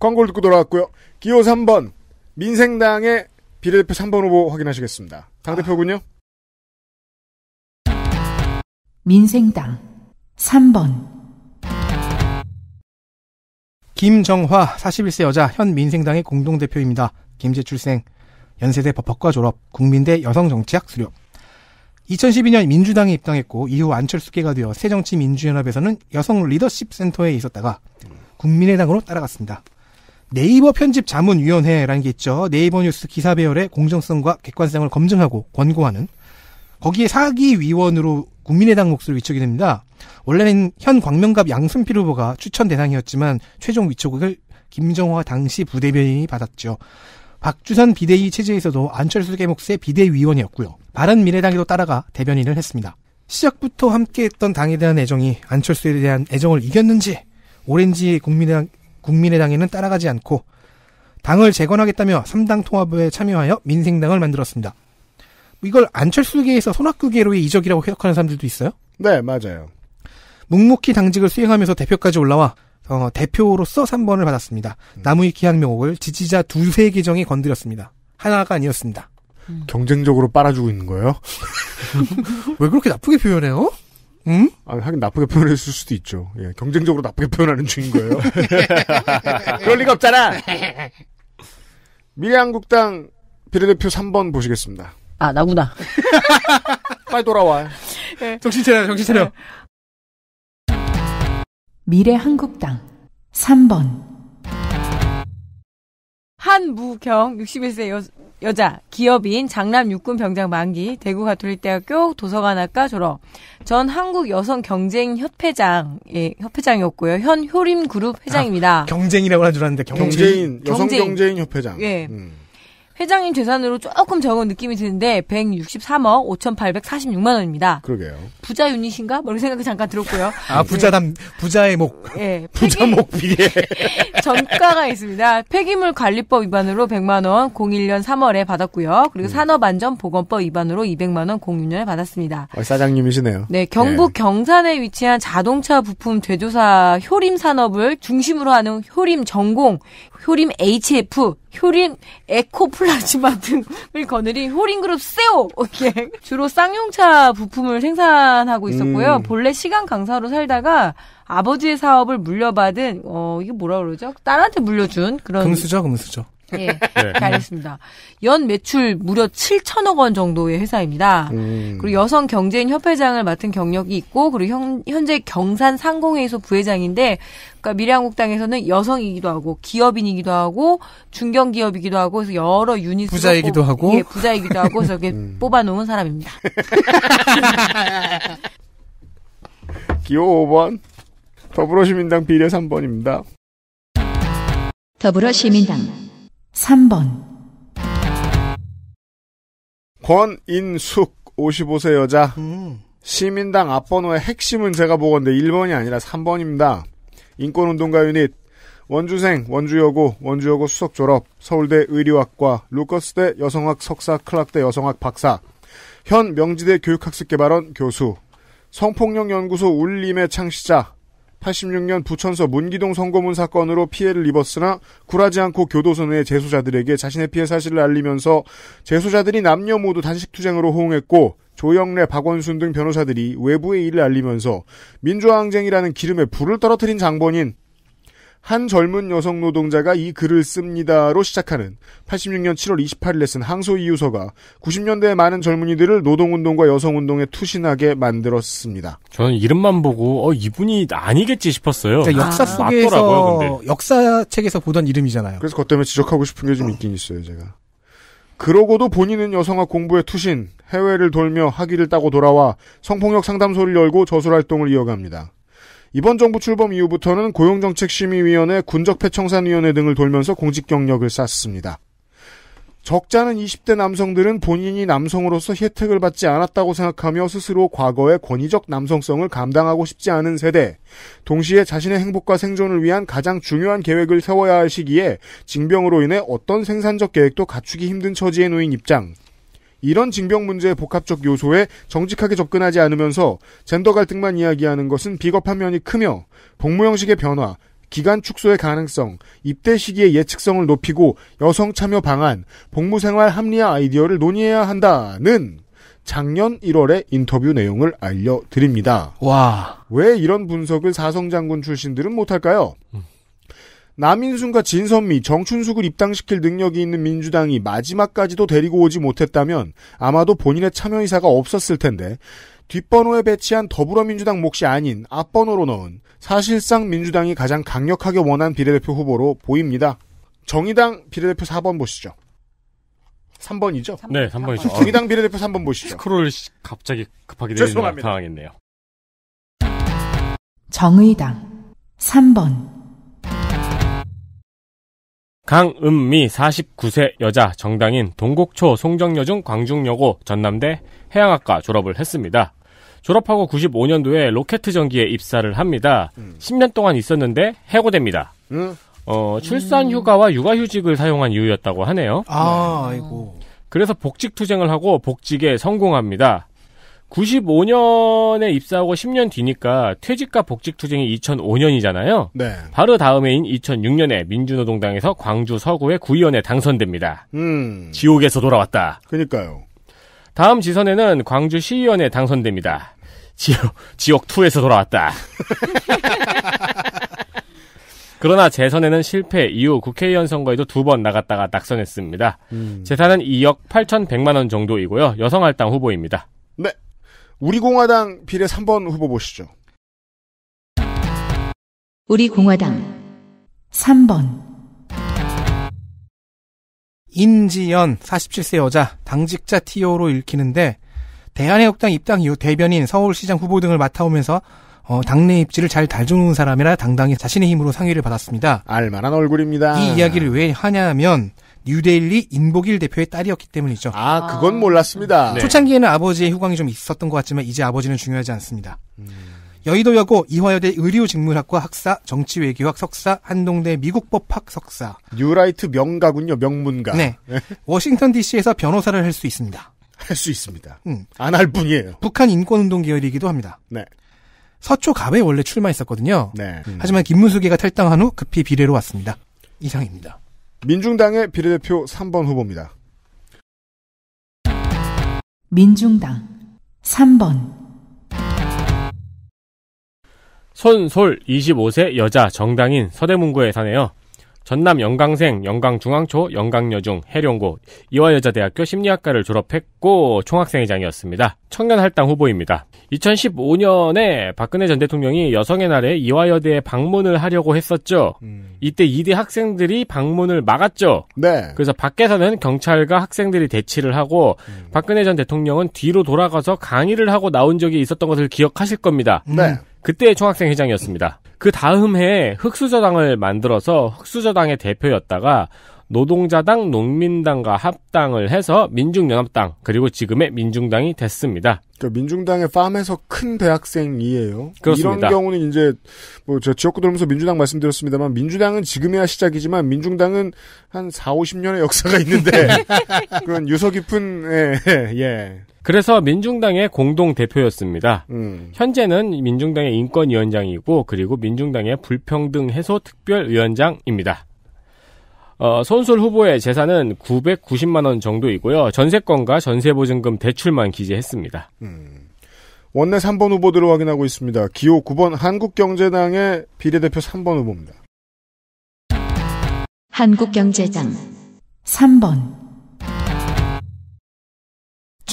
Speaker 2: 광고를 듣고 돌아왔고요. 기호 3번 민생당의 비례대표 3번 후보 확인하시겠습니다. 당 아. 대표군요.
Speaker 1: 아. 민생당 3번
Speaker 5: 김정화 41세 여자 현 민생당의 공동대표입니다. 김제 출생 연세대 법학과 졸업 국민대 여성정치학 수료 2012년 민주당에 입당했고 이후 안철수계가 되어 새정치민주연합에서는 여성 리더십 센터에 있었다가 국민의당으로 따라갔습니다. 네이버 편집 자문위원회라는 게 있죠. 네이버 뉴스 기사 배열의 공정성과 객관성을 검증하고 권고하는 거기에 사기 위원으로 국민의당 목소리 위촉이 됩니다. 원래는 현 광명갑 양승필 후보가 추천 대상이었지만 최종 위촉을 김정화 당시 부대변인이 받았죠. 박주선 비대위 체제에서도 안철수 개목세 비대위원이었고요. 바른미래당에도 따라가 대변인을 했습니다. 시작부터 함께했던 당에 대한 애정이 안철수에 대한 애정을 이겼는지 오렌지 국민의당, 국민의당에는 따라가지 않고 당을 재건하겠다며 3당 통합에 참여하여 민생당을 만들었습니다. 이걸 안철수계에서 손학규계로의 이적이라고 해석하는 사람들도 있어요? 네, 맞아요. 묵묵히 당직을 수행하면서 대표까지 올라와 어, 대표로서 3번을 받았습니다. 음. 나무위키 항명옥을 지지자 두세 계정이 건드렸습니다. 하나가 아니었습니다. 음. 경쟁적으로 빨아주고 있는 거예요?
Speaker 2: 왜 그렇게 나쁘게 표현해요? 음? 아, 하긴 나쁘게 표현했을 수도 있죠. 예, 경쟁적으로 나쁘게 표현하는 중인 거예요.
Speaker 4: 그럴 리가 없잖아!
Speaker 2: 미래한국당 비례대표 3번 보시겠습니다. 아, 나구나.
Speaker 4: 빨리
Speaker 6: 돌아와. 네. 정신 차려, 정신 차려. 네.
Speaker 1: 미래한국당 3번
Speaker 3: 한무경 61세 여, 여자 기업인 장남 육군 병장 만기 대구 가톨릭대학교 도서관학과 졸업 전 한국 여성 경쟁 협회장 예 협회장이었고요 현 효림 그룹 회장입니다. 아,
Speaker 5: 경쟁이라고 하는 줄 알았는데 네. 경쟁, 경제인, 여성 경제인 협회장. 예. 음.
Speaker 3: 회장님 재산으로 조금 적은 느낌이 드는데 163억 5,846만 원입니다. 그러게요. 부자 유닛인가? 뭐 이런 생각이 잠깐 들었고요. 아 네. 부자담
Speaker 5: 부자의 목. 예. 부자 목비계.
Speaker 3: 전가가 있습니다. 폐기물 관리법 위반으로 100만 원 01년 3월에 받았고요. 그리고 음. 산업안전보건법 위반으로 200만 원 06년에 받았습니다. 어,
Speaker 2: 사장님이시네요.
Speaker 3: 네, 경북 예. 경산에 위치한 자동차 부품 제조사 효림 산업을 중심으로 하는 효림 전공 효림 HF 효린 에코플라즈마 등을 거느린 효린그룹 세오 예. E 주로 쌍용차 부품을 생산하고 있었고요. 음. 본래 시간 강사로 살다가 아버지의 사업을 물려받은 어 이게 뭐라 그러죠? 딸한테 물려준 그런 금수저
Speaker 5: 금수저 예, 네.
Speaker 3: 알겠습니다. 연 매출 무려 7천억 원 정도의 회사입니다. 음. 그리고 여성 경제인 협회장을 맡은 경력이 있고 그리고 현, 현재 경산 상공회의소 부회장인데 그러니까 미래한국당에서는 여성이기도 하고 기업인이기도 하고 중견 기업이기도 하고 그래서 여러 유닛 부자이기도 뽑, 하고 예, 부자이기도 하고 저게 음. 뽑아놓은 사람입니다.
Speaker 2: 기호 5번 더불어시민당 비례 3번입니다.
Speaker 1: 더불어시민당 3번
Speaker 2: 권인숙 55세 여자 음. 시민당 앞번호의 핵심은 제가 보건데 1번이 아니라 3번입니다. 인권운동가 유닛 원주생, 원주여고, 원주여고 수석 졸업, 서울대 의료학과, 루커스대 여성학 석사, 클락대 여성학 박사, 현 명지대 교육학습개발원 교수, 성폭력연구소 울림의 창시자, 86년 부천서 문기동 선거문 사건으로 피해를 입었으나 굴하지 않고 교도소 내 재소자들에게 자신의 피해 사실을 알리면서 재소자들이 남녀 모두 단식 투쟁으로 호응했고 조영래, 박원순 등 변호사들이 외부의 일을 알리면서 민주화항쟁이라는 기름에 불을 떨어뜨린 장본인 한 젊은 여성 노동자가 이 글을 씁니다로 시작하는 86년 7월 28일에 쓴 항소 이유서가 90년대의 많은 젊은이들을 노동운동과 여성운동에 투신하게 만들었습니다.
Speaker 4: 저는 이름만 보고 어 이분이 아니겠지 싶었어요. 그러니까 역사 아, 속에서 아,
Speaker 2: 역사책에서 보던 이름이잖아요. 그래서 그것 때문에 지적하고 싶은 게 좀 있긴 있어요, 제가. 그러고도 본인은 여성학 공부에 투신, 해외를 돌며 학위를 따고 돌아와 성폭력 상담소를 열고 저술활동을 이어갑니다. 이번 정부 출범 이후부터는 고용정책심의위원회, 군적폐청산위원회 등을 돌면서 공직 경력을 쌓습니다. 적자는 20대 남성들은 본인이 남성으로서 혜택을 받지 않았다고 생각하며 스스로 과거의 권위적 남성성을 감당하고 싶지 않은 세대, 동시에 자신의 행복과 생존을 위한 가장 중요한 계획을 세워야 할 시기에 징병으로 인해 어떤 생산적 계획도 갖추기 힘든 처지에 놓인 입장, 이런 징병 문제의 복합적 요소에 정직하게 접근하지 않으면서 젠더 갈등만 이야기하는 것은 비겁한 면이 크며 복무 형식의 변화, 기간 축소의 가능성, 입대 시기의 예측성을 높이고 여성 참여 방안, 복무 생활 합리화 아이디어를 논의해야 한다는 작년 1월의 인터뷰 내용을 알려드립니다. 와. 왜 이런 분석을 사성장군 출신들은 못할까요? 음. 남인순과 진선미, 정춘숙을 입당시킬 능력이 있는 민주당이 마지막까지도 데리고 오지 못했다면 아마도 본인의 참여 의사가 없었을 텐데 뒷번호에 배치한 더불어민주당 몫이 아닌 앞번호로 넣은 사실상 민주당이 가장 강력하게 원한 비례대표 후보로 보입니다. 정의당 비례대표 4번 보시죠. 3번이죠?
Speaker 4: 3번, 네, 3번이죠. 아, 정의당 비례대표 3번 보시죠. 스크롤 갑자기 급하게 되는상황이네요
Speaker 1: 정의당 3번
Speaker 4: 강은미 49세 여자 정당인 동국초 송정여중 광중여고 전남대 해양학과 졸업을 했습니다. 졸업하고 95년도에 로켓 전기에 입사를 합니다. 음. 10년 동안 있었는데 해고됩니다. 음? 어, 출산 휴가와 육아 휴직을 사용한 이유였다고 하네요. 아, 이고 그래서 복직 투쟁을 하고 복직에 성공합니다. 95년에 입사하고 10년 뒤니까 퇴직과 복직투쟁이 2005년이잖아요. 네. 바로 다음해인 2006년에 민주노동당에서 광주 서구의 구의원에 당선됩니다. 음. 지옥에서 돌아왔다. 그니까요. 러 다음 지선에는 광주 시의원에 당선됩니다. 지옥, 지옥2에서 돌아왔다. 그러나 재선에는 실패 이후 국회의원 선거에도 두 번 나갔다가 낙선했습니다. 음. 재산은 2억 8천 100만 원 정도이고요. 여성할당 후보입니다.
Speaker 2: 네. 우리공화당 비례 3번 후보 보시죠.
Speaker 1: 우리공화당 3번
Speaker 5: 인지연 47세 여자 당직자 TO로 읽히는데 대한애국당 입당 이후 대변인 서울시장 후보 등을 맡아오면서 어, 당내 입지를 잘 달주는 사람이라 당당히 자신의 힘으로 상위를 받았습니다. 알만한 얼굴입니다. 이 이야기를 왜 하냐면 뉴데일리 인보길 대표의 딸이었기 때문이죠. 아, 그건 몰랐습니다. 네. 초창기에는 아버지의 후광이 좀 있었던 것 같지만 이제 아버지는 중요하지 않습니다. 음. 여의도여고 이화여대 의료직무학과 학사, 정치외교학 석사, 한동대 미국법학 석사. 뉴라이트 명가군요, 명문가. 네. 워싱턴 DC에서 변호사를 할 수 있습니다. 할 수 있습니다. 음. 안할 뿐이에요. 북한 인권운동 계열이기도 합니다. 네. 서초 갑에 원래 출마했었거든요. 네. 음. 하지만 김문수계가 탈당한 후 급히 비례로 왔습니다. 이상입니다.
Speaker 2: 민중당의 비례대표 3번
Speaker 4: 후보입니다.
Speaker 1: 민중당 3번
Speaker 4: 손솔 25세 여자 정당인 서대문구에 사네요. 전남 영강생, 영강중앙초, 영강여중, 해룡고, 이화여자대학교 심리학과를 졸업했고 총학생회장이었습니다. 청년할당 후보입니다. 2015년에 박근혜 전 대통령이 여성의 날에 이화여대에 방문을 하려고 했었죠. 음. 이때 이대 학생들이 방문을 막았죠. 네. 그래서 밖에서는 경찰과 학생들이 대치를 하고 음. 박근혜 전 대통령은 뒤로 돌아가서 강의를 하고 나온 적이 있었던 것을 기억하실 겁니다. 네. 그때의 총학생회장이었습니다. 그 다음 해에 흑수저당을 만들어서 흑수저당의 대표였다가 노동자당, 농민당과 합당을 해서 민중연합당 그리고 지금의 민중당이 됐습니다. 그러니까
Speaker 2: 민중당의 팜에서 큰 대학생이에요. 그렇습니다. 이런 경우는 이제 뭐저 지역구 돌면서 민주당 말씀드렸습니다만 민주당은 지금이야 시작이지만 민중당은 한 4, 50년의 역사가 있는데 그런 유서 깊은
Speaker 4: 예, 예. 그래서 민중당의 공동 대표였습니다. 음. 현재는 민중당의 인권위원장이고 그리고 민중당의 불평등 해소 특별위원장입니다. 어, 손술 후보의 재산은 990만 원 정도이고요. 전세권과 전세보증금 대출만 기재했습니다. 음.
Speaker 2: 원내 3번 후보들을 확인하고 있습니다. 기호 9번 한국경제당의 비례대표 3번
Speaker 5: 후보입니다.
Speaker 1: 한국경제당 3번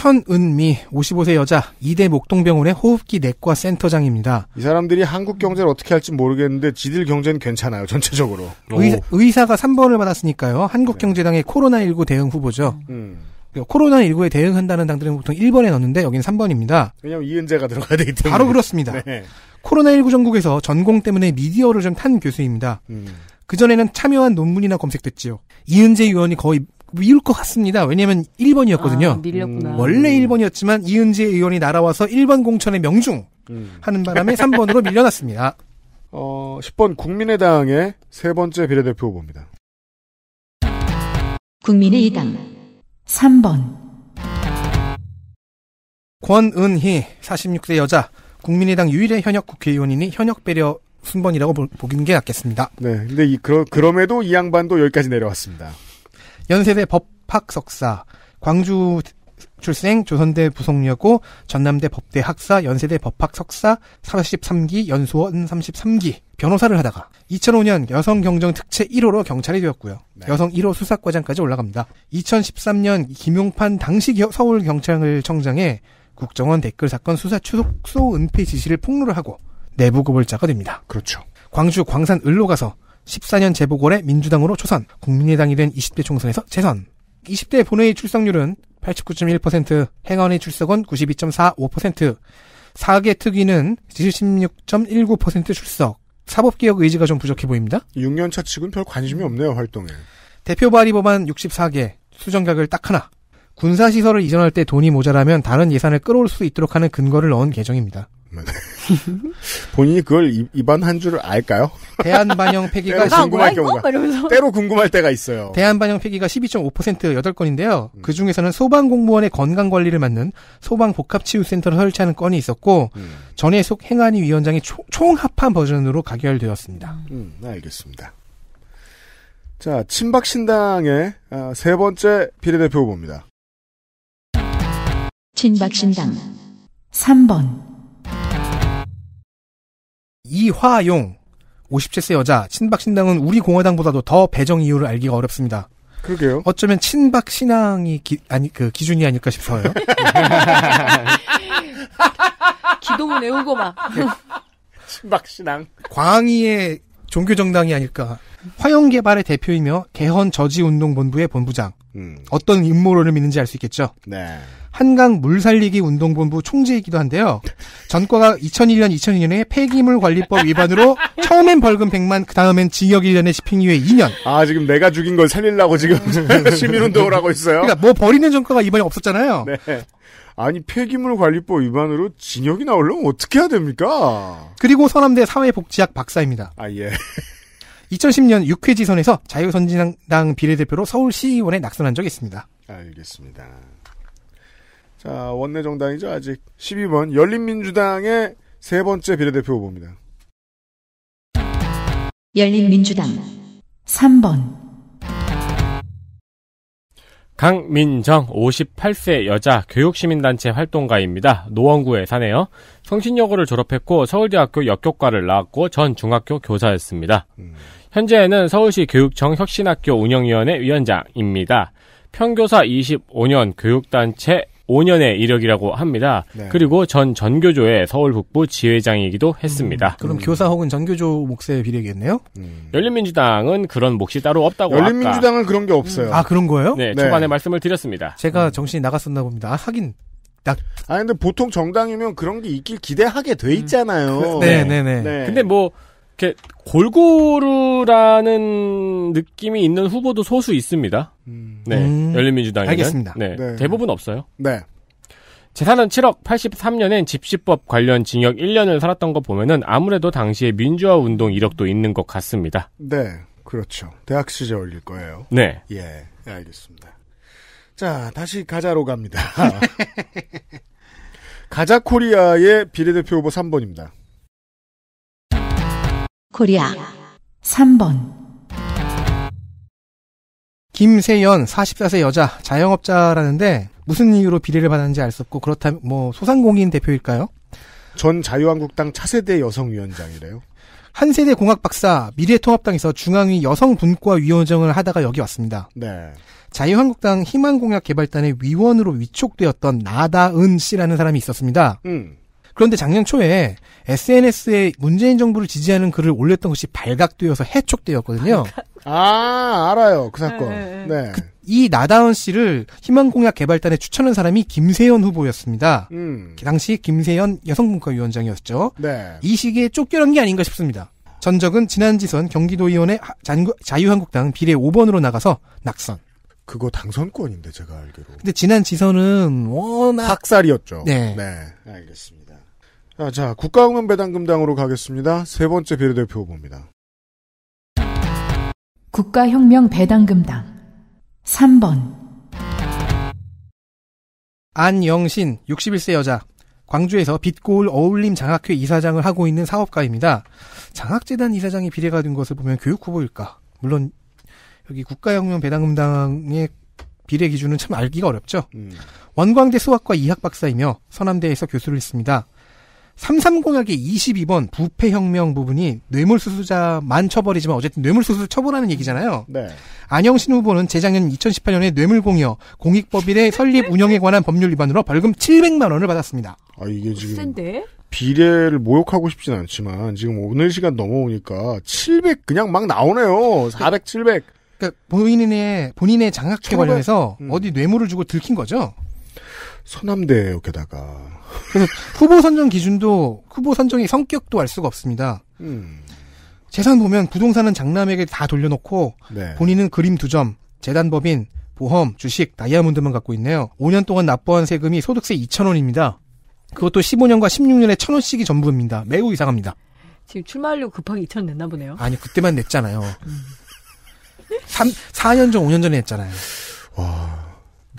Speaker 5: 천은미 55세 여자 이대 목동병원의 호흡기 내과 센터장입니다.
Speaker 2: 이 사람들이 한국 경제를 어떻게 할지 모르겠는데 지들
Speaker 5: 경제는 괜찮아요 전체적으로. 어. 의사, 가 3번을 받았으니까요. 한국경제당의 코로나19 대응 후보죠. 음. 그러니까 코로나19에 대응한다는 당들은 보통 1번에 넣는데 여기는 3번입니다.
Speaker 2: 왜냐면 이은재가 들어가야
Speaker 5: 되기 때문에. 바로 그렇습니다. 네. 코로나19 전국에서 전공 때문에 미디어를 좀 탄 교수입니다. 음. 그전에는 참여한 논문이나 검색됐지요. 이은재 의원이 거의 미울 것 같습니다. 왜냐면 1번이었거든요. 아, 밀렸구나. 음. 원래 1번이었지만 음. 이은지 의원이 날아와서 1번 공천에 명중 음. 하는 바람에 3번으로 밀려났습니다. 어, 10번
Speaker 2: 국민의당의 세 번째 비례대표 후보입니다.
Speaker 1: 국민의당 3번
Speaker 5: 권은희 46세 여자 국민의당 유일의 현역 국회의원이니 현역 배려 순번이라고 보, 긴게 낫겠습니다. 네, 근데 이, 그러, 그럼에도 이 양반도 여기까지
Speaker 6: 내려왔습니다.
Speaker 5: 연세대 법학 석사, 광주 출생 조선대 부속여고 전남대 법대 학사 연세대 법학 석사 43기 연수원 33기 변호사를 하다가 2005년 여성 경정 특채 1호로 경찰이 되었고요. 네. 여성 1호 수사과장까지 올라갑니다. 2013년 김용판 당시 서울 경찰을 청장에 국정원 댓글 사건 수사 추속소 은폐 지시를 폭로를 하고 내부 고발자가 됩니다. 그렇죠. 광주 광산 을로 가서 14년 재보궐에 민주당으로 초선, 국민의당이 된 20대 총선에서 재선. 20대 본회의 출석률은 89.1%, 행안의 출석은 92.45%, 사계 특위는 76.19% 출석, 사법개혁 의지가 좀 부족해 보입니다. 6년차 측은 별 관심이 없네요, 활동에. 대표 발의 법안 64개, 수정각을 딱 하나. 군사시설을 이전할 때 돈이 모자라면 다른 예산을 끌어올 수 있도록 하는 근거를 넣은 개정입니다. 네. 본인이 그걸 입안한 줄을 알까요? 대한반영 폐기가 궁금할 아, 뭐 경우가 때로 궁금할 때가 있어요. 대한반영 폐기가 12.5% 8건인데요. 음. 그 중에서는 소방 공무원의 건강 관리를 맡는 소방 복합 치유 센터를 설치하는 건이 있었고 음. 전에 속 행안위 위원장이 초, 총합한 버전으로 가결되었습니다.
Speaker 2: 음, 네, 알겠습니다.
Speaker 5: 자, 친박 신당의 아, 세 번째
Speaker 2: 비례대표 후보입니다.
Speaker 1: 친박 신당
Speaker 5: 3번 이화용 57세 여자 친박 신당은 우리 공화당보다도 더 배정 이유를 알기가 어렵습니다. 그러게요. 어쩌면 친박 신앙이 기, 아니 그 기준이 아닐까 싶어요.
Speaker 3: 기도문 외우고 막. 친박 신앙.
Speaker 5: 광희의 종교 정당이 아닐까. 화영개발의 대표이며 개헌 저지운동본부의 본부장. 음. 어떤 임무론을 믿는지 알 수 있겠죠. 네. 한강 물살리기 운동본부 총재이기도 한데요. 전과가 2001년, 2002년에 폐기물 관리법 위반으로 처음엔 벌금 100만, 그 다음엔 징역 1년에 집행유예 2년. 아 지금 내가 죽인 걸 살리려고 지금 시민운동을
Speaker 2: 하고 있어요. 그러니까 뭐 버리는 전과가 이번에 없었잖아요. 네. 아니 폐기물 관리법 위반으로
Speaker 5: 징역이 나오려면 어떻게 해야 됩니까? 그리고 서남대 사회복지학 박사입니다. 아 예. 2010년 6회 지선에서 자유선진당 비례대표로 서울시의원에 낙선한 적이 있습니다.
Speaker 2: 알겠습니다. 자, 원내 정당이죠. 아직 12번 열린민주당의 세 번째 비례대표 후보입니다.
Speaker 1: 열린민주당 3번
Speaker 4: 강민정 58세 여자 교육시민단체 활동가입니다. 노원구에 사네요. 성신여고를 졸업했고 서울대학교 역교과를 나왔고 전 중학교 교사였습니다. 음. 현재는 서울시 교육청 혁신학교 운영위원회 위원장입니다. 평교사 25년 교육단체 5년의 이력이라고 합니다. 네. 그리고 전 전교조의 서울 북부 지회장이기도 했습니다. 음, 그럼
Speaker 5: 교사 혹은 전교조 목사의 비례겠네요?
Speaker 4: 음. 열린민주당은 그런 몫이 따로 없다고 열린민주당은 아까. 그런 게 없어요. 음. 아
Speaker 5: 그런 거예요? 네, 네, 초반에
Speaker 4: 말씀을 드렸습니다.
Speaker 5: 제가 정신이 나갔었나 봅니다. 아, 하긴 딱. 아 근데 보통 정당이면
Speaker 4: 그런 게 있길 기대하게 돼 있잖아요. 네네네. 음. 네, 네. 네, 근데 뭐 이렇게 골고루라는 느낌이 있는 후보도 소수 있습니다. 음. 네. 음. 열린민주당에는. 알겠습니다. 네. 네. 대부분 없어요. 네. 재산은 7억 83년엔 집시법 관련 징역 1년을 살았던 거 보면은 아무래도 당시에 민주화 운동 이력도 있는 것 같습니다.
Speaker 2: 네. 그렇죠. 대학 시절일 거예요. 네. 예. 알겠습니다. 자, 다시 가자로 갑니다. 가자 코리아의 비례대표 후보 3번입니다.
Speaker 5: 코리아 3번 김세연 44세 여자 자영업자라는데 무슨 이유로 비례를 받았는지 알 수 없고 그렇다면 뭐 소상공인 대표일까요? 전 자유한국당
Speaker 2: 차세대 여성위원장이래요.
Speaker 5: 한세대 공학 박사 미래통합당에서 중앙위 여성분과위원장을 하다가 여기 왔습니다. 네. 자유한국당 희망공약개발단의 위원으로 위촉되었던 나다은 씨라는 사람이 있었습니다. 음. 그런데 작년 초에 SNS에 문재인 정부를 지지하는 글을 올렸던 것이 발각되어서 해촉되었거든요.
Speaker 2: 아, 알아요.
Speaker 5: 그 사건. 네. 네. 네. 네. 그, 이나다운 씨를 희망공약개발단에 추천한 사람이 김세현 후보였습니다. 음. 그 당시 김세현 여성문과위원장이었죠 네. 이 시기에 쫓겨난 게 아닌가 싶습니다. 전적은 지난 지선 경기도의원의 자유한국당 비례 5번으로 나가서 낙선. 그거
Speaker 2: 당선권인데 제가 알기로.
Speaker 5: 근데 지난 지선은 워낙 학살이었죠. 네. 네.
Speaker 2: 알겠습니다. 아, 자, 자, 국가공연 배당금당으로 가겠습니다. 세 번째 비례대표 후보입니다.
Speaker 1: 국가혁명 배당금당 3번
Speaker 5: 안영신 61세 여자 광주에서 빛고을 어울림 장학회 이사장을 하고 있는 사업가입니다. 장학재단 이사장이 비례가 된 것을 보면 교육 후보일까? 물론 여기 국가혁명 배당금당의 비례 기준은 참 알기가 어렵죠. 음. 원광대 수학과 이학 박사이며 서남대에서 교수를 했습니다. 330학의 22번 부패혁명 부분이 뇌물수수자만 처벌이지만 어쨌든 뇌물수수 처벌하는 얘기잖아요. 네. 안영신 후보는 재작년 2018년에 뇌물공여 공익법인의 설립 운영에 관한 법률 위반으로 벌금 700만 원을 받았습니다.
Speaker 2: 아 이게 지금 센데? 비례를 모욕하고 싶진 않지만 지금 오늘 시간 넘어오니까 700
Speaker 5: 그냥 막 나오네요. 400, 700. 그러니까 본인의 본인의 장학회 관련해서 음. 어디 뇌물을 주고 들킨 거죠. 서남대에다가 그래서 후보 선정 기준도 후보 선정의 성격도 알 수가 없습니다. 음. 재산 보면 부동산은 장남에게 다 돌려놓고 네. 본인은 그림 두 점, 재단법인, 보험, 주식, 다이아몬드만 갖고 있네요. 5년 동안 납부한 세금이 소득세 2천원입니다. 그것도 15년과 16년에 천원씩이 전부입니다. 매우 이상합니다.
Speaker 3: 지금 출마하려고 급하게 2천원 냈나 보네요.
Speaker 5: 아니, 그때만 냈잖아요. 음. 3, 4년 전, 5년 전에 냈잖아요 와,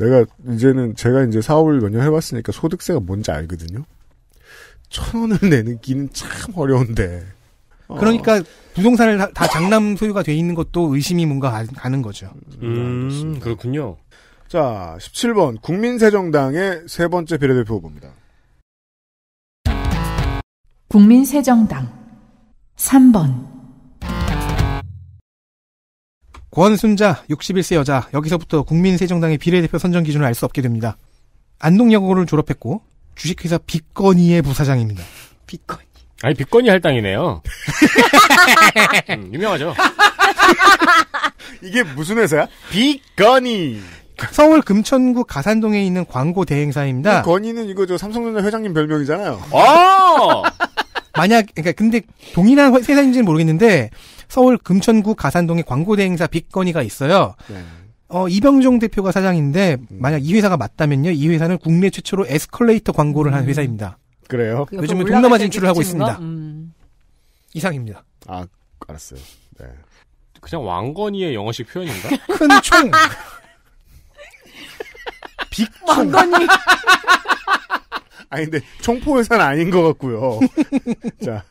Speaker 2: 내가 이제는 제가 이제 사업을 몇년 해봤으니까 소득세가 뭔지 알거든요.
Speaker 5: 천 원을 내는 기는 참 어려운데. 어. 그러니까 부동산을 다, 장남 소유가 돼 있는 것도 의심이 뭔가 가는 거죠. 음, 음 그렇군요.
Speaker 2: 자, 17번 국민세정당의세 번째 비례대표 후보입니다.
Speaker 1: 국민세정당 3번
Speaker 5: 권순자 61세 여자 여기서부터 국민세정당의 비례대표 선정 기준을 알 수 없게 됩니다. 안동여고를 졸업했고 주식회사 빅거니의 부사장입니다. 빅거이
Speaker 4: 아니 빅건이 할당이네요. 음, 유명하죠.
Speaker 2: 이게 무슨 회사야? 빅거니
Speaker 5: 서울 금천구 가산동에 있는 광고 대행사입니다.
Speaker 2: 건이는 이거 저 삼성전자 회장님 별명이잖아요.
Speaker 5: 아! 만약 그러니까 근데 동일한 회사인지는 모르겠는데 서울 금천구 가산동에 광고대행사 빅건이가 있어요. 네. 어, 이병종 대표가 사장인데 음. 만약 이 회사가 맞다면요. 이 회사는 국내 최초로 에스컬레이터 광고를 음. 한 회사입니다. 그래요? 요즘은 동남아 진출을 하고 있습니다. 음. 이상입니다. 아, 알았어요.
Speaker 4: 네. 그냥 왕건이의 영어식 표현인가?
Speaker 5: 큰 총.
Speaker 2: 빅총. 왕건이.
Speaker 4: 아니 근데 총포
Speaker 2: 회사는 아닌 것 같고요. 자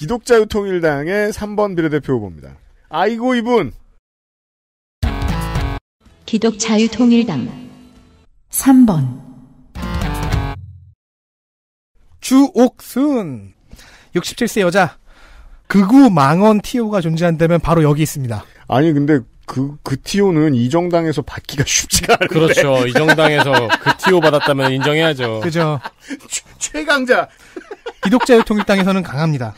Speaker 2: 기독자유통일당의 3번 비례대표 후보입니다. 아이고 이분. 기독자유통일당
Speaker 1: 3번
Speaker 5: 주옥순 67세 여자 극우 망언 티오가 존재한다면 바로 여기 있습니다. 아니 근데 그, 그 티오는 이 정당에서 받기가 쉽지가
Speaker 4: 않은데. 그렇죠. 이 정당에서 그 티오 받았다면 인정해야죠. 그죠.
Speaker 5: 최, 강자 기독자유 통일당에서는 강합니다.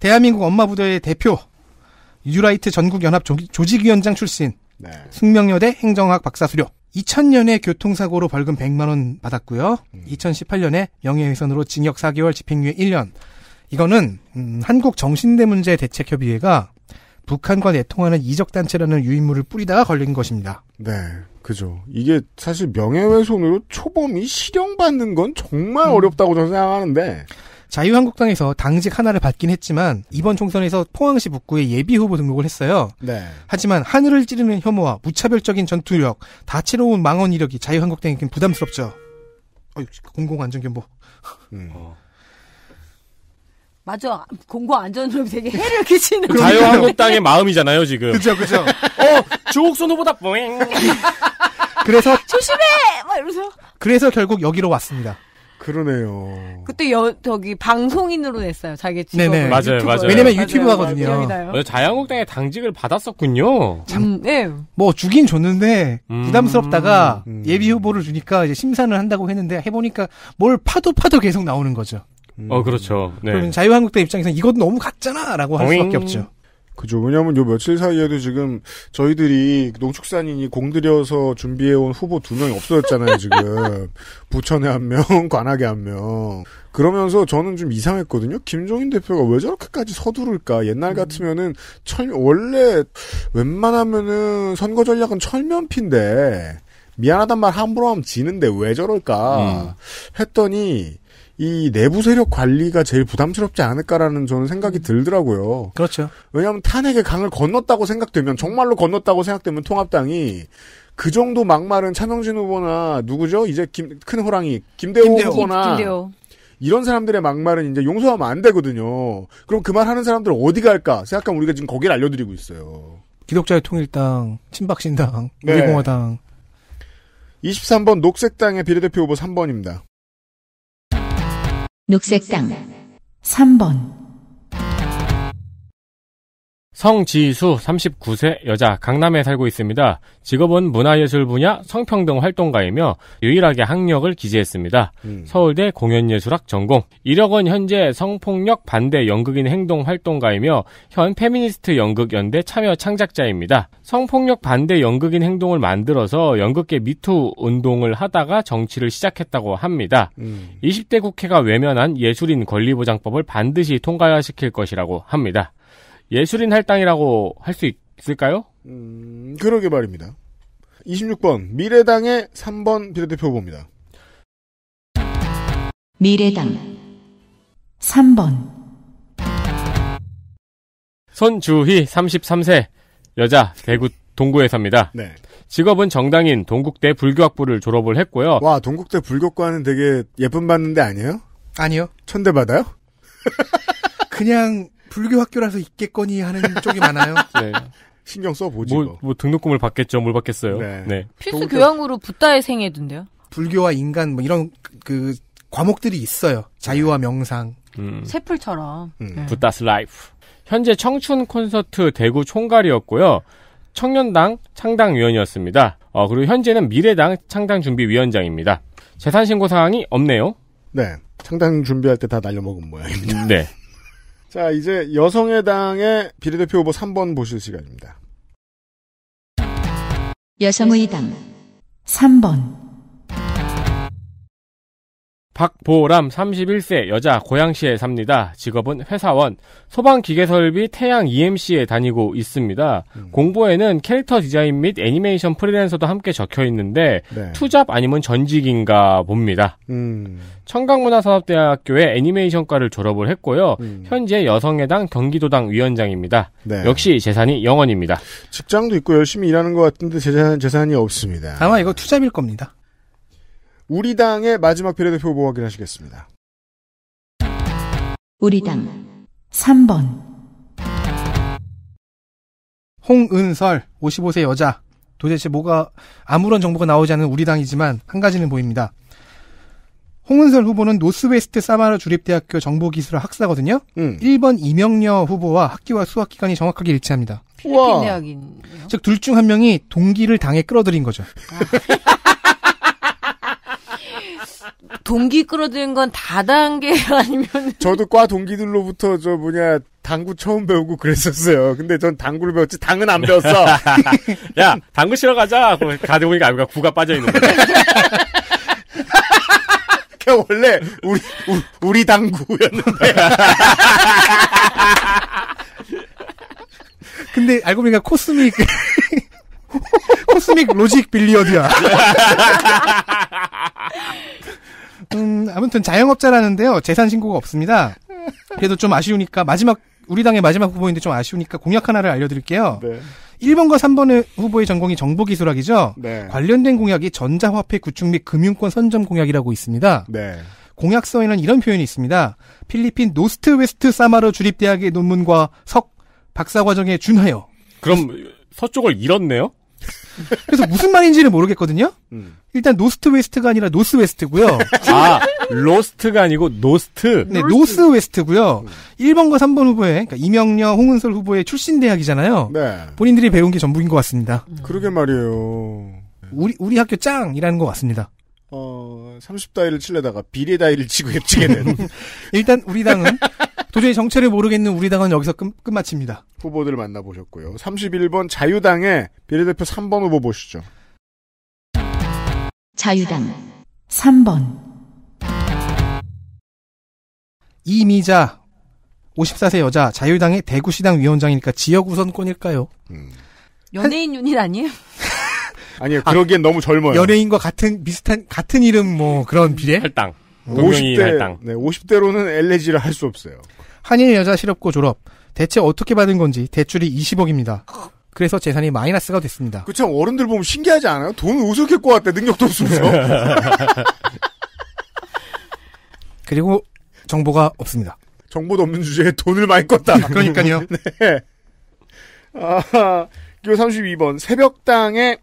Speaker 5: 대한민국 엄마 부대의 대표 유라이트 전국연합 조직위원장 출신 네. 숙명여대 행정학 박사 수료. 2000년에 교통사고로 벌금 100만 원 받았고요. 2018년에 음. 명예훼손으로 징역 4개월 집행유예 1년. 이거는 음, 한국 정신대 문제 대책 협의회가 북한과 내통하는 이적 단체라는 유인물을 뿌리다가 걸린 것입니다.
Speaker 2: 네. 그죠.
Speaker 5: 이게 사실 명예훼손으로 초범이 실형받는 건 정말 음. 어렵다고 저는 생각하는데 자유한국당에서 당직 하나를 받긴 했지만 이번 총선에서 포항시 북구에 예비 후보 등록을 했어요. 네. 하지만 하늘을 찌르는 혐오와 무차별적인 전투력, 다채로운 망언 이력이 자유한국당에겐 부담스럽죠. 공공안전견보.
Speaker 6: 음. 어.
Speaker 3: 맞아. 공공 안전으로 되게 해를 끼치는. 자유한국당의
Speaker 5: 마음이잖아요, 지금. 그죠, 그죠.
Speaker 4: 어, 조국선 후보다 뽀잉. 그래서. 조심해! 막 이러면서.
Speaker 5: 그래서 결국 여기로 왔습니다. 그러네요.
Speaker 4: 그때
Speaker 3: 여, 저기 방송인으로 냈어요. 자기 직업.
Speaker 5: 네네. 맞아요, 유튜버. 맞아요. 왜냐면 유튜브 하거든요. 맞아요,
Speaker 4: 자양국당에 당직을 받았었군요.
Speaker 5: 참, 음, 네. 뭐 주긴 줬는데 음, 부담스럽다가 음. 음. 예비 후보를 주니까 이제 심사를 한다고 했는데 해보니까 뭘 파도 파도 계속 나오는 거죠.
Speaker 4: 어, 그렇죠. 네. 그러면
Speaker 5: 자유한국당 입장에서는 이것 너무 같잖아라고 할 수밖에 없죠.
Speaker 2: 그죠. 왜냐하면 요 며칠 사이에도 지금 저희들이 농축산인이 공들여서 준비해온 후보 두 명이 없어졌잖아요. 지금 부천에 한 명, 관악에 한 명. 그러면서 저는 좀 이상했거든요. 김종인 대표가 왜 저렇게까지 서두를까? 옛날 음. 같으면은 철 원래 웬만하면은 선거 전략은 철면피인데 미안하단 말 함부로 하면 지는데 왜 저럴까? 음. 했더니 이 내부 세력 관리가 제일 부담스럽지 않을까라는 저는 생각이 음. 들더라고요. 그렇죠. 왜냐하면 탄핵의 강을 건넜다고 생각되면 정말로 건넜다고 생각되면 통합당이 그 정도 막말은 차명진 후보나 누구죠? 이제 김, 큰 호랑이 김대호, 김대호. 후보나 김대호. 이런 사람들의 막말은 이제 용서하면 안 되거든요. 그럼 그 말 하는 사람들 어디 갈까? 생각하면 우리가 지금 거기를 알려드리고 있어요.
Speaker 5: 기독자의 통일당, 친박신당, 우리공화당.
Speaker 2: 네. 23번 녹색당의 비례대표 후보 3번입니다.
Speaker 1: 녹색당 3번
Speaker 4: 성지수 39세 여자 강남에 살고 있습니다. 직업은 문화예술 분야 성평등 활동가이며 유일하게 학력을 기재했습니다. 음. 서울대 공연예술학 전공. 이력은 현재 성폭력 반대 연극인 행동 활동가이며 현 페미니스트 연극연대 참여 창작자입니다. 성폭력 반대 연극인 행동을 만들어서 연극계 미투 운동을 하다가 정치를 시작했다고 합니다. 음. 20대 국회가 외면한 예술인 권리보장법을 반드시 통과시킬 것이라고 합니다. 예술인 할당이라고 할 수 있을까요? 음, 그러게 말입니다. 26번
Speaker 2: 미래당의 3번 비례대표 봅니다
Speaker 1: 미래당 3번
Speaker 4: 손주희 33세 여자 대구 동구에 삽니다. 네. 직업은 정당인 동국대 불교학부를 졸업을 했고요. 와 동국대 불교과는 되게 예쁨 받는데 아니에요? 아니요.
Speaker 2: 천대 받아요?
Speaker 5: 그냥 불교 학교라서 있겠거니 하는 쪽이 많아요. 네.
Speaker 2: 신경
Speaker 4: 써보지. 뭐, 뭐, 등록금을 받겠죠. 뭘 받겠어요. 네. 네.
Speaker 6: 필수
Speaker 2: 교양으로
Speaker 3: 붓다의 생애든데요
Speaker 5: 불교와 인간 뭐 이런 그 과목들이 있어요. 자유와 네. 명상. 음.
Speaker 3: 세풀처럼.
Speaker 5: 음. 붓다스 네. 라이프. 현재 청춘 콘서트
Speaker 4: 대구 총괄이었고요. 청년당 창당위원이었습니다. 어, 그리고 현재는 미래당 창당준비위원장입니다. 재산 신고 사항이 없네요. 네.
Speaker 2: 창당 준비할 때 다 날려먹은 모양입니다. 네. 자, 이제 여성의당의 비례대표 후보
Speaker 4: 3번 보실 시간입니다.
Speaker 2: 여성의당
Speaker 1: 3번
Speaker 4: 박보람 31세 여자 고양시에 삽니다. 직업은 회사원. 소방기계설비 태양 EMC에 다니고 있습니다. 음. 공보에는 캐릭터 디자인 및 애니메이션 프리랜서도 함께 적혀 있는데 네. 투잡 아니면 전직인가 봅니다. 음. 청강문화산업대학교에 애니메이션과를 졸업을 했고요. 음. 현재 여성의당 경기도당 위원장입니다. 네. 역시 재산이 영원입니다.
Speaker 2: 직장도 있고 열심히 일하는 것 같은데 재산, 재산이 없습니다. 아마 이거 투잡일 겁니다. 우리 당의 마지막 비례대표 후보 확인하시겠습니다.
Speaker 1: 우리 당 3번
Speaker 5: 홍은설 55세 여자 도대체 뭐가 아무런 정보가 나오지 않은 우리 당이지만 한 가지는 보입니다. 홍은설 후보는 노스웨스트 사마라 주립대학교 정보기술 학사거든요. 음. 1번 이명려 후보와 학기와 수학기간이 정확하게 일치합니다.
Speaker 3: 필리핀 대학인.
Speaker 5: 즉둘 중 한 명이 동기를 당에 끌어들인 거죠. 아.
Speaker 3: 동기 끌어들인 건 다단계 아니면
Speaker 2: 저도 과 동기들로부터 저 뭐냐 당구 처음 배우고 그랬었어요. 근데 전
Speaker 4: 당구를 배웠지 당은 안 배웠어. 야 당구 치러 가자. 가다 보니까 아이가 구가 빠져 있는 거야. 그 원래 우리 우, 리
Speaker 5: 당구였는데. 근데 알고 보니까 코스믹 코스믹 로직 빌리어드야. 음, 아무튼 자영업자라는데요. 재산 신고가 없습니다. 그래도 좀 아쉬우니까 마지막 우리 당의 마지막 후보인데 좀 아쉬우니까 공약 하나를 알려드릴게요. 네. 1번과 3번의 후보의 전공이 정보기술학이죠. 네. 관련된 공약이 전자화폐 구축 및 금융권 선점 공약이라고 있습니다. 네. 공약서에는 이런 표현이 있습니다. 필리핀 노스트 웨스트 사마르 주립대학의 논문과 석 박사과정에 준하여 그럼 서쪽을 잃었네요? 그래서 무슨 말인지는 모르겠거든요. 음. 일단 노스트 웨스트가 아니라 노스 웨스트고요. 아, 로스트가 아니고 노스트. 네, 노스 웨스트고요. 음. 1번과 3번 후보의 그러니까 이명려, 홍은솔 후보의 출신 대학이잖아요. 네. 본인들이 배운 게 전부인 것 같습니다. 음. 그러게 말이에요. 우리 우리 학교 짱이라는 것 같습니다.
Speaker 2: 어, 30다이를 칠려다가 비례다이를 치고 협치게 되는.
Speaker 5: 일단 우리 당은 도저히 정체를 모르겠는 우리 당은 여기서 끝, 끝마칩니다.
Speaker 2: 후보들 만나보셨고요. 31번 자유당의 비례대표 3번 후보 보시죠.
Speaker 1: 자유당 3번
Speaker 5: 이미자 54세 여자 자유당의 대구시당 위원장이니까 지역 우선권일까요? 음.
Speaker 3: 연예인 유닛 아니에요?
Speaker 5: 아니요 그러기엔 아, 너무 젊어요. 연예인과 같은 비슷한 같은 이름 뭐 그런 비례? 할당. 50대, 할당. 네,
Speaker 2: 50대로는
Speaker 5: 엘레지를 할 수 없어요. 한일 여자 실업고 졸업 대체 어떻게 받은 건지 대출이 20억입니다. 그래서 재산이 마이너스가 됐습니다. 그쵸 어른들 보면 신기하지 않아요? 돈 우습게 꼬았대
Speaker 2: 능력도 없으면서. 그리고 정보가 없습니다. 정보도 없는 주제에 돈을 많이 껐다. 아, 그러니까요. 네. 아, 교 32번 새벽당의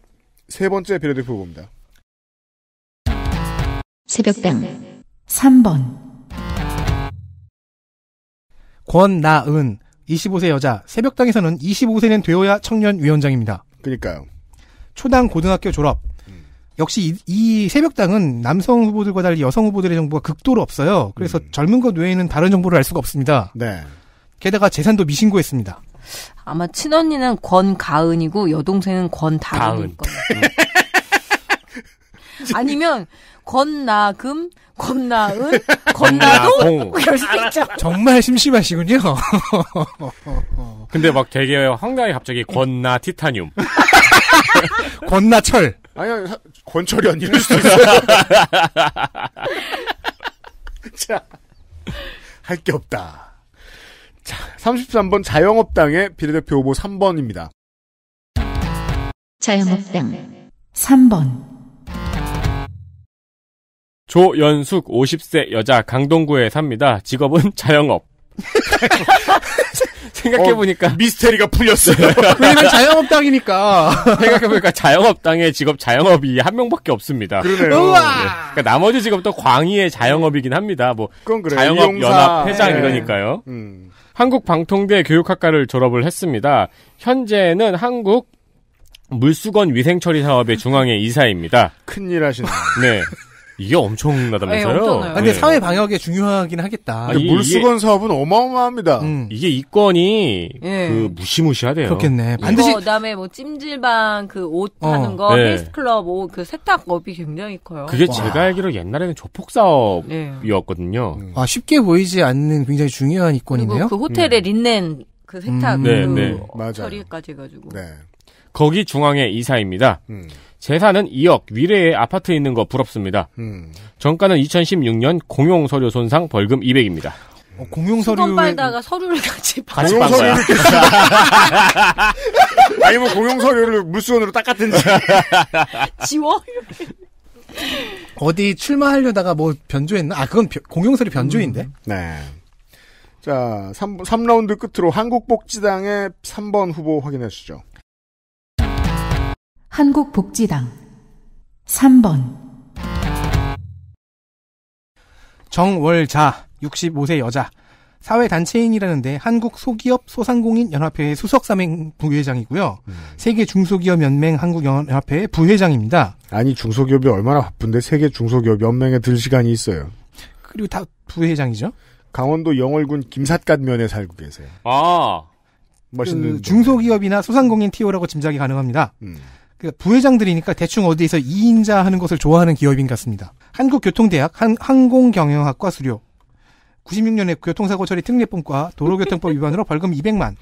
Speaker 2: 세 번째 비례대표 봅니다.
Speaker 1: 새벽당 3번
Speaker 5: 권나은 25세 여자 새벽당에서는 25세는 되어야 청년위원장입니다. 그러니까요. 초당 고등학교 졸업. 음. 역시 이, 이, 새벽당은 남성 후보들과 달리 여성 후보들의 정보가 극도로 없어요. 그래서 음. 젊은 것 외에는 다른 정보를 알 수가 없습니다. 네. 게다가 재산도 미신고했습니다. 아마
Speaker 3: 친언니는 권가은이고 여동생은 권다은일 거예요. 아니면 권나금, 권나은,
Speaker 5: 권나동 이럴 뭐
Speaker 4: 수도 있죠.
Speaker 5: 정말 심심하시군요.
Speaker 4: 근데 막 되게 황가히 갑자기 권나 티타늄.
Speaker 5: 권나철.
Speaker 4: 아니, 야 권철이 안 이럴 수도 있어요.
Speaker 6: 자,
Speaker 2: 할 게 없다. 자, 33번 자영업당의 비례대표 후보
Speaker 4: 3번입니다.
Speaker 1: 자영업당 3번
Speaker 4: 조연숙 50세 여자 강동구에 삽니다. 직업은 자영업. 생각해보니까 어, 미스테리가 풀렸어요. 왜냐면
Speaker 5: 자영업당이니까.
Speaker 4: 생각해보니까 자영업당의 직업 자영업이 한 명밖에 없습니다. 그러네요. 네. 그러니까 나머지 직업도 광희의 자영업이긴 합니다. 뭐 자영업 연합 회장 네. 이러니까요. 음. 한국방통대 교육학과를 졸업을 했습니다. 현재는 한국 물수건 위생처리 사업의 중앙의 이사입니다.
Speaker 5: 큰일 하시네
Speaker 4: 네. 이게 엄청나다면서요? 네, 엄 아, 근데 네. 사회
Speaker 5: 방역에 중요하긴 하겠다. 아니, 물수건
Speaker 4: 이게... 사업은 어마어마합니다. 음. 이게 이권이
Speaker 2: 네.
Speaker 5: 예.
Speaker 4: 그 무시무시하대요. 그렇겠네. 예. 반드시 이 뭐,
Speaker 3: 그다음에 뭐 찜질방 그옷 어. 하는 거, 네. 헬스클럽 뭐 그 세탁업이 굉장히 커요. 그게 와. 제가
Speaker 4: 알기로 옛날에는 조폭 사업이었거든요. 네. 음.
Speaker 5: 아 쉽게 보이지 않는 굉장히 중요한 이권이네요. 그 호텔의
Speaker 3: 음. 린넨 그 세탁 음.
Speaker 5: 네, 그
Speaker 4: 네.
Speaker 3: 처리까지 해가지고. 네.
Speaker 4: 거기 중앙에 이사입니다. 음. 재산은 2억, 위례에 아파트 있는 거 부럽습니다. 음. 정가는 2016년 공용 서류 손상 벌금 200입니다.
Speaker 2: 어, 공용 서류 빨다가
Speaker 3: 서류를 같이 공용
Speaker 4: 서류를
Speaker 5: 아니면 뭐 공용 서류를 물수건으로 닦았든지 지워 어디 출마하려다가 뭐 변조했나? 아 그건 공용 서류 변조인데. 음.
Speaker 2: 네. 자, 3, 3라운드 끝으로 한국복지당의 3번 후보 확인해 주시죠.
Speaker 1: 한국복지당
Speaker 5: 3번 정월자 65세 여자 사회단체인이라는데 한국소기업 소상공인 연합회의 수석사맹 부회장이고요. 음. 세계 중소기업 연맹 한국연합회의 부회장입니다. 아니 중소기업이
Speaker 2: 얼마나 바쁜데 세계 중소기업 연맹에 들 시간이 있어요.
Speaker 5: 그리고 다 부회장이죠. 강원도 영월군 김삿갓면에 살고 계세요. 아 멋있는 그 중소기업이나 소상공인 티오라고 짐작이 가능합니다. 음. 그러니까 부회장들이니까 대충 어디에서 2인자 하는 것을 좋아하는 기업인 같습니다. 한국교통대학 한, 항공경영학과 수료. 96년에 교통사고 처리 특례법과 도로교통법 위반으로 벌금 200만.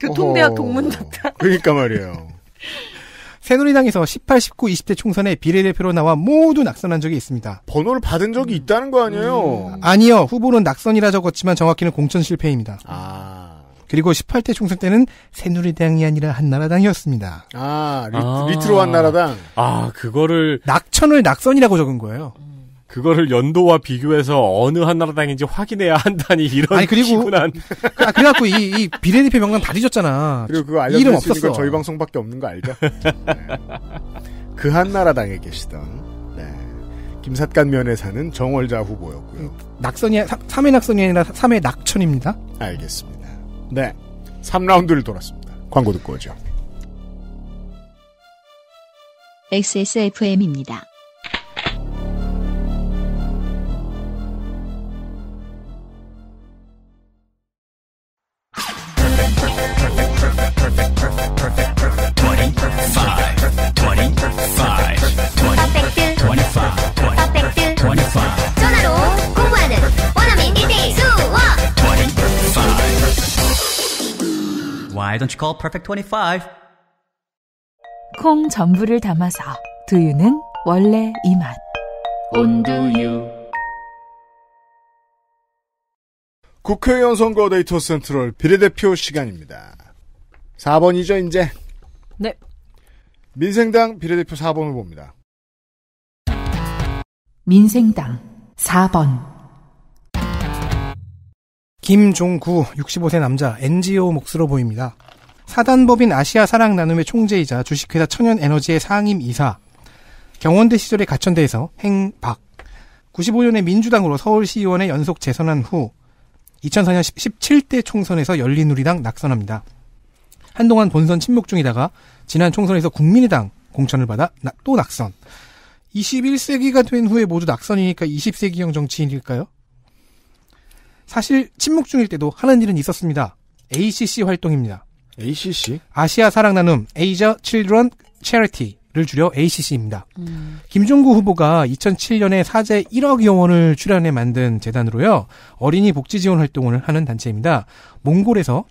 Speaker 5: 교통대학 동문 답다 그러니까 말이에요. 새누리당에서 18, 19, 20대 총선에 비례대표로 나와 모두 낙선한 적이 있습니다. 번호를 받은 적이 있다는 거 아니에요? 음. 아니요. 후보는 낙선이라 적었지만 정확히는 공천 실패입니다. 아. 그리고 18대 총선 때는 새누리당이 아니라 한나라당이었습니다.
Speaker 4: 아, 리, 아. 리트로 한나라당. 아, 그거를
Speaker 5: 낙천을 낙선이라고 적은 거예요.
Speaker 4: 그거를 연도와 비교해서 어느 한나라당인지 확인해야
Speaker 5: 한다니 이런 아니, 그리고 피곤한. 그, 아, 그래갖고 이, 이 비례대표 명단 다뒤졌잖아 그리고 그거 이름 알려드릴 수 있는 건 저희 방송밖에 없는 거 알죠? 네. 그 한나라당에
Speaker 2: 계시던 네. 김삿간면에 사는 정월자 후보였고요.
Speaker 5: 낙선이 3회 낙선이 아니라 3회 낙천입니다.
Speaker 2: 알겠습니다. 네. 3라운드를 돌았습니다. 광고 듣고 오죠.
Speaker 5: XSFM입니다.
Speaker 6: t w e n t y f i
Speaker 5: Why don't you call Perfect 25?
Speaker 1: 콩 전부를 담아서 두유는 원래 이 맛. 온두유.
Speaker 2: 국회의원 선거 데이터 센트럴 비례대표 시간입니다. 4번이죠, 이제. 네. 민생당 비례대표 4번을 봅니다.
Speaker 1: 민생당 4번.
Speaker 5: 김종구 65세 남자 NGO 몫으로 보입니다. 사단법인 아시아 사랑 나눔의 총재이자 주식회사 천연에너지의 상임 이사. 경원대 시절에 가천대에서 행박. 95년에 민주당으로 서울시의원에 연속 재선한 후 2004년 17대 총선에서 열린우리당 낙선합니다. 한동안 본선 침묵 중이다가 지난 총선에서 국민의당 공천을 받아 나, 또 낙선. 21세기가 된 후에 모두 낙선이니까 20세기형 정치인일까요? 사실 침묵 중일 때도 하는 일은 있었습니다. ACC 활동입니다. ACC? 아시아 사랑 나눔 Asia Children Charity를 줄여 ACC입니다. 음. 김종구 후보가 2007년에 사제 1억여 원을 출연해 만든 재단으로요. 어린이 복지 지원 활동을 하는 단체입니다. 몽골에서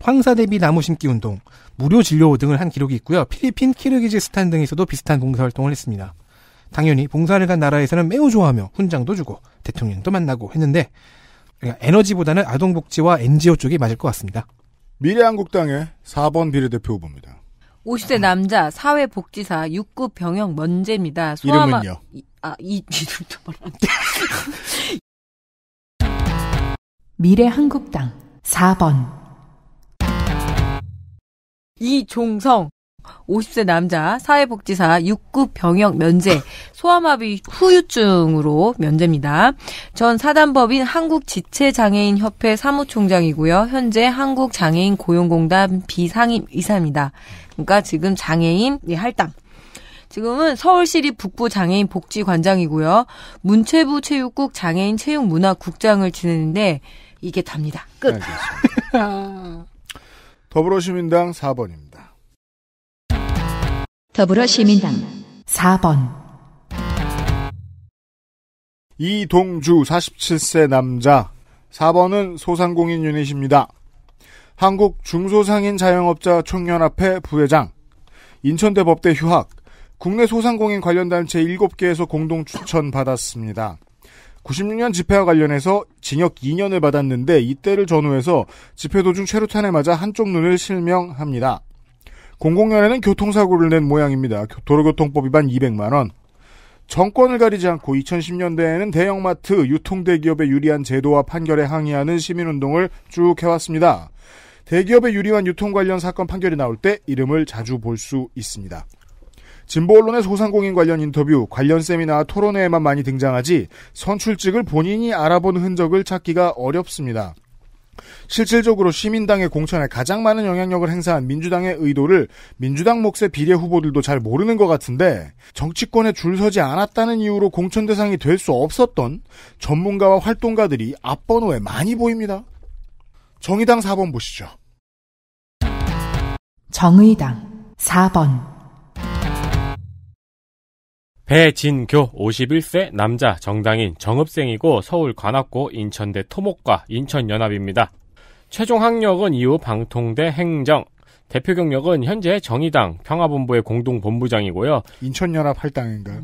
Speaker 5: 황사대비 나무 심기 운동, 무료 진료 등을 한 기록이 있고요. 필리핀, 키르기즈스탄 등에서도 비슷한 봉사 활동을 했습니다. 당연히 봉사를 간 나라에서는 매우 좋아하며 훈장도 주고 대통령도 만나고 했는데 그러니까 에너지보다는 아동복지와 NGO 쪽이 맞을 것 같습니다. 미래한국당의 4번 비례대표 후보입니다.
Speaker 3: 50대 남자 사회복지사 육급 병역 면제입니다 소아마... 이름은요?
Speaker 1: 이, 아, 이 이름도 말한데. 미래한국당 4번
Speaker 3: 이종성 50세 남자 사회복지사 6급 병역 면제 소아마비 후유증으로 면제입니다. 전 사단법인 한국지체장애인협회 사무총장이고요. 현재 한국장애인 고용공단 비상임 이사입니다. 그러니까 지금 장애인 예, 할당 지금은 서울시립 북부 장애인 복지관장이고요. 문체부 체육국 장애인 체육문화국장을 지내는데
Speaker 1: 이게 답니다.
Speaker 2: 끝. 네, 더불어시민당 4번입니다.
Speaker 1: 더불어시민당 4번
Speaker 2: 이동주 47세 남자 4번은 소상공인 유닛입니다. 한국 중소상인 자영업자 총연합회 부회장 인천대 법대 휴학 국내 소상공인 관련 단체 7개에서 공동 추천 받았습니다. 96년 집회와 관련해서 징역 2년을 받았는데 이때를 전후해서 집회 도중 최루탄에 맞아 한쪽 눈을 실명합니다. 공공연에는 교통사고를 낸 모양입니다. 도로교통법 위반 200만 원. 정권을 가리지 않고 2010년대에는 대형마트 유통대기업에 유리한 제도와 판결에 항의하는 시민운동을 쭉 해왔습니다. 대기업에 유리한 유통 관련 사건 판결이 나올 때 이름을 자주 볼 수 있습니다. 진보 언론의 소상공인 관련 인터뷰, 관련 세미나 토론회에만 많이 등장하지 선출직을 본인이 알아본 흔적을 찾기가 어렵습니다. 실질적으로 시민당의 공천에 가장 많은 영향력을 행사한 민주당의 의도를 민주당 몫의 비례 후보들도 잘 모르는 것 같은데 정치권에 줄 서지 않았다는 이유로 공천 대상이 될 수 없었던 전문가와 활동가들이 앞번호에 많이 보입니다. 정의당 4번 보시죠.
Speaker 1: 정의당 4번
Speaker 4: 배진교 51세 남자 정당인 정읍생이고 서울 관악고 인천대 토목과 인천연합입니다. 최종 학력은 이후 방통대 행정, 대표 경력은 현재 정의당 평화본부의 공동본부장이고요.
Speaker 2: 인천연합 할당인가요?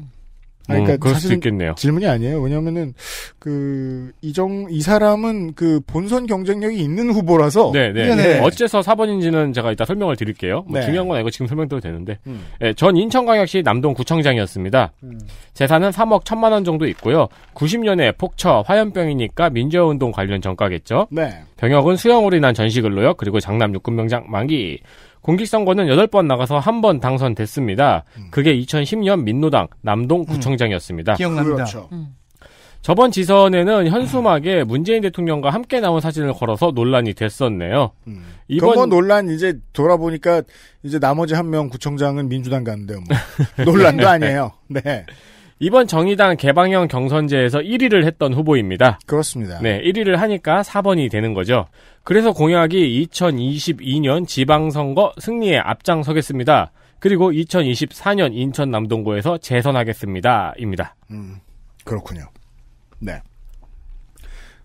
Speaker 4: 아니, 그러니까 음, 그럴 수도 있겠네요.
Speaker 2: 질문이 아니에요. 왜냐면은그 이정 이 사람은 그 본선 경쟁력이 있는 후보라서. 네네. 네, 네. 네.
Speaker 4: 어째서 4번인지는 제가 이따 설명을 드릴게요. 뭐 네. 중요한 건 아니고 지금 설명드려도 되는데. 음. 예, 전 인천광역시 남동구청장이었습니다. 음. 재산은 3억 1천만 원 정도 있고요. 90년에 폭처 화염병이니까 민주화운동 관련 전과겠죠 네. 병역은 수영으로 인한 전시근로요 그리고 장남 육군병장 만기. 공직선거는 8번 나가서 한 번 당선됐습니다. 음. 그게 2010년 민노당 남동구청장이었습니다. 음. 기억납니다. 그렇죠. 음. 저번 지선에는 현수막에 문재인 대통령과 함께 나온 사진을 걸어서 논란이 됐었네요. 음. 이번 그
Speaker 2: 논란 이제 돌아보니까 이제 나머지 한 명 구청장은 민주당 갔는데 뭐. 논란도 네. 아니에요. 네.
Speaker 4: 이번 정의당 개방형 경선제에서 1위를 했던 후보입니다. 그렇습니다. 네, 1위를 하니까 4번이 되는 거죠. 그래서 공약이 2022년 지방선거 승리에 앞장서겠습니다. 그리고 2024년 인천 남동구에서 재선하겠습니다. 입니다.
Speaker 6: 음,
Speaker 2: 그렇군요. 네.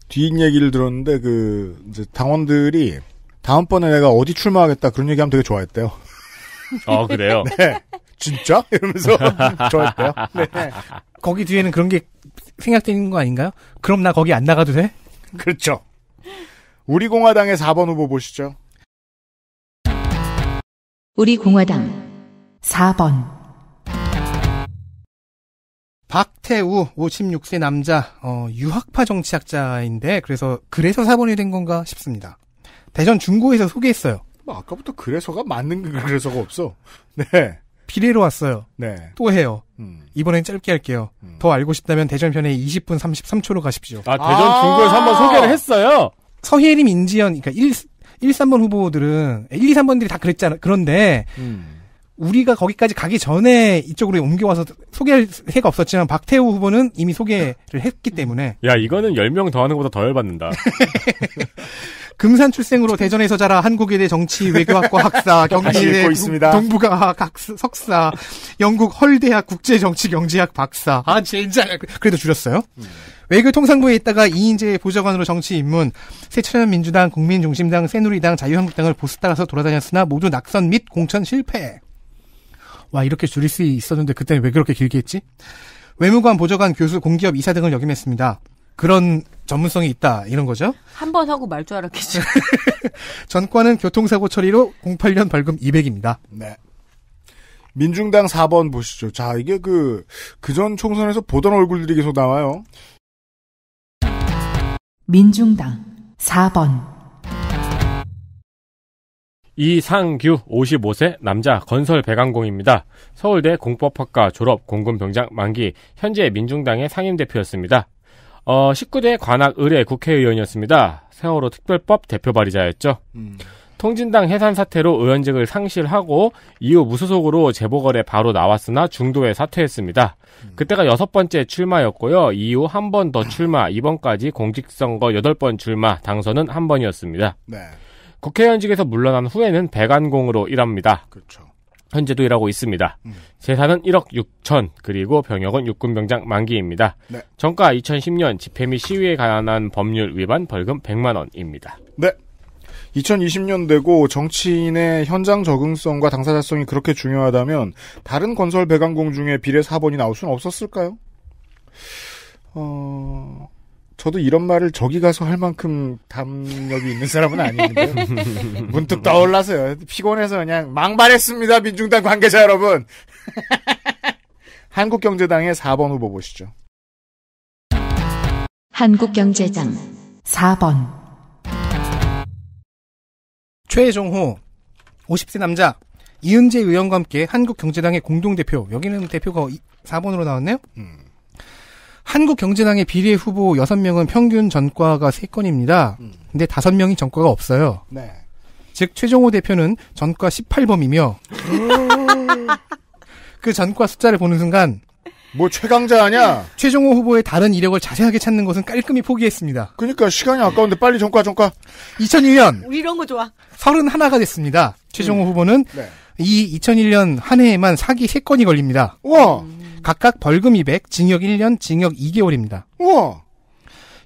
Speaker 2: 뒷 얘기를 들었는데 그 이제 당원들이 다음번에 내가 어디 출마하겠다 그런 얘기하면 되게 좋아했대요. 어 그래요? 네. 진짜? 이러면서 좋아한테요 네.
Speaker 5: 거기 뒤에는 그런 게 생각되는 거 아닌가요? 그럼 나 거기 안 나가도 돼? 그렇죠. 우리 공화당의 4번 후보 보시죠.
Speaker 1: 우리 공화당 4번
Speaker 5: 박태우 56세 남자 어, 유학파 정치학자인데 그래서 그래서 4번이 된 건가 싶습니다. 대전 중고에서 소개했어요. 뭐 아까부터 그래서가 맞는 그 그래서가 없어. 네. 비례로 왔어요. 네. 또 해요. 음. 이번엔 짧게 할게요. 음. 더 알고 싶다면 대전편에 20분 33초로 가십시오. 아, 대전 아~ 중구에서 한번 소개를 했어요? 서혜림, 인지연, 그러니까 1, 1, 3번 후보들은, 1, 2, 3번들이 다 그랬잖아. 그런데, 음. 우리가 거기까지 가기 전에 이쪽으로 옮겨와서 소개할 해가 없었지만 박태우 후보는 이미 소개를 했기 때문에
Speaker 4: 야 이거는 10명 더 하는 것보다 더 열받는다
Speaker 5: 금산 출생으로 대전에서 자라 한국의대 정치 외교학과 학사 경기대 동부과학 학사, 석사 영국 헐대학 국제정치경제학 박사 아 진짜 그래도 줄였어요 음. 외교통상부에 있다가 이인재 보좌관으로 정치 입문, 새천연민주당, 국민중심당, 새누리당, 자유한국당을 보스 따라서 돌아다녔으나 모두 낙선 및 공천 실패. 와 이렇게 줄일 수 있었는데 그때는 왜 그렇게 길게 했지? 외무관, 보좌관, 교수, 공기업 이사 등을 역임했습니다. 그런 전문성이 있다 이런 거죠.
Speaker 3: 한 번 하고 말 줄 알았겠죠.
Speaker 5: 전과는 교통사고 처리로 08년 벌금
Speaker 2: 200입니다. 네. 민중당 4번 보시죠. 자, 이게 그, 그 전 총선에서 보던 얼굴들이 계속 나와요. 민중당
Speaker 1: 4번.
Speaker 4: 이상규 55세 남자 건설 배관공입니다. 서울대 공법학과 졸업 공군병장 만기 현재 민중당의 상임대표였습니다. 어, 19대 관악 의뢰 국회의원이었습니다. 세월호 특별법 대표 발의자였죠. 음. 통진당 해산 사태로 의원직을 상실하고 이후 무소속으로 재보궐에 바로 나왔으나 중도에 사퇴했습니다. 음. 그때가 여섯 번째 출마였고요. 이후 한 번 더 출마, 이번까지 공직선거 여덟 번 출마, 당선은 한 번이었습니다. 네. 국회의원직에서 물러난 후에는 배관공으로 일합니다. 그렇죠. 현재도 일하고 있습니다. 음. 재산은 1억 6천, 그리고 병역은 육군병장 만기입니다. 네. 정가 2010년 집회 및 시위에 관한 법률 위반 벌금 100만 원입니다.
Speaker 2: 네. 2020년 되고 정치인의 현장 적응성과 당사자성이 그렇게 중요하다면 다른 건설 배관공 중에 비례 4번이 나올 수는 없었을까요? 어... 저도 이런 말을 저기 가서 할 만큼 담력이 있는 사람은 아닌데 문득 떠올라서요. 피곤해서 그냥 망발했습니다. 민중당 관계자 여러분. 한국경제당의
Speaker 5: 4번 후보 보시죠.
Speaker 1: 한국경제당 4번
Speaker 5: 최종호 50세 남자 이은재 의원과 함께 한국경제당의 공동대표 여기는 대표가 4번으로 나왔네요. 음. 한국경제당의 비례 후보 6명은 평균 전과가 3건입니다. 음. 근데 5명이 전과가 없어요. 네. 즉 최종호 대표는 전과 18범이며 음. 그 전과 숫자를 보는 순간 뭐 최강자 아냐? 최종호 후보의 다른 이력을 자세하게 찾는 것은 깔끔히 포기했습니다. 그러니까 시간이 아까운데 빨리 전과 전과. 2 0 0 1년 이런 거 좋아. 31가 됐습니다. 최종호 음. 후보는 네. 이 2001년 한 해에만 사기 3건이 걸립니다. 와. 음. 각각 벌금 200, 징역 1년, 징역 2개월입니다. 우와.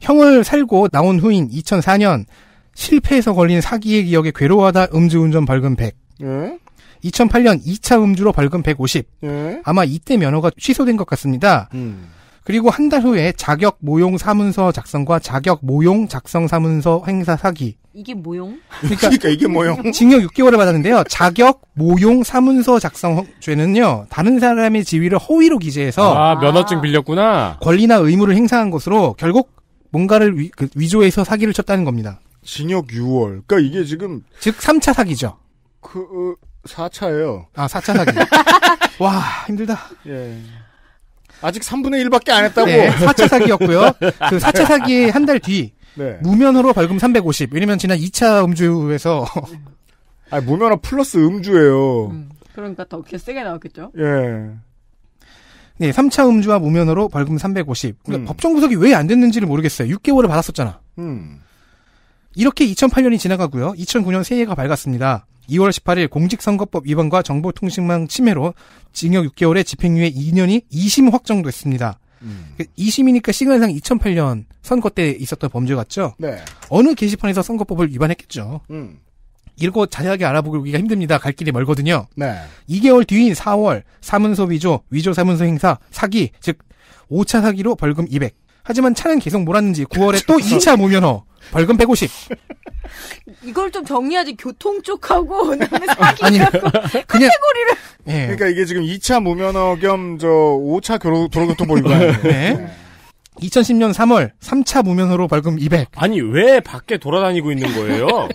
Speaker 5: 형을 살고 나온 후인 2004년 실패해서 걸린 사기의 기억에 괴로워하다 음주운전 벌금 100. 예? 2008년 2차 음주로 벌금 150. 예? 아마 이때 면허가 취소된 것 같습니다. 음. 그리고 한 달 후에 자격 모용 사문서 작성과 자격 모용 작성 사문서 행사 사기,
Speaker 6: 이게 모용? 그러니까, 그러니까, 이게 모용?
Speaker 5: 징역 6개월을 받았는데요. 자격, 모용, 사문서 작성 죄는요. 다른 사람의 지위를 허위로 기재해서 아, 면허증 아. 빌렸구나. 권리나 의무를 행사한 것으로 결국 뭔가를 위, 그 위조해서 사기를 쳤다는 겁니다. 징역 6월. 그러니까 이게 지금 즉 3차 사기죠. 그 4차예요. 어, 아, 4차 사기. 와,
Speaker 6: 힘들다. 예.
Speaker 2: 아직 3분의 1밖에 안 했다고. 네, 4차 사기였고요. 그 4차 사기 한달뒤
Speaker 5: 네. 무면허로 벌금 350. 왜냐면 지난 2차 음주에서 아 무면허 플러스 음주예요. 음,
Speaker 3: 그러니까 더 세게 나왔겠죠.
Speaker 5: 예. 네, 3차 음주와 무면허로 벌금 350. 그러니까 음. 법정 구속이 왜 안 됐는지를 모르겠어요. 6개월을 받았었잖아. 음. 이렇게 2008년이 지나가고요. 2009년 새해가 밝았습니다. 2월 18일 공직선거법 위반과 정보통신망 침해로 징역 6개월에 집행유예 2년이 2심 확정됐습니다. 음. 2심이니까 그 시간상 2008년 선거 때 있었던 범죄 같죠? 네. 어느 게시판에서 선거법을 위반했겠죠. 음. 이거 자세하게 알아보기가 힘듭니다. 갈 길이 멀거든요. 네. 2개월 뒤인 4월 사문서 위조, 위조 사문서 행사, 사기, 즉 5차 사기로 벌금 200, 하지만 차는 계속 몰았는지 9월에 또 2차 무면허. 벌금 150.
Speaker 3: 이걸 좀 정리하지 교통 쪽하고 그다
Speaker 5: 아니 그냥 카테고리를 예. 그러니까 이게 지금 2차 무면허 겸저 5차 도로교통법위반. 네. 2010년 3월 3차 무면허로 벌금 200. 아니 왜
Speaker 4: 밖에 돌아다니고 있는 거예요?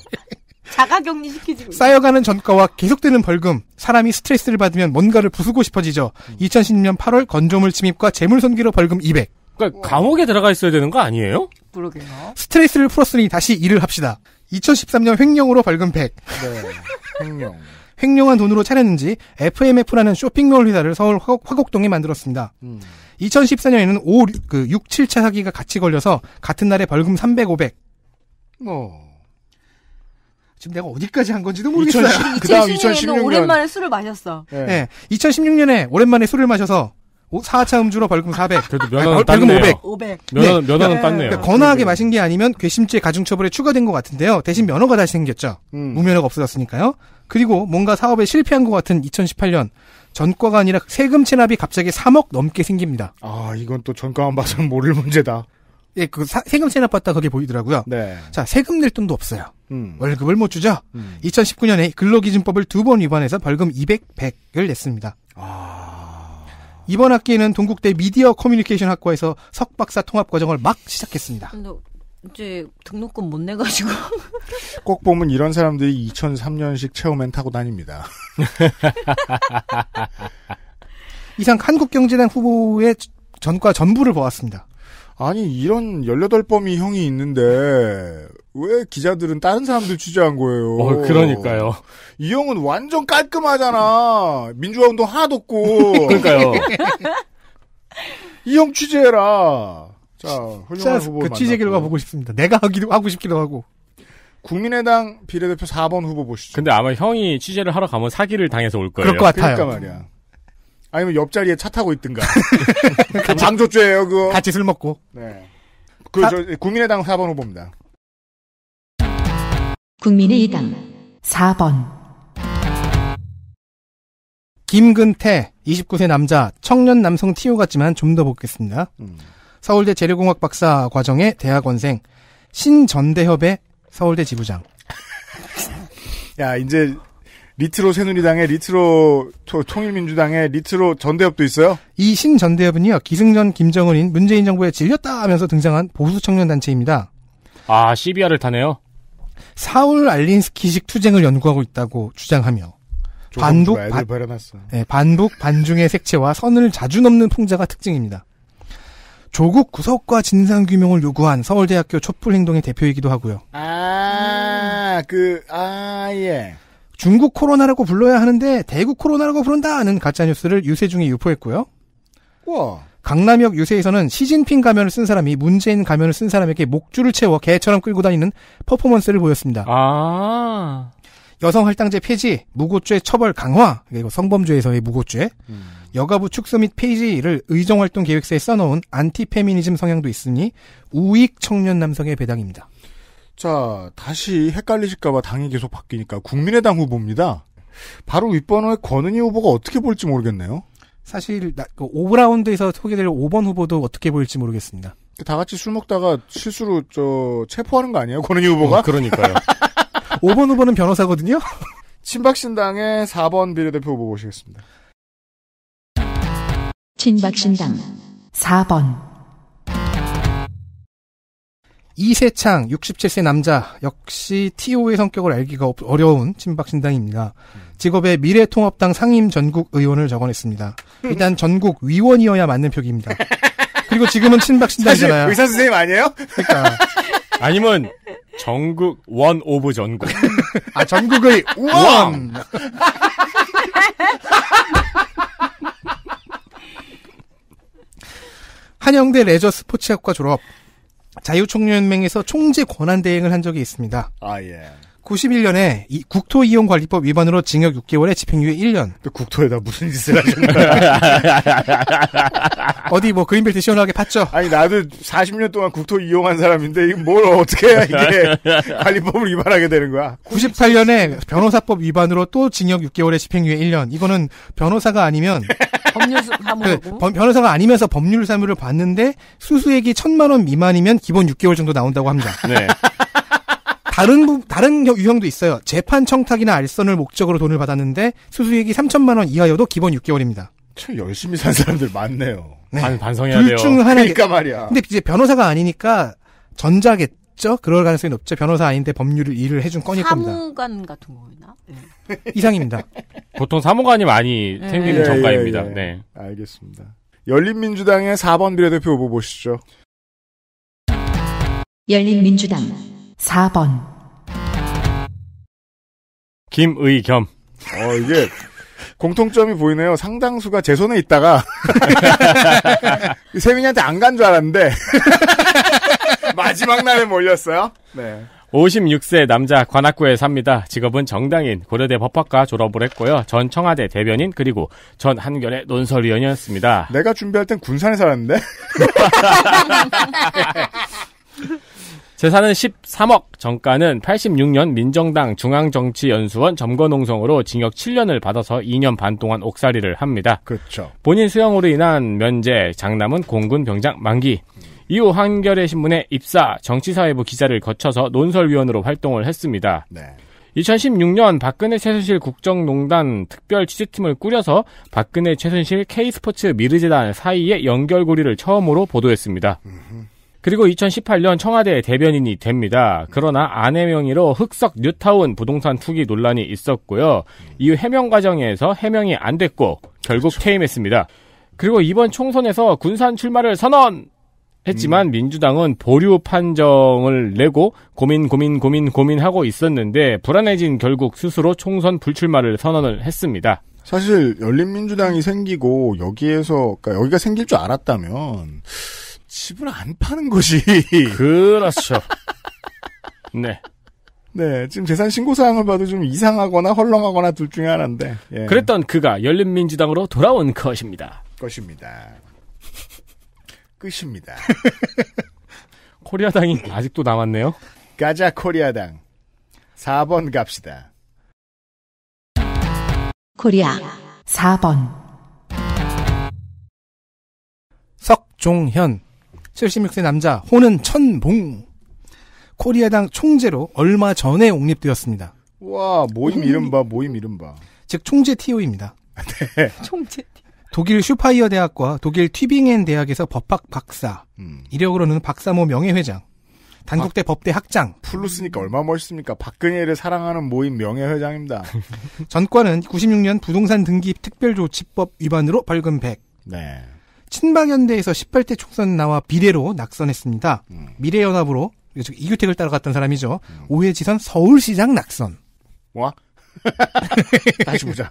Speaker 4: 자가격리
Speaker 5: 시키지. 쌓여가는 전과와 계속되는 벌금. 사람이 스트레스를 받으면 뭔가를 부수고 싶어지죠. 2010년 8월 건조물 침입과 재물손기로 벌금 200. 그러니까 어. 감옥에 들어가 있어야 되는 거 아니에요? 그러게요. 스트레스를 풀었으니 다시 일을 합시다. 2013년 횡령으로 벌금 100.
Speaker 6: 네.
Speaker 5: 횡령. 횡령한 돈으로 차렸는지 FMF라는 쇼핑몰 회사를 서울 화곡, 동에 만들었습니다. 음. 2014년에는 5, 그 6, 7차 사기가 같이 걸려서 같은 날에 벌금 300, 500. 어. 지금 내가 어디까지 한 건지도 모르겠어요. 2010, 그다음 2016년 오랜만에
Speaker 3: 술을 마셨어.
Speaker 5: 네. 네. 2016년에 오랜만에 술을 마셔서 4차 음주로 벌금 400. 그래도 면허는 아 벌금 500. 500. 면허, 네. 면허는 땄네요. 그러니까 권하게 네, 네. 마신 게 아니면 괘씸죄 가중처벌에 추가된 것 같은데요. 대신 음. 면허가 다시 생겼죠. 음. 무면허가 없어졌으니까요. 그리고 뭔가 사업에 실패한 것 같은 2018년 전과가 아니라 세금 체납이 갑자기 3억 넘게 생깁니다. 아 이건 또 전과만 봐서는 모를 문제다. 예, 그 사, 세금 체납 봤다 그게 보이더라고요. 네. 자, 세금 낼 돈도 없어요. 음. 월급을 못 주죠. 음. 2019년에 근로기준법을 두 번 위반해서 벌금 200, 100을 냈습니다. 아. 이번 학기에는 동국대 미디어 커뮤니케이션 학과에서 석박사 통합 과정을 막 시작했습니다.
Speaker 3: 이제 등록금 못 내가지고.
Speaker 5: 꼭 보면 이런 사람들이 2003년식 체험엔 타고 다닙니다.
Speaker 2: 이상 한국경제단 후보의 전과 전부를 보았습니다. 아니 이런 18범이 형이 있는데 왜 기자들은 다른 사람들 취재한 거예요? 어, 그러니까요. 이 형은 완전 깔끔하잖아. 민주화 운동 하나도 없고. 그러니까요. 이 형 취재해라. 자, 훌륭한 후보 그 취재 결과 보고 싶습니다. 내가 하기도 하고 싶기도 하고.
Speaker 4: 국민의당
Speaker 2: 비례대표 4번 후보
Speaker 4: 보시죠. 근데 아마 형이 취재를 하러 가면 사기를 당해서 올 거예요. 그럴 것 같아요. 그러니까
Speaker 2: 말이야. 아니면 옆자리에 차 타고 있든가. 장조죄예요, 그 그거. 같이 술 먹고. 네. 그, 저, 국민의당 4번 후보입니다.
Speaker 1: 국민의당 4번.
Speaker 5: 김근태, 29세 남자, 청년 남성 티오 같지만 좀 더 보겠습니다. 음. 서울대 재료공학 박사 과정의 대학원생, 신전대협의 서울대 지부장.
Speaker 2: 야, 이제
Speaker 5: 리트로 새누리당에
Speaker 2: 리트로 통일민주당에 리트로 전대협도 있어요?
Speaker 5: 이 신전대협은요 기승전 김정은인 문재인 정부에 질렸다 하면서 등장한 보수 청년 단체입니다.
Speaker 4: 아 시비아를
Speaker 5: 타네요. 사울 알린스키식 투쟁을 연구하고 있다고 주장하며 반북 반, 네, 반북 반중의 색채와 선을 자주 넘는 풍자가 특징입니다. 조국 구속과 진상 규명을 요구한 서울대학교 촛불 행동의 대표이기도 하고요.
Speaker 2: 아그아 음. 그, 아, 예.
Speaker 5: 중국 코로나라고 불러야 하는데 대구 코로나라고 부른다는 가짜뉴스를 유세중에 유포했고요. 우와. 강남역 유세에서는 시진핑 가면을 쓴 사람이 문재인 가면을 쓴 사람에게 목줄을 채워 개처럼 끌고 다니는 퍼포먼스를 보였습니다. 아. 여성 할당제 폐지, 무고죄 처벌 강화, 그리고 성범죄에서의 무고죄, 음. 여가부 축소 및 폐지를 의정활동 계획서에 써놓은 안티페미니즘 성향도 있으니 우익 청년 남성의 배당입니다. 자, 다시 헷갈리실까봐 당이 계속 바뀌니까 국민의당 후보입니다. 바로 윗번호의 권은희 후보가 어떻게 볼지 모르겠네요.
Speaker 2: 사실 그
Speaker 5: 오브라운드에서 소개될 5번 후보도 어떻게 보일지 모르겠습니다.
Speaker 2: 다 같이 술 먹다가 실수로 저 체포하는 거 아니에요? 권은희 후보가? 어, 그러니까요. 5번 후보는 변호사거든요. 친박신당의 4번 비례대표 후보 보시겠습니다.
Speaker 1: 친박신당 4번
Speaker 5: 이세창 67세 남자 역시 TO의 성격을 알기가 어려운 친박 신당입니다. 음. 직업의 미래통합당 상임 전국 의원을 적어냈습니다. 일단 전국 위원이어야 맞는 표기입니다. 그리고 지금은 친박 신당이잖아요. 의사 선생님
Speaker 2: 아니에요? 그러니까
Speaker 5: 아니면
Speaker 4: 전국 원 오브 전국. 아 전국의 원.
Speaker 5: 한영대 레저 스포츠학과 졸업, 자유총연맹에서 총재 권한 대행을 한 적이 있습니다. 아 예. 91년에 국토이용관리법 위반으로 징역 6개월에 집행유예 1년. 그 국토에다 무슨 짓을
Speaker 6: 하셨나.
Speaker 5: 어디 뭐
Speaker 2: 그린벨트 시원하게 팠죠? 아니 나도 40년 동안 국토 이용한 사람인데 뭘 어떻게 해야 이게 관리법을 위반하게 되는 거야.
Speaker 5: 98년에 변호사법 위반으로 또 징역 6개월에 집행유예 1년. 이거는 변호사가 아니면 법률 그 변호사가 아니면서 법률 사무를 봤는데 수수액이 천만 원 미만이면 기본 6개월 정도 나온다고 합니다. 네. 다른 부, 다른 유형도 있어요. 재판 청탁이나 알선을 목적으로 돈을 받았는데 수수익이 3천만 원 이하여도 기본 6개월입니다. 참 열심히 산 사람들 많네요. 네. 반, 반성해야 돼요. 둘중 하나. 그러니까 말이야. 근데 이제 변호사가 아니니까 전자겠죠? 그럴 가능성이 높죠. 변호사 아닌데 법률을 일을 해준 건일 겁니다.
Speaker 3: 사무관 같은 거나 네. 이상입니다.
Speaker 4: 보통 사무관이 많이 네. 생기는 전가입니다 예, 예, 예,
Speaker 2: 예. 네. 알겠습니다.
Speaker 4: 열린민주당의
Speaker 2: 4번 비례대표 후보 보시죠.
Speaker 1: 열린민주당 4번.
Speaker 2: 김의겸. 어, 이게 공통점이 보이네요. 상당수가 제 손에 있다가 세민이한테 안 간 줄 알았는데 마지막 날에 몰렸어요. 네.
Speaker 4: 56세 남자 관악구에 삽니다. 직업은 정당인, 고려대 법학과 졸업을 했고요. 전 청와대 대변인, 그리고 전한겨레 논설위원이었습니다. 내가 준비할 땐 군산에 살았는데? 재산은 13억, 정가는 86년 민정당 중앙정치연수원 점거농성으로 징역 7년을 받아서 2년 반 동안 옥살이를 합니다. 그렇죠. 본인 수형으로 인한 면제, 장남은 공군 병장 만기. 이후 한겨레 신문에 입사, 정치사회부 기자를 거쳐서 논설위원으로 활동을 했습니다. 네. 2016년 박근혜 최순실 국정농단 특별 취재팀을 꾸려서 박근혜 최순실 K스포츠 미르재단 사이의 연결고리를 처음으로 보도했습니다. 음흠. 그리고 2018년 청와대 대변인이 됩니다. 그러나 아내 명의로 흑석 뉴타운 부동산 투기 논란이 있었고요. 이후 해명 과정에서 해명이 안 됐고 결국 그렇죠. 퇴임했습니다. 그리고 이번 총선에서 군산 출마를 선언! 했지만 음. 민주당은 보류 판정을 내고 고민 고민 고민 고민하고 있었는데 불안해진 결국 스스로 총선 불출마를 선언을 했습니다.
Speaker 2: 사실 열린민주당이 생기고 여기에서 그러니까 여기가 생길 줄 알았다면 집을 안 파는 것이. 그렇죠. 네. 네, 지금 재산 신고 사항을 봐도 좀 이상하거나 헐렁하거나 둘 중에 하나인데.
Speaker 4: 예. 그랬던 그가 열린민주당으로 돌아온 것입니다. 것입니다. 끝입니다. 코리아당이 아직도 남았네요. 가자
Speaker 2: 코리아당. 4번 갑시다.
Speaker 1: 코리아 4번
Speaker 5: 석종현 76세 남자 호는 천봉 코리아당 총재로 얼마 전에 옹립되었습니다.
Speaker 2: 와 모임 이름 봐 모임 이름 봐.
Speaker 5: 즉 총재 TO입니다. 네. 총재 독일 슈파이어 대학과 독일 튜빙엔 대학에서 법학 박사, 음. 이력으로는 박사모 명예회장, 단국대 아, 법대 학장. 풀로 쓰니까 얼마 멋있습니까? 박근혜를 사랑하는 모임 명예회장입니다. 전과는 96년 부동산 등기 특별조치법 위반으로 벌금 100. 네. 친박연대에서 18대 총선 나와 비례로 낙선했습니다. 음. 미래연합으로 이규택을 따라갔던 사람이죠. 음. 오해지선 서울시장 낙선. 와? 다시 보자.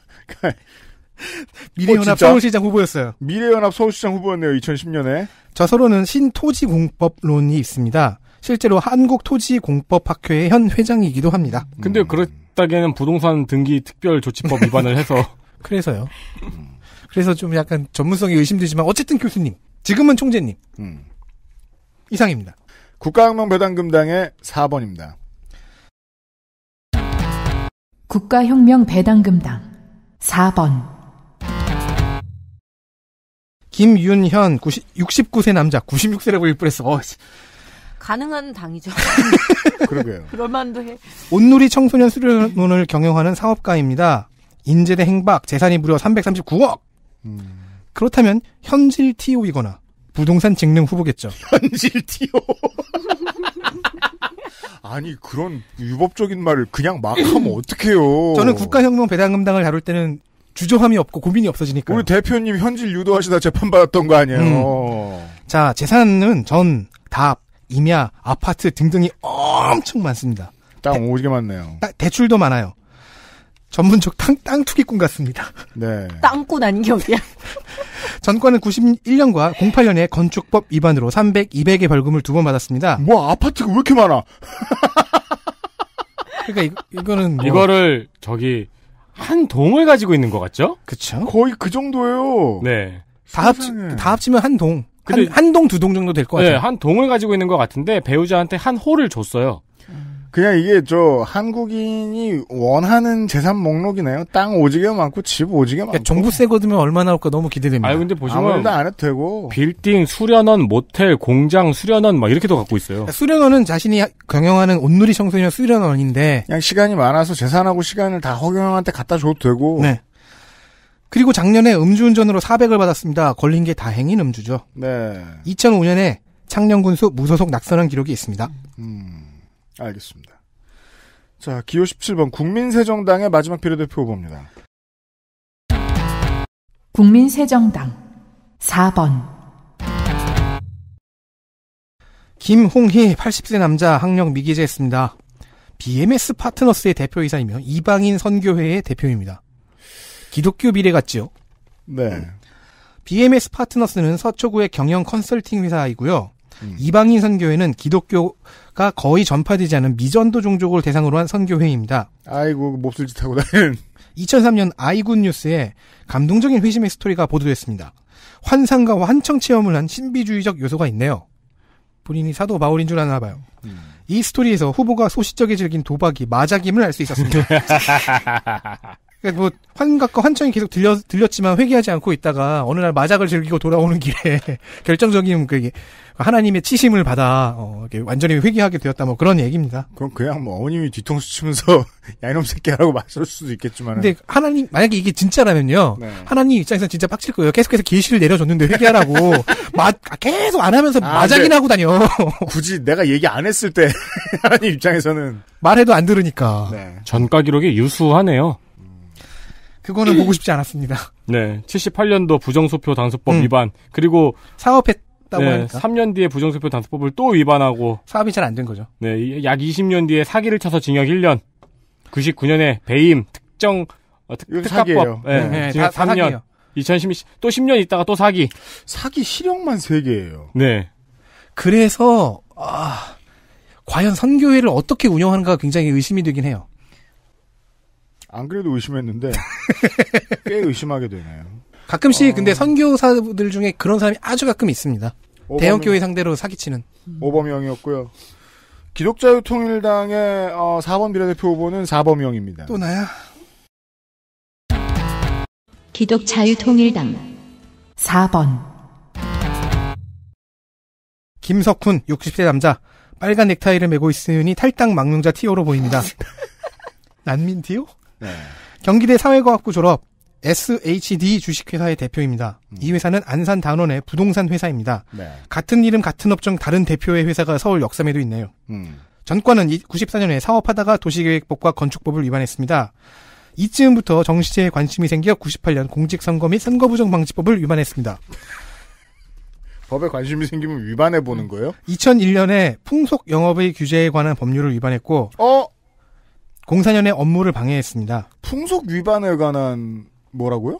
Speaker 5: 미래연합 어, 서울시장 후보였어요. 미래연합 서울시장 후보였네요. 2010년에. 저서로는 신토지공법론이 있습니다. 실제로 한국토지공법학회의 현 회장이기도 합니다.
Speaker 4: 근데 음. 그렇다기에는 부동산 등기 특별조치법 위반을 해서.
Speaker 5: 그래서요. 음. 그래서 좀 약간 전문성이 의심되지만 어쨌든 교수님, 지금은 총재님. 음. 이상입니다. 국가혁명배당금당의 4번입니다.
Speaker 1: 국가혁명배당금당
Speaker 5: 4번 김윤현 90, 69세 남자 96세라고 일부했어. 어,
Speaker 3: 가능한 당이죠.
Speaker 5: 그러게요.
Speaker 3: 그럴만도 해.
Speaker 5: 온누리 청소년 수련원을 경영하는 사업가입니다. 인재대 행박 재산이 무려 339억. 그렇다면 현실 TO이거나 부동산 직능 후보겠죠. 현실 TO. 아니
Speaker 2: 그런 유법적인 말을 그냥 막 하면 어떡해요. 저는 국가혁명 배당금당을 다룰 때는
Speaker 5: 주저함이 없고 고민이 없어지니까. 우리 대표님 현질 유도하시다 재판받았던 거 아니에요. 음. 자 재산은 전, 답, 임야, 아파트 등등이 엄청 많습니다. 땅 오지게 많네요. 대, 출도 많아요. 전문적 땅, 땅 투기꾼 같습니다. 네.
Speaker 3: 땅꾼 아닌 게 어디야?
Speaker 5: 전과는 91년과 08년에 건축법 위반으로 300, 200의 벌금을 두 번 받았습니다. 뭐 아파트가 왜 이렇게 많아? 그러니까 이, 거는 뭐...
Speaker 4: 이거를 저기
Speaker 5: 한 동을 가지고
Speaker 4: 있는 것 같죠? 그쵸? 거의 그 정도예요. 네. 다, 세상 합, 다
Speaker 5: 합치면 한 동. 한, 한 동, 두 동 정도 될것 네, 같아요.
Speaker 4: 네, 한 동을 가지고 있는 것 같은데 배우자한테 한 호를 줬어요.
Speaker 2: 그냥 이게 저 한국인이 원하는 재산 목록이네요. 땅 오지게 많고
Speaker 4: 집 오지게 그러니까 많고. 그러니까 종부세 거두면 얼마나 올까 너무 기대됩니다. 아 근데 보시면 아무 도안 해도 되고 빌딩, 수련원, 모텔, 공장, 수련원 막 이렇게도 갖고 있어요. 그러니까
Speaker 5: 수련원은 자신이 경영하는 온누리 청소년 수련원인데 그냥 시간이 많아서 재산하고 시간을 다 허경영한테 갖다 줘도 되고. 네. 그리고 작년에 음주운전으로 400을 받았습니다. 걸린 게 다행인 음주죠. 네. 2005년에 창녕군수 무소속 낙선한 기록이 있습니다. 음.
Speaker 2: 알겠습니다. 자, 기호 17번 국민새정당의 마지막 비례대표 후보입니다.
Speaker 1: 국민새정당 4번
Speaker 5: 김홍희 80세 남자 학력 미기재했습니다. BMS 파트너스의 대표이사이며 이방인 선교회의 대표입니다. 기독교 미래 같지요? 네. 음. BMS 파트너스는 서초구의 경영 컨설팅 회사이고요. 음. 이방인 선교회는 기독교가 거의 전파되지 않은 미전도 종족을 대상으로 한 선교회입니다. 아이고 그 몹쓸짓 하고 다니 2003년 아이군 뉴스에 감동적인 회심의 스토리가 보도됐습니다. 환상과 환청 체험을 한 신비주의적 요소가 있네요. 본인이 사도 바울인 줄 아나 봐요. 음. 이 스토리에서 후보가 소시적에 즐긴 도박이 마작임을 알 수 있었습니다. 그러니까 뭐 환각과 환청이 계속 들려, 들렸지만 회개하지 않고 있다가 어느 날 마작을 즐기고 돌아오는 길에 결정적인 그 하나님의 치심을 받아 어, 완전히 회개하게 되었다 뭐 그런 얘기입니다. 그럼 그냥 뭐 어머님이 뒤통수 치면서 야 이놈 새끼라고 말할 수도 있겠지만. 근데 하나님 만약에 이게 진짜라면요. 네. 하나님 입장에서 진짜 빡칠 거예요. 계속해서 계시를 내려줬는데 회개하라고 마, 계속 안 하면서 아, 마작이나 고 다녀. 굳이 내가 얘기 안 했을 때 하나님 입장에서는 말해도 안 들으니까. 네.
Speaker 4: 전과 기록이 유수하네요.
Speaker 5: 그거는 보고 싶지 않았습니다.
Speaker 4: 네. 78년도 부정수표 단속법 음. 위반. 그리고 사업했다고 네, 하니까. 3년 뒤에 부정수표 단속법을 또 위반하고 사업이 잘 안 된 거죠. 네. 약 20년 뒤에 사기를 쳐서 징역 1년. 99년에 배임 특정 어, 특, 특가법. 네, 네, 징역 다, 3년. 2010, 또 10년 있다가 또 사기. 사기 실형만 3개예요.
Speaker 5: 네. 그래서 아 과연 선교회를 어떻게 운영하는가 굉장히 의심이 되긴 해요.
Speaker 2: 안 그래도 의심했는데
Speaker 5: 꽤 의심하게 되네요. 가끔씩 어... 근데 선교사들 중에 그런 사람이 아주 가끔 있습니다. 오범... 대형 교회 상대로 사기치는 오범형이었고요 기독자유통일당의
Speaker 2: 어, 4번 비례대표 후보는 4범형입니다또
Speaker 5: 나야?
Speaker 1: 기독자유통일당 4번
Speaker 5: 김석훈 60세 남자 빨간 넥타이를 메고 있으니 탈당 망명자 티오로 보입니다. 난민 티오? 네. 경기대 사회과학부 졸업 SHD 주식회사의 대표입니다. 음. 이 회사는 안산 단원의 부동산 회사입니다. 네. 같은 이름 같은 업종 다른 대표의 회사가 서울 역삼에도 있네요. 음. 전과는 94년에 사업하다가 도시계획법과 건축법을 위반했습니다. 이쯤부터 정시제에 관심이 생겨 98년 공직선거 및 선거부정방지법을 위반했습니다.
Speaker 2: 법에 관심이 생기면 위반해 보는 거예요?
Speaker 5: 2001년에 풍속 영업의 규제에 관한 법률을 위반했고 어? 공사년의 업무를 방해했습니다. 풍속 위반에 관한 뭐라고요?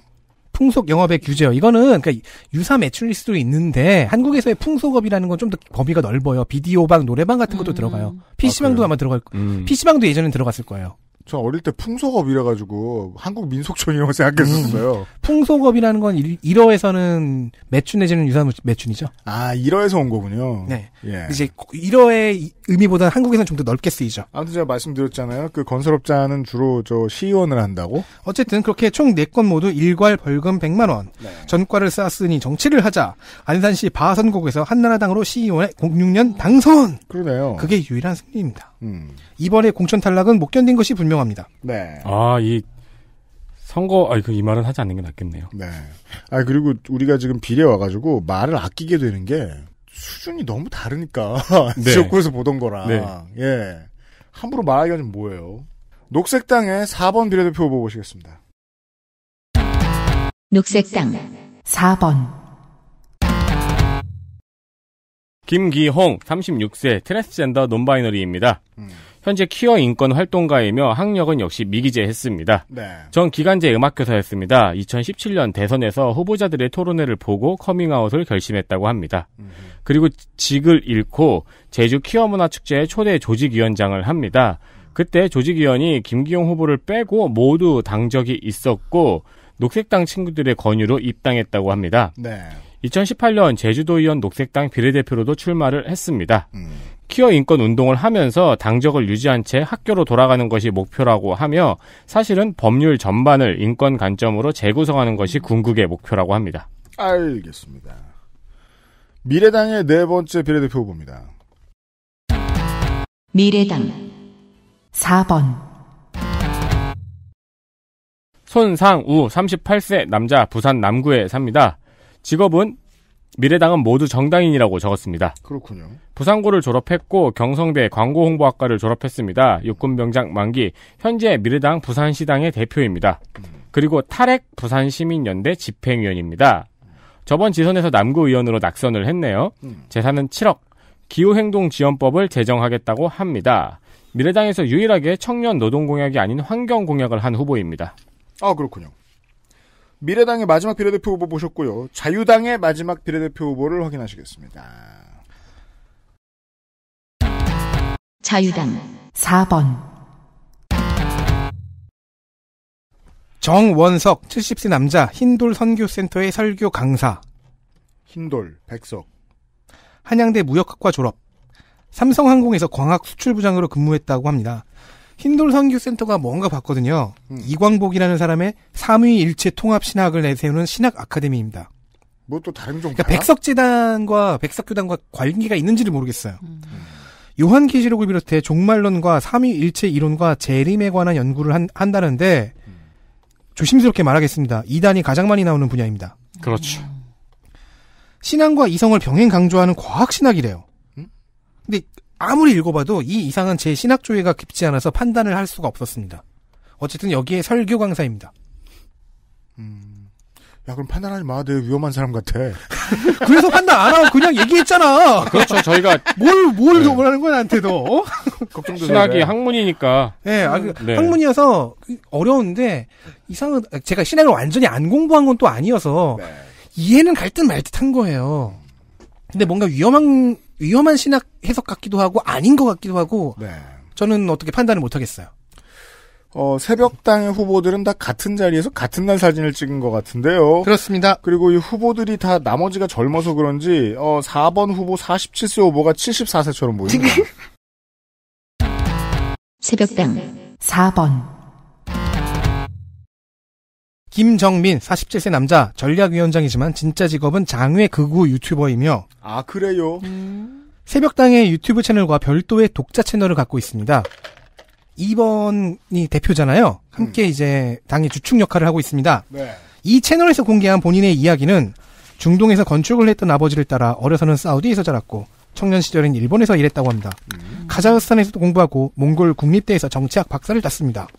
Speaker 5: 풍속 영업의 규제요. 이거는 그니까 유사 매출리스도 있는데 한국에서의 풍속업이라는 건 좀 더 범위가 넓어요. 비디오방, 노래방 같은 것도 음. 들어가요. 아, PC방도 아, 마 들어갈 거. 음. PC방도 예전에 들어갔을 거예요. 저 어릴 때 풍속업이라 가지고 한국 민속촌이라고 생각했었어요. 음. 풍속업이라는 건 1, 호에서는 매춘 내지는 유사 매춘이죠. 아,
Speaker 2: 1호에서온 거군요. 네. 예.
Speaker 5: 이제 1호에 의미보다 한국에서는 좀 더 넓게 쓰이죠. 아무튼 제가 말씀드렸잖아요. 그 건설업자는 주로 저 시의원을 한다고? 어쨌든 그렇게 총 4건 모두 일괄 벌금 100만 원. 네. 전과를 쌓았으니 정치를 하자. 안산시 바선곡에서 한나라당으로 시의원에 06년 당선. 그러네요. 그게 유일한 승리입니다. 음. 이번에 공천 탈락은 못 견딘 것이 분명합니다.
Speaker 4: 네. 아, 이 선거 아이 그 그이 말은 하지 않는 게 낫겠네요. 네. 아
Speaker 5: 그리고 우리가 지금 비례 와가지고 말을 아끼게 되는
Speaker 2: 게 수준이 너무 다르니까 네. 지역구에서 보던 거랑 네. 예 함부로 말하기가 좀 뭐예요. 녹색당의 4번 비례대표 후보 보시겠습니다.
Speaker 1: 녹색당 4번
Speaker 4: 김기홍 36세 트랜스젠더 논바이너리입니다. 음. 현재 키어 인권 활동가이며 학력은 역시 미기재했습니다. 네. 전 기간제 음악교사였습니다. 2017년 대선에서 후보자들의 토론회를 보고 커밍아웃을 결심했다고 합니다. 음. 그리고 직을 잃고 제주 키어 문화축제의 초대 조직위원장을 합니다. 그때 조직위원이 김기용 후보를 빼고 모두 당적이 있었고 녹색당 친구들의 권유로 입당했다고 합니다. 네. 2018년 제주도의원 녹색당 비례대표로도 출마를 했습니다. 음. 퀴어 인권 운동을 하면서 당적을 유지한 채 학교로 돌아가는 것이 목표라고 하며 사실은 법률 전반을 인권 관점으로 재구성하는 것이 궁극의 목표라고 합니다.
Speaker 2: 알겠습니다. 미래당의 네 번째 비례대표 후보입니다. 미래당
Speaker 1: 4번
Speaker 4: 손상우 38세 남자 부산 남구에 삽니다. 직업은 미래당은 모두 정당인이라고 적었습니다. 그렇군요. 부산고를 졸업했고 경성대 광고홍보학과를 졸업했습니다. 육군병장 만기 현재 미래당 부산시당의 대표입니다. 그리고 탈핵 부산시민연대 집행위원입니다. 저번 지선에서 남구의원으로 낙선을 했네요. 음. 재산은 7억. 기후행동지원법을 제정하겠다고 합니다. 미래당에서 유일하게 청년 노동공약이 아닌 환경공약을 한 후보입니다.
Speaker 2: 아 그렇군요. 미래당의 마지막 비례대표 후보 보셨고요. 자유당의 마지막 비례대표 후보를 확인하시겠습니다.
Speaker 1: 자유당 4번
Speaker 5: 정원석 70세 남자 흰돌 선교센터의 설교 강사 흰돌 백석 한양대 무역학과 졸업 삼성항공에서 광학 수출부장으로 근무했다고 합니다. 흰돌선교센터가 뭔가 봤거든요. 음. 이광복이라는 사람의 삼위일체 통합신학을 내세우는 신학 아카데미입니다.
Speaker 2: 뭐 또 다른 종 그러니까
Speaker 5: 백석재단과 백석교단과 관계가 있는지를 모르겠어요. 음. 요한계시록을 비롯해 종말론과 삼위일체 이론과 재림에 관한 연구를 한, 한다는데 음. 조심스럽게 말하겠습니다. 이단이 가장 많이 나오는 분야입니다. 그렇죠. 음. 신앙과 이성을 병행 강조하는 과학신학이래요. 음? 근데 아무리 읽어봐도 이 이상은 제신학조회가 깊지 않아서 판단을 할 수가 없었습니다. 어쨌든 여기에 설교 강사입니다. 음, 야 그럼 판단하지 마. 내 위험한 사람 같아. 그래서 판단 안 하고 그냥 얘기했잖아.
Speaker 4: 그렇죠. 저희가
Speaker 5: 뭘뭘 네. 뭐하는 거야 나한테도. 걱정도 신학이
Speaker 4: 학문이니까. 네, 아, 그, 네,
Speaker 5: 학문이어서 어려운데 이상은 아, 제가 신학을 완전히 안 공부한 건 또 아니어서 네. 이해는 갈 듯 말 듯한 거예요. 근데 뭔가 위험한 위험한 신학 해석 같기도 하고 아닌 것 같기도 하고 네. 저는 어떻게 판단을 못하겠어요. 어, 새벽당의 후보들은 다 같은 자리에서 같은 날
Speaker 2: 사진을 찍은 것 같은데요. 그렇습니다. 그리고 이 후보들이 다 나머지가 젊어서 그런지 어, 4번 후보 47세 후보가 74세처럼 보입니다.
Speaker 1: 새벽당 4번
Speaker 5: 김정민 47세 남자 전략위원장이지만 진짜 직업은 장외 극우 유튜버이며 아 그래요? 음. 새벽당의 유튜브 채널과 별도의 독자 채널을 갖고 있습니다. 2번이 대표잖아요. 함께 음. 이제 당의 주축 역할을 하고 있습니다. 네. 이 채널에서 공개한 본인의 이야기는 중동에서 건축을 했던 아버지를 따라 어려서는 사우디에서 자랐고 청년 시절엔 일본에서 일했다고 합니다. 음. 카자흐스탄에서도 공부하고 몽골 국립대에서 정치학 박사를 땄습니다.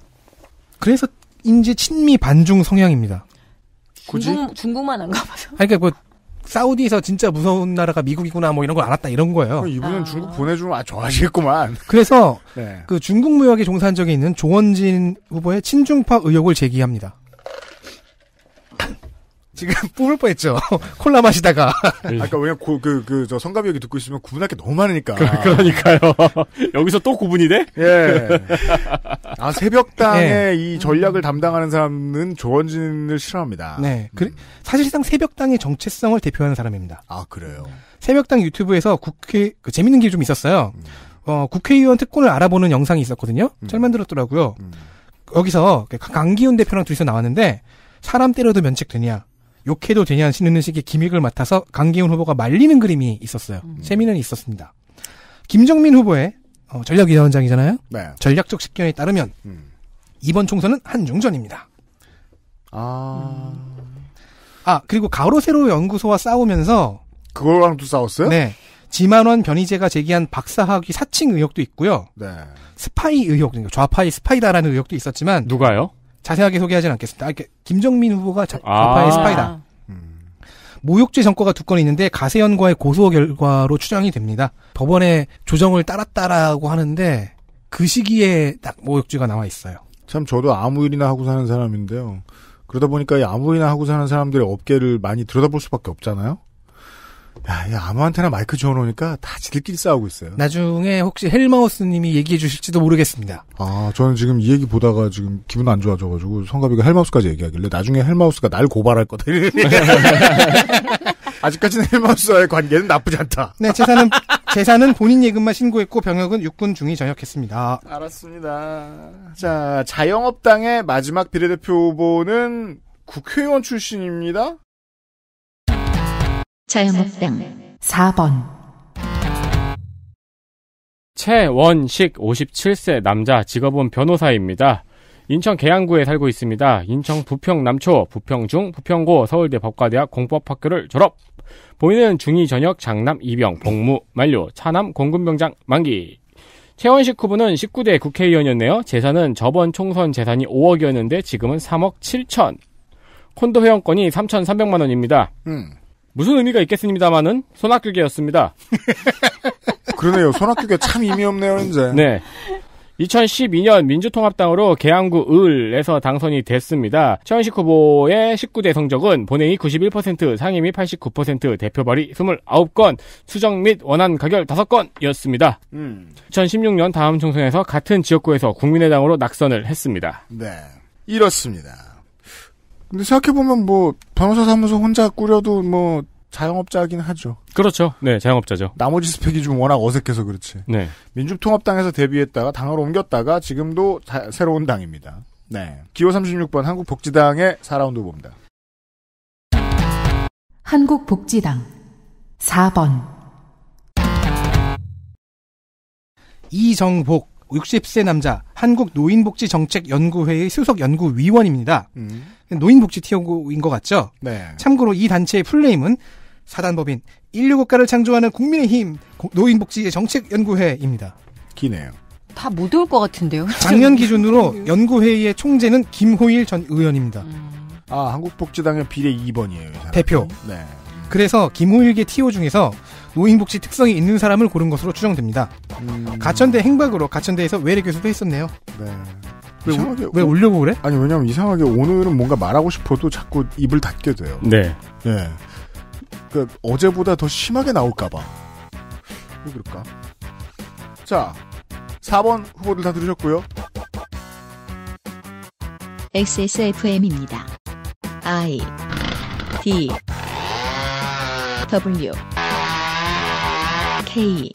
Speaker 5: 그래서 인지 친미 반중 성향입니다. 굳이?
Speaker 3: 중국, 만안 가봐서.
Speaker 5: 아니, 그러니까 뭐 사우디에서 진짜 무서운 나라가 미국이구나 뭐 이런 걸 알았다 이런 거예요. 이분은 아. 중국 보내주면 아 좋아하시겠구만. 그래서 네. 그 중국 무역에 종사한 적이 있는 조원진 후보의 친중파 의혹을 제기합니다. 지금 뿜을 뻔했죠. 콜라 마시다가. 네. 아까 왜냐 그그
Speaker 2: 그, 저 성가비 여기 듣고 있으면 구분할 게 너무 많으니까. 그, 러니까요 여기서 또 구분이 돼? 예. 아 새벽당의 예. 네. 이 전략을 담당하는
Speaker 5: 사람은 조원진을 싫어합니다. 네. 그, 사실상 새벽당의 정체성을 대표하는 사람입니다. 아 그래요. 새벽당 유튜브에서 국회 그 재밌는 게 좀 있었어요. 음. 어 국회의원 특권을 알아보는 영상이 있었거든요. 음. 잘 만들었더라고요. 음. 여기서 그 강기훈 대표랑 둘이서 나왔는데 사람 때려도 면책되냐? 욕해도 되냐 는 시는 식의 기믹을 맡아서 강기훈 후보가 말리는 그림이 있었어요. 음. 재미는 있었습니다. 김정민 후보의 어, 전략위원장이잖아요. 네. 전략적 식견에 따르면 음. 이번 총선은 한중전입니다. 아. 아, 그리고 가로세로 연구소와 싸우면서 그거랑도 싸웠어요? 네. 지만원 변희재가 제기한 박사학위 사칭 의혹도 있고요. 네. 스파이 의혹, 그러니까 좌파의 스파이다라는 의혹도 있었지만 누가요? 자세하게 소개하진 않겠습니다. 아, 이렇게 김정민 후보가 자, 아. 좌파의 아. 스파이다. 음. 모욕죄 전과가 두건이 있는데 가세연과의 고소 결과로 추정이 됩니다. 법원의 조정을 따랐다라고 하는데 그 시기에 딱 모욕죄가 나와 있어요. 참 저도 아무 일이나 하고 사는 사람인데요. 그러다 보니까
Speaker 2: 아무 일이나 하고 사는 사람들의 업계를 많이 들여다볼 수밖에 없잖아요. 야, 야, 아무한테나 마이크 지워놓으니까다 지들끼리 싸우고 있어요. 나중에 혹시 헬마우스님이 얘기해 주실지도 모르겠습니다. 아, 저는 지금 이 얘기 보다가 지금 기분 안 좋아져가지고 성가비가 헬마우스까지 얘기하길래 나중에 헬마우스가 날 고발할 거다. 아직까지는 헬마우스와의 관계는 나쁘지 않다.
Speaker 5: 네, 재산은, 재산은 본인 예금만 신고했고 병역은 육군 중위 전역했습니다.
Speaker 2: 알았습니다. 자, 자영업당의 마지막 비례대표 후보는 국회의원 출신입니다.
Speaker 1: 자유목당 4번
Speaker 4: 최원식 57세 남자 직업은 변호사입니다. 인천 계양구에 살고 있습니다. 인천 부평 남초, 부평 중, 부평고, 서울대 법과대학 공법학교를 졸업. 본인은 중2 전역 장남 이병 복무 만료 차남 공군병장 만기. 최원식 후보는 19대 국회의원이었네요. 재산은 저번 총선 재산이 5억이었는데 지금은 3억 7천. 콘도 회원권이 3,300만 원입니다. 음. 무슨 의미가 있겠습니다마는 손학규계였습니다. 그러네요. 손학규계 참 의미 없네요, 이제. 네. 2012년 민주통합당으로 계양구 을에서 당선이 됐습니다. 최원식 후보의 19대 성적은 본회의 91%, 상임위 89%, 대표발의 29건, 수정 및 원안 가결 5건이었습니다. 음. 2016년 다음 총선에서 같은 지역구에서 국민의당으로 낙선을 했습니다. 네. 이렇습니다. 근데
Speaker 2: 생각해보면 뭐, 변호사 사무소 혼자 꾸려도 뭐, 자영업자긴 하죠.
Speaker 4: 그렇죠. 네, 자영업자죠.
Speaker 2: 나머지 스펙이 좀 워낙 어색해서 그렇지. 네. 민주통합당에서 데뷔했다가 당으로 옮겼다가 지금도 자, 새로운 당입니다. 네. 기호 36번 한국복지당의 4라운드 봅니다.
Speaker 1: 한국복지당 4번
Speaker 5: 이정복 60세 남자 한국노인복지정책연구회의 수석연구위원입니다. 음. 노인복지 티어고인 것 같죠? 네. 참고로 이 단체의 풀네임은 사단법인 인류 국가를 창조하는 국민의힘 노인복지 정책연구회입니다. 기네요. 다못 외울 것
Speaker 3: 같은데요. 작년
Speaker 5: 기준으로 연구회의의 총재는 김호일 전 의원입니다. 음. 아 한국복지당의 비례 2번이에요. 대표. 네. 그래서 김호일계 티오 중에서 노인복지 특성이 있는 사람을 고른 것으로 추정됩니다. 음. 가천대 행박으로 가천대에서 외래 교수도 했었네요. 네. 왜, 이상하게, 왜
Speaker 2: 울려고 그래? 아니 왜냐면 이상하게 오늘은 뭔가 말하고 싶어도 자꾸 입을 닫게 돼요. 네. 예. 그 어제보다 더 심하게 나올까봐. 왜 그럴까? 자, 4번 후보들 다 들으셨고요.
Speaker 1: XSFM입니다. I D W K